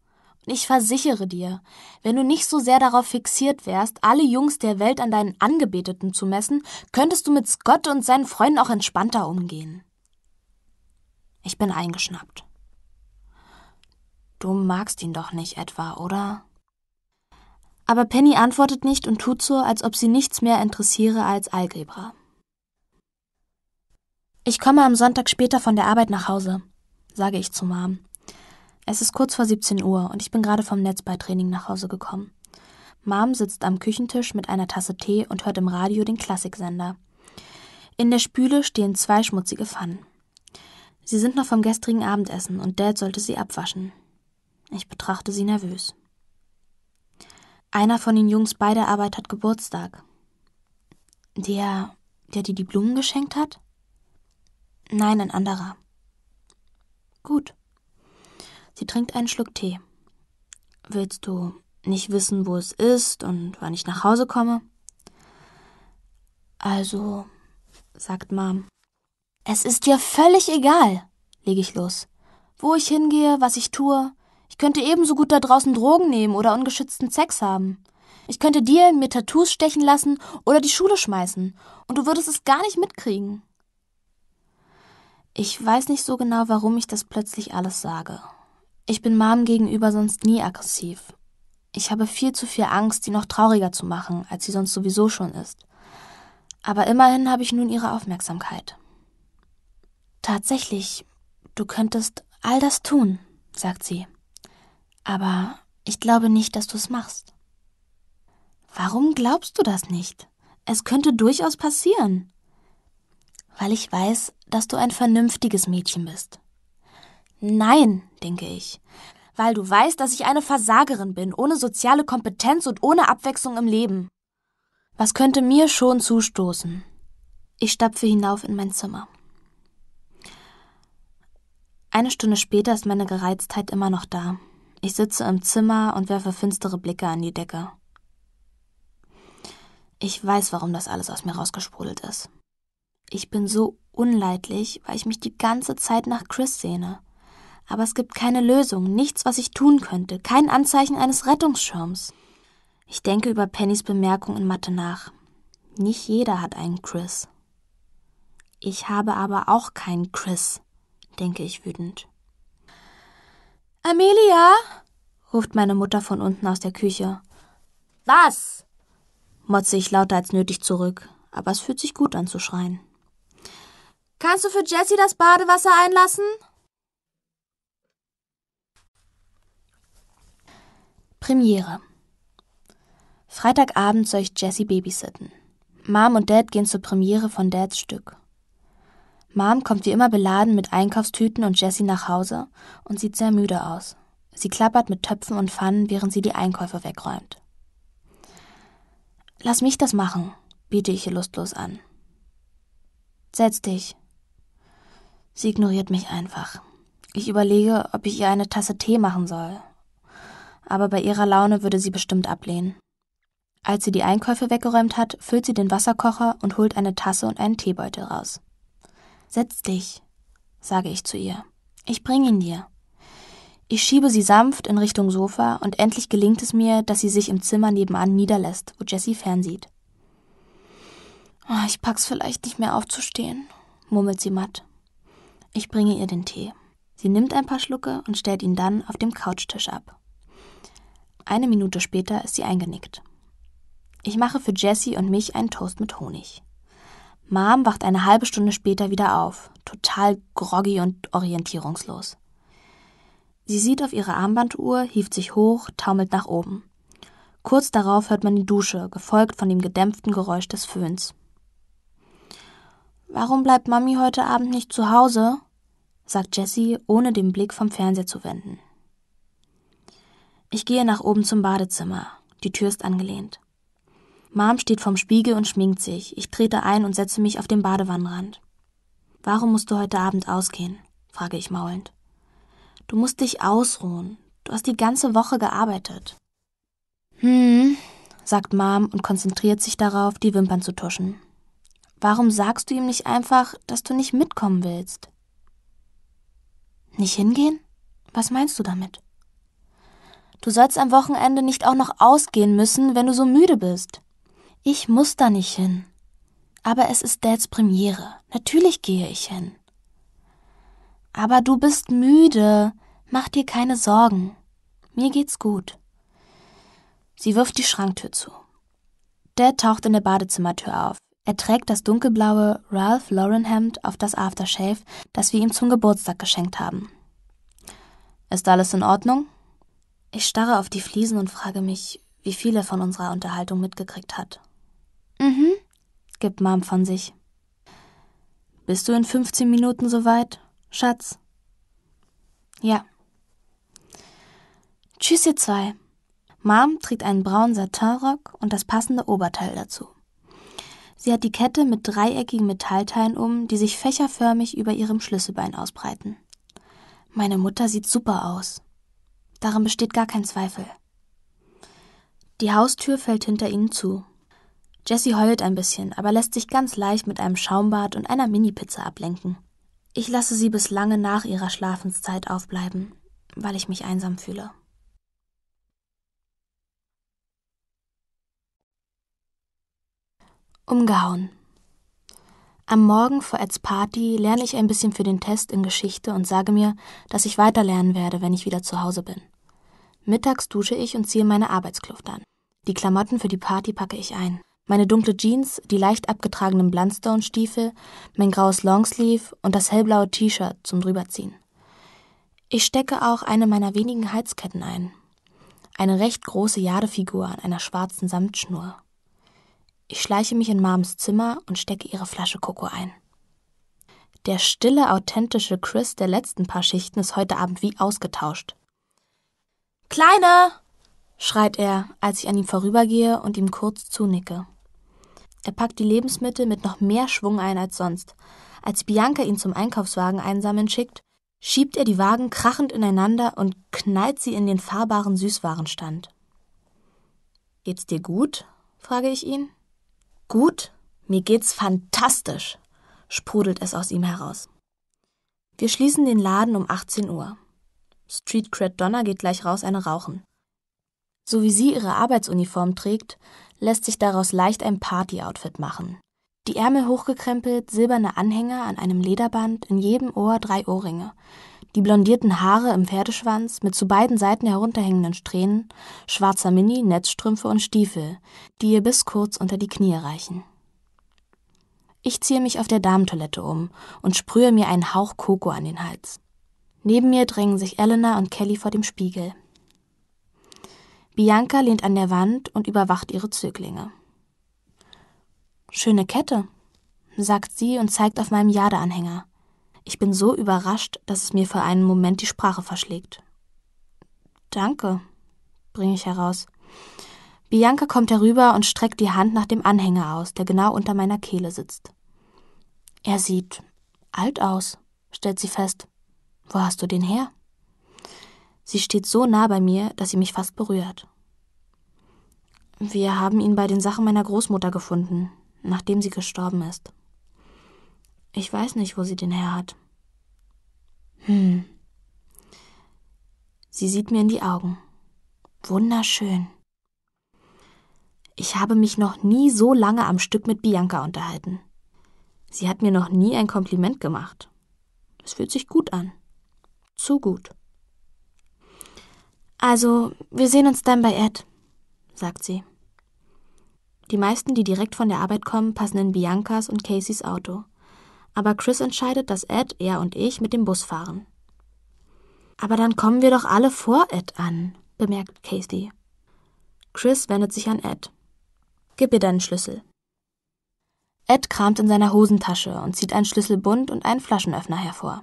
Und ich versichere dir, wenn du nicht so sehr darauf fixiert wärst, alle Jungs der Welt an deinen Angebeteten zu messen, könntest du mit Scott und seinen Freunden auch entspannter umgehen. Ich bin eingeschnappt. Du magst ihn doch nicht etwa, oder? Aber Penny antwortet nicht und tut so, als ob sie nichts mehr interessiere als Algebra. Ich komme am Sonntag später von der Arbeit nach Hause, sage ich zu Mom. Es ist kurz vor 17 Uhr und ich bin gerade vom Netzballtraining nach Hause gekommen. Mom sitzt am Küchentisch mit einer Tasse Tee und hört im Radio den Klassiksender. In der Spüle stehen zwei schmutzige Pfannen. Sie sind noch vom gestrigen Abendessen und Dad sollte sie abwaschen. Ich betrachte sie nervös. Einer von den Jungs bei der Arbeit hat Geburtstag. Der, der dir die Blumen geschenkt hat? Nein, ein anderer. Gut. Sie trinkt einen Schluck Tee. Willst du nicht wissen, wo es ist und wann ich nach Hause komme? Also, sagt Mom. Es ist dir völlig egal, lege ich los. Wo ich hingehe, was ich tue, ich könnte ebenso gut da draußen Drogen nehmen oder ungeschützten Sex haben. Ich könnte dir mir Tattoos stechen lassen oder die Schule schmeißen, und du würdest es gar nicht mitkriegen. Ich weiß nicht so genau, warum ich das plötzlich alles sage. Ich bin Mom gegenüber sonst nie aggressiv. Ich habe viel zu viel Angst, sie noch trauriger zu machen, als sie sonst sowieso schon ist. Aber immerhin habe ich nun ihre Aufmerksamkeit. Tatsächlich, du könntest all das tun, sagt sie. Aber ich glaube nicht, dass du es machst. Warum glaubst du das nicht? Es könnte durchaus passieren. Weil ich weiß, dass du ein vernünftiges Mädchen bist. Nein, denke ich, weil du weißt, dass ich eine Versagerin bin, ohne soziale Kompetenz und ohne Abwechslung im Leben. Was könnte mir schon zustoßen? Ich stapfe hinauf in mein Zimmer. Eine Stunde später ist meine Gereiztheit immer noch da. Ich sitze im Zimmer und werfe finstere Blicke an die Decke. Ich weiß, warum das alles aus mir rausgesprudelt ist. Ich bin so unleidlich, weil ich mich die ganze Zeit nach Chris sehne. Aber es gibt keine Lösung, nichts, was ich tun könnte, kein Anzeichen eines Rettungsschirms. Ich denke über Pennys Bemerkung in Mathe nach. Nicht jeder hat einen Chris. Ich habe aber auch keinen Chris, denke ich wütend. Amelia, ruft meine Mutter von unten aus der Küche. Was? motze ich lauter als nötig zurück, aber es fühlt sich gut an zu schreien. Kannst du für Jessie das Badewasser einlassen? Premiere. Freitagabend soll ich Jessie babysitten. Mom und Dad gehen zur Premiere von Dads Stück. Mom kommt wie immer beladen mit Einkaufstüten und Jessie nach Hause und sieht sehr müde aus. Sie klappert mit Töpfen und Pfannen, während sie die Einkäufe wegräumt. Lass mich das machen, biete ich ihr lustlos an. Setz dich. Sie ignoriert mich einfach. Ich überlege, ob ich ihr eine Tasse Tee machen soll. Aber bei ihrer Laune würde sie bestimmt ablehnen. Als sie die Einkäufe weggeräumt hat, füllt sie den Wasserkocher und holt eine Tasse und einen Teebeutel raus. Setz dich, sage ich zu ihr. Ich bringe ihn dir. Ich schiebe sie sanft in Richtung Sofa und endlich gelingt es mir, dass sie sich im Zimmer nebenan niederlässt, wo Jessie fernsieht. Oh, ich pack's vielleicht nicht mehr aufzustehen, murmelt sie matt. Ich bringe ihr den Tee. Sie nimmt ein paar Schlucke und stellt ihn dann auf dem Couchtisch ab. Eine Minute später ist sie eingenickt. Ich mache für Jessie und mich einen Toast mit Honig. Mom wacht eine halbe Stunde später wieder auf, total groggy und orientierungslos. Sie sieht auf ihre Armbanduhr, hieft sich hoch, taumelt nach oben. Kurz darauf hört man die Dusche, gefolgt von dem gedämpften Geräusch des Föhns. Warum bleibt Mami heute Abend nicht zu Hause? sagt Jessie, ohne den Blick vom Fernseher zu wenden. Ich gehe nach oben zum Badezimmer. Die Tür ist angelehnt. Mom steht vorm Spiegel und schminkt sich. Ich trete ein und setze mich auf den Badewannenrand. Warum musst du heute Abend ausgehen? frage ich maulend. Du musst dich ausruhen. Du hast die ganze Woche gearbeitet. Hm, sagt Mom und konzentriert sich darauf, die Wimpern zu tuschen. Warum sagst du ihm nicht einfach, dass du nicht mitkommen willst? Nicht hingehen? Was meinst du damit? Du sollst am Wochenende nicht auch noch ausgehen müssen, wenn du so müde bist. Ich muss da nicht hin. Aber es ist Dads Premiere. Natürlich gehe ich hin. Aber du bist müde. Mach dir keine Sorgen. Mir geht's gut. Sie wirft die Schranktür zu. Dad taucht in der Badezimmertür auf. Er trägt das dunkelblaue Ralph Lauren Hemd auf das Aftershave, das wir ihm zum Geburtstag geschenkt haben. Ist alles in Ordnung? Ich starre auf die Fliesen und frage mich, wie viel er von unserer Unterhaltung mitgekriegt hat. Mhm, gibt Mom von sich. Bist du in 15 Minuten soweit, Schatz? Ja. Tschüss, ihr zwei. Mom trägt einen braunen Satinrock und das passende Oberteil dazu. Sie hat die Kette mit dreieckigen Metallteilen um, die sich fächerförmig über ihrem Schlüsselbein ausbreiten. Meine Mutter sieht super aus. Daran besteht gar kein Zweifel. Die Haustür fällt hinter ihnen zu. Jessie heult ein bisschen, aber lässt sich ganz leicht mit einem Schaumbad und einer Mini-Pizza ablenken. Ich lasse sie bis lange nach ihrer Schlafenszeit aufbleiben, weil ich mich einsam fühle. Umgehauen. Am Morgen vor Eds Party lerne ich ein bisschen für den Test in Geschichte und sage mir, dass ich weiterlernen werde, wenn ich wieder zu Hause bin. Mittags dusche ich und ziehe meine Arbeitskluft an. Die Klamotten für die Party packe ich ein. Meine dunkle Jeans, die leicht abgetragenen Blundstone-Stiefel, mein graues Longsleeve und das hellblaue T-Shirt zum drüberziehen. Ich stecke auch eine meiner wenigen Halsketten ein. Eine recht große Jadefigur an einer schwarzen Samtschnur. Ich schleiche mich in Mams Zimmer und stecke ihre Flasche Koko ein. Der stille, authentische Chris der letzten paar Schichten ist heute Abend wie ausgetauscht. Kleine! schreit er, als ich an ihm vorübergehe und ihm kurz zunicke. Er packt die Lebensmittel mit noch mehr Schwung ein als sonst. Als Bianca ihn zum Einkaufswagen einsammeln schickt, schiebt er die Wagen krachend ineinander und knallt sie in den fahrbaren Süßwarenstand. Geht's dir gut? frage ich ihn. Gut? Mir geht's fantastisch, sprudelt es aus ihm heraus. Wir schließen den Laden um 18 Uhr. Street Cred Donner geht gleich raus eine rauchen. So wie sie ihre Arbeitsuniform trägt, lässt sich daraus leicht ein Party-Outfit machen. Die Ärmel hochgekrempelt, silberne Anhänger an einem Lederband, in jedem Ohr drei Ohrringe. Die blondierten Haare im Pferdeschwanz mit zu beiden Seiten herunterhängenden Strähnen, schwarzer Mini, Netzstrümpfe und Stiefel, die ihr bis kurz unter die Knie reichen. Ich ziehe mich auf der Damentoilette um und sprühe mir einen Hauch Koko an den Hals. Neben mir drängen sich Elena und Kelly vor dem Spiegel. Bianca lehnt an der Wand und überwacht ihre Zöglinge. Schöne Kette, sagt sie und zeigt auf meinem Jadeanhänger. Ich bin so überrascht, dass es mir für einen Moment die Sprache verschlägt. Danke, bringe ich heraus. Bianca kommt herüber und streckt die Hand nach dem Anhänger aus, der genau unter meiner Kehle sitzt. Er sieht alt aus, stellt sie fest. Wo hast du den her? Sie steht so nah bei mir, dass sie mich fast berührt. Wir haben ihn bei den Sachen meiner Großmutter gefunden, nachdem sie gestorben ist. Ich weiß nicht, wo sie den her hat. Hm. Sie sieht mir in die Augen. Wunderschön. Ich habe mich noch nie so lange am Stück mit Bianca unterhalten. Sie hat mir noch nie ein Kompliment gemacht. Es fühlt sich gut an. Zu gut. Also, wir sehen uns dann bei Ed sagt sie. Die meisten, die direkt von der Arbeit kommen, passen in Biancas und Caseys Auto. Aber Chris entscheidet, dass Ed, er und ich mit dem Bus fahren. Aber dann kommen wir doch alle vor Ed an, bemerkt Casey. Chris wendet sich an Ed. Gib ihr deinen Schlüssel. Ed kramt in seiner Hosentasche und zieht einen Schlüsselbund und einen Flaschenöffner hervor.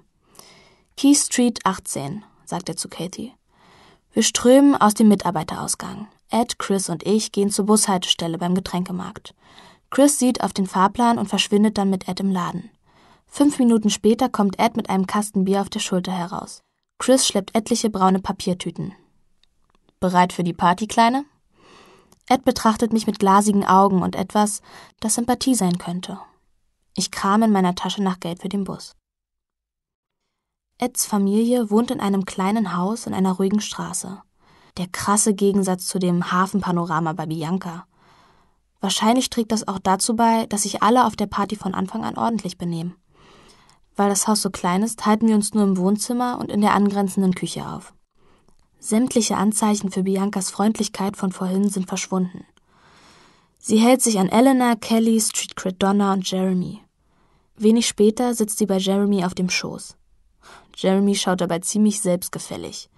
Key Street 18, sagt er zu Katie. Wir strömen aus dem Mitarbeiterausgang. Ed, Chris und ich gehen zur Bushaltestelle beim Getränkemarkt. Chris sieht auf den Fahrplan und verschwindet dann mit Ed im Laden. Fünf Minuten später kommt Ed mit einem Kasten Bier auf der Schulter heraus. Chris schleppt etliche braune Papiertüten. Bereit für die Party, Kleine? Ed betrachtet mich mit glasigen Augen und etwas, das Sympathie sein könnte. Ich kram in meiner Tasche nach Geld für den Bus. Eds Familie wohnt in einem kleinen Haus in einer ruhigen Straße. Der krasse Gegensatz zu dem Hafenpanorama bei Bianca. Wahrscheinlich trägt das auch dazu bei, dass sich alle auf der Party von Anfang an ordentlich benehmen. Weil das Haus so klein ist, halten wir uns nur im Wohnzimmer und in der angrenzenden Küche auf. Sämtliche Anzeichen für Biancas Freundlichkeit von vorhin sind verschwunden. Sie hält sich an Elena, Kelly, Street Cred Donna und Jeremy. Wenig später sitzt sie bei Jeremy auf dem Schoß. Jeremy schaut dabei ziemlich selbstgefällig.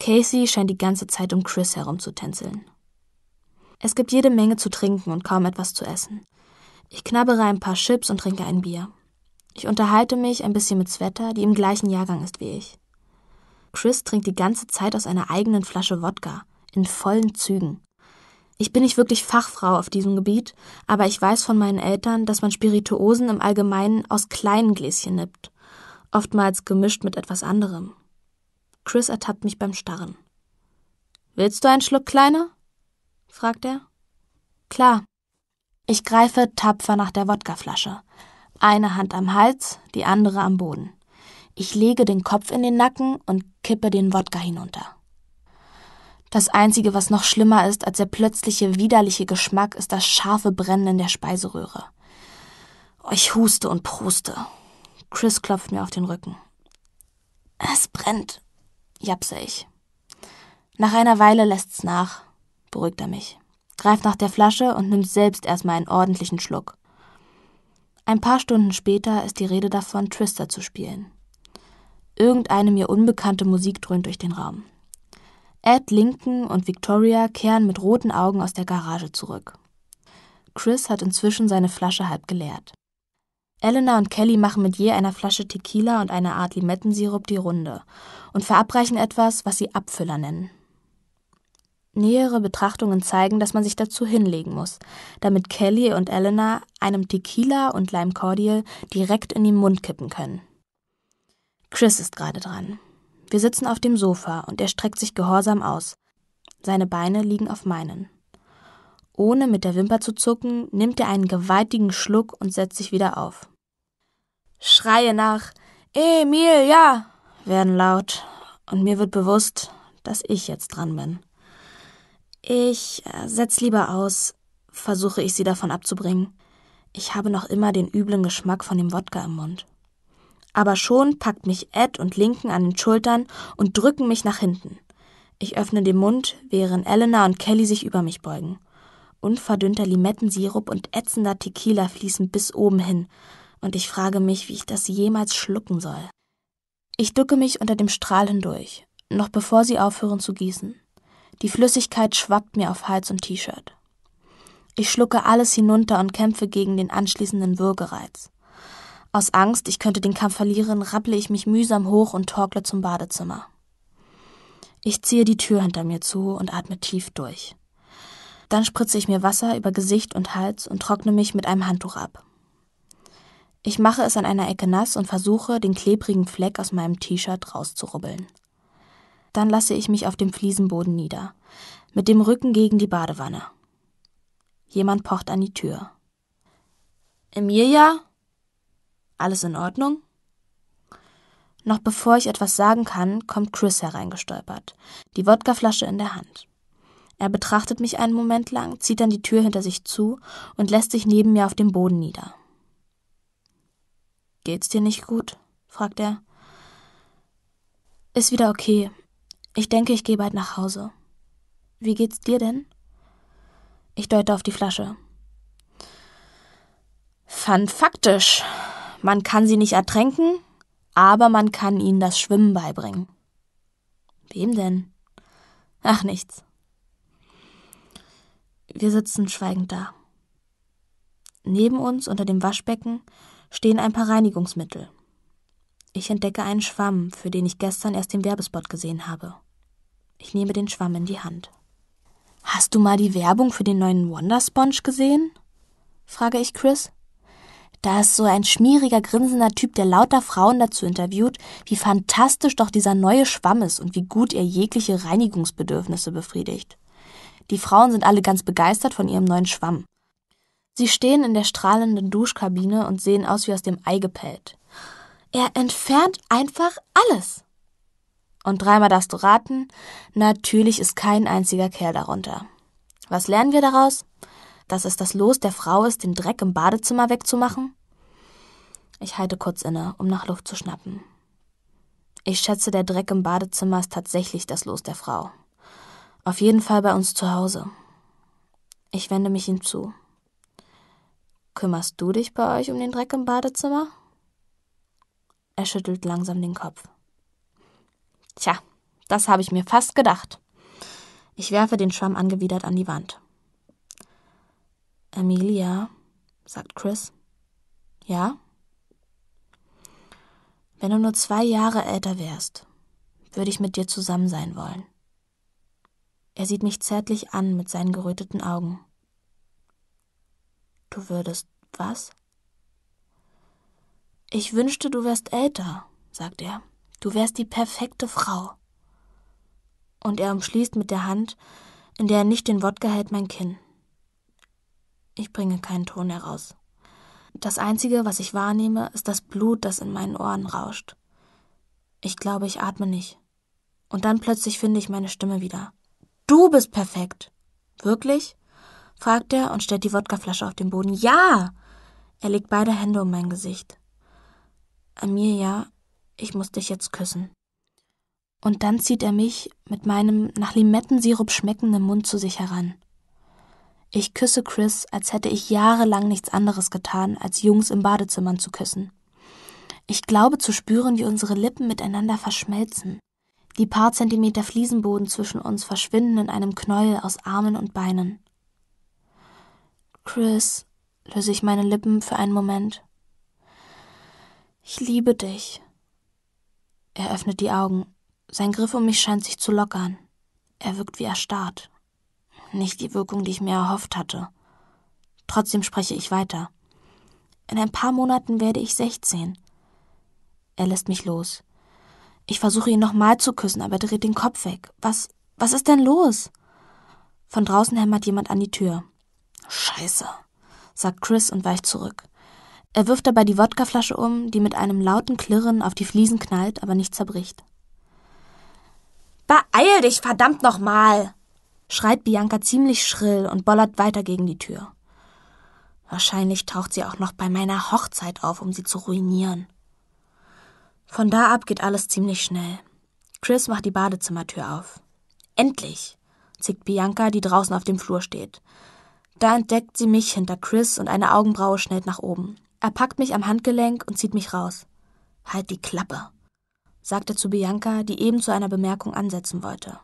Casey scheint die ganze Zeit um Chris herumzutänzeln. Es gibt jede Menge zu trinken und kaum etwas zu essen. Ich knabbere ein paar Chips und trinke ein Bier. Ich unterhalte mich ein bisschen mit Sveta, die im gleichen Jahrgang ist wie ich. Chris trinkt die ganze Zeit aus einer eigenen Flasche Wodka, in vollen Zügen. Ich bin nicht wirklich Fachfrau auf diesem Gebiet, aber ich weiß von meinen Eltern, dass man Spirituosen im Allgemeinen aus kleinen Gläschen nippt, oftmals gemischt mit etwas anderem. Chris ertappt mich beim Starren. Willst du einen Schluck, Kleiner? fragt er. Klar. Ich greife tapfer nach der Wodkaflasche. Eine Hand am Hals, die andere am Boden. Ich lege den Kopf in den Nacken und kippe den Wodka hinunter. Das Einzige, was noch schlimmer ist als der plötzliche widerliche Geschmack, ist das scharfe Brennen in der Speiseröhre. Ich huste und pruste. Chris klopft mir auf den Rücken. Es brennt, japse ich. Nach einer Weile lässt's nach, beruhigt er mich, greift nach der Flasche und nimmt selbst erstmal einen ordentlichen Schluck. Ein paar Stunden später ist die Rede davon, Twister zu spielen. Irgendeine mir unbekannte Musik dröhnt durch den Raum. Ed, Lincoln und Victoria kehren mit roten Augen aus der Garage zurück. Chris hat inzwischen seine Flasche halb geleert. Elena und Kelly machen mit je einer Flasche Tequila und einer Art Limettensirup die Runde und verabreichen etwas, was sie Abfüller nennen. Nähere Betrachtungen zeigen, dass man sich dazu hinlegen muss, damit Kelly und Elena einem Tequila und Lime Cordial direkt in den Mund kippen können. Chris ist gerade dran. Wir sitzen auf dem Sofa und er streckt sich gehorsam aus. Seine Beine liegen auf meinen. Ohne mit der Wimper zu zucken, nimmt er einen gewaltigen Schluck und setzt sich wieder auf. Schreie nach Emil, ja, werden laut, und mir wird bewusst, dass ich jetzt dran bin. Ich äh, setz lieber aus, versuche ich sie davon abzubringen. Ich habe noch immer den üblen Geschmack von dem Wodka im Mund. Aber schon packt mich Ed und Linken an den Schultern und drücken mich nach hinten. Ich öffne den Mund, während Elena und Kelly sich über mich beugen. Unverdünnter Limettensirup und ätzender Tequila fließen bis oben hin, und ich frage mich, wie ich das jemals schlucken soll. Ich ducke mich unter dem Strahl hindurch, noch bevor sie aufhören zu gießen. Die Flüssigkeit schwappt mir auf Hals und T-Shirt. Ich schlucke alles hinunter und kämpfe gegen den anschließenden Würgereiz. Aus Angst, ich könnte den Kampf verlieren, rapple ich mich mühsam hoch und torkle zum Badezimmer. Ich ziehe die Tür hinter mir zu und atme tief durch. Dann spritze ich mir Wasser über Gesicht und Hals und trockne mich mit einem Handtuch ab. Ich mache es an einer Ecke nass und versuche, den klebrigen Fleck aus meinem T-Shirt rauszurubbeln. Dann lasse ich mich auf dem Fliesenboden nieder, mit dem Rücken gegen die Badewanne. Jemand pocht an die Tür. Emilia? Alles in Ordnung? Noch bevor ich etwas sagen kann, kommt Chris hereingestolpert, die Wodkaflasche in der Hand. Er betrachtet mich einen Moment lang, zieht dann die Tür hinter sich zu und lässt sich neben mir auf dem Boden nieder. Geht's dir nicht gut? fragt er. Ist wieder okay. Ich denke, ich gehe bald nach Hause. Wie geht's dir denn? Ich deute auf die Flasche. Fun faktisch. Man kann sie nicht ertränken, aber man kann ihnen das Schwimmen beibringen. Wem denn? Ach nichts. Wir sitzen schweigend da. Neben uns unter dem Waschbecken stehen ein paar Reinigungsmittel. Ich entdecke einen Schwamm, für den ich gestern erst den Werbespot gesehen habe. Ich nehme den Schwamm in die Hand. Hast du mal die Werbung für den neuen Wonder Sponge gesehen? frage ich Chris. Da ist so ein schmieriger, grinsender Typ, der lauter Frauen dazu interviewt, wie fantastisch doch dieser neue Schwamm ist und wie gut er jegliche Reinigungsbedürfnisse befriedigt. Die Frauen sind alle ganz begeistert von ihrem neuen Schwamm. Sie stehen in der strahlenden Duschkabine und sehen aus wie aus dem Ei gepellt. Er entfernt einfach alles. Und dreimal darfst du raten, natürlich ist kein einziger Kerl darunter. Was lernen wir daraus? Dass es das Los der Frau ist, den Dreck im Badezimmer wegzumachen? Ich halte kurz inne, um nach Luft zu schnappen. Ich schätze, der Dreck im Badezimmer ist tatsächlich das Los der Frau. Auf jeden Fall bei uns zu Hause. Ich wende mich ihm zu. Kümmerst du dich bei euch um den Dreck im Badezimmer? Er schüttelt langsam den Kopf. Tja, das habe ich mir fast gedacht. Ich werfe den Schwamm angewidert an die Wand. Amelia, sagt Chris. Ja? Wenn du nur zwei Jahre älter wärst, würde ich mit dir zusammen sein wollen. Er sieht mich zärtlich an mit seinen geröteten Augen. Du würdest was? Ich wünschte, du wärst älter, sagt er. Du wärst die perfekte Frau. Und er umschließt mit der Hand, in der er nicht den Wodka hält, mein Kinn. Ich bringe keinen Ton heraus. Das Einzige, was ich wahrnehme, ist das Blut, das in meinen Ohren rauscht. Ich glaube, ich atme nicht. Und dann plötzlich finde ich meine Stimme wieder. Du bist perfekt. Wirklich? fragt er und stellt die Wodkaflasche auf den Boden. Ja! Er legt beide Hände um mein Gesicht. Amelia, ich muss dich jetzt küssen. Und dann zieht er mich mit meinem nach Limettensirup schmeckenden Mund zu sich heran. Ich küsse Chris, als hätte ich jahrelang nichts anderes getan, als Jungs im Badezimmern zu küssen. Ich glaube zu spüren, wie unsere Lippen miteinander verschmelzen. Die paar Zentimeter Fliesenboden zwischen uns verschwinden in einem Knäuel aus Armen und Beinen. Chris, löse ich meine Lippen für einen Moment. Ich liebe dich. Er öffnet die Augen. Sein Griff um mich scheint sich zu lockern. Er wirkt wie erstarrt. Nicht die Wirkung, die ich mir erhofft hatte. Trotzdem spreche ich weiter. In ein paar Monaten werde ich 16. Er lässt mich los. Ich versuche ihn nochmal zu küssen, aber dreht den Kopf weg. Was, was ist denn los? Von draußen hämmert jemand an die Tür. Scheiße, sagt Chris und weicht zurück. Er wirft dabei die Wodkaflasche um, die mit einem lauten Klirren auf die Fliesen knallt, aber nicht zerbricht. Beeil dich, verdammt nochmal! schreit Bianca ziemlich schrill und bollert weiter gegen die Tür. Wahrscheinlich taucht sie auch noch bei meiner Hochzeit auf, um sie zu ruinieren. Von da ab geht alles ziemlich schnell. Chris macht die Badezimmertür auf. Endlich! zickt Bianca, die draußen auf dem Flur steht. Da entdeckt sie mich hinter Chris und eine Augenbraue schnellt nach oben. Er packt mich am Handgelenk und zieht mich raus. Halt die Klappe, sagt er zu Bianca, die eben zu einer Bemerkung ansetzen wollte.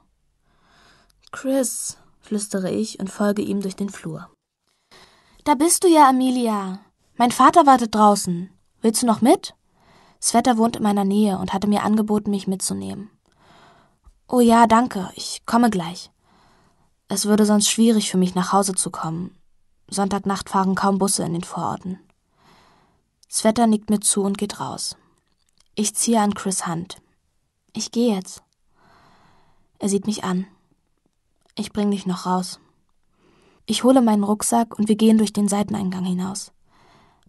Chris, flüstere ich und folge ihm durch den Flur. Da bist du ja, Amelia. Mein Vater wartet draußen. Willst du noch mit? Sveta wohnt in meiner Nähe und hatte mir angeboten, mich mitzunehmen. Oh ja, danke, ich komme gleich. Es würde sonst schwierig für mich nach Hause zu kommen. Sonntagnacht fahren kaum Busse in den Vororten. Sveta nickt mir zu und geht raus. Ich ziehe an Chris Hand. Ich gehe jetzt. Er sieht mich an. Ich bring dich noch raus. Ich hole meinen Rucksack und wir gehen durch den Seiteneingang hinaus.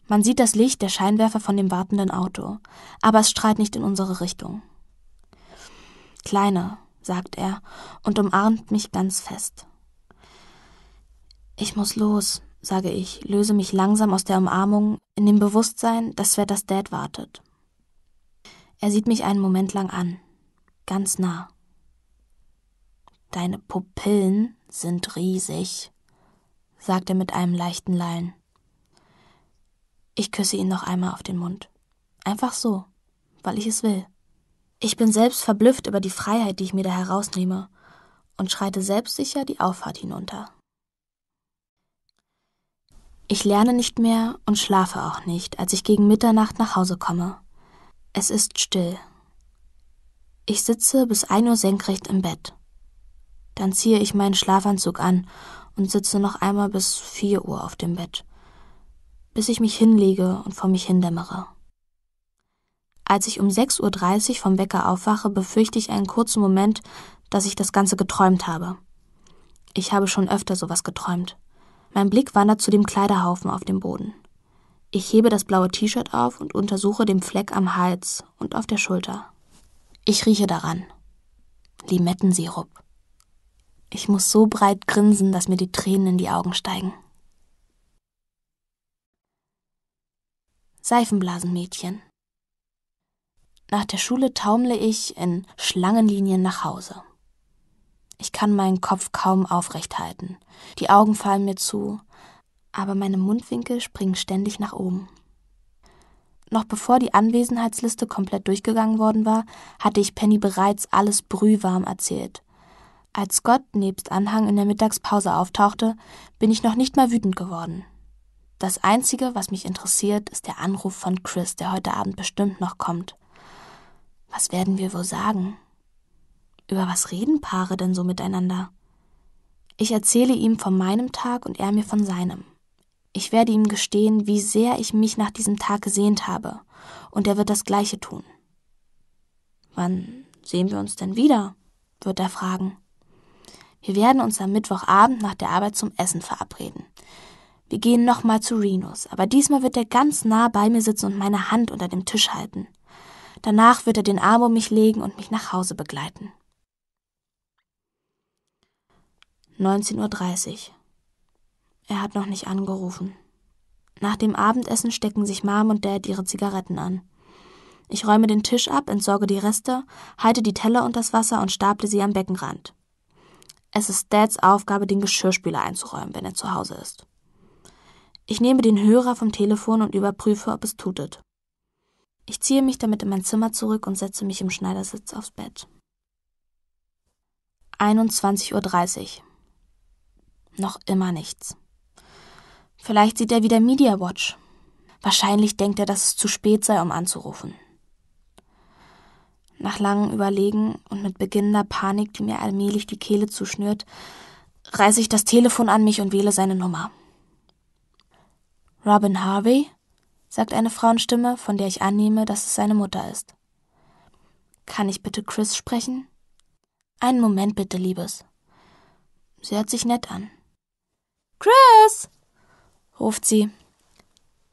Man sieht das Licht der Scheinwerfer von dem wartenden Auto, aber es strahlt nicht in unsere Richtung. Kleiner, sagt er und umarmt mich ganz fest. Ich muss los, sage ich, löse mich langsam aus der Umarmung, in dem Bewusstsein, dass wer das Dad wartet. Er sieht mich einen Moment lang an, ganz nah. Deine Pupillen sind riesig, sagt er mit einem leichten Lallen. Ich küsse ihn noch einmal auf den Mund. Einfach so, weil ich es will. Ich bin selbst verblüfft über die Freiheit, die ich mir da herausnehme, und schreite selbstsicher die Auffahrt hinunter. Ich lerne nicht mehr und schlafe auch nicht, als ich gegen Mitternacht nach Hause komme. Es ist still. Ich sitze bis ein Uhr senkrecht im Bett. Dann ziehe ich meinen Schlafanzug an und sitze noch einmal bis vier Uhr auf dem Bett bis ich mich hinlege und vor mich hindämmere. Als ich um 6.30 Uhr vom Wecker aufwache, befürchte ich einen kurzen Moment, dass ich das Ganze geträumt habe. Ich habe schon öfter sowas geträumt. Mein Blick wandert zu dem Kleiderhaufen auf dem Boden. Ich hebe das blaue T-Shirt auf und untersuche den Fleck am Hals und auf der Schulter. Ich rieche daran. Limettensirup. Ich muss so breit grinsen, dass mir die Tränen in die Augen steigen. Seifenblasenmädchen. Nach der Schule taumle ich in Schlangenlinien nach Hause. Ich kann meinen Kopf kaum aufrecht halten. Die Augen fallen mir zu, aber meine Mundwinkel springen ständig nach oben. Noch bevor die Anwesenheitsliste komplett durchgegangen worden war, hatte ich Penny bereits alles brühwarm erzählt. Als Gott nebst Anhang in der Mittagspause auftauchte, bin ich noch nicht mal wütend geworden. Das Einzige, was mich interessiert, ist der Anruf von Chris, der heute Abend bestimmt noch kommt. Was werden wir wohl sagen? Über was reden Paare denn so miteinander? Ich erzähle ihm von meinem Tag und er mir von seinem. Ich werde ihm gestehen, wie sehr ich mich nach diesem Tag gesehnt habe, und er wird das gleiche tun. Wann sehen wir uns denn wieder? wird er fragen. Wir werden uns am Mittwochabend nach der Arbeit zum Essen verabreden. Wir gehen nochmal zu Renos, aber diesmal wird er ganz nah bei mir sitzen und meine Hand unter dem Tisch halten. Danach wird er den Arm um mich legen und mich nach Hause begleiten. 19.30 Uhr. Er hat noch nicht angerufen. Nach dem Abendessen stecken sich Mom und Dad ihre Zigaretten an. Ich räume den Tisch ab, entsorge die Reste, halte die Teller unter das Wasser und staple sie am Beckenrand. Es ist Dads Aufgabe, den Geschirrspüler einzuräumen, wenn er zu Hause ist. Ich nehme den Hörer vom Telefon und überprüfe, ob es tutet. Ich ziehe mich damit in mein Zimmer zurück und setze mich im Schneidersitz aufs Bett. 21.30 Uhr. Noch immer nichts. Vielleicht sieht er wieder Media Watch. Wahrscheinlich denkt er, dass es zu spät sei, um anzurufen. Nach langem Überlegen und mit beginnender Panik, die mir allmählich die Kehle zuschnürt, reiße ich das Telefon an mich und wähle seine Nummer. Robin Harvey? sagt eine Frauenstimme, von der ich annehme, dass es seine Mutter ist. Kann ich bitte Chris sprechen? Einen Moment bitte, Liebes. Sie hört sich nett an. Chris! ruft sie.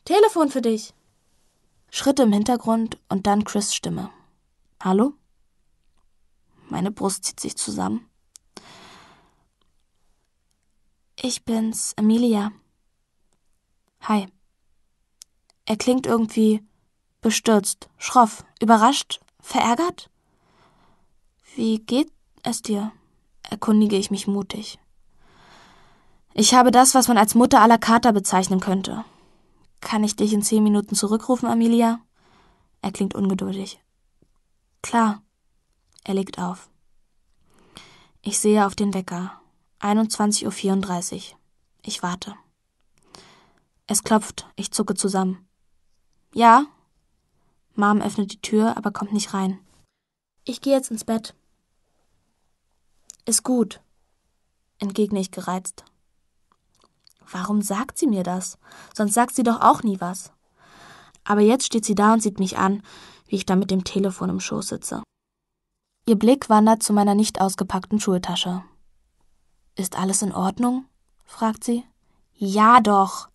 Telefon für dich. Schritte im Hintergrund und dann Chris Stimme. Hallo? Meine Brust zieht sich zusammen. Ich bin's, Amelia. Hi. Er klingt irgendwie bestürzt, schroff, überrascht, verärgert. Wie geht es dir? erkundige ich mich mutig. Ich habe das, was man als Mutter à la Carta bezeichnen könnte. Kann ich dich in zehn Minuten zurückrufen, Amelia? Er klingt ungeduldig. Klar. Er legt auf. Ich sehe auf den Wecker. 21.34 Uhr. Ich warte. Es klopft, ich zucke zusammen. Ja? Mom öffnet die Tür, aber kommt nicht rein. Ich gehe jetzt ins Bett. Ist gut, entgegne ich gereizt. Warum sagt sie mir das? Sonst sagt sie doch auch nie was. Aber jetzt steht sie da und sieht mich an, wie ich da mit dem Telefon im Schoß sitze. Ihr Blick wandert zu meiner nicht ausgepackten Schultasche. Ist alles in Ordnung? fragt sie. Ja doch,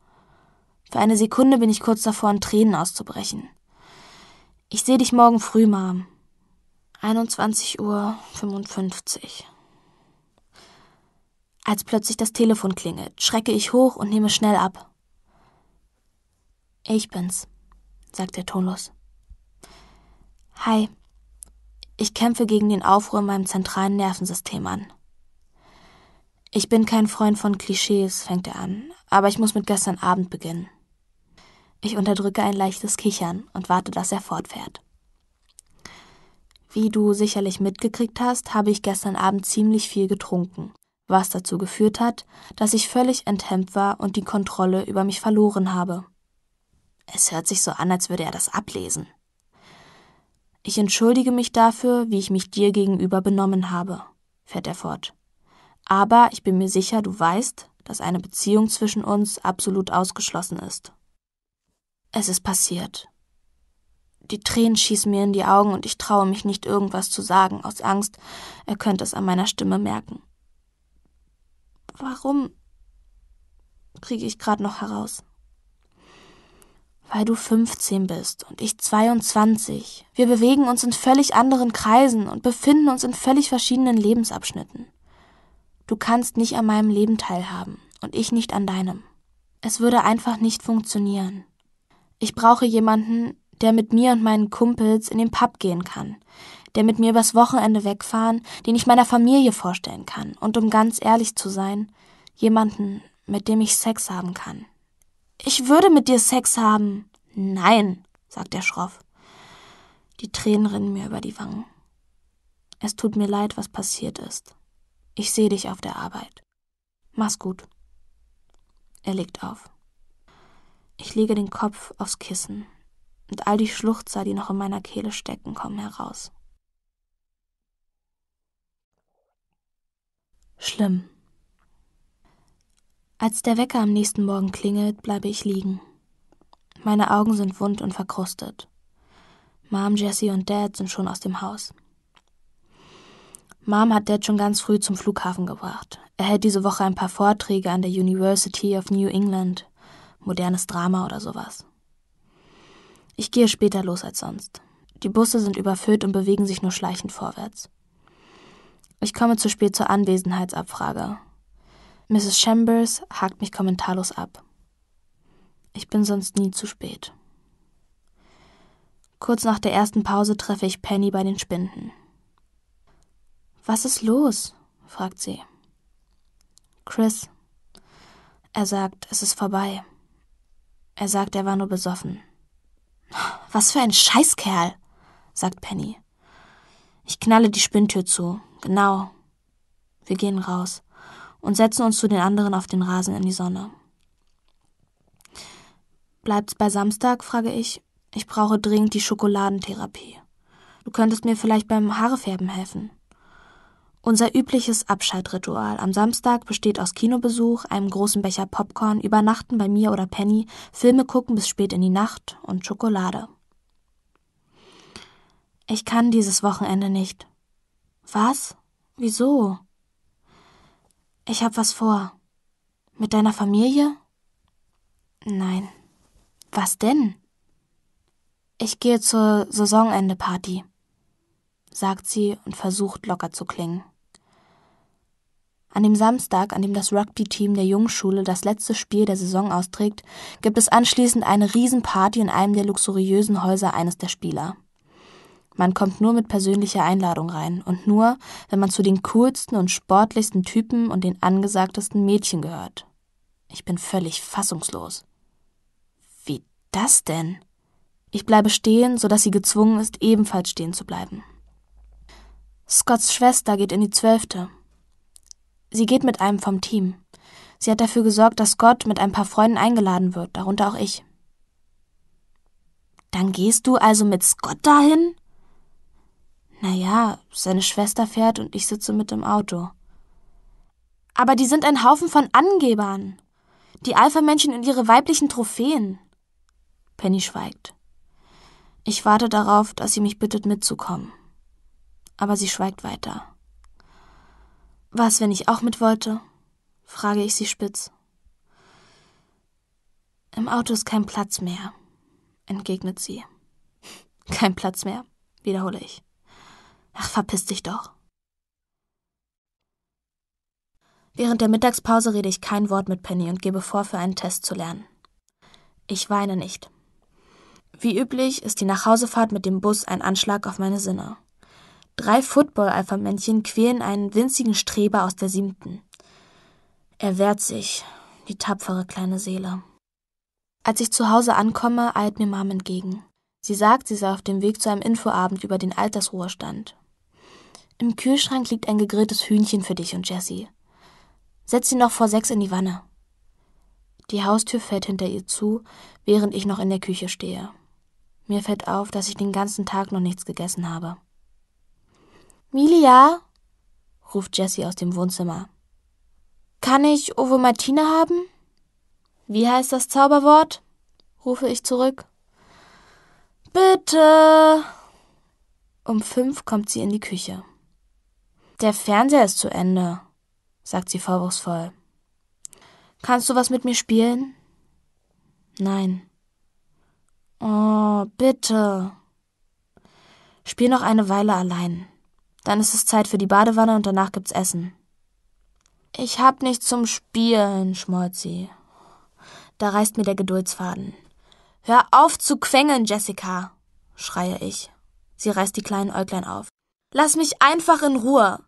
für eine Sekunde bin ich kurz davor, in Tränen auszubrechen. Ich sehe dich morgen früh, Mom. 21.55 Uhr. Als plötzlich das Telefon klingelt, schrecke ich hoch und nehme schnell ab. Ich bin's, sagt er tonlos. Hi. Ich kämpfe gegen den Aufruhr in meinem zentralen Nervensystem an. Ich bin kein Freund von Klischees, fängt er an, aber ich muss mit gestern Abend beginnen. Ich unterdrücke ein leichtes Kichern und warte, dass er fortfährt. Wie du sicherlich mitgekriegt hast, habe ich gestern Abend ziemlich viel getrunken, was dazu geführt hat, dass ich völlig enthemmt war und die Kontrolle über mich verloren habe. Es hört sich so an, als würde er das ablesen. Ich entschuldige mich dafür, wie ich mich dir gegenüber benommen habe, fährt er fort. Aber ich bin mir sicher, du weißt, dass eine Beziehung zwischen uns absolut ausgeschlossen ist. Es ist passiert. Die Tränen schießen mir in die Augen und ich traue mich nicht, irgendwas zu sagen, aus Angst, er könnte es an meiner Stimme merken. Warum? kriege ich gerade noch heraus. Weil du 15 bist und ich 22. Wir bewegen uns in völlig anderen Kreisen und befinden uns in völlig verschiedenen Lebensabschnitten. Du kannst nicht an meinem Leben teilhaben und ich nicht an deinem. Es würde einfach nicht funktionieren. Ich brauche jemanden, der mit mir und meinen Kumpels in den Pub gehen kann, der mit mir übers Wochenende wegfahren, den ich meiner Familie vorstellen kann und um ganz ehrlich zu sein, jemanden, mit dem ich Sex haben kann. Ich würde mit dir Sex haben. Nein, sagt er schroff. Die Tränen rinnen mir über die Wangen. Es tut mir leid, was passiert ist. Ich sehe dich auf der Arbeit. Mach's gut. Er legt auf. Ich lege den Kopf aufs Kissen und all die Schluchzer, die noch in meiner Kehle stecken, kommen heraus. Schlimm. Als der Wecker am nächsten Morgen klingelt, bleibe ich liegen. Meine Augen sind wund und verkrustet. Mom, Jesse und Dad sind schon aus dem Haus. Mom hat Dad schon ganz früh zum Flughafen gebracht. Er hält diese Woche ein paar Vorträge an der University of New England modernes Drama oder sowas. Ich gehe später los als sonst. Die Busse sind überfüllt und bewegen sich nur schleichend vorwärts. Ich komme zu spät zur Anwesenheitsabfrage. Mrs. Chambers hakt mich kommentarlos ab. Ich bin sonst nie zu spät. Kurz nach der ersten Pause treffe ich Penny bei den Spinden. Was ist los? fragt sie. Chris. Er sagt, es ist vorbei. Er sagt, er war nur besoffen. Was für ein Scheißkerl, sagt Penny. Ich knalle die Spinntür zu. Genau. Wir gehen raus und setzen uns zu den anderen auf den Rasen in die Sonne. Bleibt's bei Samstag? frage ich. Ich brauche dringend die Schokoladentherapie. Du könntest mir vielleicht beim Haarefärben helfen. Unser übliches Abschaltritual am Samstag besteht aus Kinobesuch, einem großen Becher Popcorn, Übernachten bei mir oder Penny, Filme gucken bis spät in die Nacht und Schokolade. Ich kann dieses Wochenende nicht. Was? Wieso? Ich hab was vor. Mit deiner Familie? Nein. Was denn? Ich gehe zur Saisonende-Party, sagt sie und versucht locker zu klingen. An dem Samstag, an dem das Rugby-Team der Jungschule das letzte Spiel der Saison austrägt, gibt es anschließend eine Riesenparty in einem der luxuriösen Häuser eines der Spieler. Man kommt nur mit persönlicher Einladung rein und nur, wenn man zu den coolsten und sportlichsten Typen und den angesagtesten Mädchen gehört. Ich bin völlig fassungslos. Wie das denn? Ich bleibe stehen, sodass sie gezwungen ist, ebenfalls stehen zu bleiben. Scotts Schwester geht in die Zwölfte. Sie geht mit einem vom Team. Sie hat dafür gesorgt, dass Gott mit ein paar Freunden eingeladen wird, darunter auch ich. Dann gehst du also mit Scott dahin? Naja, seine Schwester fährt und ich sitze mit im Auto. Aber die sind ein Haufen von Angebern. Die Alpha-Männchen und ihre weiblichen Trophäen. Penny schweigt. Ich warte darauf, dass sie mich bittet mitzukommen. Aber sie schweigt weiter. Was, wenn ich auch mit wollte? frage ich sie spitz. Im Auto ist kein Platz mehr, entgegnet sie. Kein Platz mehr, wiederhole ich. Ach, verpiss dich doch. Während der Mittagspause rede ich kein Wort mit Penny und gebe vor, für einen Test zu lernen. Ich weine nicht. Wie üblich ist die Nachhausefahrt mit dem Bus ein Anschlag auf meine Sinne. Drei Football-Alpha-Männchen quälen einen winzigen Streber aus der siebten. Er wehrt sich, die tapfere kleine Seele. Als ich zu Hause ankomme, eilt mir Mom entgegen. Sie sagt, sie sei auf dem Weg zu einem Infoabend über den Altersruhestand. Im Kühlschrank liegt ein gegrilltes Hühnchen für dich und Jessie. Setz sie noch vor sechs in die Wanne. Die Haustür fällt hinter ihr zu, während ich noch in der Küche stehe. Mir fällt auf, dass ich den ganzen Tag noch nichts gegessen habe. Milia, ruft Jessie aus dem Wohnzimmer. Kann ich Ovo Martina haben? Wie heißt das Zauberwort? rufe ich zurück. Bitte. Um fünf kommt sie in die Küche. Der Fernseher ist zu Ende, sagt sie vorwurfsvoll. Kannst du was mit mir spielen? Nein. Oh, bitte. Spiel noch eine Weile allein. Dann ist es Zeit für die Badewanne und danach gibt's Essen. Ich hab nichts zum Spielen, schmort sie. Da reißt mir der Geduldsfaden. Hör auf zu quengeln, Jessica, schreie ich. Sie reißt die kleinen Äuglein auf. Lass mich einfach in Ruhe.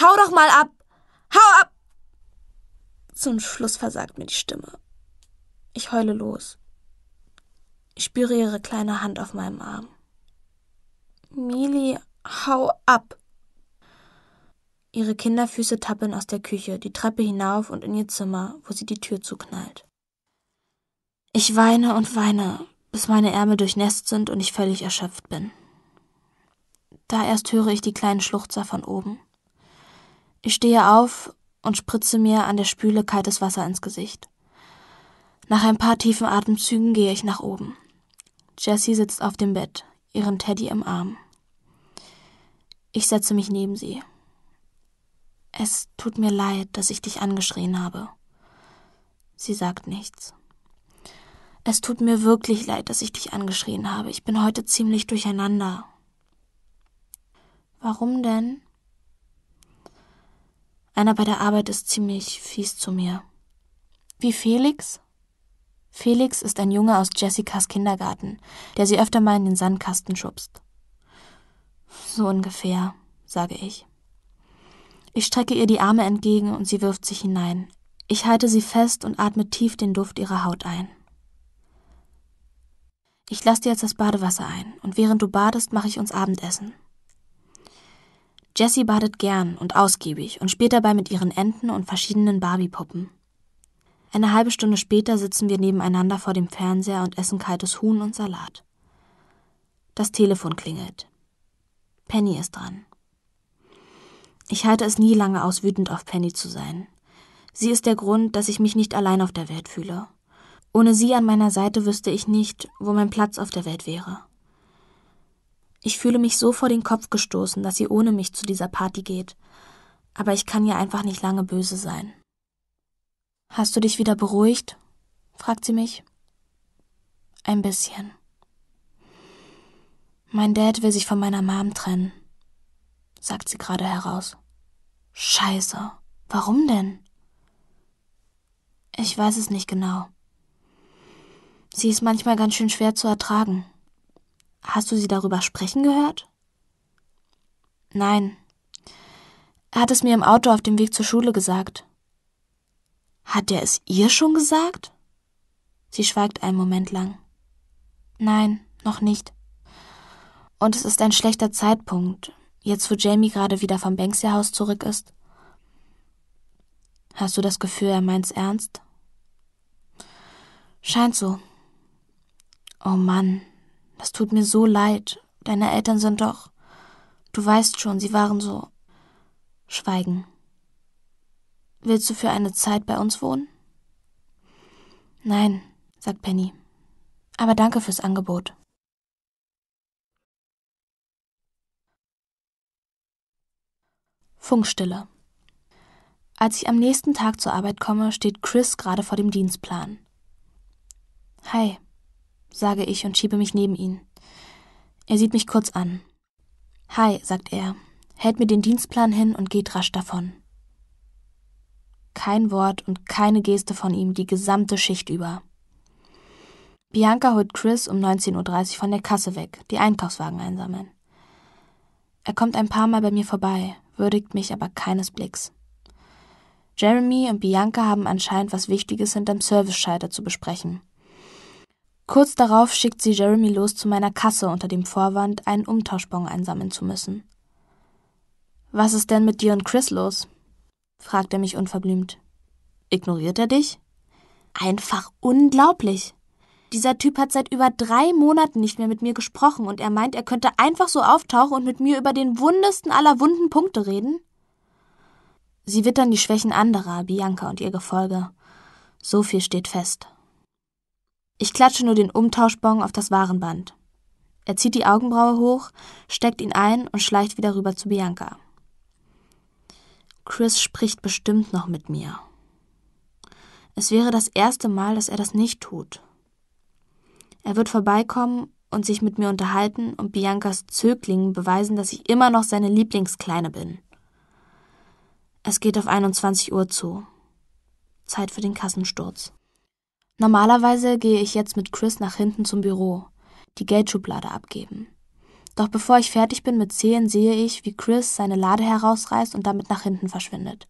Hau doch mal ab. Hau ab. Zum Schluss versagt mir die Stimme. Ich heule los. Ich spüre ihre kleine Hand auf meinem Arm. Mili, Hau ab! Ihre Kinderfüße tappeln aus der Küche, die Treppe hinauf und in ihr Zimmer, wo sie die Tür zuknallt. Ich weine und weine, bis meine Ärmel durchnässt sind und ich völlig erschöpft bin. Da erst höre ich die kleinen Schluchzer von oben. Ich stehe auf und spritze mir an der Spüle kaltes Wasser ins Gesicht. Nach ein paar tiefen Atemzügen gehe ich nach oben. Jessie sitzt auf dem Bett, ihren Teddy im Arm. Ich setze mich neben sie. Es tut mir leid, dass ich dich angeschrien habe. Sie sagt nichts. Es tut mir wirklich leid, dass ich dich angeschrien habe. Ich bin heute ziemlich durcheinander. Warum denn? Einer bei der Arbeit ist ziemlich fies zu mir. Wie Felix? Felix ist ein Junge aus Jessicas Kindergarten, der sie öfter mal in den Sandkasten schubst. So ungefähr, sage ich. Ich strecke ihr die Arme entgegen und sie wirft sich hinein. Ich halte sie fest und atme tief den Duft ihrer Haut ein. Ich lasse dir jetzt das Badewasser ein und während du badest, mache ich uns Abendessen. Jessie badet gern und ausgiebig und spielt dabei mit ihren Enten und verschiedenen Barbie-Puppen. Eine halbe Stunde später sitzen wir nebeneinander vor dem Fernseher und essen kaltes Huhn und Salat. Das Telefon klingelt. Penny ist dran. Ich halte es nie lange aus, wütend auf Penny zu sein. Sie ist der Grund, dass ich mich nicht allein auf der Welt fühle. Ohne sie an meiner Seite wüsste ich nicht, wo mein Platz auf der Welt wäre. Ich fühle mich so vor den Kopf gestoßen, dass sie ohne mich zu dieser Party geht. Aber ich kann ihr einfach nicht lange böse sein. Hast du dich wieder beruhigt? fragt sie mich. Ein bisschen. Mein Dad will sich von meiner Mom trennen, sagt sie gerade heraus. Scheiße, warum denn? Ich weiß es nicht genau. Sie ist manchmal ganz schön schwer zu ertragen. Hast du sie darüber sprechen gehört? Nein. Er hat es mir im Auto auf dem Weg zur Schule gesagt. Hat er es ihr schon gesagt? Sie schweigt einen Moment lang. Nein, noch nicht. Und es ist ein schlechter Zeitpunkt, jetzt wo Jamie gerade wieder vom banksy haus zurück ist. Hast du das Gefühl, er meint's ernst? Scheint so. Oh Mann, das tut mir so leid. Deine Eltern sind doch. Du weißt schon, sie waren so. Schweigen. Willst du für eine Zeit bei uns wohnen? Nein, sagt Penny. Aber danke fürs Angebot. Funkstille. Als ich am nächsten Tag zur Arbeit komme, steht Chris gerade vor dem Dienstplan. Hi, sage ich und schiebe mich neben ihn. Er sieht mich kurz an. Hi, sagt er, hält mir den Dienstplan hin und geht rasch davon. Kein Wort und keine Geste von ihm die gesamte Schicht über. Bianca holt Chris um 19.30 Uhr von der Kasse weg, die Einkaufswagen einsammeln. Er kommt ein paar Mal bei mir vorbei, würdigt mich aber keines Blicks. Jeremy und Bianca haben anscheinend was Wichtiges hinterm service Serviceschalter zu besprechen. Kurz darauf schickt sie Jeremy los zu meiner Kasse unter dem Vorwand, einen Umtauschbon einsammeln zu müssen. Was ist denn mit dir und Chris los? fragt er mich unverblümt. Ignoriert er dich? Einfach unglaublich. Dieser Typ hat seit über drei Monaten nicht mehr mit mir gesprochen und er meint, er könnte einfach so auftauchen und mit mir über den wundesten aller wunden Punkte reden? Sie wittern die Schwächen anderer, Bianca und ihr Gefolge. So viel steht fest. Ich klatsche nur den Umtauschbon auf das Warenband. Er zieht die Augenbraue hoch, steckt ihn ein und schleicht wieder rüber zu Bianca. Chris spricht bestimmt noch mit mir. Es wäre das erste Mal, dass er das nicht tut. Er wird vorbeikommen und sich mit mir unterhalten und Biancas Zöglingen beweisen, dass ich immer noch seine Lieblingskleine bin. Es geht auf 21 Uhr zu. Zeit für den Kassensturz. Normalerweise gehe ich jetzt mit Chris nach hinten zum Büro, die Geldschublade abgeben. Doch bevor ich fertig bin mit Zählen, sehe ich, wie Chris seine Lade herausreißt und damit nach hinten verschwindet.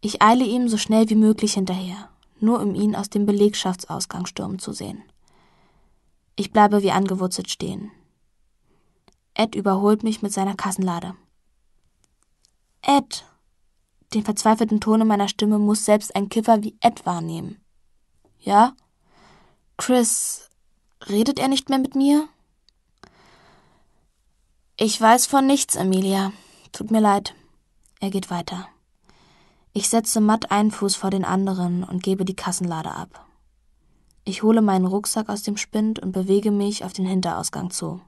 Ich eile ihm so schnell wie möglich hinterher, nur um ihn aus dem Belegschaftsausgang stürmen zu sehen. Ich bleibe wie angewurzelt stehen. Ed überholt mich mit seiner Kassenlade. Ed! Den verzweifelten Ton in meiner Stimme muss selbst ein Kiffer wie Ed wahrnehmen. Ja? Chris, redet er nicht mehr mit mir? Ich weiß von nichts, Amelia. Tut mir leid. Er geht weiter. Ich setze matt einen Fuß vor den anderen und gebe die Kassenlade ab. Ich hole meinen Rucksack aus dem Spind und bewege mich auf den Hinterausgang zu.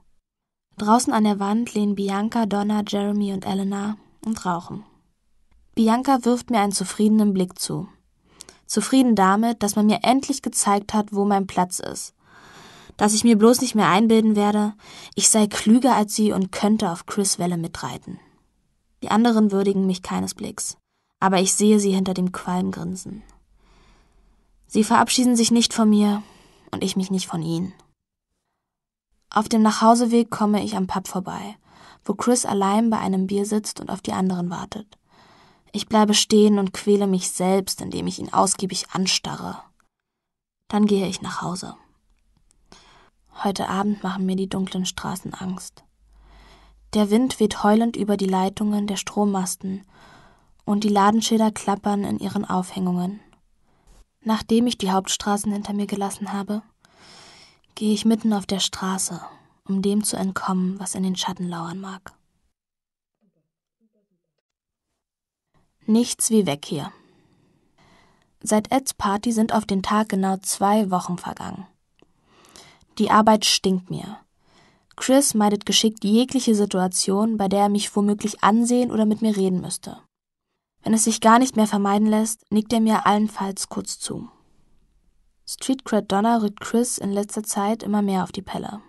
Draußen an der Wand lehnen Bianca, Donna, Jeremy und Elena und rauchen. Bianca wirft mir einen zufriedenen Blick zu. Zufrieden damit, dass man mir endlich gezeigt hat, wo mein Platz ist. Dass ich mir bloß nicht mehr einbilden werde, ich sei klüger als sie und könnte auf Chris Welle mitreiten. Die anderen würdigen mich keines Blicks, aber ich sehe sie hinter dem Qualm grinsen. Sie verabschieden sich nicht von mir und ich mich nicht von ihnen. Auf dem Nachhauseweg komme ich am Pub vorbei, wo Chris allein bei einem Bier sitzt und auf die anderen wartet. Ich bleibe stehen und quäle mich selbst, indem ich ihn ausgiebig anstarre. Dann gehe ich nach Hause. Heute Abend machen mir die dunklen Straßen Angst. Der Wind weht heulend über die Leitungen der Strommasten und die Ladenschilder klappern in ihren Aufhängungen. Nachdem ich die Hauptstraßen hinter mir gelassen habe, gehe ich mitten auf der Straße, um dem zu entkommen, was in den Schatten lauern mag. Nichts wie weg hier. Seit Eds Party sind auf den Tag genau zwei Wochen vergangen. Die Arbeit stinkt mir. Chris meidet geschickt jegliche Situation, bei der er mich womöglich ansehen oder mit mir reden müsste. Wenn es sich gar nicht mehr vermeiden lässt, nickt er mir allenfalls kurz zu. Streetcred Donna rückt Chris in letzter Zeit immer mehr auf die Pelle.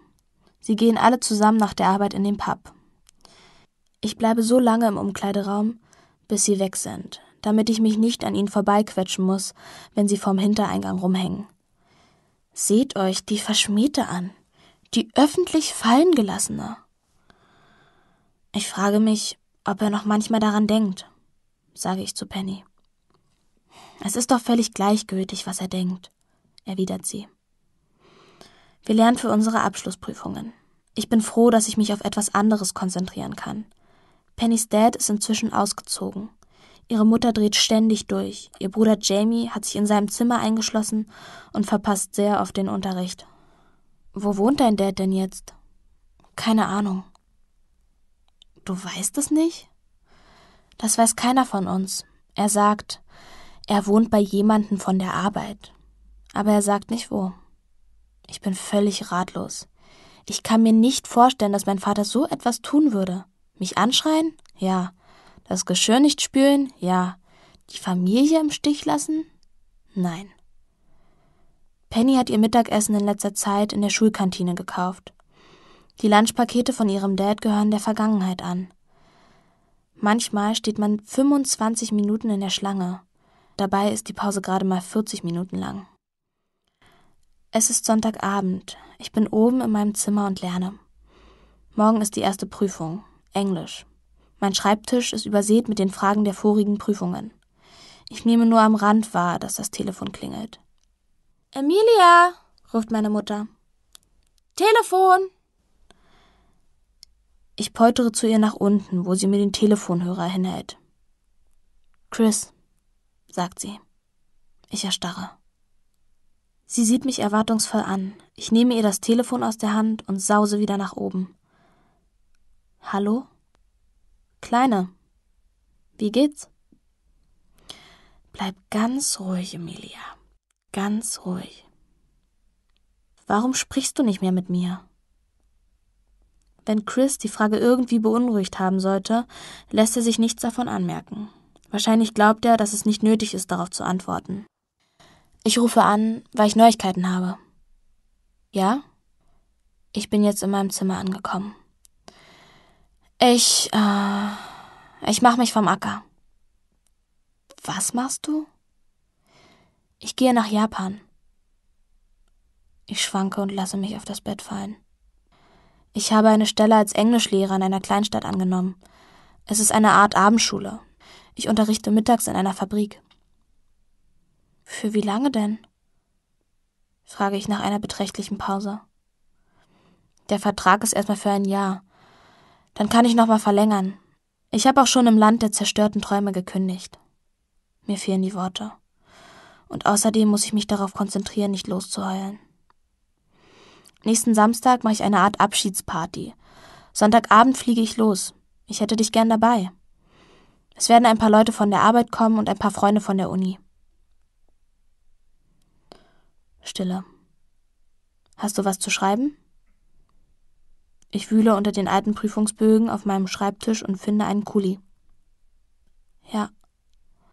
Sie gehen alle zusammen nach der Arbeit in den Pub. Ich bleibe so lange im Umkleideraum, bis sie weg sind, damit ich mich nicht an ihnen vorbeiquetschen muss, wenn sie vorm Hintereingang rumhängen. Seht euch die Verschmähte an, die öffentlich fallen gelassene. Ich frage mich, ob er noch manchmal daran denkt sage ich zu Penny. Es ist doch völlig gleichgültig, was er denkt, erwidert sie. Wir lernen für unsere Abschlussprüfungen. Ich bin froh, dass ich mich auf etwas anderes konzentrieren kann. Pennys Dad ist inzwischen ausgezogen. Ihre Mutter dreht ständig durch. Ihr Bruder Jamie hat sich in seinem Zimmer eingeschlossen und verpasst sehr oft den Unterricht. Wo wohnt dein Dad denn jetzt? Keine Ahnung. Du weißt es nicht? Das weiß keiner von uns. Er sagt, er wohnt bei jemandem von der Arbeit. Aber er sagt nicht wo. Ich bin völlig ratlos. Ich kann mir nicht vorstellen, dass mein Vater so etwas tun würde. Mich anschreien? Ja. Das Geschirr nicht spülen? Ja. Die Familie im Stich lassen? Nein. Penny hat ihr Mittagessen in letzter Zeit in der Schulkantine gekauft. Die Lunchpakete von ihrem Dad gehören der Vergangenheit an. Manchmal steht man 25 Minuten in der Schlange. Dabei ist die Pause gerade mal 40 Minuten lang. Es ist Sonntagabend. Ich bin oben in meinem Zimmer und lerne. Morgen ist die erste Prüfung, Englisch. Mein Schreibtisch ist übersät mit den Fragen der vorigen Prüfungen. Ich nehme nur am Rand wahr, dass das Telefon klingelt. Emilia, ruft meine Mutter. Telefon! Ich poltere zu ihr nach unten, wo sie mir den Telefonhörer hinhält. Chris, sagt sie. Ich erstarre. Sie sieht mich erwartungsvoll an. Ich nehme ihr das Telefon aus der Hand und sause wieder nach oben. Hallo? Kleine. Wie geht's? Bleib ganz ruhig, Emilia. Ganz ruhig. Warum sprichst du nicht mehr mit mir? Wenn Chris die Frage irgendwie beunruhigt haben sollte, lässt er sich nichts davon anmerken. Wahrscheinlich glaubt er, dass es nicht nötig ist, darauf zu antworten. Ich rufe an, weil ich Neuigkeiten habe. Ja? Ich bin jetzt in meinem Zimmer angekommen. Ich, äh, ich mach mich vom Acker. Was machst du? Ich gehe nach Japan. Ich schwanke und lasse mich auf das Bett fallen. Ich habe eine Stelle als Englischlehrer in einer Kleinstadt angenommen. Es ist eine Art Abendschule. Ich unterrichte mittags in einer Fabrik. Für wie lange denn? frage ich nach einer beträchtlichen Pause. Der Vertrag ist erstmal für ein Jahr. Dann kann ich nochmal verlängern. Ich habe auch schon im Land der zerstörten Träume gekündigt. Mir fehlen die Worte. Und außerdem muss ich mich darauf konzentrieren, nicht loszuheulen. Nächsten Samstag mache ich eine Art Abschiedsparty. Sonntagabend fliege ich los. Ich hätte dich gern dabei. Es werden ein paar Leute von der Arbeit kommen und ein paar Freunde von der Uni. Stille. Hast du was zu schreiben? Ich wühle unter den alten Prüfungsbögen auf meinem Schreibtisch und finde einen Kuli. Ja.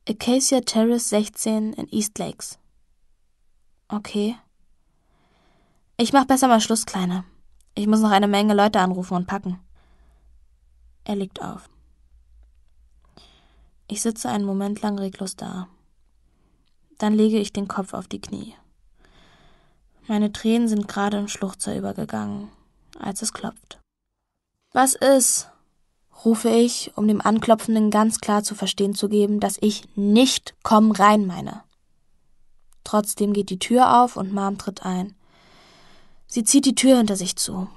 Acacia Terrace 16 in East Lakes. Okay. Ich mach besser mal Schluss, Kleine. Ich muss noch eine Menge Leute anrufen und packen. Er liegt auf. Ich sitze einen Moment lang reglos da. Dann lege ich den Kopf auf die Knie. Meine Tränen sind gerade im Schluchzer übergegangen, als es klopft. Was ist? rufe ich, um dem Anklopfenden ganz klar zu verstehen zu geben, dass ich nicht komm rein meine. Trotzdem geht die Tür auf und Mom tritt ein. Sie zieht die Tür hinter sich zu.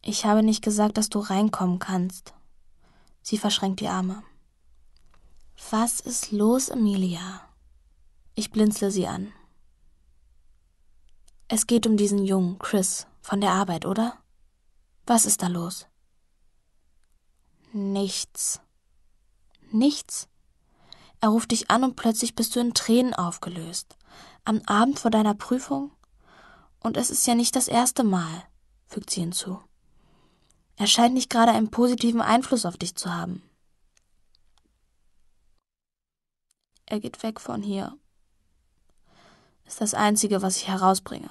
Ich habe nicht gesagt, dass du reinkommen kannst. Sie verschränkt die Arme. Was ist los, Emilia? Ich blinzle sie an. Es geht um diesen Jungen, Chris, von der Arbeit, oder? Was ist da los? Nichts. Nichts? Er ruft dich an und plötzlich bist du in Tränen aufgelöst. Am Abend vor deiner Prüfung? Und es ist ja nicht das erste Mal, fügt sie hinzu. Er scheint nicht gerade einen positiven Einfluss auf dich zu haben. Er geht weg von hier. Ist das Einzige, was ich herausbringe.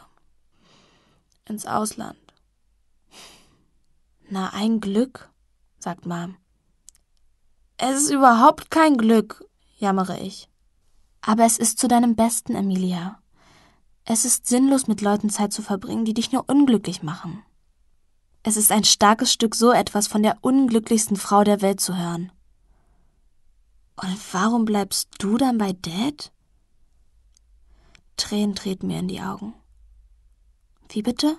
Ins Ausland. Na, ein Glück, sagt Mom. Es ist überhaupt kein Glück, jammere ich. Aber es ist zu deinem Besten, Emilia. Es ist sinnlos, mit Leuten Zeit zu verbringen, die dich nur unglücklich machen. Es ist ein starkes Stück, so etwas von der unglücklichsten Frau der Welt zu hören. Und warum bleibst du dann bei Dad? Tränen treten mir in die Augen. Wie bitte?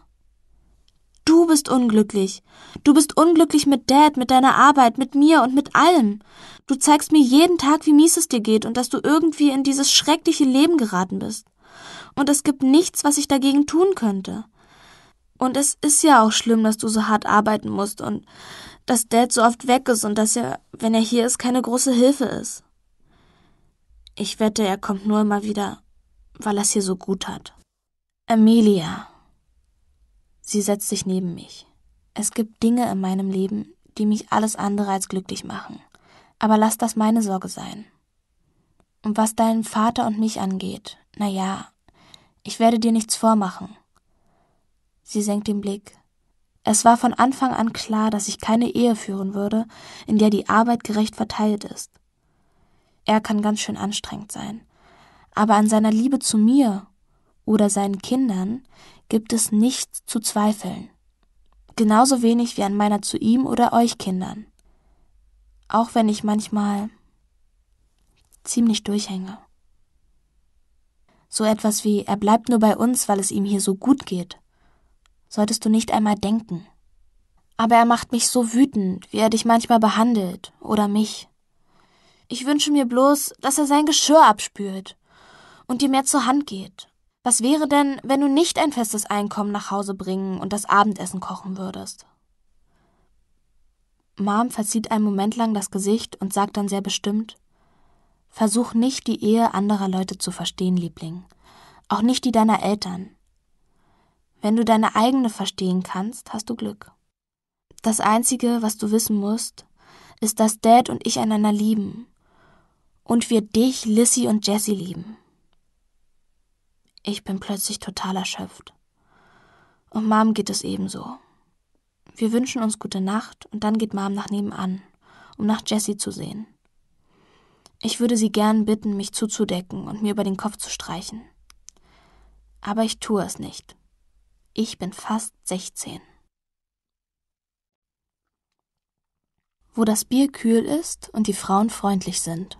Du bist unglücklich. Du bist unglücklich mit Dad, mit deiner Arbeit, mit mir und mit allem. Du zeigst mir jeden Tag, wie mies es dir geht und dass du irgendwie in dieses schreckliche Leben geraten bist und es gibt nichts, was ich dagegen tun könnte. Und es ist ja auch schlimm, dass du so hart arbeiten musst und dass Dad so oft weg ist und dass er, wenn er hier ist, keine große Hilfe ist. Ich wette, er kommt nur immer wieder, weil er es hier so gut hat. Amelia. Sie setzt sich neben mich. Es gibt Dinge in meinem Leben, die mich alles andere als glücklich machen. Aber lass das meine Sorge sein. Und was deinen Vater und mich angeht, na ja, ich werde dir nichts vormachen. Sie senkt den Blick. Es war von Anfang an klar, dass ich keine Ehe führen würde, in der die Arbeit gerecht verteilt ist. Er kann ganz schön anstrengend sein, aber an seiner Liebe zu mir oder seinen Kindern gibt es nichts zu zweifeln. Genauso wenig wie an meiner zu ihm oder euch Kindern. Auch wenn ich manchmal ziemlich durchhänge. So etwas wie, er bleibt nur bei uns, weil es ihm hier so gut geht. Solltest du nicht einmal denken. Aber er macht mich so wütend, wie er dich manchmal behandelt, oder mich. Ich wünsche mir bloß, dass er sein Geschirr abspült und dir mehr zur Hand geht. Was wäre denn, wenn du nicht ein festes Einkommen nach Hause bringen und das Abendessen kochen würdest? Mom verzieht einen Moment lang das Gesicht und sagt dann sehr bestimmt Versuch nicht, die Ehe anderer Leute zu verstehen, Liebling. Auch nicht die deiner Eltern. Wenn du deine eigene verstehen kannst, hast du Glück. Das Einzige, was du wissen musst, ist, dass Dad und ich einander lieben. Und wir dich, Lissy und Jessie lieben. Ich bin plötzlich total erschöpft. Und Mom geht es ebenso. Wir wünschen uns gute Nacht und dann geht Mom nach nebenan, um nach Jessie zu sehen. Ich würde sie gern bitten, mich zuzudecken und mir über den Kopf zu streichen. Aber ich tue es nicht. Ich bin fast 16. Wo das Bier kühl ist und die Frauen freundlich sind.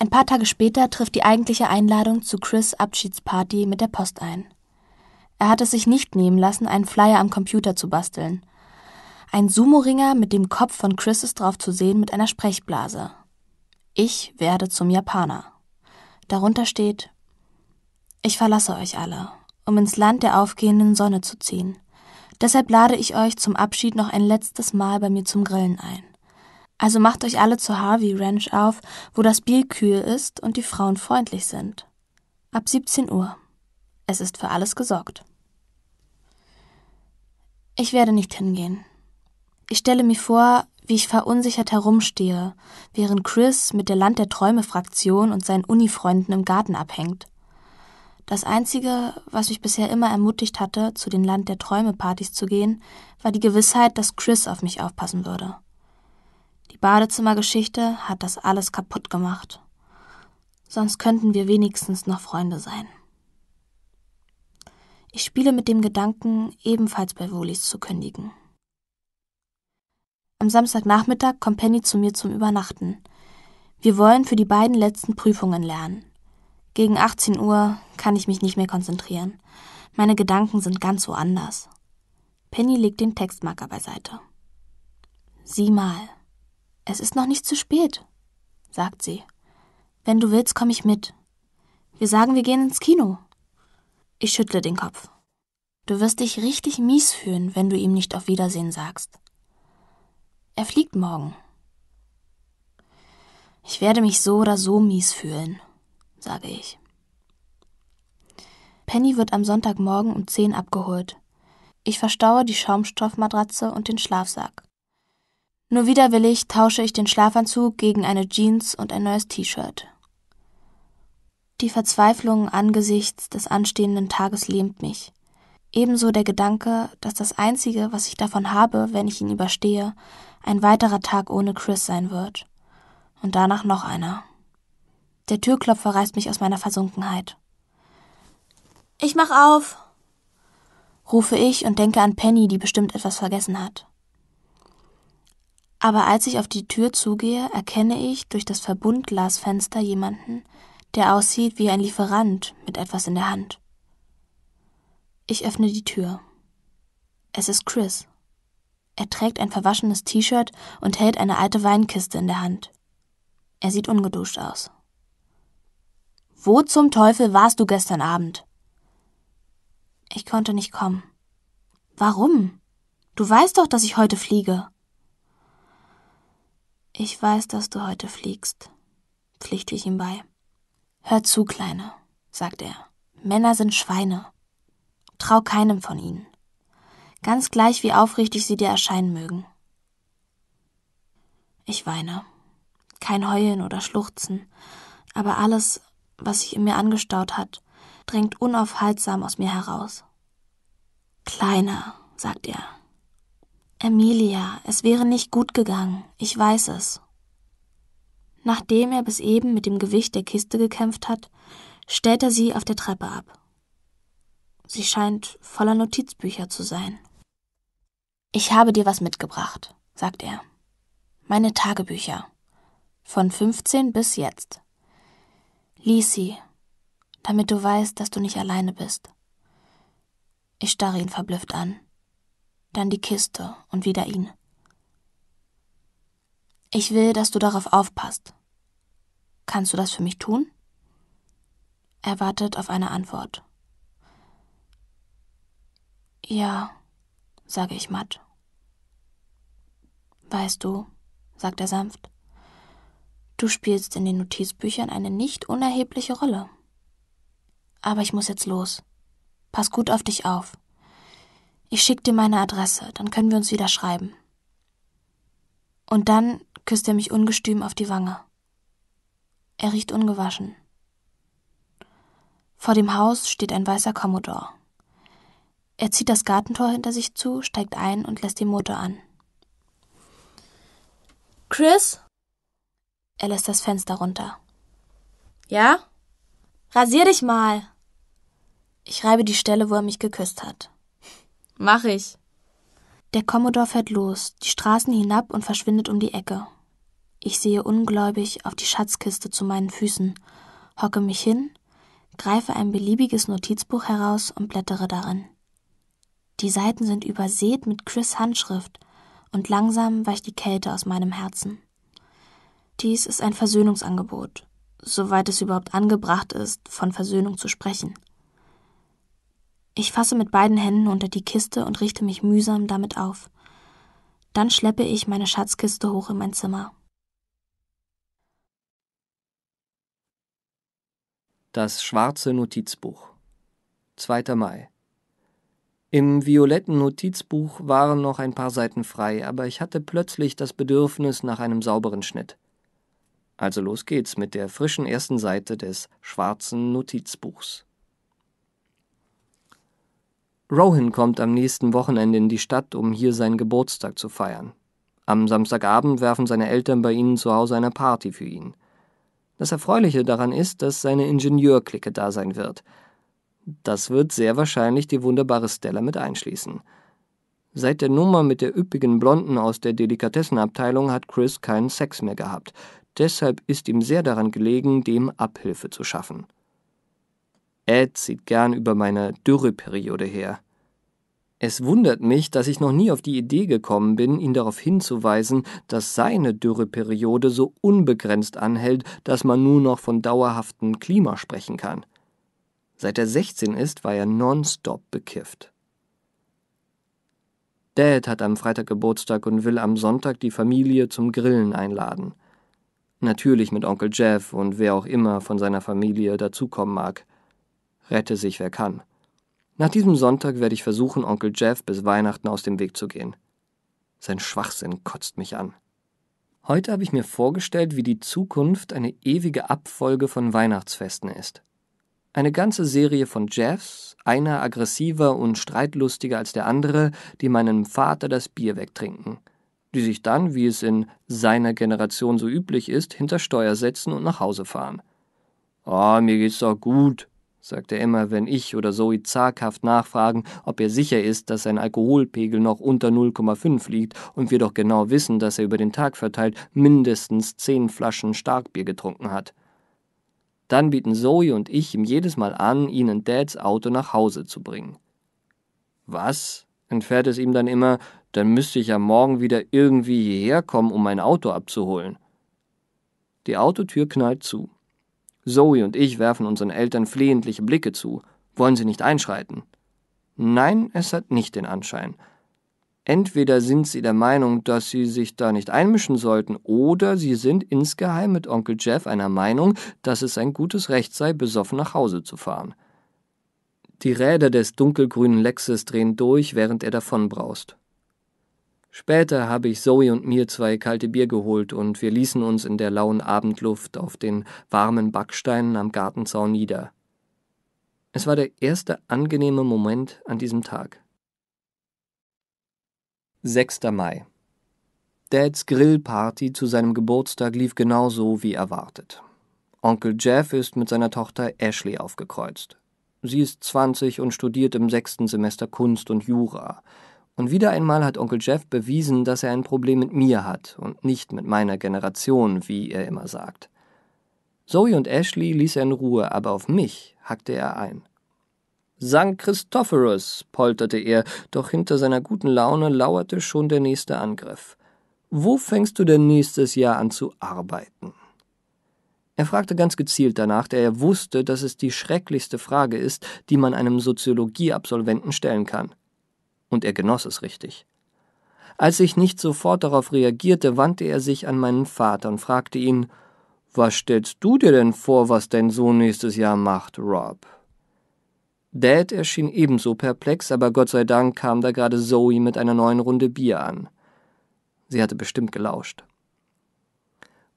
Ein paar Tage später trifft die eigentliche Einladung zu Chris Abschiedsparty mit der Post ein. Er hat es sich nicht nehmen lassen, einen Flyer am Computer zu basteln. Ein Sumo-Ringer mit dem Kopf von Chris ist drauf zu sehen mit einer Sprechblase ich werde zum Japaner. Darunter steht Ich verlasse euch alle, um ins Land der aufgehenden Sonne zu ziehen. Deshalb lade ich euch zum Abschied noch ein letztes Mal bei mir zum Grillen ein. Also macht euch alle zur Harvey Ranch auf, wo das Bier kühl ist und die Frauen freundlich sind. Ab 17 Uhr. Es ist für alles gesorgt. Ich werde nicht hingehen. Ich stelle mir vor, wie ich verunsichert herumstehe, während Chris mit der Land der Träume Fraktion und seinen Unifreunden im Garten abhängt. Das einzige, was mich bisher immer ermutigt hatte, zu den Land der Träume Partys zu gehen, war die Gewissheit, dass Chris auf mich aufpassen würde. Die Badezimmergeschichte hat das alles kaputt gemacht. Sonst könnten wir wenigstens noch Freunde sein. Ich spiele mit dem Gedanken, ebenfalls bei Wolis zu kündigen. Am Samstagnachmittag kommt Penny zu mir zum Übernachten. Wir wollen für die beiden letzten Prüfungen lernen. Gegen 18 Uhr kann ich mich nicht mehr konzentrieren. Meine Gedanken sind ganz woanders. Penny legt den Textmarker beiseite. Sieh mal. Es ist noch nicht zu spät, sagt sie. Wenn du willst, komm ich mit. Wir sagen, wir gehen ins Kino. Ich schüttle den Kopf. Du wirst dich richtig mies fühlen, wenn du ihm nicht auf Wiedersehen sagst. Er fliegt morgen. Ich werde mich so oder so mies fühlen, sage ich. Penny wird am Sonntagmorgen um zehn abgeholt. Ich verstaue die Schaumstoffmatratze und den Schlafsack. Nur widerwillig tausche ich den Schlafanzug gegen eine Jeans und ein neues T-Shirt. Die Verzweiflung angesichts des anstehenden Tages lähmt mich. Ebenso der Gedanke, dass das Einzige, was ich davon habe, wenn ich ihn überstehe, ein weiterer Tag ohne Chris sein wird. Und danach noch einer. Der Türklopfer reißt mich aus meiner Versunkenheit. Ich mach auf, rufe ich und denke an Penny, die bestimmt etwas vergessen hat. Aber als ich auf die Tür zugehe, erkenne ich durch das Verbundglasfenster jemanden, der aussieht wie ein Lieferant mit etwas in der Hand. Ich öffne die Tür. Es ist Chris. Er trägt ein verwaschenes T-Shirt und hält eine alte Weinkiste in der Hand. Er sieht ungeduscht aus. Wo zum Teufel warst du gestern Abend? Ich konnte nicht kommen. Warum? Du weißt doch, dass ich heute fliege. Ich weiß, dass du heute fliegst, pflichte ich ihm bei. Hör zu, Kleine, sagt er. Männer sind Schweine. Trau keinem von ihnen ganz gleich wie aufrichtig sie dir erscheinen mögen. Ich weine. Kein Heulen oder Schluchzen, aber alles, was sich in mir angestaut hat, drängt unaufhaltsam aus mir heraus. Kleiner, sagt er. Emilia, es wäre nicht gut gegangen, ich weiß es. Nachdem er bis eben mit dem Gewicht der Kiste gekämpft hat, stellt er sie auf der Treppe ab. Sie scheint voller Notizbücher zu sein. Ich habe dir was mitgebracht, sagt er. Meine Tagebücher. Von 15 bis jetzt. Lies sie, damit du weißt, dass du nicht alleine bist. Ich starre ihn verblüfft an. Dann die Kiste und wieder ihn. Ich will, dass du darauf aufpasst. Kannst du das für mich tun? Er wartet auf eine Antwort. Ja sage ich matt. Weißt du, sagt er sanft, du spielst in den Notizbüchern eine nicht unerhebliche Rolle. Aber ich muss jetzt los. Pass gut auf dich auf. Ich schick dir meine Adresse, dann können wir uns wieder schreiben. Und dann küsst er mich ungestüm auf die Wange. Er riecht ungewaschen. Vor dem Haus steht ein weißer Commodore. Er zieht das Gartentor hinter sich zu, steigt ein und lässt den Motor an. Chris? Er lässt das Fenster runter. Ja? Rasier dich mal. Ich reibe die Stelle, wo er mich geküsst hat. Mach ich. Der Kommodor fährt los, die Straßen hinab und verschwindet um die Ecke. Ich sehe ungläubig auf die Schatzkiste zu meinen Füßen, hocke mich hin, greife ein beliebiges Notizbuch heraus und blättere darin. Die Seiten sind übersät mit Chris Handschrift und langsam weicht die Kälte aus meinem Herzen. Dies ist ein Versöhnungsangebot, soweit es überhaupt angebracht ist, von Versöhnung zu sprechen. Ich fasse mit beiden Händen unter die Kiste und richte mich mühsam damit auf. Dann schleppe ich meine Schatzkiste hoch in mein Zimmer. Das schwarze Notizbuch. 2. Mai im violetten Notizbuch waren noch ein paar Seiten frei, aber ich hatte plötzlich das Bedürfnis nach einem sauberen Schnitt. Also los geht's mit der frischen ersten Seite des schwarzen Notizbuchs. Rohan kommt am nächsten Wochenende in die Stadt, um hier seinen Geburtstag zu feiern. Am Samstagabend werfen seine Eltern bei ihnen zu Hause eine Party für ihn. Das Erfreuliche daran ist, dass seine Ingenieurklicke da sein wird – das wird sehr wahrscheinlich die wunderbare Stella mit einschließen. Seit der Nummer mit der üppigen Blonden aus der Delikatessenabteilung hat Chris keinen Sex mehr gehabt. Deshalb ist ihm sehr daran gelegen, dem Abhilfe zu schaffen. Ed sieht gern über meine Dürreperiode her. Es wundert mich, dass ich noch nie auf die Idee gekommen bin, ihn darauf hinzuweisen, dass seine Dürreperiode so unbegrenzt anhält, dass man nur noch von dauerhaftem Klima sprechen kann. Seit er 16 ist, war er nonstop bekifft. Dad hat am Freitag Geburtstag und will am Sonntag die Familie zum Grillen einladen. Natürlich mit Onkel Jeff und wer auch immer von seiner Familie dazukommen mag. Rette sich, wer kann. Nach diesem Sonntag werde ich versuchen, Onkel Jeff bis Weihnachten aus dem Weg zu gehen. Sein Schwachsinn kotzt mich an. Heute habe ich mir vorgestellt, wie die Zukunft eine ewige Abfolge von Weihnachtsfesten ist. Eine ganze Serie von Jeffs, einer aggressiver und streitlustiger als der andere, die meinem Vater das Bier wegtrinken, die sich dann, wie es in seiner Generation so üblich ist, hinter Steuer setzen und nach Hause fahren. Ah, oh, mir geht's doch gut, sagt er immer, wenn ich oder Zoe zaghaft nachfragen, ob er sicher ist, dass sein Alkoholpegel noch unter 0,5 liegt und wir doch genau wissen, dass er über den Tag verteilt mindestens zehn Flaschen Starkbier getrunken hat. Dann bieten Zoe und ich ihm jedes Mal an, ihnen Dads Auto nach Hause zu bringen. Was? entfährt es ihm dann immer, dann müsste ich ja morgen wieder irgendwie hierher kommen, um mein Auto abzuholen. Die Autotür knallt zu. Zoe und ich werfen unseren Eltern flehentliche Blicke zu. Wollen sie nicht einschreiten? Nein, es hat nicht den Anschein. Entweder sind sie der Meinung, dass sie sich da nicht einmischen sollten, oder sie sind insgeheim mit Onkel Jeff einer Meinung, dass es ein gutes Recht sei, besoffen nach Hause zu fahren. Die Räder des dunkelgrünen Lexus drehen durch, während er davonbraust. Später habe ich Zoe und mir zwei kalte Bier geholt und wir ließen uns in der lauen Abendluft auf den warmen Backsteinen am Gartenzaun nieder. Es war der erste angenehme Moment an diesem Tag. 6. Mai. Dads Grillparty zu seinem Geburtstag lief genauso wie erwartet. Onkel Jeff ist mit seiner Tochter Ashley aufgekreuzt. Sie ist 20 und studiert im sechsten Semester Kunst und Jura. Und wieder einmal hat Onkel Jeff bewiesen, dass er ein Problem mit mir hat und nicht mit meiner Generation, wie er immer sagt. Zoe und Ashley ließ er in Ruhe, aber auf mich hackte er ein. »St. Christophorus, polterte er, doch hinter seiner guten Laune lauerte schon der nächste Angriff. Wo fängst du denn nächstes Jahr an zu arbeiten? Er fragte ganz gezielt danach, da er wusste, dass es die schrecklichste Frage ist, die man einem Soziologieabsolventen stellen kann. Und er genoss es richtig. Als ich nicht sofort darauf reagierte, wandte er sich an meinen Vater und fragte ihn Was stellst du dir denn vor, was dein Sohn nächstes Jahr macht, Rob? Dad erschien ebenso perplex, aber Gott sei Dank kam da gerade Zoe mit einer neuen Runde Bier an. Sie hatte bestimmt gelauscht.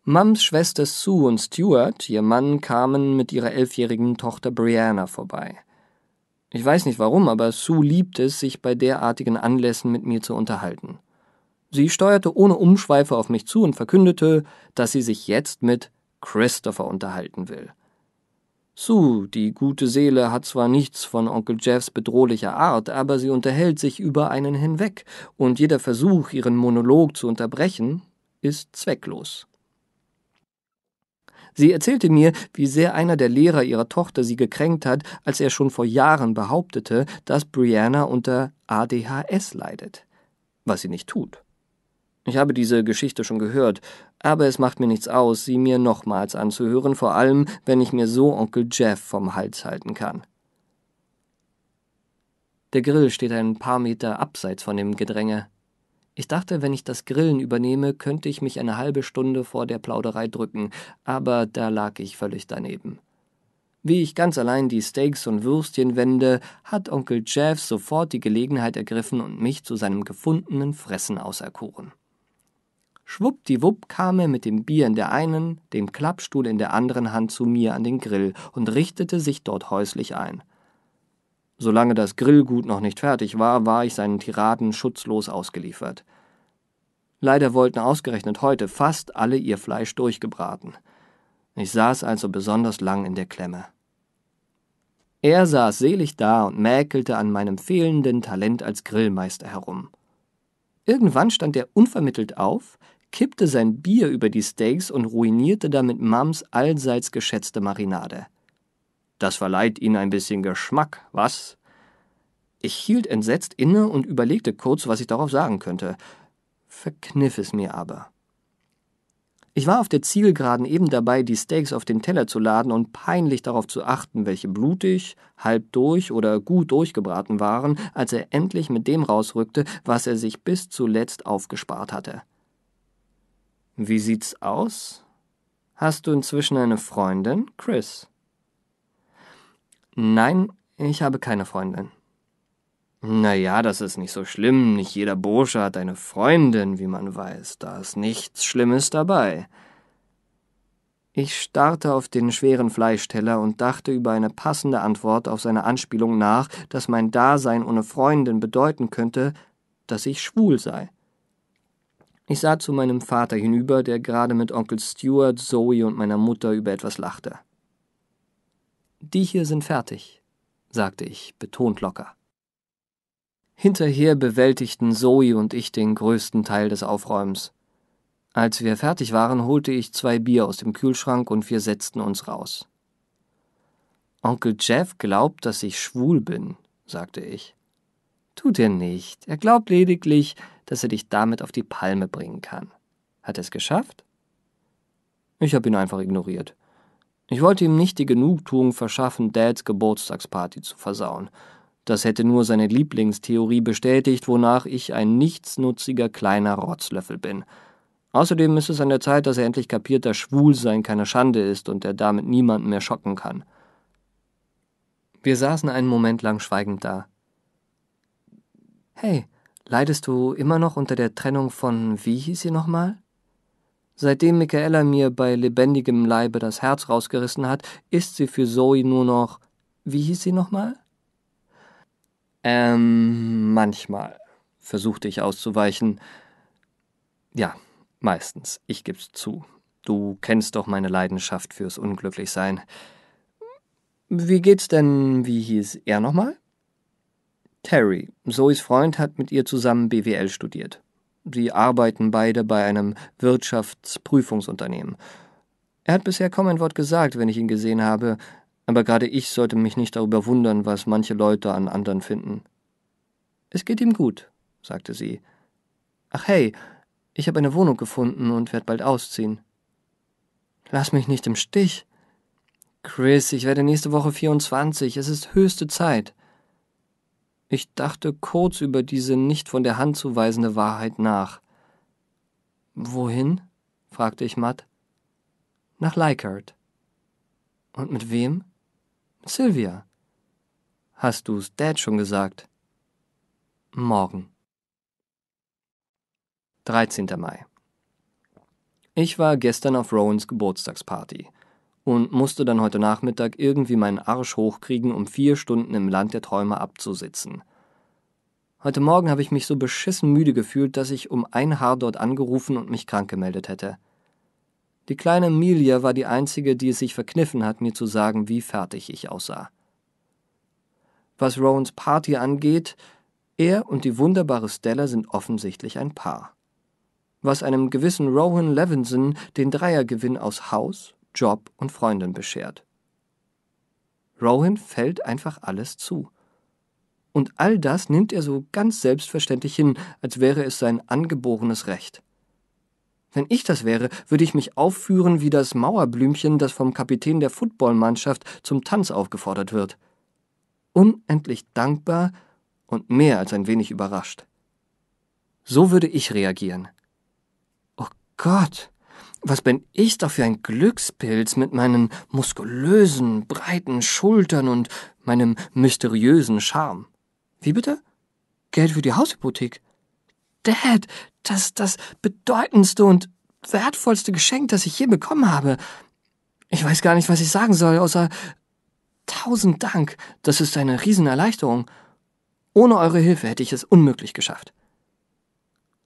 Mums Schwester Sue und Stuart, ihr Mann, kamen mit ihrer elfjährigen Tochter Brianna vorbei. Ich weiß nicht warum, aber Sue liebt es, sich bei derartigen Anlässen mit mir zu unterhalten. Sie steuerte ohne Umschweife auf mich zu und verkündete, dass sie sich jetzt mit Christopher unterhalten will. Sue, die gute Seele, hat zwar nichts von Onkel Jeffs bedrohlicher Art, aber sie unterhält sich über einen hinweg, und jeder Versuch, ihren Monolog zu unterbrechen, ist zwecklos. Sie erzählte mir, wie sehr einer der Lehrer ihrer Tochter sie gekränkt hat, als er schon vor Jahren behauptete, dass Brianna unter ADHS leidet, was sie nicht tut. Ich habe diese Geschichte schon gehört, aber es macht mir nichts aus, sie mir nochmals anzuhören, vor allem, wenn ich mir so Onkel Jeff vom Hals halten kann. Der Grill steht ein paar Meter abseits von dem Gedränge. Ich dachte, wenn ich das Grillen übernehme, könnte ich mich eine halbe Stunde vor der Plauderei drücken, aber da lag ich völlig daneben. Wie ich ganz allein die Steaks und Würstchen wende, hat Onkel Jeff sofort die Gelegenheit ergriffen und mich zu seinem gefundenen Fressen auserkoren. Schwuppdiwupp kam er mit dem Bier in der einen, dem Klappstuhl in der anderen Hand zu mir an den Grill und richtete sich dort häuslich ein. Solange das Grillgut noch nicht fertig war, war ich seinen Tiraden schutzlos ausgeliefert. Leider wollten ausgerechnet heute fast alle ihr Fleisch durchgebraten. Ich saß also besonders lang in der Klemme. Er saß selig da und mäkelte an meinem fehlenden Talent als Grillmeister herum. Irgendwann stand er unvermittelt auf, kippte sein Bier über die Steaks und ruinierte damit Mams allseits geschätzte Marinade. Das verleiht ihnen ein bisschen Geschmack, was? Ich hielt entsetzt inne und überlegte kurz, was ich darauf sagen könnte, verkniff es mir aber. Ich war auf der Zielgeraden eben dabei, die Steaks auf den Teller zu laden und peinlich darauf zu achten, welche blutig, halb durch oder gut durchgebraten waren, als er endlich mit dem rausrückte, was er sich bis zuletzt aufgespart hatte. Wie sieht's aus? Hast du inzwischen eine Freundin, Chris? Nein, ich habe keine Freundin. Naja, das ist nicht so schlimm. Nicht jeder Bursche hat eine Freundin, wie man weiß. Da ist nichts Schlimmes dabei. Ich starrte auf den schweren Fleischteller und dachte über eine passende Antwort auf seine Anspielung nach, dass mein Dasein ohne Freundin bedeuten könnte, dass ich schwul sei. Ich sah zu meinem Vater hinüber, der gerade mit Onkel Stuart, Zoe und meiner Mutter über etwas lachte. Die hier sind fertig, sagte ich, betont locker. Hinterher bewältigten Zoe und ich den größten Teil des Aufräumens. Als wir fertig waren, holte ich zwei Bier aus dem Kühlschrank und wir setzten uns raus. Onkel Jeff glaubt, dass ich schwul bin, sagte ich. Tut er nicht. Er glaubt lediglich, dass er dich damit auf die Palme bringen kann. Hat er es geschafft? Ich habe ihn einfach ignoriert. Ich wollte ihm nicht die Genugtuung verschaffen, Dads Geburtstagsparty zu versauen. Das hätte nur seine Lieblingstheorie bestätigt, wonach ich ein nichtsnutziger kleiner Rotzlöffel bin. Außerdem ist es an der Zeit, dass er endlich kapiert, dass Schwulsein keine Schande ist und er damit niemanden mehr schocken kann. Wir saßen einen Moment lang schweigend da. Hey, Leidest du immer noch unter der Trennung von, wie hieß sie nochmal? Seitdem Michaela mir bei lebendigem Leibe das Herz rausgerissen hat, ist sie für Zoe nur noch, wie hieß sie nochmal? Ähm, manchmal, versuchte ich auszuweichen. Ja, meistens, ich gib's zu. Du kennst doch meine Leidenschaft fürs Unglücklichsein. Wie geht's denn, wie hieß er nochmal? Terry. Zoes Freund hat mit ihr zusammen BWL studiert. Sie arbeiten beide bei einem Wirtschaftsprüfungsunternehmen. Er hat bisher kaum ein Wort gesagt, wenn ich ihn gesehen habe, aber gerade ich sollte mich nicht darüber wundern, was manche Leute an anderen finden. Es geht ihm gut, sagte sie. Ach hey, ich habe eine Wohnung gefunden und werde bald ausziehen. Lass mich nicht im Stich. Chris, ich werde nächste Woche 24. Es ist höchste Zeit. Ich dachte kurz über diese nicht von der Hand zu weisende Wahrheit nach. Wohin? fragte ich matt. Nach Leichhardt. Und mit wem? Mit Sylvia. Hast du's Dad schon gesagt? Morgen. 13. Mai. Ich war gestern auf Rowans Geburtstagsparty und musste dann heute Nachmittag irgendwie meinen Arsch hochkriegen, um vier Stunden im Land der Träume abzusitzen. Heute Morgen habe ich mich so beschissen müde gefühlt, dass ich um ein Haar dort angerufen und mich krank gemeldet hätte. Die kleine Emilia war die einzige, die es sich verkniffen hat, mir zu sagen, wie fertig ich aussah. Was Rowans Party angeht, er und die wunderbare Stella sind offensichtlich ein Paar. Was einem gewissen Rowan Levinson den Dreiergewinn aus Haus, Job und Freundin beschert. Rowan fällt einfach alles zu. Und all das nimmt er so ganz selbstverständlich hin, als wäre es sein angeborenes Recht. Wenn ich das wäre, würde ich mich aufführen wie das Mauerblümchen, das vom Kapitän der Footballmannschaft zum Tanz aufgefordert wird. Unendlich dankbar und mehr als ein wenig überrascht. So würde ich reagieren. Oh Gott! Was bin ich doch für ein Glückspilz mit meinen muskulösen, breiten Schultern und meinem mysteriösen Charme. Wie bitte? Geld für die Haushypothek? Dad, das ist das bedeutendste und wertvollste Geschenk, das ich je bekommen habe. Ich weiß gar nicht, was ich sagen soll, außer tausend Dank. Das ist eine Riesenerleichterung. Ohne eure Hilfe hätte ich es unmöglich geschafft.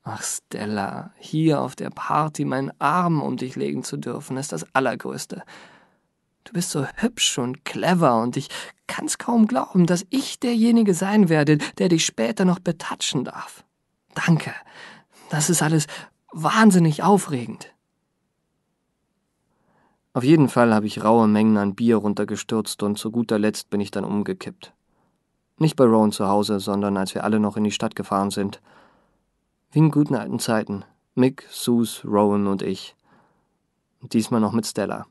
Ach, Stella, hier auf der Party meinen Arm um dich legen zu dürfen, ist das Allergrößte. Du bist so hübsch und clever und ich kann's kaum glauben, dass ich derjenige sein werde, der dich später noch betatschen darf. Danke. Das ist alles wahnsinnig aufregend. Auf jeden Fall habe ich raue Mengen an Bier runtergestürzt und zu guter Letzt bin ich dann umgekippt. Nicht bei Rowan zu Hause, sondern als wir alle noch in die Stadt gefahren sind – wie in guten alten Zeiten. Mick, Sus, Rowan und ich. Diesmal noch mit Stella.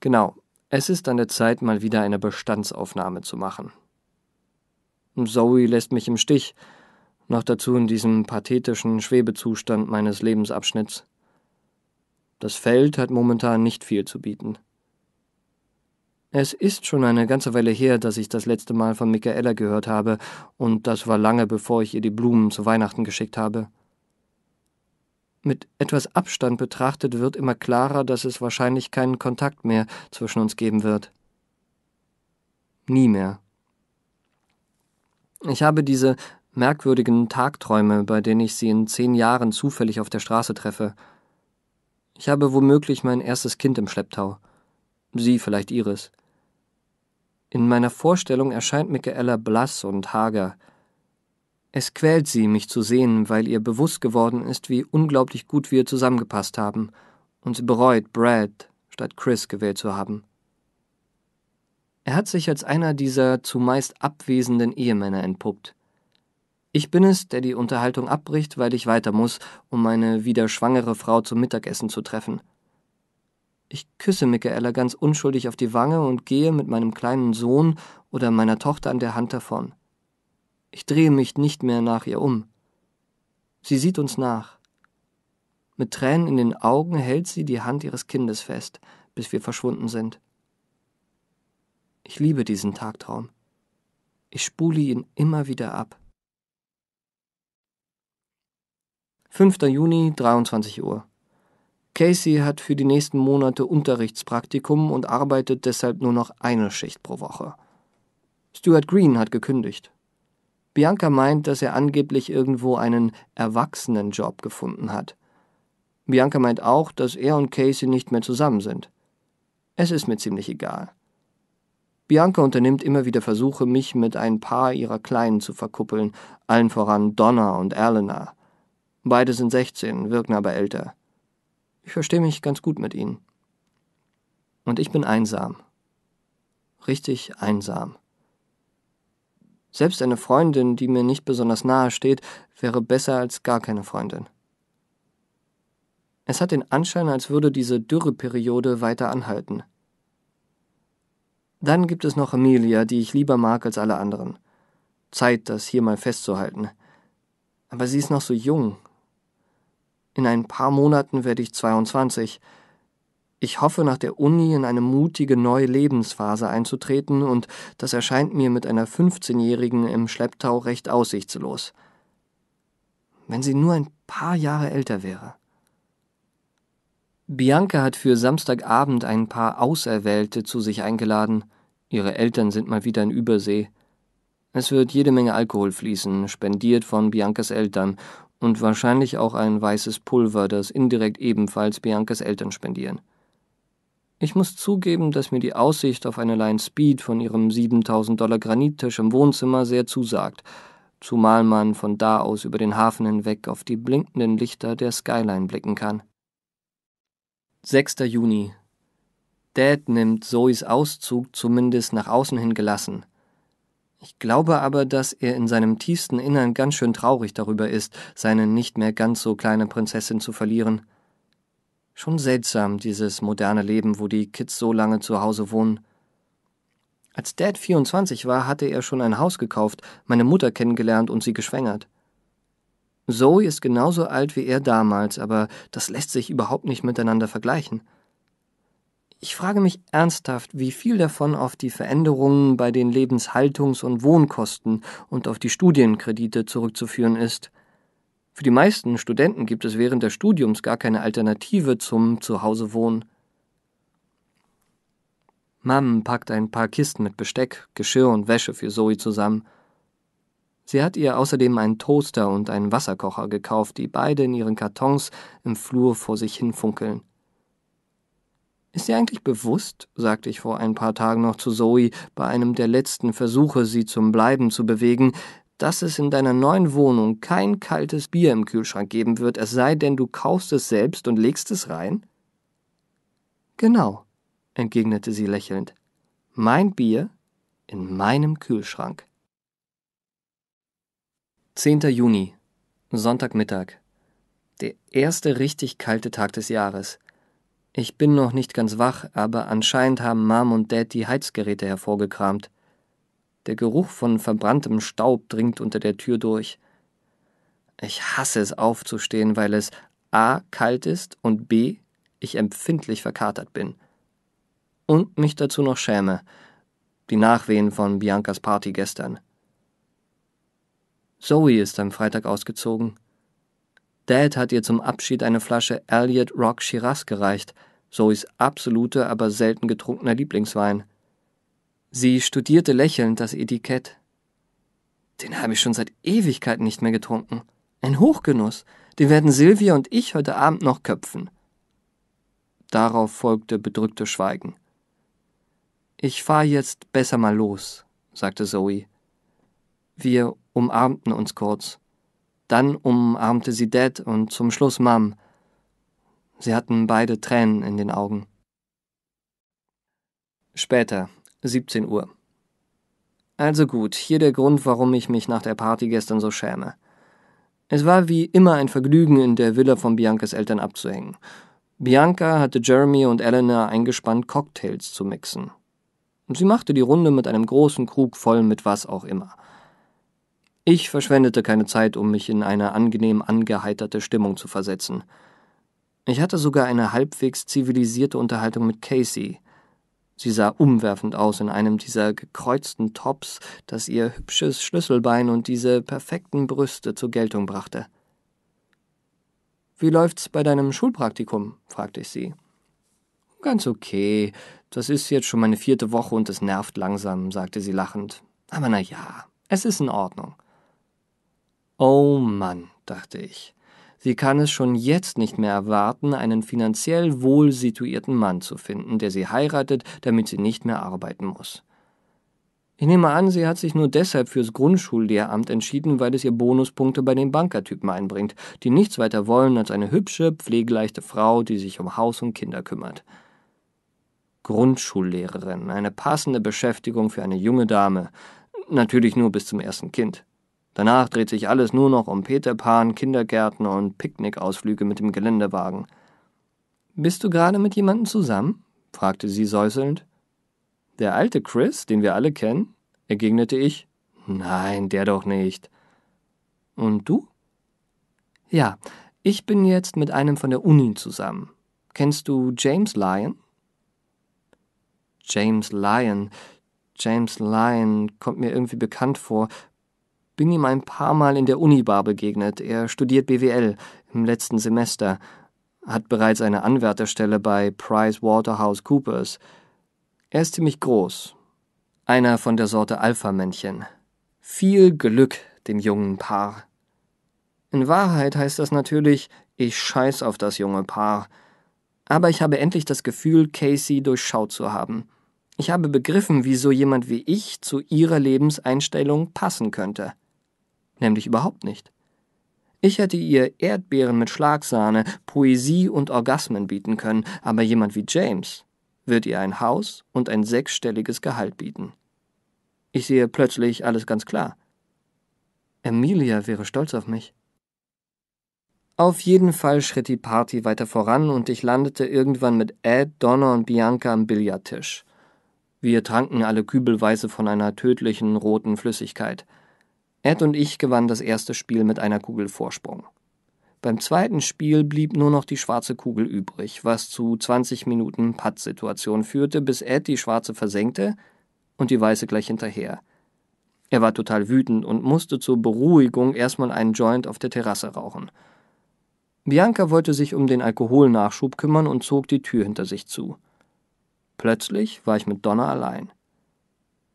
Genau, es ist an der Zeit, mal wieder eine Bestandsaufnahme zu machen. Zoe lässt mich im Stich, noch dazu in diesem pathetischen Schwebezustand meines Lebensabschnitts. Das Feld hat momentan nicht viel zu bieten. Es ist schon eine ganze Weile her, dass ich das letzte Mal von Michaela gehört habe, und das war lange bevor ich ihr die Blumen zu Weihnachten geschickt habe. Mit etwas Abstand betrachtet wird immer klarer, dass es wahrscheinlich keinen Kontakt mehr zwischen uns geben wird. Nie mehr. Ich habe diese merkwürdigen Tagträume, bei denen ich sie in zehn Jahren zufällig auf der Straße treffe. Ich habe womöglich mein erstes Kind im Schlepptau sie vielleicht ihres. In meiner Vorstellung erscheint Michaela blass und hager. Es quält sie, mich zu sehen, weil ihr bewusst geworden ist, wie unglaublich gut wir zusammengepasst haben, und sie bereut, Brad statt Chris gewählt zu haben. Er hat sich als einer dieser zumeist abwesenden Ehemänner entpuppt. Ich bin es, der die Unterhaltung abbricht, weil ich weiter muss, um meine wieder schwangere Frau zum Mittagessen zu treffen. Ich küsse Michaela ganz unschuldig auf die Wange und gehe mit meinem kleinen Sohn oder meiner Tochter an der Hand davon. Ich drehe mich nicht mehr nach ihr um. Sie sieht uns nach. Mit Tränen in den Augen hält sie die Hand ihres Kindes fest, bis wir verschwunden sind. Ich liebe diesen Tagtraum. Ich spule ihn immer wieder ab. 5. Juni, 23 Uhr. Casey hat für die nächsten Monate Unterrichtspraktikum und arbeitet deshalb nur noch eine Schicht pro Woche. Stuart Green hat gekündigt. Bianca meint, dass er angeblich irgendwo einen Erwachsenenjob gefunden hat. Bianca meint auch, dass er und Casey nicht mehr zusammen sind. Es ist mir ziemlich egal. Bianca unternimmt immer wieder Versuche, mich mit ein paar ihrer Kleinen zu verkuppeln, allen voran Donna und Elena. Beide sind 16, wirken aber älter. Ich verstehe mich ganz gut mit ihnen. Und ich bin einsam. Richtig einsam. Selbst eine Freundin, die mir nicht besonders nahe steht, wäre besser als gar keine Freundin. Es hat den Anschein, als würde diese Dürreperiode weiter anhalten. Dann gibt es noch Amelia, die ich lieber mag als alle anderen. Zeit, das hier mal festzuhalten. Aber sie ist noch so jung, in ein paar Monaten werde ich 22. Ich hoffe, nach der Uni in eine mutige neue Lebensphase einzutreten, und das erscheint mir mit einer 15-Jährigen im Schlepptau recht aussichtslos. Wenn sie nur ein paar Jahre älter wäre. Bianca hat für Samstagabend ein paar Auserwählte zu sich eingeladen. Ihre Eltern sind mal wieder in Übersee. Es wird jede Menge Alkohol fließen, spendiert von Biancas Eltern, und wahrscheinlich auch ein weißes Pulver, das indirekt ebenfalls Biancas Eltern spendieren. Ich muss zugeben, dass mir die Aussicht auf eine Line Speed von ihrem 7000 Dollar Granittisch im Wohnzimmer sehr zusagt, zumal man von da aus über den Hafen hinweg auf die blinkenden Lichter der Skyline blicken kann. 6. Juni. Dad nimmt Zoes Auszug zumindest nach außen hin gelassen – ich glaube aber, dass er in seinem tiefsten Innern ganz schön traurig darüber ist, seine nicht mehr ganz so kleine Prinzessin zu verlieren. Schon seltsam, dieses moderne Leben, wo die Kids so lange zu Hause wohnen. Als Dad 24 war, hatte er schon ein Haus gekauft, meine Mutter kennengelernt und sie geschwängert. Zoe ist genauso alt wie er damals, aber das lässt sich überhaupt nicht miteinander vergleichen. Ich frage mich ernsthaft, wie viel davon auf die Veränderungen bei den Lebenshaltungs- und Wohnkosten und auf die Studienkredite zurückzuführen ist. Für die meisten Studenten gibt es während des Studiums gar keine Alternative zum Zuhausewohnen. Mam packt ein paar Kisten mit Besteck, Geschirr und Wäsche für Zoe zusammen. Sie hat ihr außerdem einen Toaster und einen Wasserkocher gekauft, die beide in ihren Kartons im Flur vor sich hin funkeln. Ist dir eigentlich bewusst, sagte ich vor ein paar Tagen noch zu Zoe bei einem der letzten Versuche, sie zum Bleiben zu bewegen, dass es in deiner neuen Wohnung kein kaltes Bier im Kühlschrank geben wird, es sei denn, du kaufst es selbst und legst es rein? Genau, entgegnete sie lächelnd. Mein Bier in meinem Kühlschrank. 10. Juni, Sonntagmittag. Der erste richtig kalte Tag des Jahres. Ich bin noch nicht ganz wach, aber anscheinend haben Mom und Dad die Heizgeräte hervorgekramt. Der Geruch von verbranntem Staub dringt unter der Tür durch. Ich hasse es aufzustehen, weil es a. kalt ist und b. ich empfindlich verkatert bin. Und mich dazu noch schäme. Die Nachwehen von Biancas Party gestern. Zoe ist am Freitag ausgezogen. Dad hat ihr zum Abschied eine Flasche Elliot Rock Shiraz gereicht, Zoes absoluter, aber selten getrunkener Lieblingswein. Sie studierte lächelnd das Etikett. Den habe ich schon seit Ewigkeiten nicht mehr getrunken. Ein Hochgenuss. Den werden Silvia und ich heute Abend noch köpfen. Darauf folgte bedrücktes Schweigen. Ich fahre jetzt besser mal los, sagte Zoe. Wir umarmten uns kurz. Dann umarmte sie Dad und zum Schluss Mom. Sie hatten beide Tränen in den Augen. Später, 17 Uhr. Also gut, hier der Grund, warum ich mich nach der Party gestern so schäme. Es war wie immer ein Vergnügen, in der Villa von Biancas Eltern abzuhängen. Bianca hatte Jeremy und Eleanor eingespannt, Cocktails zu mixen. Sie machte die Runde mit einem großen Krug voll mit was auch immer. Ich verschwendete keine Zeit, um mich in eine angenehm angeheiterte Stimmung zu versetzen. Ich hatte sogar eine halbwegs zivilisierte Unterhaltung mit Casey. Sie sah umwerfend aus in einem dieser gekreuzten Tops, das ihr hübsches Schlüsselbein und diese perfekten Brüste zur Geltung brachte. Wie läuft's bei deinem Schulpraktikum? fragte ich sie. Ganz okay. Das ist jetzt schon meine vierte Woche und es nervt langsam, sagte sie lachend. Aber na ja, es ist in Ordnung. Oh Mann, dachte ich. Sie kann es schon jetzt nicht mehr erwarten, einen finanziell wohl situierten Mann zu finden, der sie heiratet, damit sie nicht mehr arbeiten muss. Ich nehme an, sie hat sich nur deshalb fürs Grundschullehramt entschieden, weil es ihr Bonuspunkte bei den Bankertypen einbringt, die nichts weiter wollen als eine hübsche, pflegeleichte Frau, die sich um Haus und Kinder kümmert. Grundschullehrerin, eine passende Beschäftigung für eine junge Dame, natürlich nur bis zum ersten Kind. Danach dreht sich alles nur noch um Peter Pan, Kindergärten und Picknickausflüge mit dem Geländewagen. Bist du gerade mit jemandem zusammen? fragte sie säuselnd. Der alte Chris, den wir alle kennen? entgegnete ich. Nein, der doch nicht. Und du? Ja, ich bin jetzt mit einem von der Uni zusammen. Kennst du James Lyon? James Lyon. James Lyon kommt mir irgendwie bekannt vor bin ihm ein paar Mal in der Unibar begegnet. Er studiert BWL im letzten Semester, hat bereits eine Anwärterstelle bei PricewaterhouseCoopers. Er ist ziemlich groß. Einer von der Sorte Alpha-Männchen. Viel Glück dem jungen Paar. In Wahrheit heißt das natürlich, ich scheiß auf das junge Paar. Aber ich habe endlich das Gefühl, Casey durchschaut zu haben. Ich habe begriffen, wieso jemand wie ich zu ihrer Lebenseinstellung passen könnte nämlich überhaupt nicht. Ich hätte ihr Erdbeeren mit Schlagsahne, Poesie und Orgasmen bieten können, aber jemand wie James wird ihr ein Haus und ein sechsstelliges Gehalt bieten. Ich sehe plötzlich alles ganz klar. Emilia wäre stolz auf mich. Auf jeden Fall schritt die Party weiter voran und ich landete irgendwann mit Ed, Donna und Bianca am Billardtisch. Wir tranken alle kübelweise von einer tödlichen roten Flüssigkeit – Ed und ich gewannen das erste Spiel mit einer Kugel Vorsprung. Beim zweiten Spiel blieb nur noch die schwarze Kugel übrig, was zu 20 Minuten Pattsituation führte, bis Ed die schwarze versenkte und die weiße gleich hinterher. Er war total wütend und musste zur Beruhigung erstmal einen Joint auf der Terrasse rauchen. Bianca wollte sich um den Alkoholnachschub kümmern und zog die Tür hinter sich zu. Plötzlich war ich mit Donna allein.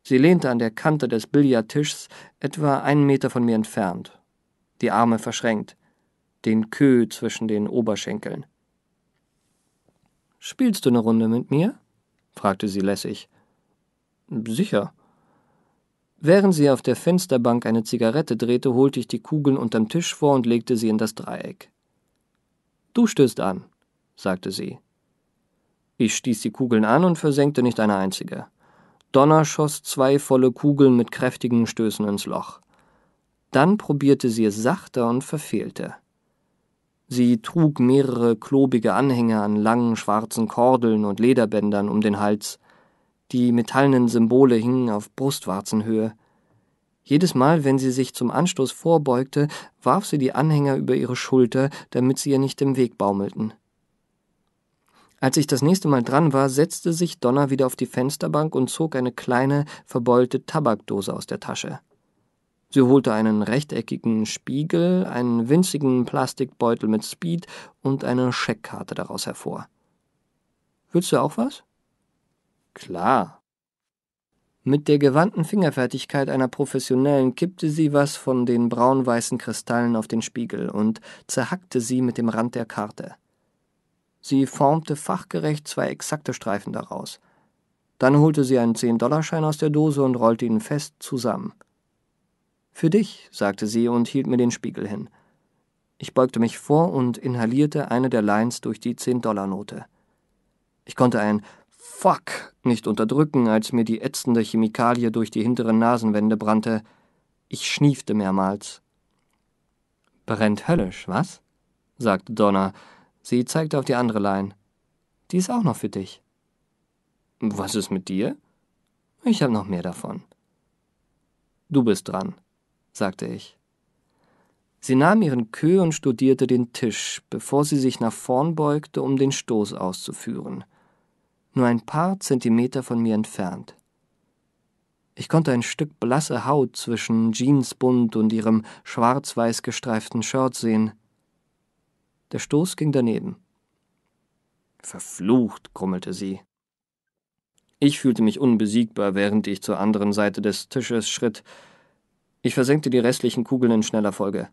Sie lehnte an der Kante des Billardtischs, etwa einen Meter von mir entfernt, die Arme verschränkt, den Kö zwischen den Oberschenkeln. Spielst du eine Runde mit mir? fragte sie lässig. Sicher. Während sie auf der Fensterbank eine Zigarette drehte, holte ich die Kugeln unterm Tisch vor und legte sie in das Dreieck. Du stößt an, sagte sie. Ich stieß die Kugeln an und versenkte nicht eine einzige. Donner schoss zwei volle Kugeln mit kräftigen Stößen ins Loch. Dann probierte sie es sachter und verfehlte. Sie trug mehrere klobige Anhänger an langen schwarzen Kordeln und Lederbändern um den Hals. Die metallenen Symbole hingen auf Brustwarzenhöhe. Jedes Mal, wenn sie sich zum Anstoß vorbeugte, warf sie die Anhänger über ihre Schulter, damit sie ihr nicht im Weg baumelten. Als ich das nächste Mal dran war, setzte sich Donner wieder auf die Fensterbank und zog eine kleine, verbeulte Tabakdose aus der Tasche. Sie holte einen rechteckigen Spiegel, einen winzigen Plastikbeutel mit Speed und eine Scheckkarte daraus hervor. Willst du auch was? Klar. Mit der gewandten Fingerfertigkeit einer Professionellen kippte sie was von den braun-weißen Kristallen auf den Spiegel und zerhackte sie mit dem Rand der Karte. Sie formte fachgerecht zwei exakte Streifen daraus. Dann holte sie einen Zehn-Dollarschein aus der Dose und rollte ihn fest zusammen. Für dich, sagte sie und hielt mir den Spiegel hin. Ich beugte mich vor und inhalierte eine der Lines durch die Zehn-Dollar-Note. Ich konnte ein Fuck nicht unterdrücken, als mir die ätzende Chemikalie durch die hinteren Nasenwände brannte. Ich schniefte mehrmals. Brennt höllisch, was? sagte Donna Sie zeigte auf die andere Lein. Die ist auch noch für dich. Was ist mit dir? Ich habe noch mehr davon. Du bist dran, sagte ich. Sie nahm ihren Kö und studierte den Tisch, bevor sie sich nach vorn beugte, um den Stoß auszuführen. Nur ein paar Zentimeter von mir entfernt. Ich konnte ein Stück blasse Haut zwischen Jeansbund und ihrem schwarz-weiß gestreiften Shirt sehen. Der Stoß ging daneben. Verflucht, grummelte sie. Ich fühlte mich unbesiegbar, während ich zur anderen Seite des Tisches schritt. Ich versenkte die restlichen Kugeln in schneller Folge.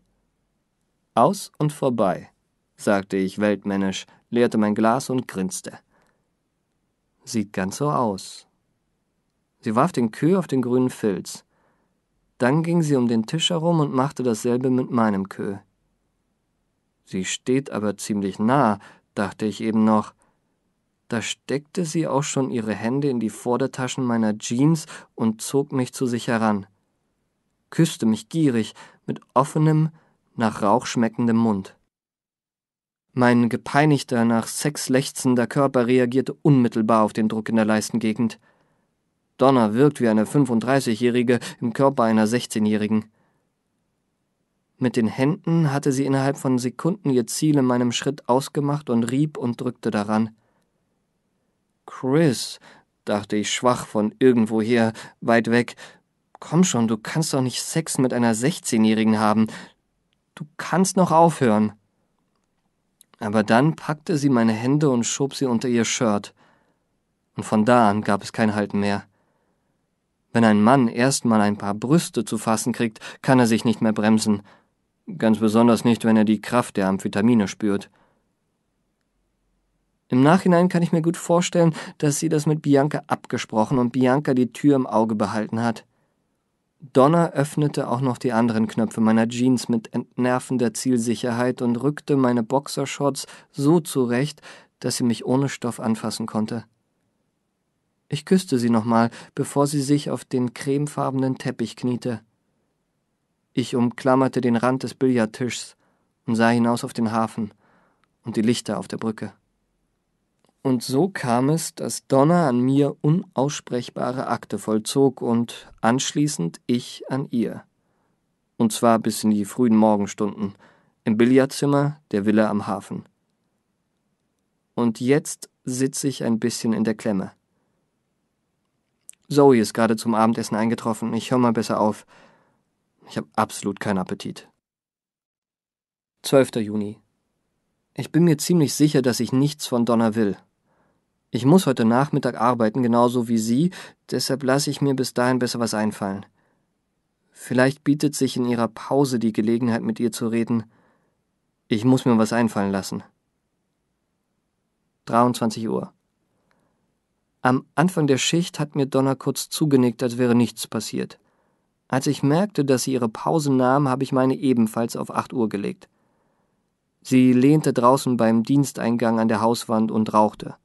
Aus und vorbei, sagte ich weltmännisch, leerte mein Glas und grinste. Sieht ganz so aus. Sie warf den Kühe auf den grünen Filz. Dann ging sie um den Tisch herum und machte dasselbe mit meinem Kühe. Sie steht aber ziemlich nah, dachte ich eben noch. Da steckte sie auch schon ihre Hände in die Vordertaschen meiner Jeans und zog mich zu sich heran, küsste mich gierig mit offenem, nach Rauch schmeckendem Mund. Mein gepeinigter, nach Sex lechzender Körper reagierte unmittelbar auf den Druck in der Leistengegend. Donner wirkt wie eine 35-Jährige im Körper einer 16-Jährigen. Mit den Händen hatte sie innerhalb von Sekunden ihr Ziel in meinem Schritt ausgemacht und rieb und drückte daran. Chris, dachte ich schwach von irgendwoher, weit weg. Komm schon, du kannst doch nicht Sex mit einer 16-Jährigen haben. Du kannst noch aufhören. Aber dann packte sie meine Hände und schob sie unter ihr Shirt. Und von da an gab es kein Halten mehr. Wenn ein Mann erstmal ein paar Brüste zu fassen kriegt, kann er sich nicht mehr bremsen. Ganz besonders nicht, wenn er die Kraft der Amphetamine spürt. Im Nachhinein kann ich mir gut vorstellen, dass sie das mit Bianca abgesprochen und Bianca die Tür im Auge behalten hat. Donna öffnete auch noch die anderen Knöpfe meiner Jeans mit entnervender Zielsicherheit und rückte meine Boxershorts so zurecht, dass sie mich ohne Stoff anfassen konnte. Ich küsste sie nochmal, bevor sie sich auf den cremefarbenen Teppich kniete. Ich umklammerte den Rand des Billardtischs und sah hinaus auf den Hafen und die Lichter auf der Brücke. Und so kam es, dass Donna an mir unaussprechbare Akte vollzog und anschließend ich an ihr. Und zwar bis in die frühen Morgenstunden, im Billardzimmer der Villa am Hafen. Und jetzt sitze ich ein bisschen in der Klemme. Zoe ist gerade zum Abendessen eingetroffen, ich höre mal besser auf. Ich habe absolut keinen Appetit. 12. Juni. Ich bin mir ziemlich sicher, dass ich nichts von Donner will. Ich muss heute Nachmittag arbeiten, genauso wie sie, deshalb lasse ich mir bis dahin besser was einfallen. Vielleicht bietet sich in ihrer Pause die Gelegenheit, mit ihr zu reden. Ich muss mir was einfallen lassen. 23 Uhr. Am Anfang der Schicht hat mir Donner kurz zugenickt, als wäre nichts passiert. Als ich merkte, dass sie ihre Pause nahm, habe ich meine ebenfalls auf 8 Uhr gelegt. Sie lehnte draußen beim Diensteingang an der Hauswand und rauchte.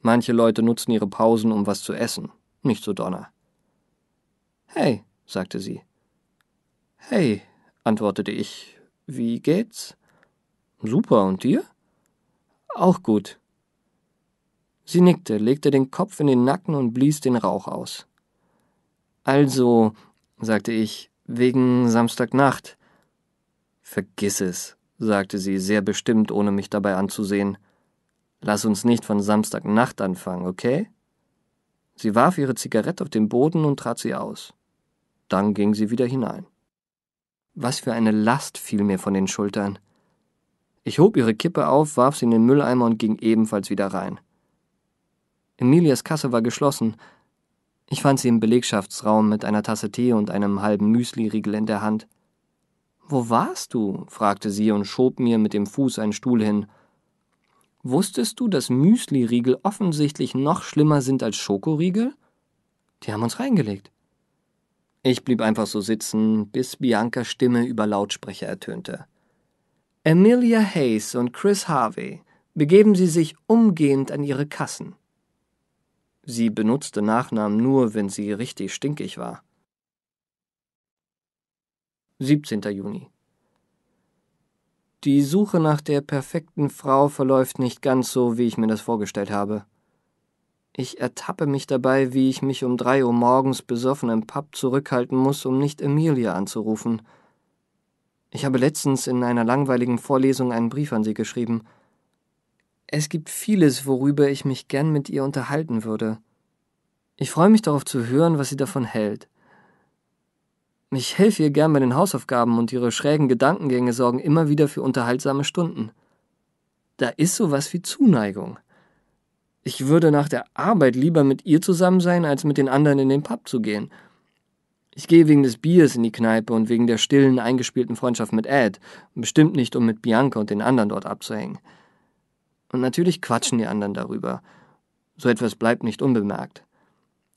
Manche Leute nutzen ihre Pausen, um was zu essen. Nicht so Donner. Hey, sagte sie. Hey, antwortete ich. Wie geht's? Super, und dir? Auch gut. Sie nickte, legte den Kopf in den Nacken und blies den Rauch aus. Also, sagte ich, wegen Samstagnacht. Vergiss es, sagte sie sehr bestimmt, ohne mich dabei anzusehen. Lass uns nicht von Samstagnacht anfangen, okay? Sie warf ihre Zigarette auf den Boden und trat sie aus. Dann ging sie wieder hinein. Was für eine Last fiel mir von den Schultern. Ich hob ihre Kippe auf, warf sie in den Mülleimer und ging ebenfalls wieder rein. Emilias Kasse war geschlossen, ich fand sie im Belegschaftsraum mit einer Tasse Tee und einem halben Müsliriegel in der Hand. Wo warst du? fragte sie und schob mir mit dem Fuß einen Stuhl hin. Wusstest du, dass Müsliriegel offensichtlich noch schlimmer sind als Schokoriegel? Die haben uns reingelegt. Ich blieb einfach so sitzen, bis Biancas Stimme über Lautsprecher ertönte. Amelia Hayes und Chris Harvey, begeben Sie sich umgehend an Ihre Kassen. Sie benutzte Nachnamen nur, wenn sie richtig stinkig war. 17. Juni Die Suche nach der perfekten Frau verläuft nicht ganz so, wie ich mir das vorgestellt habe. Ich ertappe mich dabei, wie ich mich um drei Uhr morgens besoffen im Pub zurückhalten muss, um nicht Emilia anzurufen. Ich habe letztens in einer langweiligen Vorlesung einen Brief an sie geschrieben – es gibt vieles, worüber ich mich gern mit ihr unterhalten würde. Ich freue mich darauf zu hören, was sie davon hält. Ich helfe ihr gern bei den Hausaufgaben und ihre schrägen Gedankengänge sorgen immer wieder für unterhaltsame Stunden. Da ist sowas wie Zuneigung. Ich würde nach der Arbeit lieber mit ihr zusammen sein, als mit den anderen in den Pub zu gehen. Ich gehe wegen des Biers in die Kneipe und wegen der stillen, eingespielten Freundschaft mit Ed, bestimmt nicht, um mit Bianca und den anderen dort abzuhängen. Und natürlich quatschen die anderen darüber. So etwas bleibt nicht unbemerkt.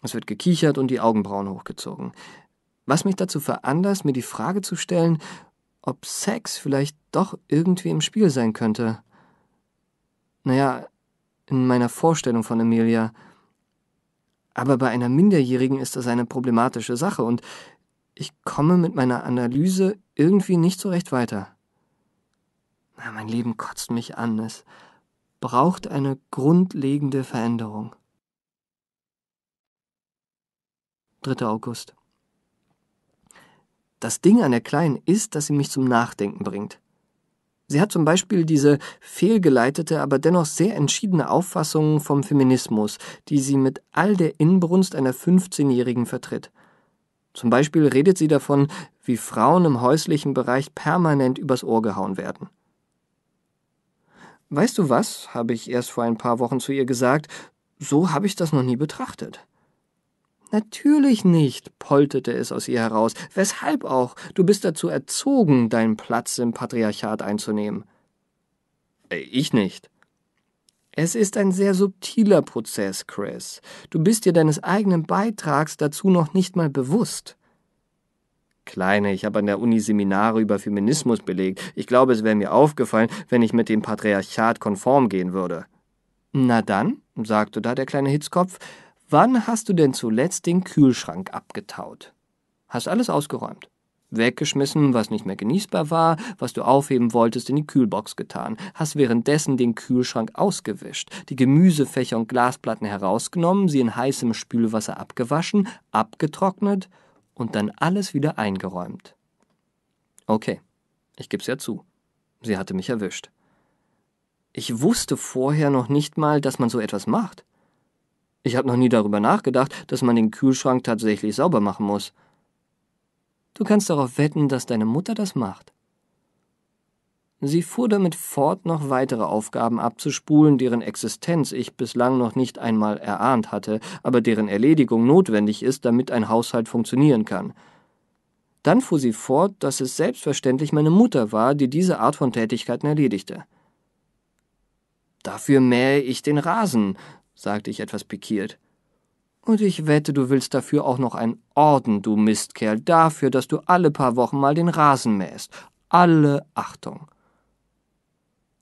Es wird gekichert und die Augenbrauen hochgezogen. Was mich dazu veranlasst, mir die Frage zu stellen, ob Sex vielleicht doch irgendwie im Spiel sein könnte. Naja, in meiner Vorstellung von Emilia. Aber bei einer Minderjährigen ist das eine problematische Sache und ich komme mit meiner Analyse irgendwie nicht so recht weiter. Na, mein Leben kotzt mich an. Es braucht eine grundlegende Veränderung. 3. August. Das Ding an der Kleinen ist, dass sie mich zum Nachdenken bringt. Sie hat zum Beispiel diese fehlgeleitete, aber dennoch sehr entschiedene Auffassung vom Feminismus, die sie mit all der Inbrunst einer 15-Jährigen vertritt. Zum Beispiel redet sie davon, wie Frauen im häuslichen Bereich permanent übers Ohr gehauen werden. Weißt du was, habe ich erst vor ein paar Wochen zu ihr gesagt, so habe ich das noch nie betrachtet. Natürlich nicht, polterte es aus ihr heraus. Weshalb auch? Du bist dazu erzogen, deinen Platz im Patriarchat einzunehmen. Äh, ich nicht. Es ist ein sehr subtiler Prozess, Chris. Du bist dir deines eigenen Beitrags dazu noch nicht mal bewusst. Kleine, ich habe an der Uni Seminare über Feminismus belegt. Ich glaube, es wäre mir aufgefallen, wenn ich mit dem Patriarchat konform gehen würde. Na dann, sagte da der kleine Hitzkopf, wann hast du denn zuletzt den Kühlschrank abgetaut? Hast alles ausgeräumt. Weggeschmissen, was nicht mehr genießbar war, was du aufheben wolltest, in die Kühlbox getan. Hast währenddessen den Kühlschrank ausgewischt, die Gemüsefächer und Glasplatten herausgenommen, sie in heißem Spülwasser abgewaschen, abgetrocknet und dann alles wieder eingeräumt. Okay, ich geb's ja zu. Sie hatte mich erwischt. Ich wusste vorher noch nicht mal, dass man so etwas macht. Ich habe noch nie darüber nachgedacht, dass man den Kühlschrank tatsächlich sauber machen muss. Du kannst darauf wetten, dass deine Mutter das macht. Sie fuhr damit fort, noch weitere Aufgaben abzuspulen, deren Existenz ich bislang noch nicht einmal erahnt hatte, aber deren Erledigung notwendig ist, damit ein Haushalt funktionieren kann. Dann fuhr sie fort, dass es selbstverständlich meine Mutter war, die diese Art von Tätigkeiten erledigte. Dafür mähe ich den Rasen, sagte ich etwas pikiert. Und ich wette, du willst dafür auch noch einen Orden, du Mistkerl, dafür, dass du alle paar Wochen mal den Rasen mähst. Alle Achtung.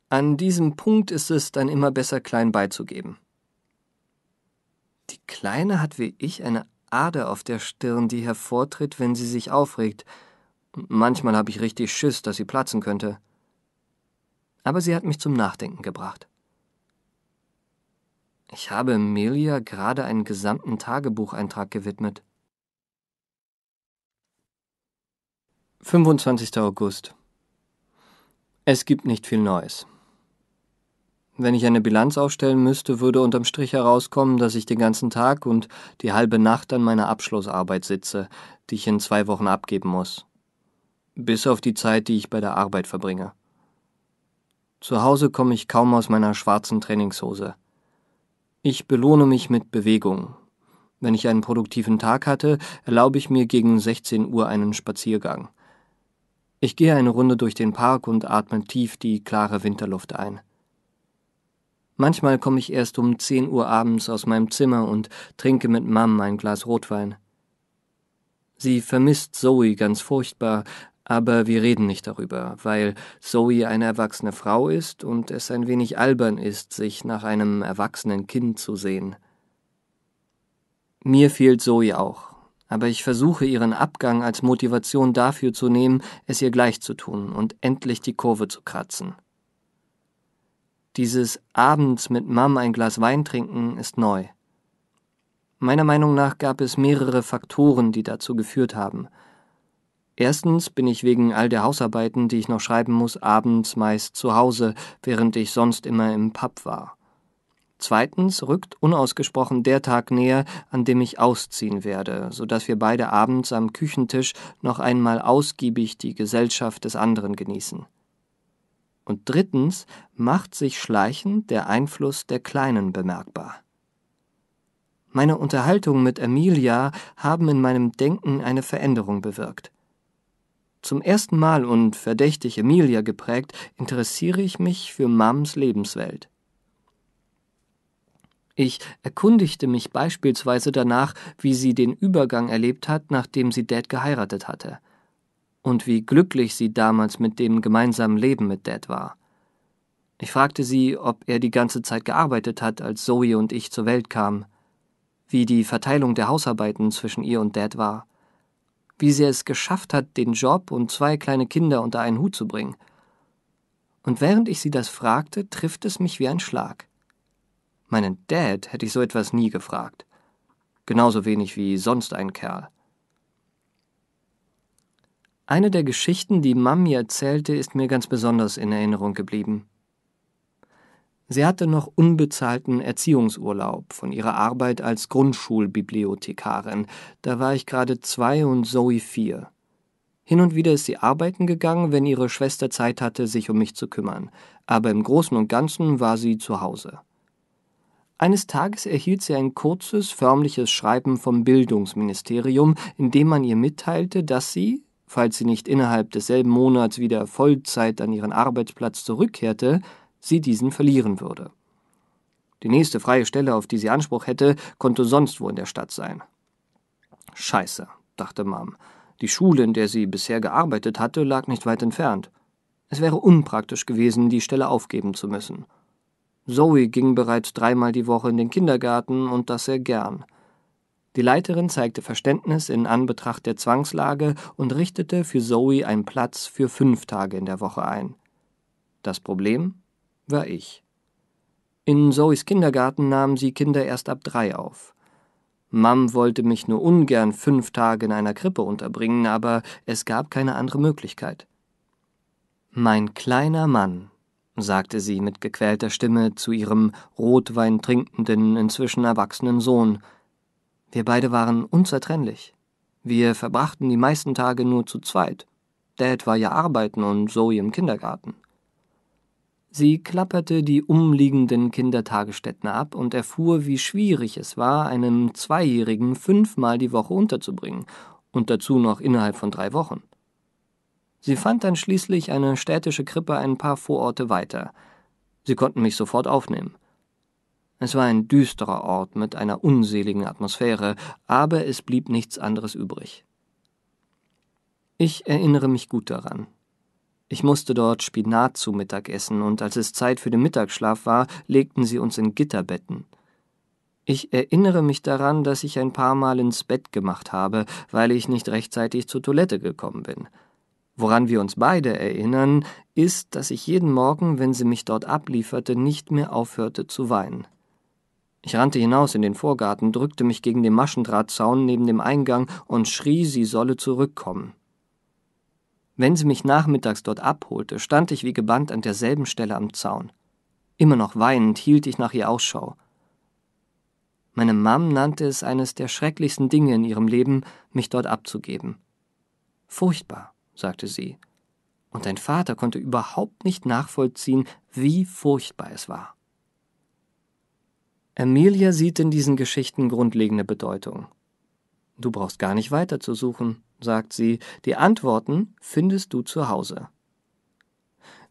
An diesem Punkt ist es dann immer besser, klein beizugeben. Die Kleine hat wie ich eine Ader auf der Stirn, die hervortritt, wenn sie sich aufregt. Manchmal habe ich richtig Schiss, dass sie platzen könnte. Aber sie hat mich zum Nachdenken gebracht. Ich habe Melia gerade einen gesamten Tagebucheintrag gewidmet. 25. August. Es gibt nicht viel Neues. Wenn ich eine Bilanz aufstellen müsste, würde unterm Strich herauskommen, dass ich den ganzen Tag und die halbe Nacht an meiner Abschlussarbeit sitze, die ich in zwei Wochen abgeben muss. Bis auf die Zeit, die ich bei der Arbeit verbringe. Zu Hause komme ich kaum aus meiner schwarzen Trainingshose. Ich belohne mich mit Bewegung. Wenn ich einen produktiven Tag hatte, erlaube ich mir gegen 16 Uhr einen Spaziergang. Ich gehe eine Runde durch den Park und atme tief die klare Winterluft ein. Manchmal komme ich erst um 10 Uhr abends aus meinem Zimmer und trinke mit Mom ein Glas Rotwein. Sie vermisst Zoe ganz furchtbar, aber wir reden nicht darüber, weil Zoe eine erwachsene Frau ist und es ein wenig albern ist, sich nach einem erwachsenen Kind zu sehen. Mir fehlt Zoe auch, aber ich versuche ihren Abgang als Motivation dafür zu nehmen, es ihr gleich zu tun und endlich die Kurve zu kratzen. Dieses abends mit Mam ein Glas Wein trinken ist neu. Meiner Meinung nach gab es mehrere Faktoren, die dazu geführt haben. Erstens bin ich wegen all der Hausarbeiten, die ich noch schreiben muss, abends meist zu Hause, während ich sonst immer im Pub war. Zweitens rückt unausgesprochen der Tag näher, an dem ich ausziehen werde, so dass wir beide abends am Küchentisch noch einmal ausgiebig die Gesellschaft des anderen genießen. Und drittens macht sich schleichend der Einfluss der Kleinen bemerkbar. Meine Unterhaltungen mit Emilia haben in meinem Denken eine Veränderung bewirkt. Zum ersten Mal und verdächtig Emilia geprägt, interessiere ich mich für Mams Lebenswelt. Ich erkundigte mich beispielsweise danach, wie sie den Übergang erlebt hat, nachdem sie Dad geheiratet hatte und wie glücklich sie damals mit dem gemeinsamen Leben mit Dad war. Ich fragte sie, ob er die ganze Zeit gearbeitet hat, als Zoe und ich zur Welt kamen, wie die Verteilung der Hausarbeiten zwischen ihr und Dad war, wie sie es geschafft hat, den Job und zwei kleine Kinder unter einen Hut zu bringen. Und während ich sie das fragte, trifft es mich wie ein Schlag. Meinen Dad hätte ich so etwas nie gefragt. Genauso wenig wie sonst ein Kerl. Eine der Geschichten, die Mami erzählte, ist mir ganz besonders in Erinnerung geblieben. Sie hatte noch unbezahlten Erziehungsurlaub von ihrer Arbeit als Grundschulbibliothekarin. Da war ich gerade zwei und Zoe vier. Hin und wieder ist sie arbeiten gegangen, wenn ihre Schwester Zeit hatte, sich um mich zu kümmern. Aber im Großen und Ganzen war sie zu Hause. Eines Tages erhielt sie ein kurzes, förmliches Schreiben vom Bildungsministerium, in dem man ihr mitteilte, dass sie, Falls sie nicht innerhalb desselben Monats wieder Vollzeit an ihren Arbeitsplatz zurückkehrte, sie diesen verlieren würde. Die nächste freie Stelle, auf die sie Anspruch hätte, konnte sonst wo in der Stadt sein. Scheiße, dachte Mom. Die Schule, in der sie bisher gearbeitet hatte, lag nicht weit entfernt. Es wäre unpraktisch gewesen, die Stelle aufgeben zu müssen. Zoe ging bereits dreimal die Woche in den Kindergarten und das sehr gern. Die Leiterin zeigte Verständnis in Anbetracht der Zwangslage und richtete für Zoe einen Platz für fünf Tage in der Woche ein. Das Problem war ich. In Zoes Kindergarten nahmen sie Kinder erst ab drei auf. Mam wollte mich nur ungern fünf Tage in einer Krippe unterbringen, aber es gab keine andere Möglichkeit. Mein kleiner Mann, sagte sie mit gequälter Stimme zu ihrem rotweintrinkenden, inzwischen erwachsenen Sohn, wir beide waren unzertrennlich. Wir verbrachten die meisten Tage nur zu zweit. Dad war ja arbeiten und Zoe im Kindergarten. Sie klapperte die umliegenden Kindertagesstätten ab und erfuhr, wie schwierig es war, einen Zweijährigen fünfmal die Woche unterzubringen und dazu noch innerhalb von drei Wochen. Sie fand dann schließlich eine städtische Krippe ein paar Vororte weiter. Sie konnten mich sofort aufnehmen. Es war ein düsterer Ort mit einer unseligen Atmosphäre, aber es blieb nichts anderes übrig. Ich erinnere mich gut daran. Ich musste dort Spinat zu Mittag essen, und als es Zeit für den Mittagsschlaf war, legten sie uns in Gitterbetten. Ich erinnere mich daran, dass ich ein paar Mal ins Bett gemacht habe, weil ich nicht rechtzeitig zur Toilette gekommen bin. Woran wir uns beide erinnern, ist, dass ich jeden Morgen, wenn sie mich dort ablieferte, nicht mehr aufhörte zu weinen. Ich rannte hinaus in den Vorgarten, drückte mich gegen den Maschendrahtzaun neben dem Eingang und schrie, sie solle zurückkommen. Wenn sie mich nachmittags dort abholte, stand ich wie gebannt an derselben Stelle am Zaun. Immer noch weinend hielt ich nach ihr Ausschau. Meine Mam nannte es eines der schrecklichsten Dinge in ihrem Leben, mich dort abzugeben. Furchtbar, sagte sie, und dein Vater konnte überhaupt nicht nachvollziehen, wie furchtbar es war. Amelia sieht in diesen Geschichten grundlegende Bedeutung. Du brauchst gar nicht weiter zu suchen, sagt sie, die Antworten findest du zu Hause.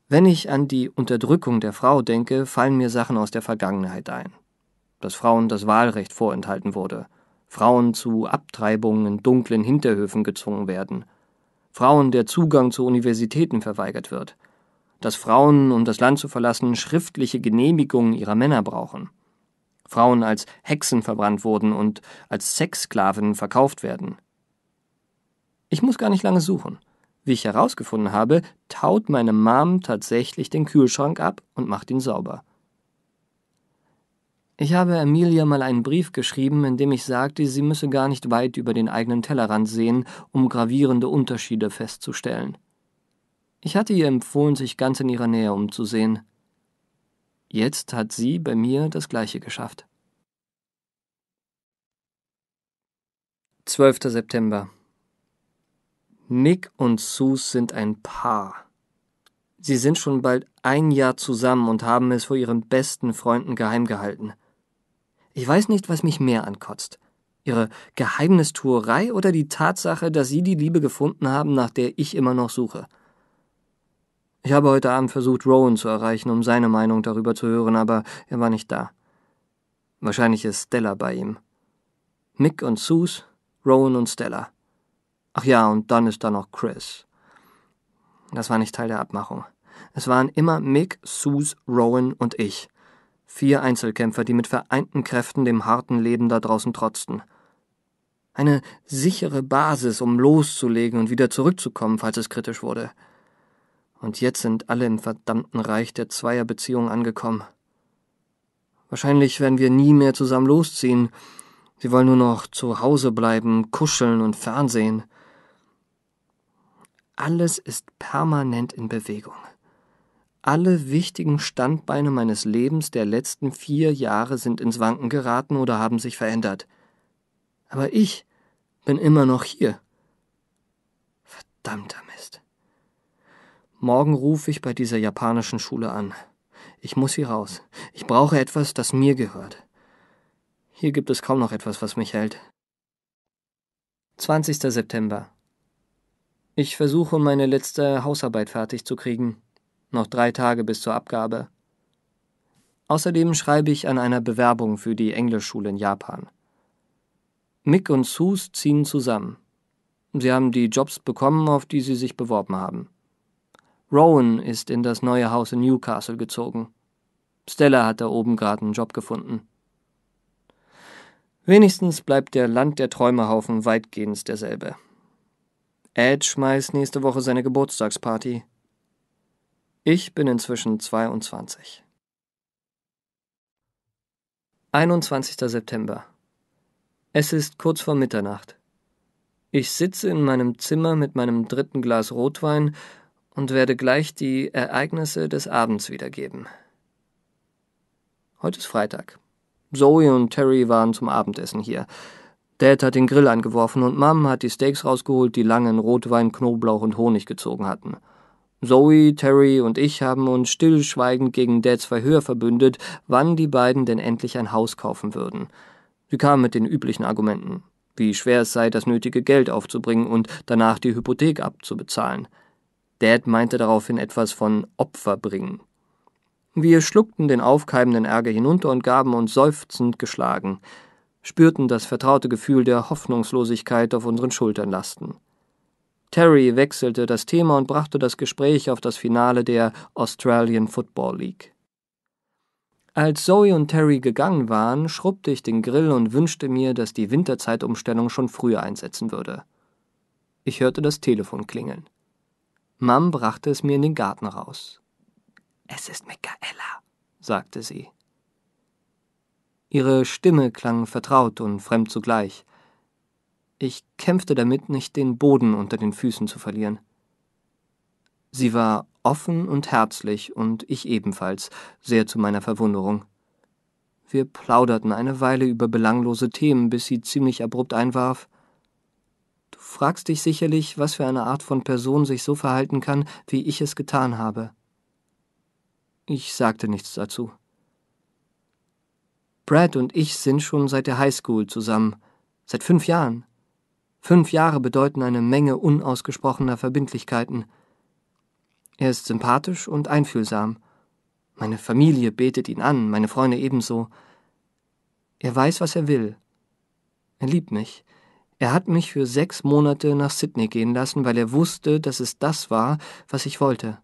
Wenn ich an die Unterdrückung der Frau denke, fallen mir Sachen aus der Vergangenheit ein. Dass Frauen das Wahlrecht vorenthalten wurde, Frauen zu Abtreibungen in dunklen Hinterhöfen gezwungen werden, Frauen der Zugang zu Universitäten verweigert wird, dass Frauen, um das Land zu verlassen, schriftliche Genehmigungen ihrer Männer brauchen Frauen als Hexen verbrannt wurden und als Sexsklaven verkauft werden. Ich muss gar nicht lange suchen. Wie ich herausgefunden habe, taut meine Mom tatsächlich den Kühlschrank ab und macht ihn sauber. Ich habe Emilia mal einen Brief geschrieben, in dem ich sagte, sie müsse gar nicht weit über den eigenen Tellerrand sehen, um gravierende Unterschiede festzustellen. Ich hatte ihr empfohlen, sich ganz in ihrer Nähe umzusehen. Jetzt hat sie bei mir das Gleiche geschafft. 12. September. Nick und Sus sind ein Paar. Sie sind schon bald ein Jahr zusammen und haben es vor ihren besten Freunden geheim gehalten. Ich weiß nicht, was mich mehr ankotzt. Ihre Geheimnistuerei oder die Tatsache, dass Sie die Liebe gefunden haben, nach der ich immer noch suche. Ich habe heute Abend versucht, Rowan zu erreichen, um seine Meinung darüber zu hören, aber er war nicht da. Wahrscheinlich ist Stella bei ihm. Mick und Sus, Rowan und Stella. Ach ja, und dann ist da noch Chris. Das war nicht Teil der Abmachung. Es waren immer Mick, Sus, Rowan und ich. Vier Einzelkämpfer, die mit vereinten Kräften dem harten Leben da draußen trotzten. Eine sichere Basis, um loszulegen und wieder zurückzukommen, falls es kritisch wurde. Und jetzt sind alle im verdammten Reich der Zweierbeziehung angekommen. Wahrscheinlich werden wir nie mehr zusammen losziehen. Sie wollen nur noch zu Hause bleiben, kuscheln und Fernsehen. Alles ist permanent in Bewegung. Alle wichtigen Standbeine meines Lebens der letzten vier Jahre sind ins Wanken geraten oder haben sich verändert. Aber ich bin immer noch hier. Verdammter Morgen rufe ich bei dieser japanischen Schule an. Ich muss hier raus. Ich brauche etwas, das mir gehört. Hier gibt es kaum noch etwas, was mich hält. 20. September. Ich versuche, meine letzte Hausarbeit fertig zu kriegen. Noch drei Tage bis zur Abgabe. Außerdem schreibe ich an einer Bewerbung für die Englischschule in Japan. Mick und Sus ziehen zusammen. Sie haben die Jobs bekommen, auf die sie sich beworben haben. Rowan ist in das neue Haus in Newcastle gezogen. Stella hat da oben gerade einen Job gefunden. Wenigstens bleibt der Land der Träumehaufen weitgehend derselbe. Ed schmeißt nächste Woche seine Geburtstagsparty. Ich bin inzwischen 22. 21. September. Es ist kurz vor Mitternacht. Ich sitze in meinem Zimmer mit meinem dritten Glas Rotwein und werde gleich die Ereignisse des Abends wiedergeben. Heute ist Freitag. Zoe und Terry waren zum Abendessen hier. Dad hat den Grill angeworfen und Mom hat die Steaks rausgeholt, die lange in Rotwein, Knoblauch und Honig gezogen hatten. Zoe, Terry und ich haben uns stillschweigend gegen Dads Verhör verbündet, wann die beiden denn endlich ein Haus kaufen würden. Sie kamen mit den üblichen Argumenten, wie schwer es sei, das nötige Geld aufzubringen und danach die Hypothek abzubezahlen – Dad meinte daraufhin etwas von Opfer bringen. Wir schluckten den aufkeimenden Ärger hinunter und gaben uns seufzend geschlagen, spürten das vertraute Gefühl der Hoffnungslosigkeit auf unseren Schultern lasten. Terry wechselte das Thema und brachte das Gespräch auf das Finale der Australian Football League. Als Zoe und Terry gegangen waren, schrubbte ich den Grill und wünschte mir, dass die Winterzeitumstellung schon früher einsetzen würde. Ich hörte das Telefon klingeln. Mam brachte es mir in den Garten raus. Es ist Michaela, sagte sie. Ihre Stimme klang vertraut und fremd zugleich. Ich kämpfte damit, nicht den Boden unter den Füßen zu verlieren. Sie war offen und herzlich und ich ebenfalls, sehr zu meiner Verwunderung. Wir plauderten eine Weile über belanglose Themen, bis sie ziemlich abrupt einwarf fragst dich sicherlich, was für eine Art von Person sich so verhalten kann, wie ich es getan habe. Ich sagte nichts dazu. Brad und ich sind schon seit der Highschool zusammen, seit fünf Jahren. Fünf Jahre bedeuten eine Menge unausgesprochener Verbindlichkeiten. Er ist sympathisch und einfühlsam. Meine Familie betet ihn an, meine Freunde ebenso. Er weiß, was er will. Er liebt mich. Er hat mich für sechs Monate nach Sydney gehen lassen, weil er wusste, dass es das war, was ich wollte.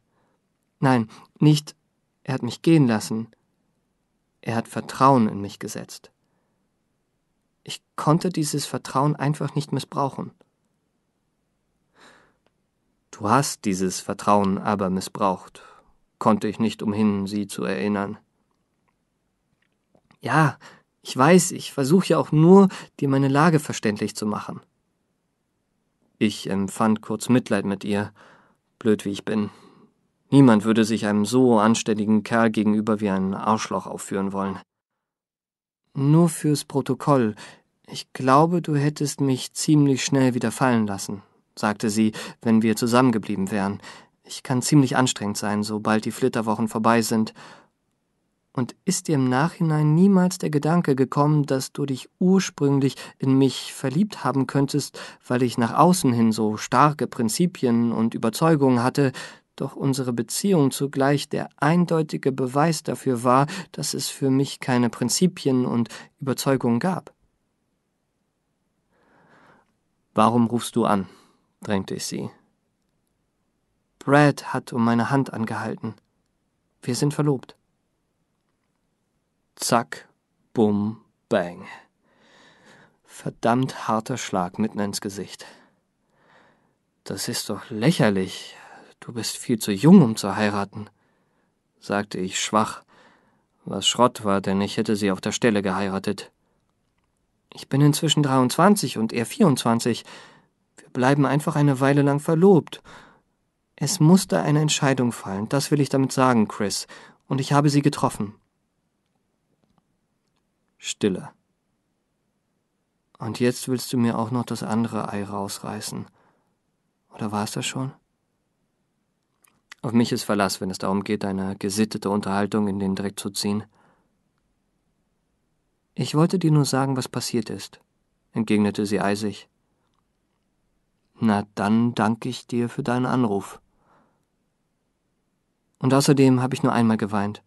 Nein, nicht er hat mich gehen lassen. Er hat Vertrauen in mich gesetzt. Ich konnte dieses Vertrauen einfach nicht missbrauchen. Du hast dieses Vertrauen aber missbraucht, konnte ich nicht umhin, sie zu erinnern. Ja, ich weiß, ich versuche ja auch nur, dir meine Lage verständlich zu machen. Ich empfand kurz Mitleid mit ihr, blöd wie ich bin. Niemand würde sich einem so anständigen Kerl gegenüber wie ein Arschloch aufführen wollen. Nur fürs Protokoll. Ich glaube, du hättest mich ziemlich schnell wieder fallen lassen, sagte sie, wenn wir zusammengeblieben wären. Ich kann ziemlich anstrengend sein, sobald die Flitterwochen vorbei sind, und ist dir im Nachhinein niemals der Gedanke gekommen, dass du dich ursprünglich in mich verliebt haben könntest, weil ich nach außen hin so starke Prinzipien und Überzeugungen hatte, doch unsere Beziehung zugleich der eindeutige Beweis dafür war, dass es für mich keine Prinzipien und Überzeugungen gab. Warum rufst du an? drängte ich sie. Brad hat um meine Hand angehalten. Wir sind verlobt. Zack, bum, bang. Verdammt harter Schlag mitten ins Gesicht. Das ist doch lächerlich. Du bist viel zu jung, um zu heiraten, sagte ich schwach, was Schrott war, denn ich hätte sie auf der Stelle geheiratet. Ich bin inzwischen 23 und er 24. Wir bleiben einfach eine Weile lang verlobt. Es musste eine Entscheidung fallen, das will ich damit sagen, Chris, und ich habe sie getroffen. Stille. Und jetzt willst du mir auch noch das andere Ei rausreißen. Oder war es das schon? Auf mich ist Verlass, wenn es darum geht, eine gesittete Unterhaltung in den Dreck zu ziehen. Ich wollte dir nur sagen, was passiert ist, entgegnete sie eisig. Na, dann danke ich dir für deinen Anruf. Und außerdem habe ich nur einmal geweint.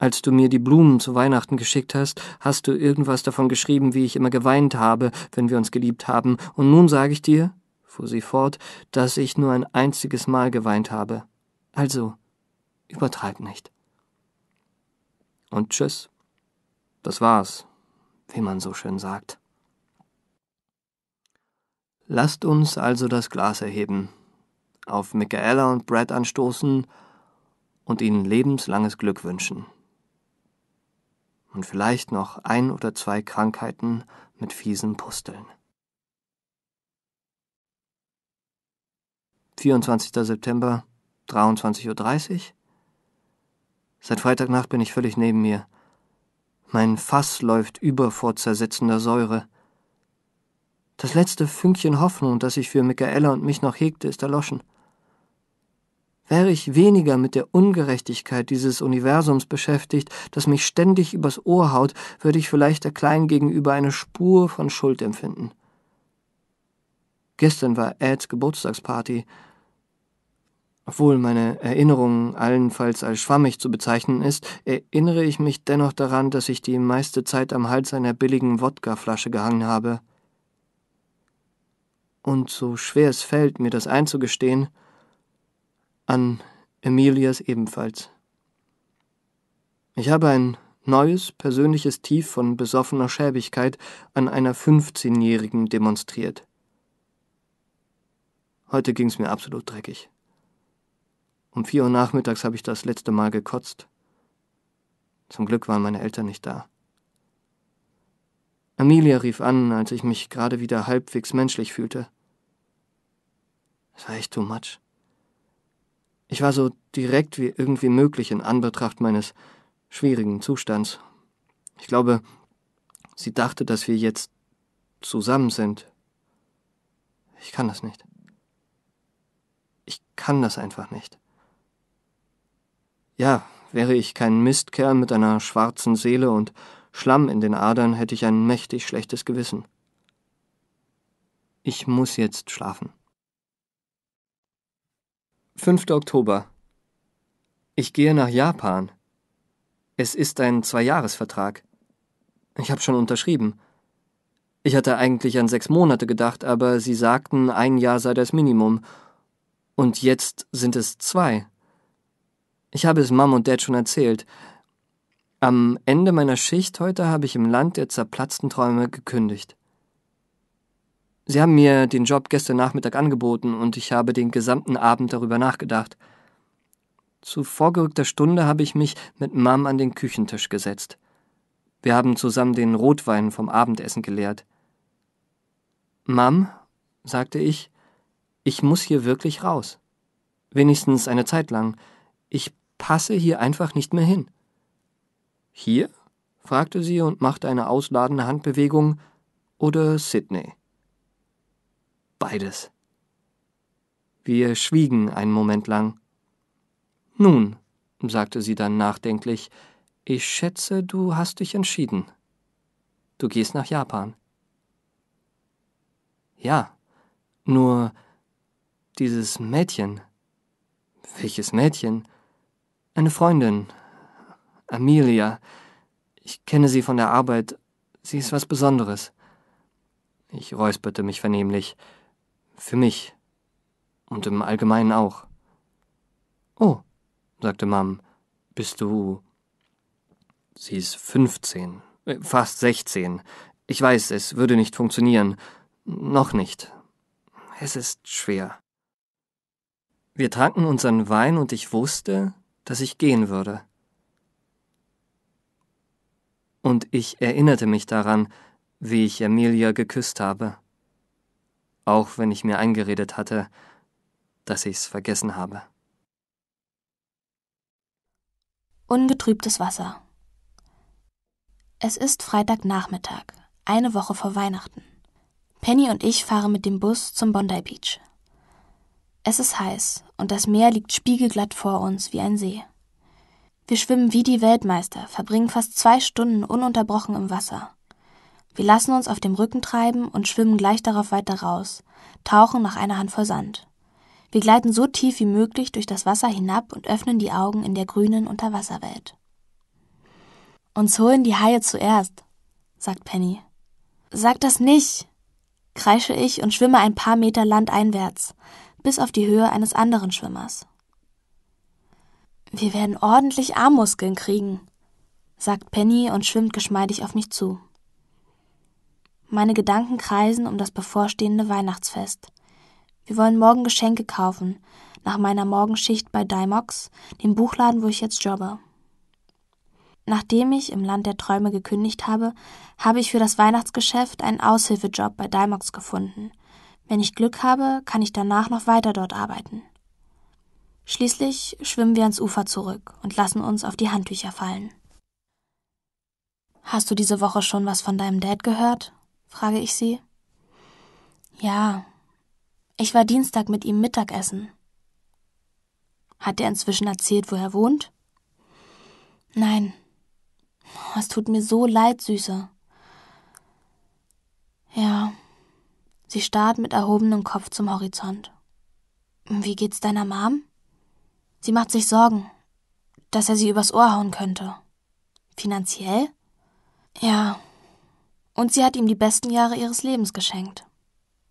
Als du mir die Blumen zu Weihnachten geschickt hast, hast du irgendwas davon geschrieben, wie ich immer geweint habe, wenn wir uns geliebt haben, und nun sage ich dir, fuhr sie fort, dass ich nur ein einziges Mal geweint habe. Also, übertreib nicht. Und tschüss. Das war's, wie man so schön sagt. Lasst uns also das Glas erheben, auf Michaela und Brad anstoßen und ihnen lebenslanges Glück wünschen und vielleicht noch ein oder zwei Krankheiten mit fiesen Pusteln. 24. September, 23.30 Uhr. Seit Freitagnacht bin ich völlig neben mir. Mein Fass läuft über vor zersetzender Säure. Das letzte Fünkchen Hoffnung, das ich für Michaela und mich noch hegte, ist erloschen. Wäre ich weniger mit der Ungerechtigkeit dieses Universums beschäftigt, das mich ständig übers Ohr haut, würde ich vielleicht der Kleinen gegenüber eine Spur von Schuld empfinden. Gestern war Ads Geburtstagsparty. Obwohl meine Erinnerung allenfalls als schwammig zu bezeichnen ist, erinnere ich mich dennoch daran, dass ich die meiste Zeit am Hals einer billigen Wodkaflasche gehangen habe. Und so schwer es fällt, mir das einzugestehen, an Emilias ebenfalls. Ich habe ein neues persönliches Tief von besoffener Schäbigkeit an einer 15-Jährigen demonstriert. Heute ging es mir absolut dreckig. Um vier Uhr nachmittags habe ich das letzte Mal gekotzt. Zum Glück waren meine Eltern nicht da. Amelia rief an, als ich mich gerade wieder halbwegs menschlich fühlte. Es war echt too much. Ich war so direkt wie irgendwie möglich in Anbetracht meines schwierigen Zustands. Ich glaube, sie dachte, dass wir jetzt zusammen sind. Ich kann das nicht. Ich kann das einfach nicht. Ja, wäre ich kein Mistkerl mit einer schwarzen Seele und Schlamm in den Adern, hätte ich ein mächtig schlechtes Gewissen. Ich muss jetzt schlafen. 5. Oktober. Ich gehe nach Japan. Es ist ein Zweijahresvertrag. Ich habe schon unterschrieben. Ich hatte eigentlich an sechs Monate gedacht, aber sie sagten, ein Jahr sei das Minimum. Und jetzt sind es zwei. Ich habe es Mom und Dad schon erzählt. Am Ende meiner Schicht heute habe ich im Land der zerplatzten Träume gekündigt. Sie haben mir den Job gestern Nachmittag angeboten und ich habe den gesamten Abend darüber nachgedacht. Zu vorgerückter Stunde habe ich mich mit Mom an den Küchentisch gesetzt. Wir haben zusammen den Rotwein vom Abendessen geleert. Mom, sagte ich, ich muss hier wirklich raus. Wenigstens eine Zeit lang. Ich passe hier einfach nicht mehr hin. Hier? fragte sie und machte eine ausladende Handbewegung. Oder Sydney? beides. Wir schwiegen einen Moment lang. Nun, sagte sie dann nachdenklich, ich schätze, du hast dich entschieden. Du gehst nach Japan. Ja, nur dieses Mädchen. Welches Mädchen? Eine Freundin. Amelia. Ich kenne sie von der Arbeit. Sie ist was Besonderes. Ich räusperte mich vernehmlich. Für mich. Und im Allgemeinen auch. Oh, sagte Mom, bist du. Sie ist fünfzehn, äh, fast sechzehn. Ich weiß, es würde nicht funktionieren. Noch nicht. Es ist schwer. Wir tranken unseren Wein und ich wusste, dass ich gehen würde. Und ich erinnerte mich daran, wie ich Emilia geküsst habe auch wenn ich mir eingeredet hatte, dass ich's vergessen habe. Ungetrübtes Wasser. Es ist Freitagnachmittag, eine Woche vor Weihnachten. Penny und ich fahren mit dem Bus zum Bondi Beach. Es ist heiß und das Meer liegt spiegelglatt vor uns wie ein See. Wir schwimmen wie die Weltmeister, verbringen fast zwei Stunden ununterbrochen im Wasser. Wir lassen uns auf dem Rücken treiben und schwimmen gleich darauf weiter raus, tauchen nach einer Handvoll Sand. Wir gleiten so tief wie möglich durch das Wasser hinab und öffnen die Augen in der grünen Unterwasserwelt. Uns holen die Haie zuerst, sagt Penny. Sag das nicht, kreische ich und schwimme ein paar Meter landeinwärts, bis auf die Höhe eines anderen Schwimmers. Wir werden ordentlich Armmuskeln kriegen, sagt Penny und schwimmt geschmeidig auf mich zu. Meine Gedanken kreisen um das bevorstehende Weihnachtsfest. Wir wollen morgen Geschenke kaufen, nach meiner Morgenschicht bei Dimox, dem Buchladen, wo ich jetzt jobbe. Nachdem ich im Land der Träume gekündigt habe, habe ich für das Weihnachtsgeschäft einen Aushilfejob bei Dimox gefunden. Wenn ich Glück habe, kann ich danach noch weiter dort arbeiten. Schließlich schwimmen wir ans Ufer zurück und lassen uns auf die Handtücher fallen. Hast du diese Woche schon was von deinem Dad gehört? frage ich sie. Ja, ich war Dienstag mit ihm Mittagessen. Hat er inzwischen erzählt, wo er wohnt? Nein. Oh, es tut mir so leid, Süße. Ja. Sie starrt mit erhobenem Kopf zum Horizont. Wie geht's deiner Mom? Sie macht sich Sorgen, dass er sie übers Ohr hauen könnte. Finanziell? Ja, und sie hat ihm die besten Jahre ihres Lebens geschenkt.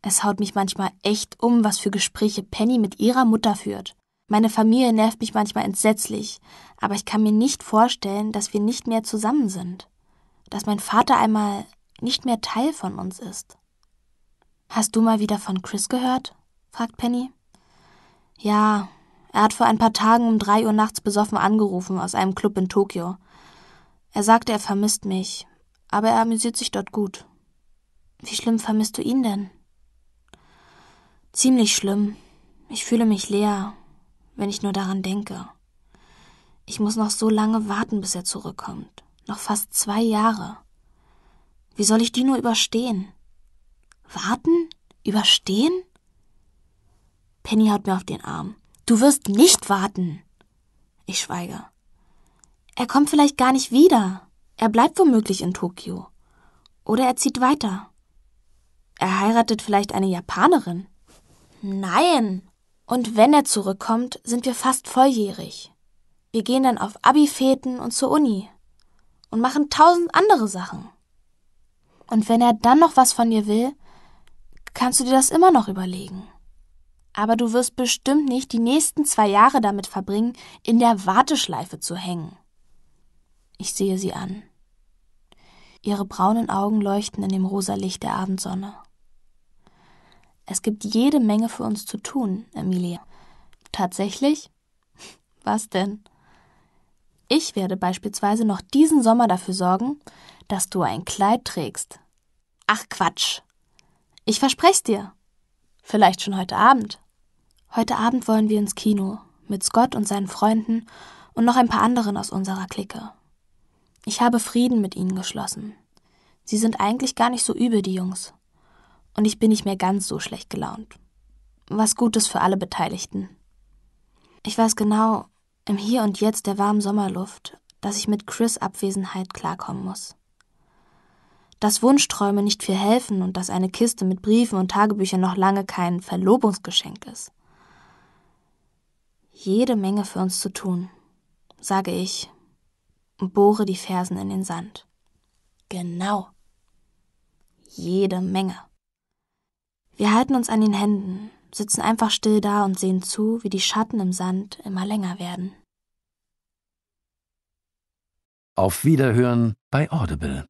Es haut mich manchmal echt um, was für Gespräche Penny mit ihrer Mutter führt. Meine Familie nervt mich manchmal entsetzlich, aber ich kann mir nicht vorstellen, dass wir nicht mehr zusammen sind. Dass mein Vater einmal nicht mehr Teil von uns ist. Hast du mal wieder von Chris gehört? fragt Penny. Ja, er hat vor ein paar Tagen um drei Uhr nachts besoffen angerufen aus einem Club in Tokio. Er sagte, er vermisst mich, aber er amüsiert sich dort gut. Wie schlimm vermisst du ihn denn? Ziemlich schlimm. Ich fühle mich leer, wenn ich nur daran denke. Ich muss noch so lange warten, bis er zurückkommt. Noch fast zwei Jahre. Wie soll ich die nur überstehen? Warten? Überstehen? Penny haut mir auf den Arm. Du wirst nicht warten. Ich schweige. Er kommt vielleicht gar nicht wieder. Er bleibt womöglich in Tokio. Oder er zieht weiter. Er heiratet vielleicht eine Japanerin. Nein. Und wenn er zurückkommt, sind wir fast volljährig. Wir gehen dann auf Abi-Feten und zur Uni und machen tausend andere Sachen. Und wenn er dann noch was von dir will, kannst du dir das immer noch überlegen. Aber du wirst bestimmt nicht die nächsten zwei Jahre damit verbringen, in der Warteschleife zu hängen. Ich sehe sie an. Ihre braunen Augen leuchten in dem rosa Licht der Abendsonne. Es gibt jede Menge für uns zu tun, Emilie. Tatsächlich? Was denn? Ich werde beispielsweise noch diesen Sommer dafür sorgen, dass du ein Kleid trägst. Ach Quatsch. Ich verspreche dir. Vielleicht schon heute Abend. Heute Abend wollen wir ins Kino mit Scott und seinen Freunden und noch ein paar anderen aus unserer Clique. Ich habe Frieden mit ihnen geschlossen. Sie sind eigentlich gar nicht so übel, die Jungs. Und ich bin nicht mehr ganz so schlecht gelaunt. Was Gutes für alle Beteiligten. Ich weiß genau, im Hier und Jetzt der warmen Sommerluft, dass ich mit Chris Abwesenheit klarkommen muss. Dass Wunschträume nicht viel helfen und dass eine Kiste mit Briefen und Tagebüchern noch lange kein Verlobungsgeschenk ist. Jede Menge für uns zu tun, sage ich und bohre die Fersen in den Sand. Genau. Jede Menge. Wir halten uns an den Händen, sitzen einfach still da und sehen zu, wie die Schatten im Sand immer länger werden. Auf Wiederhören bei Audible.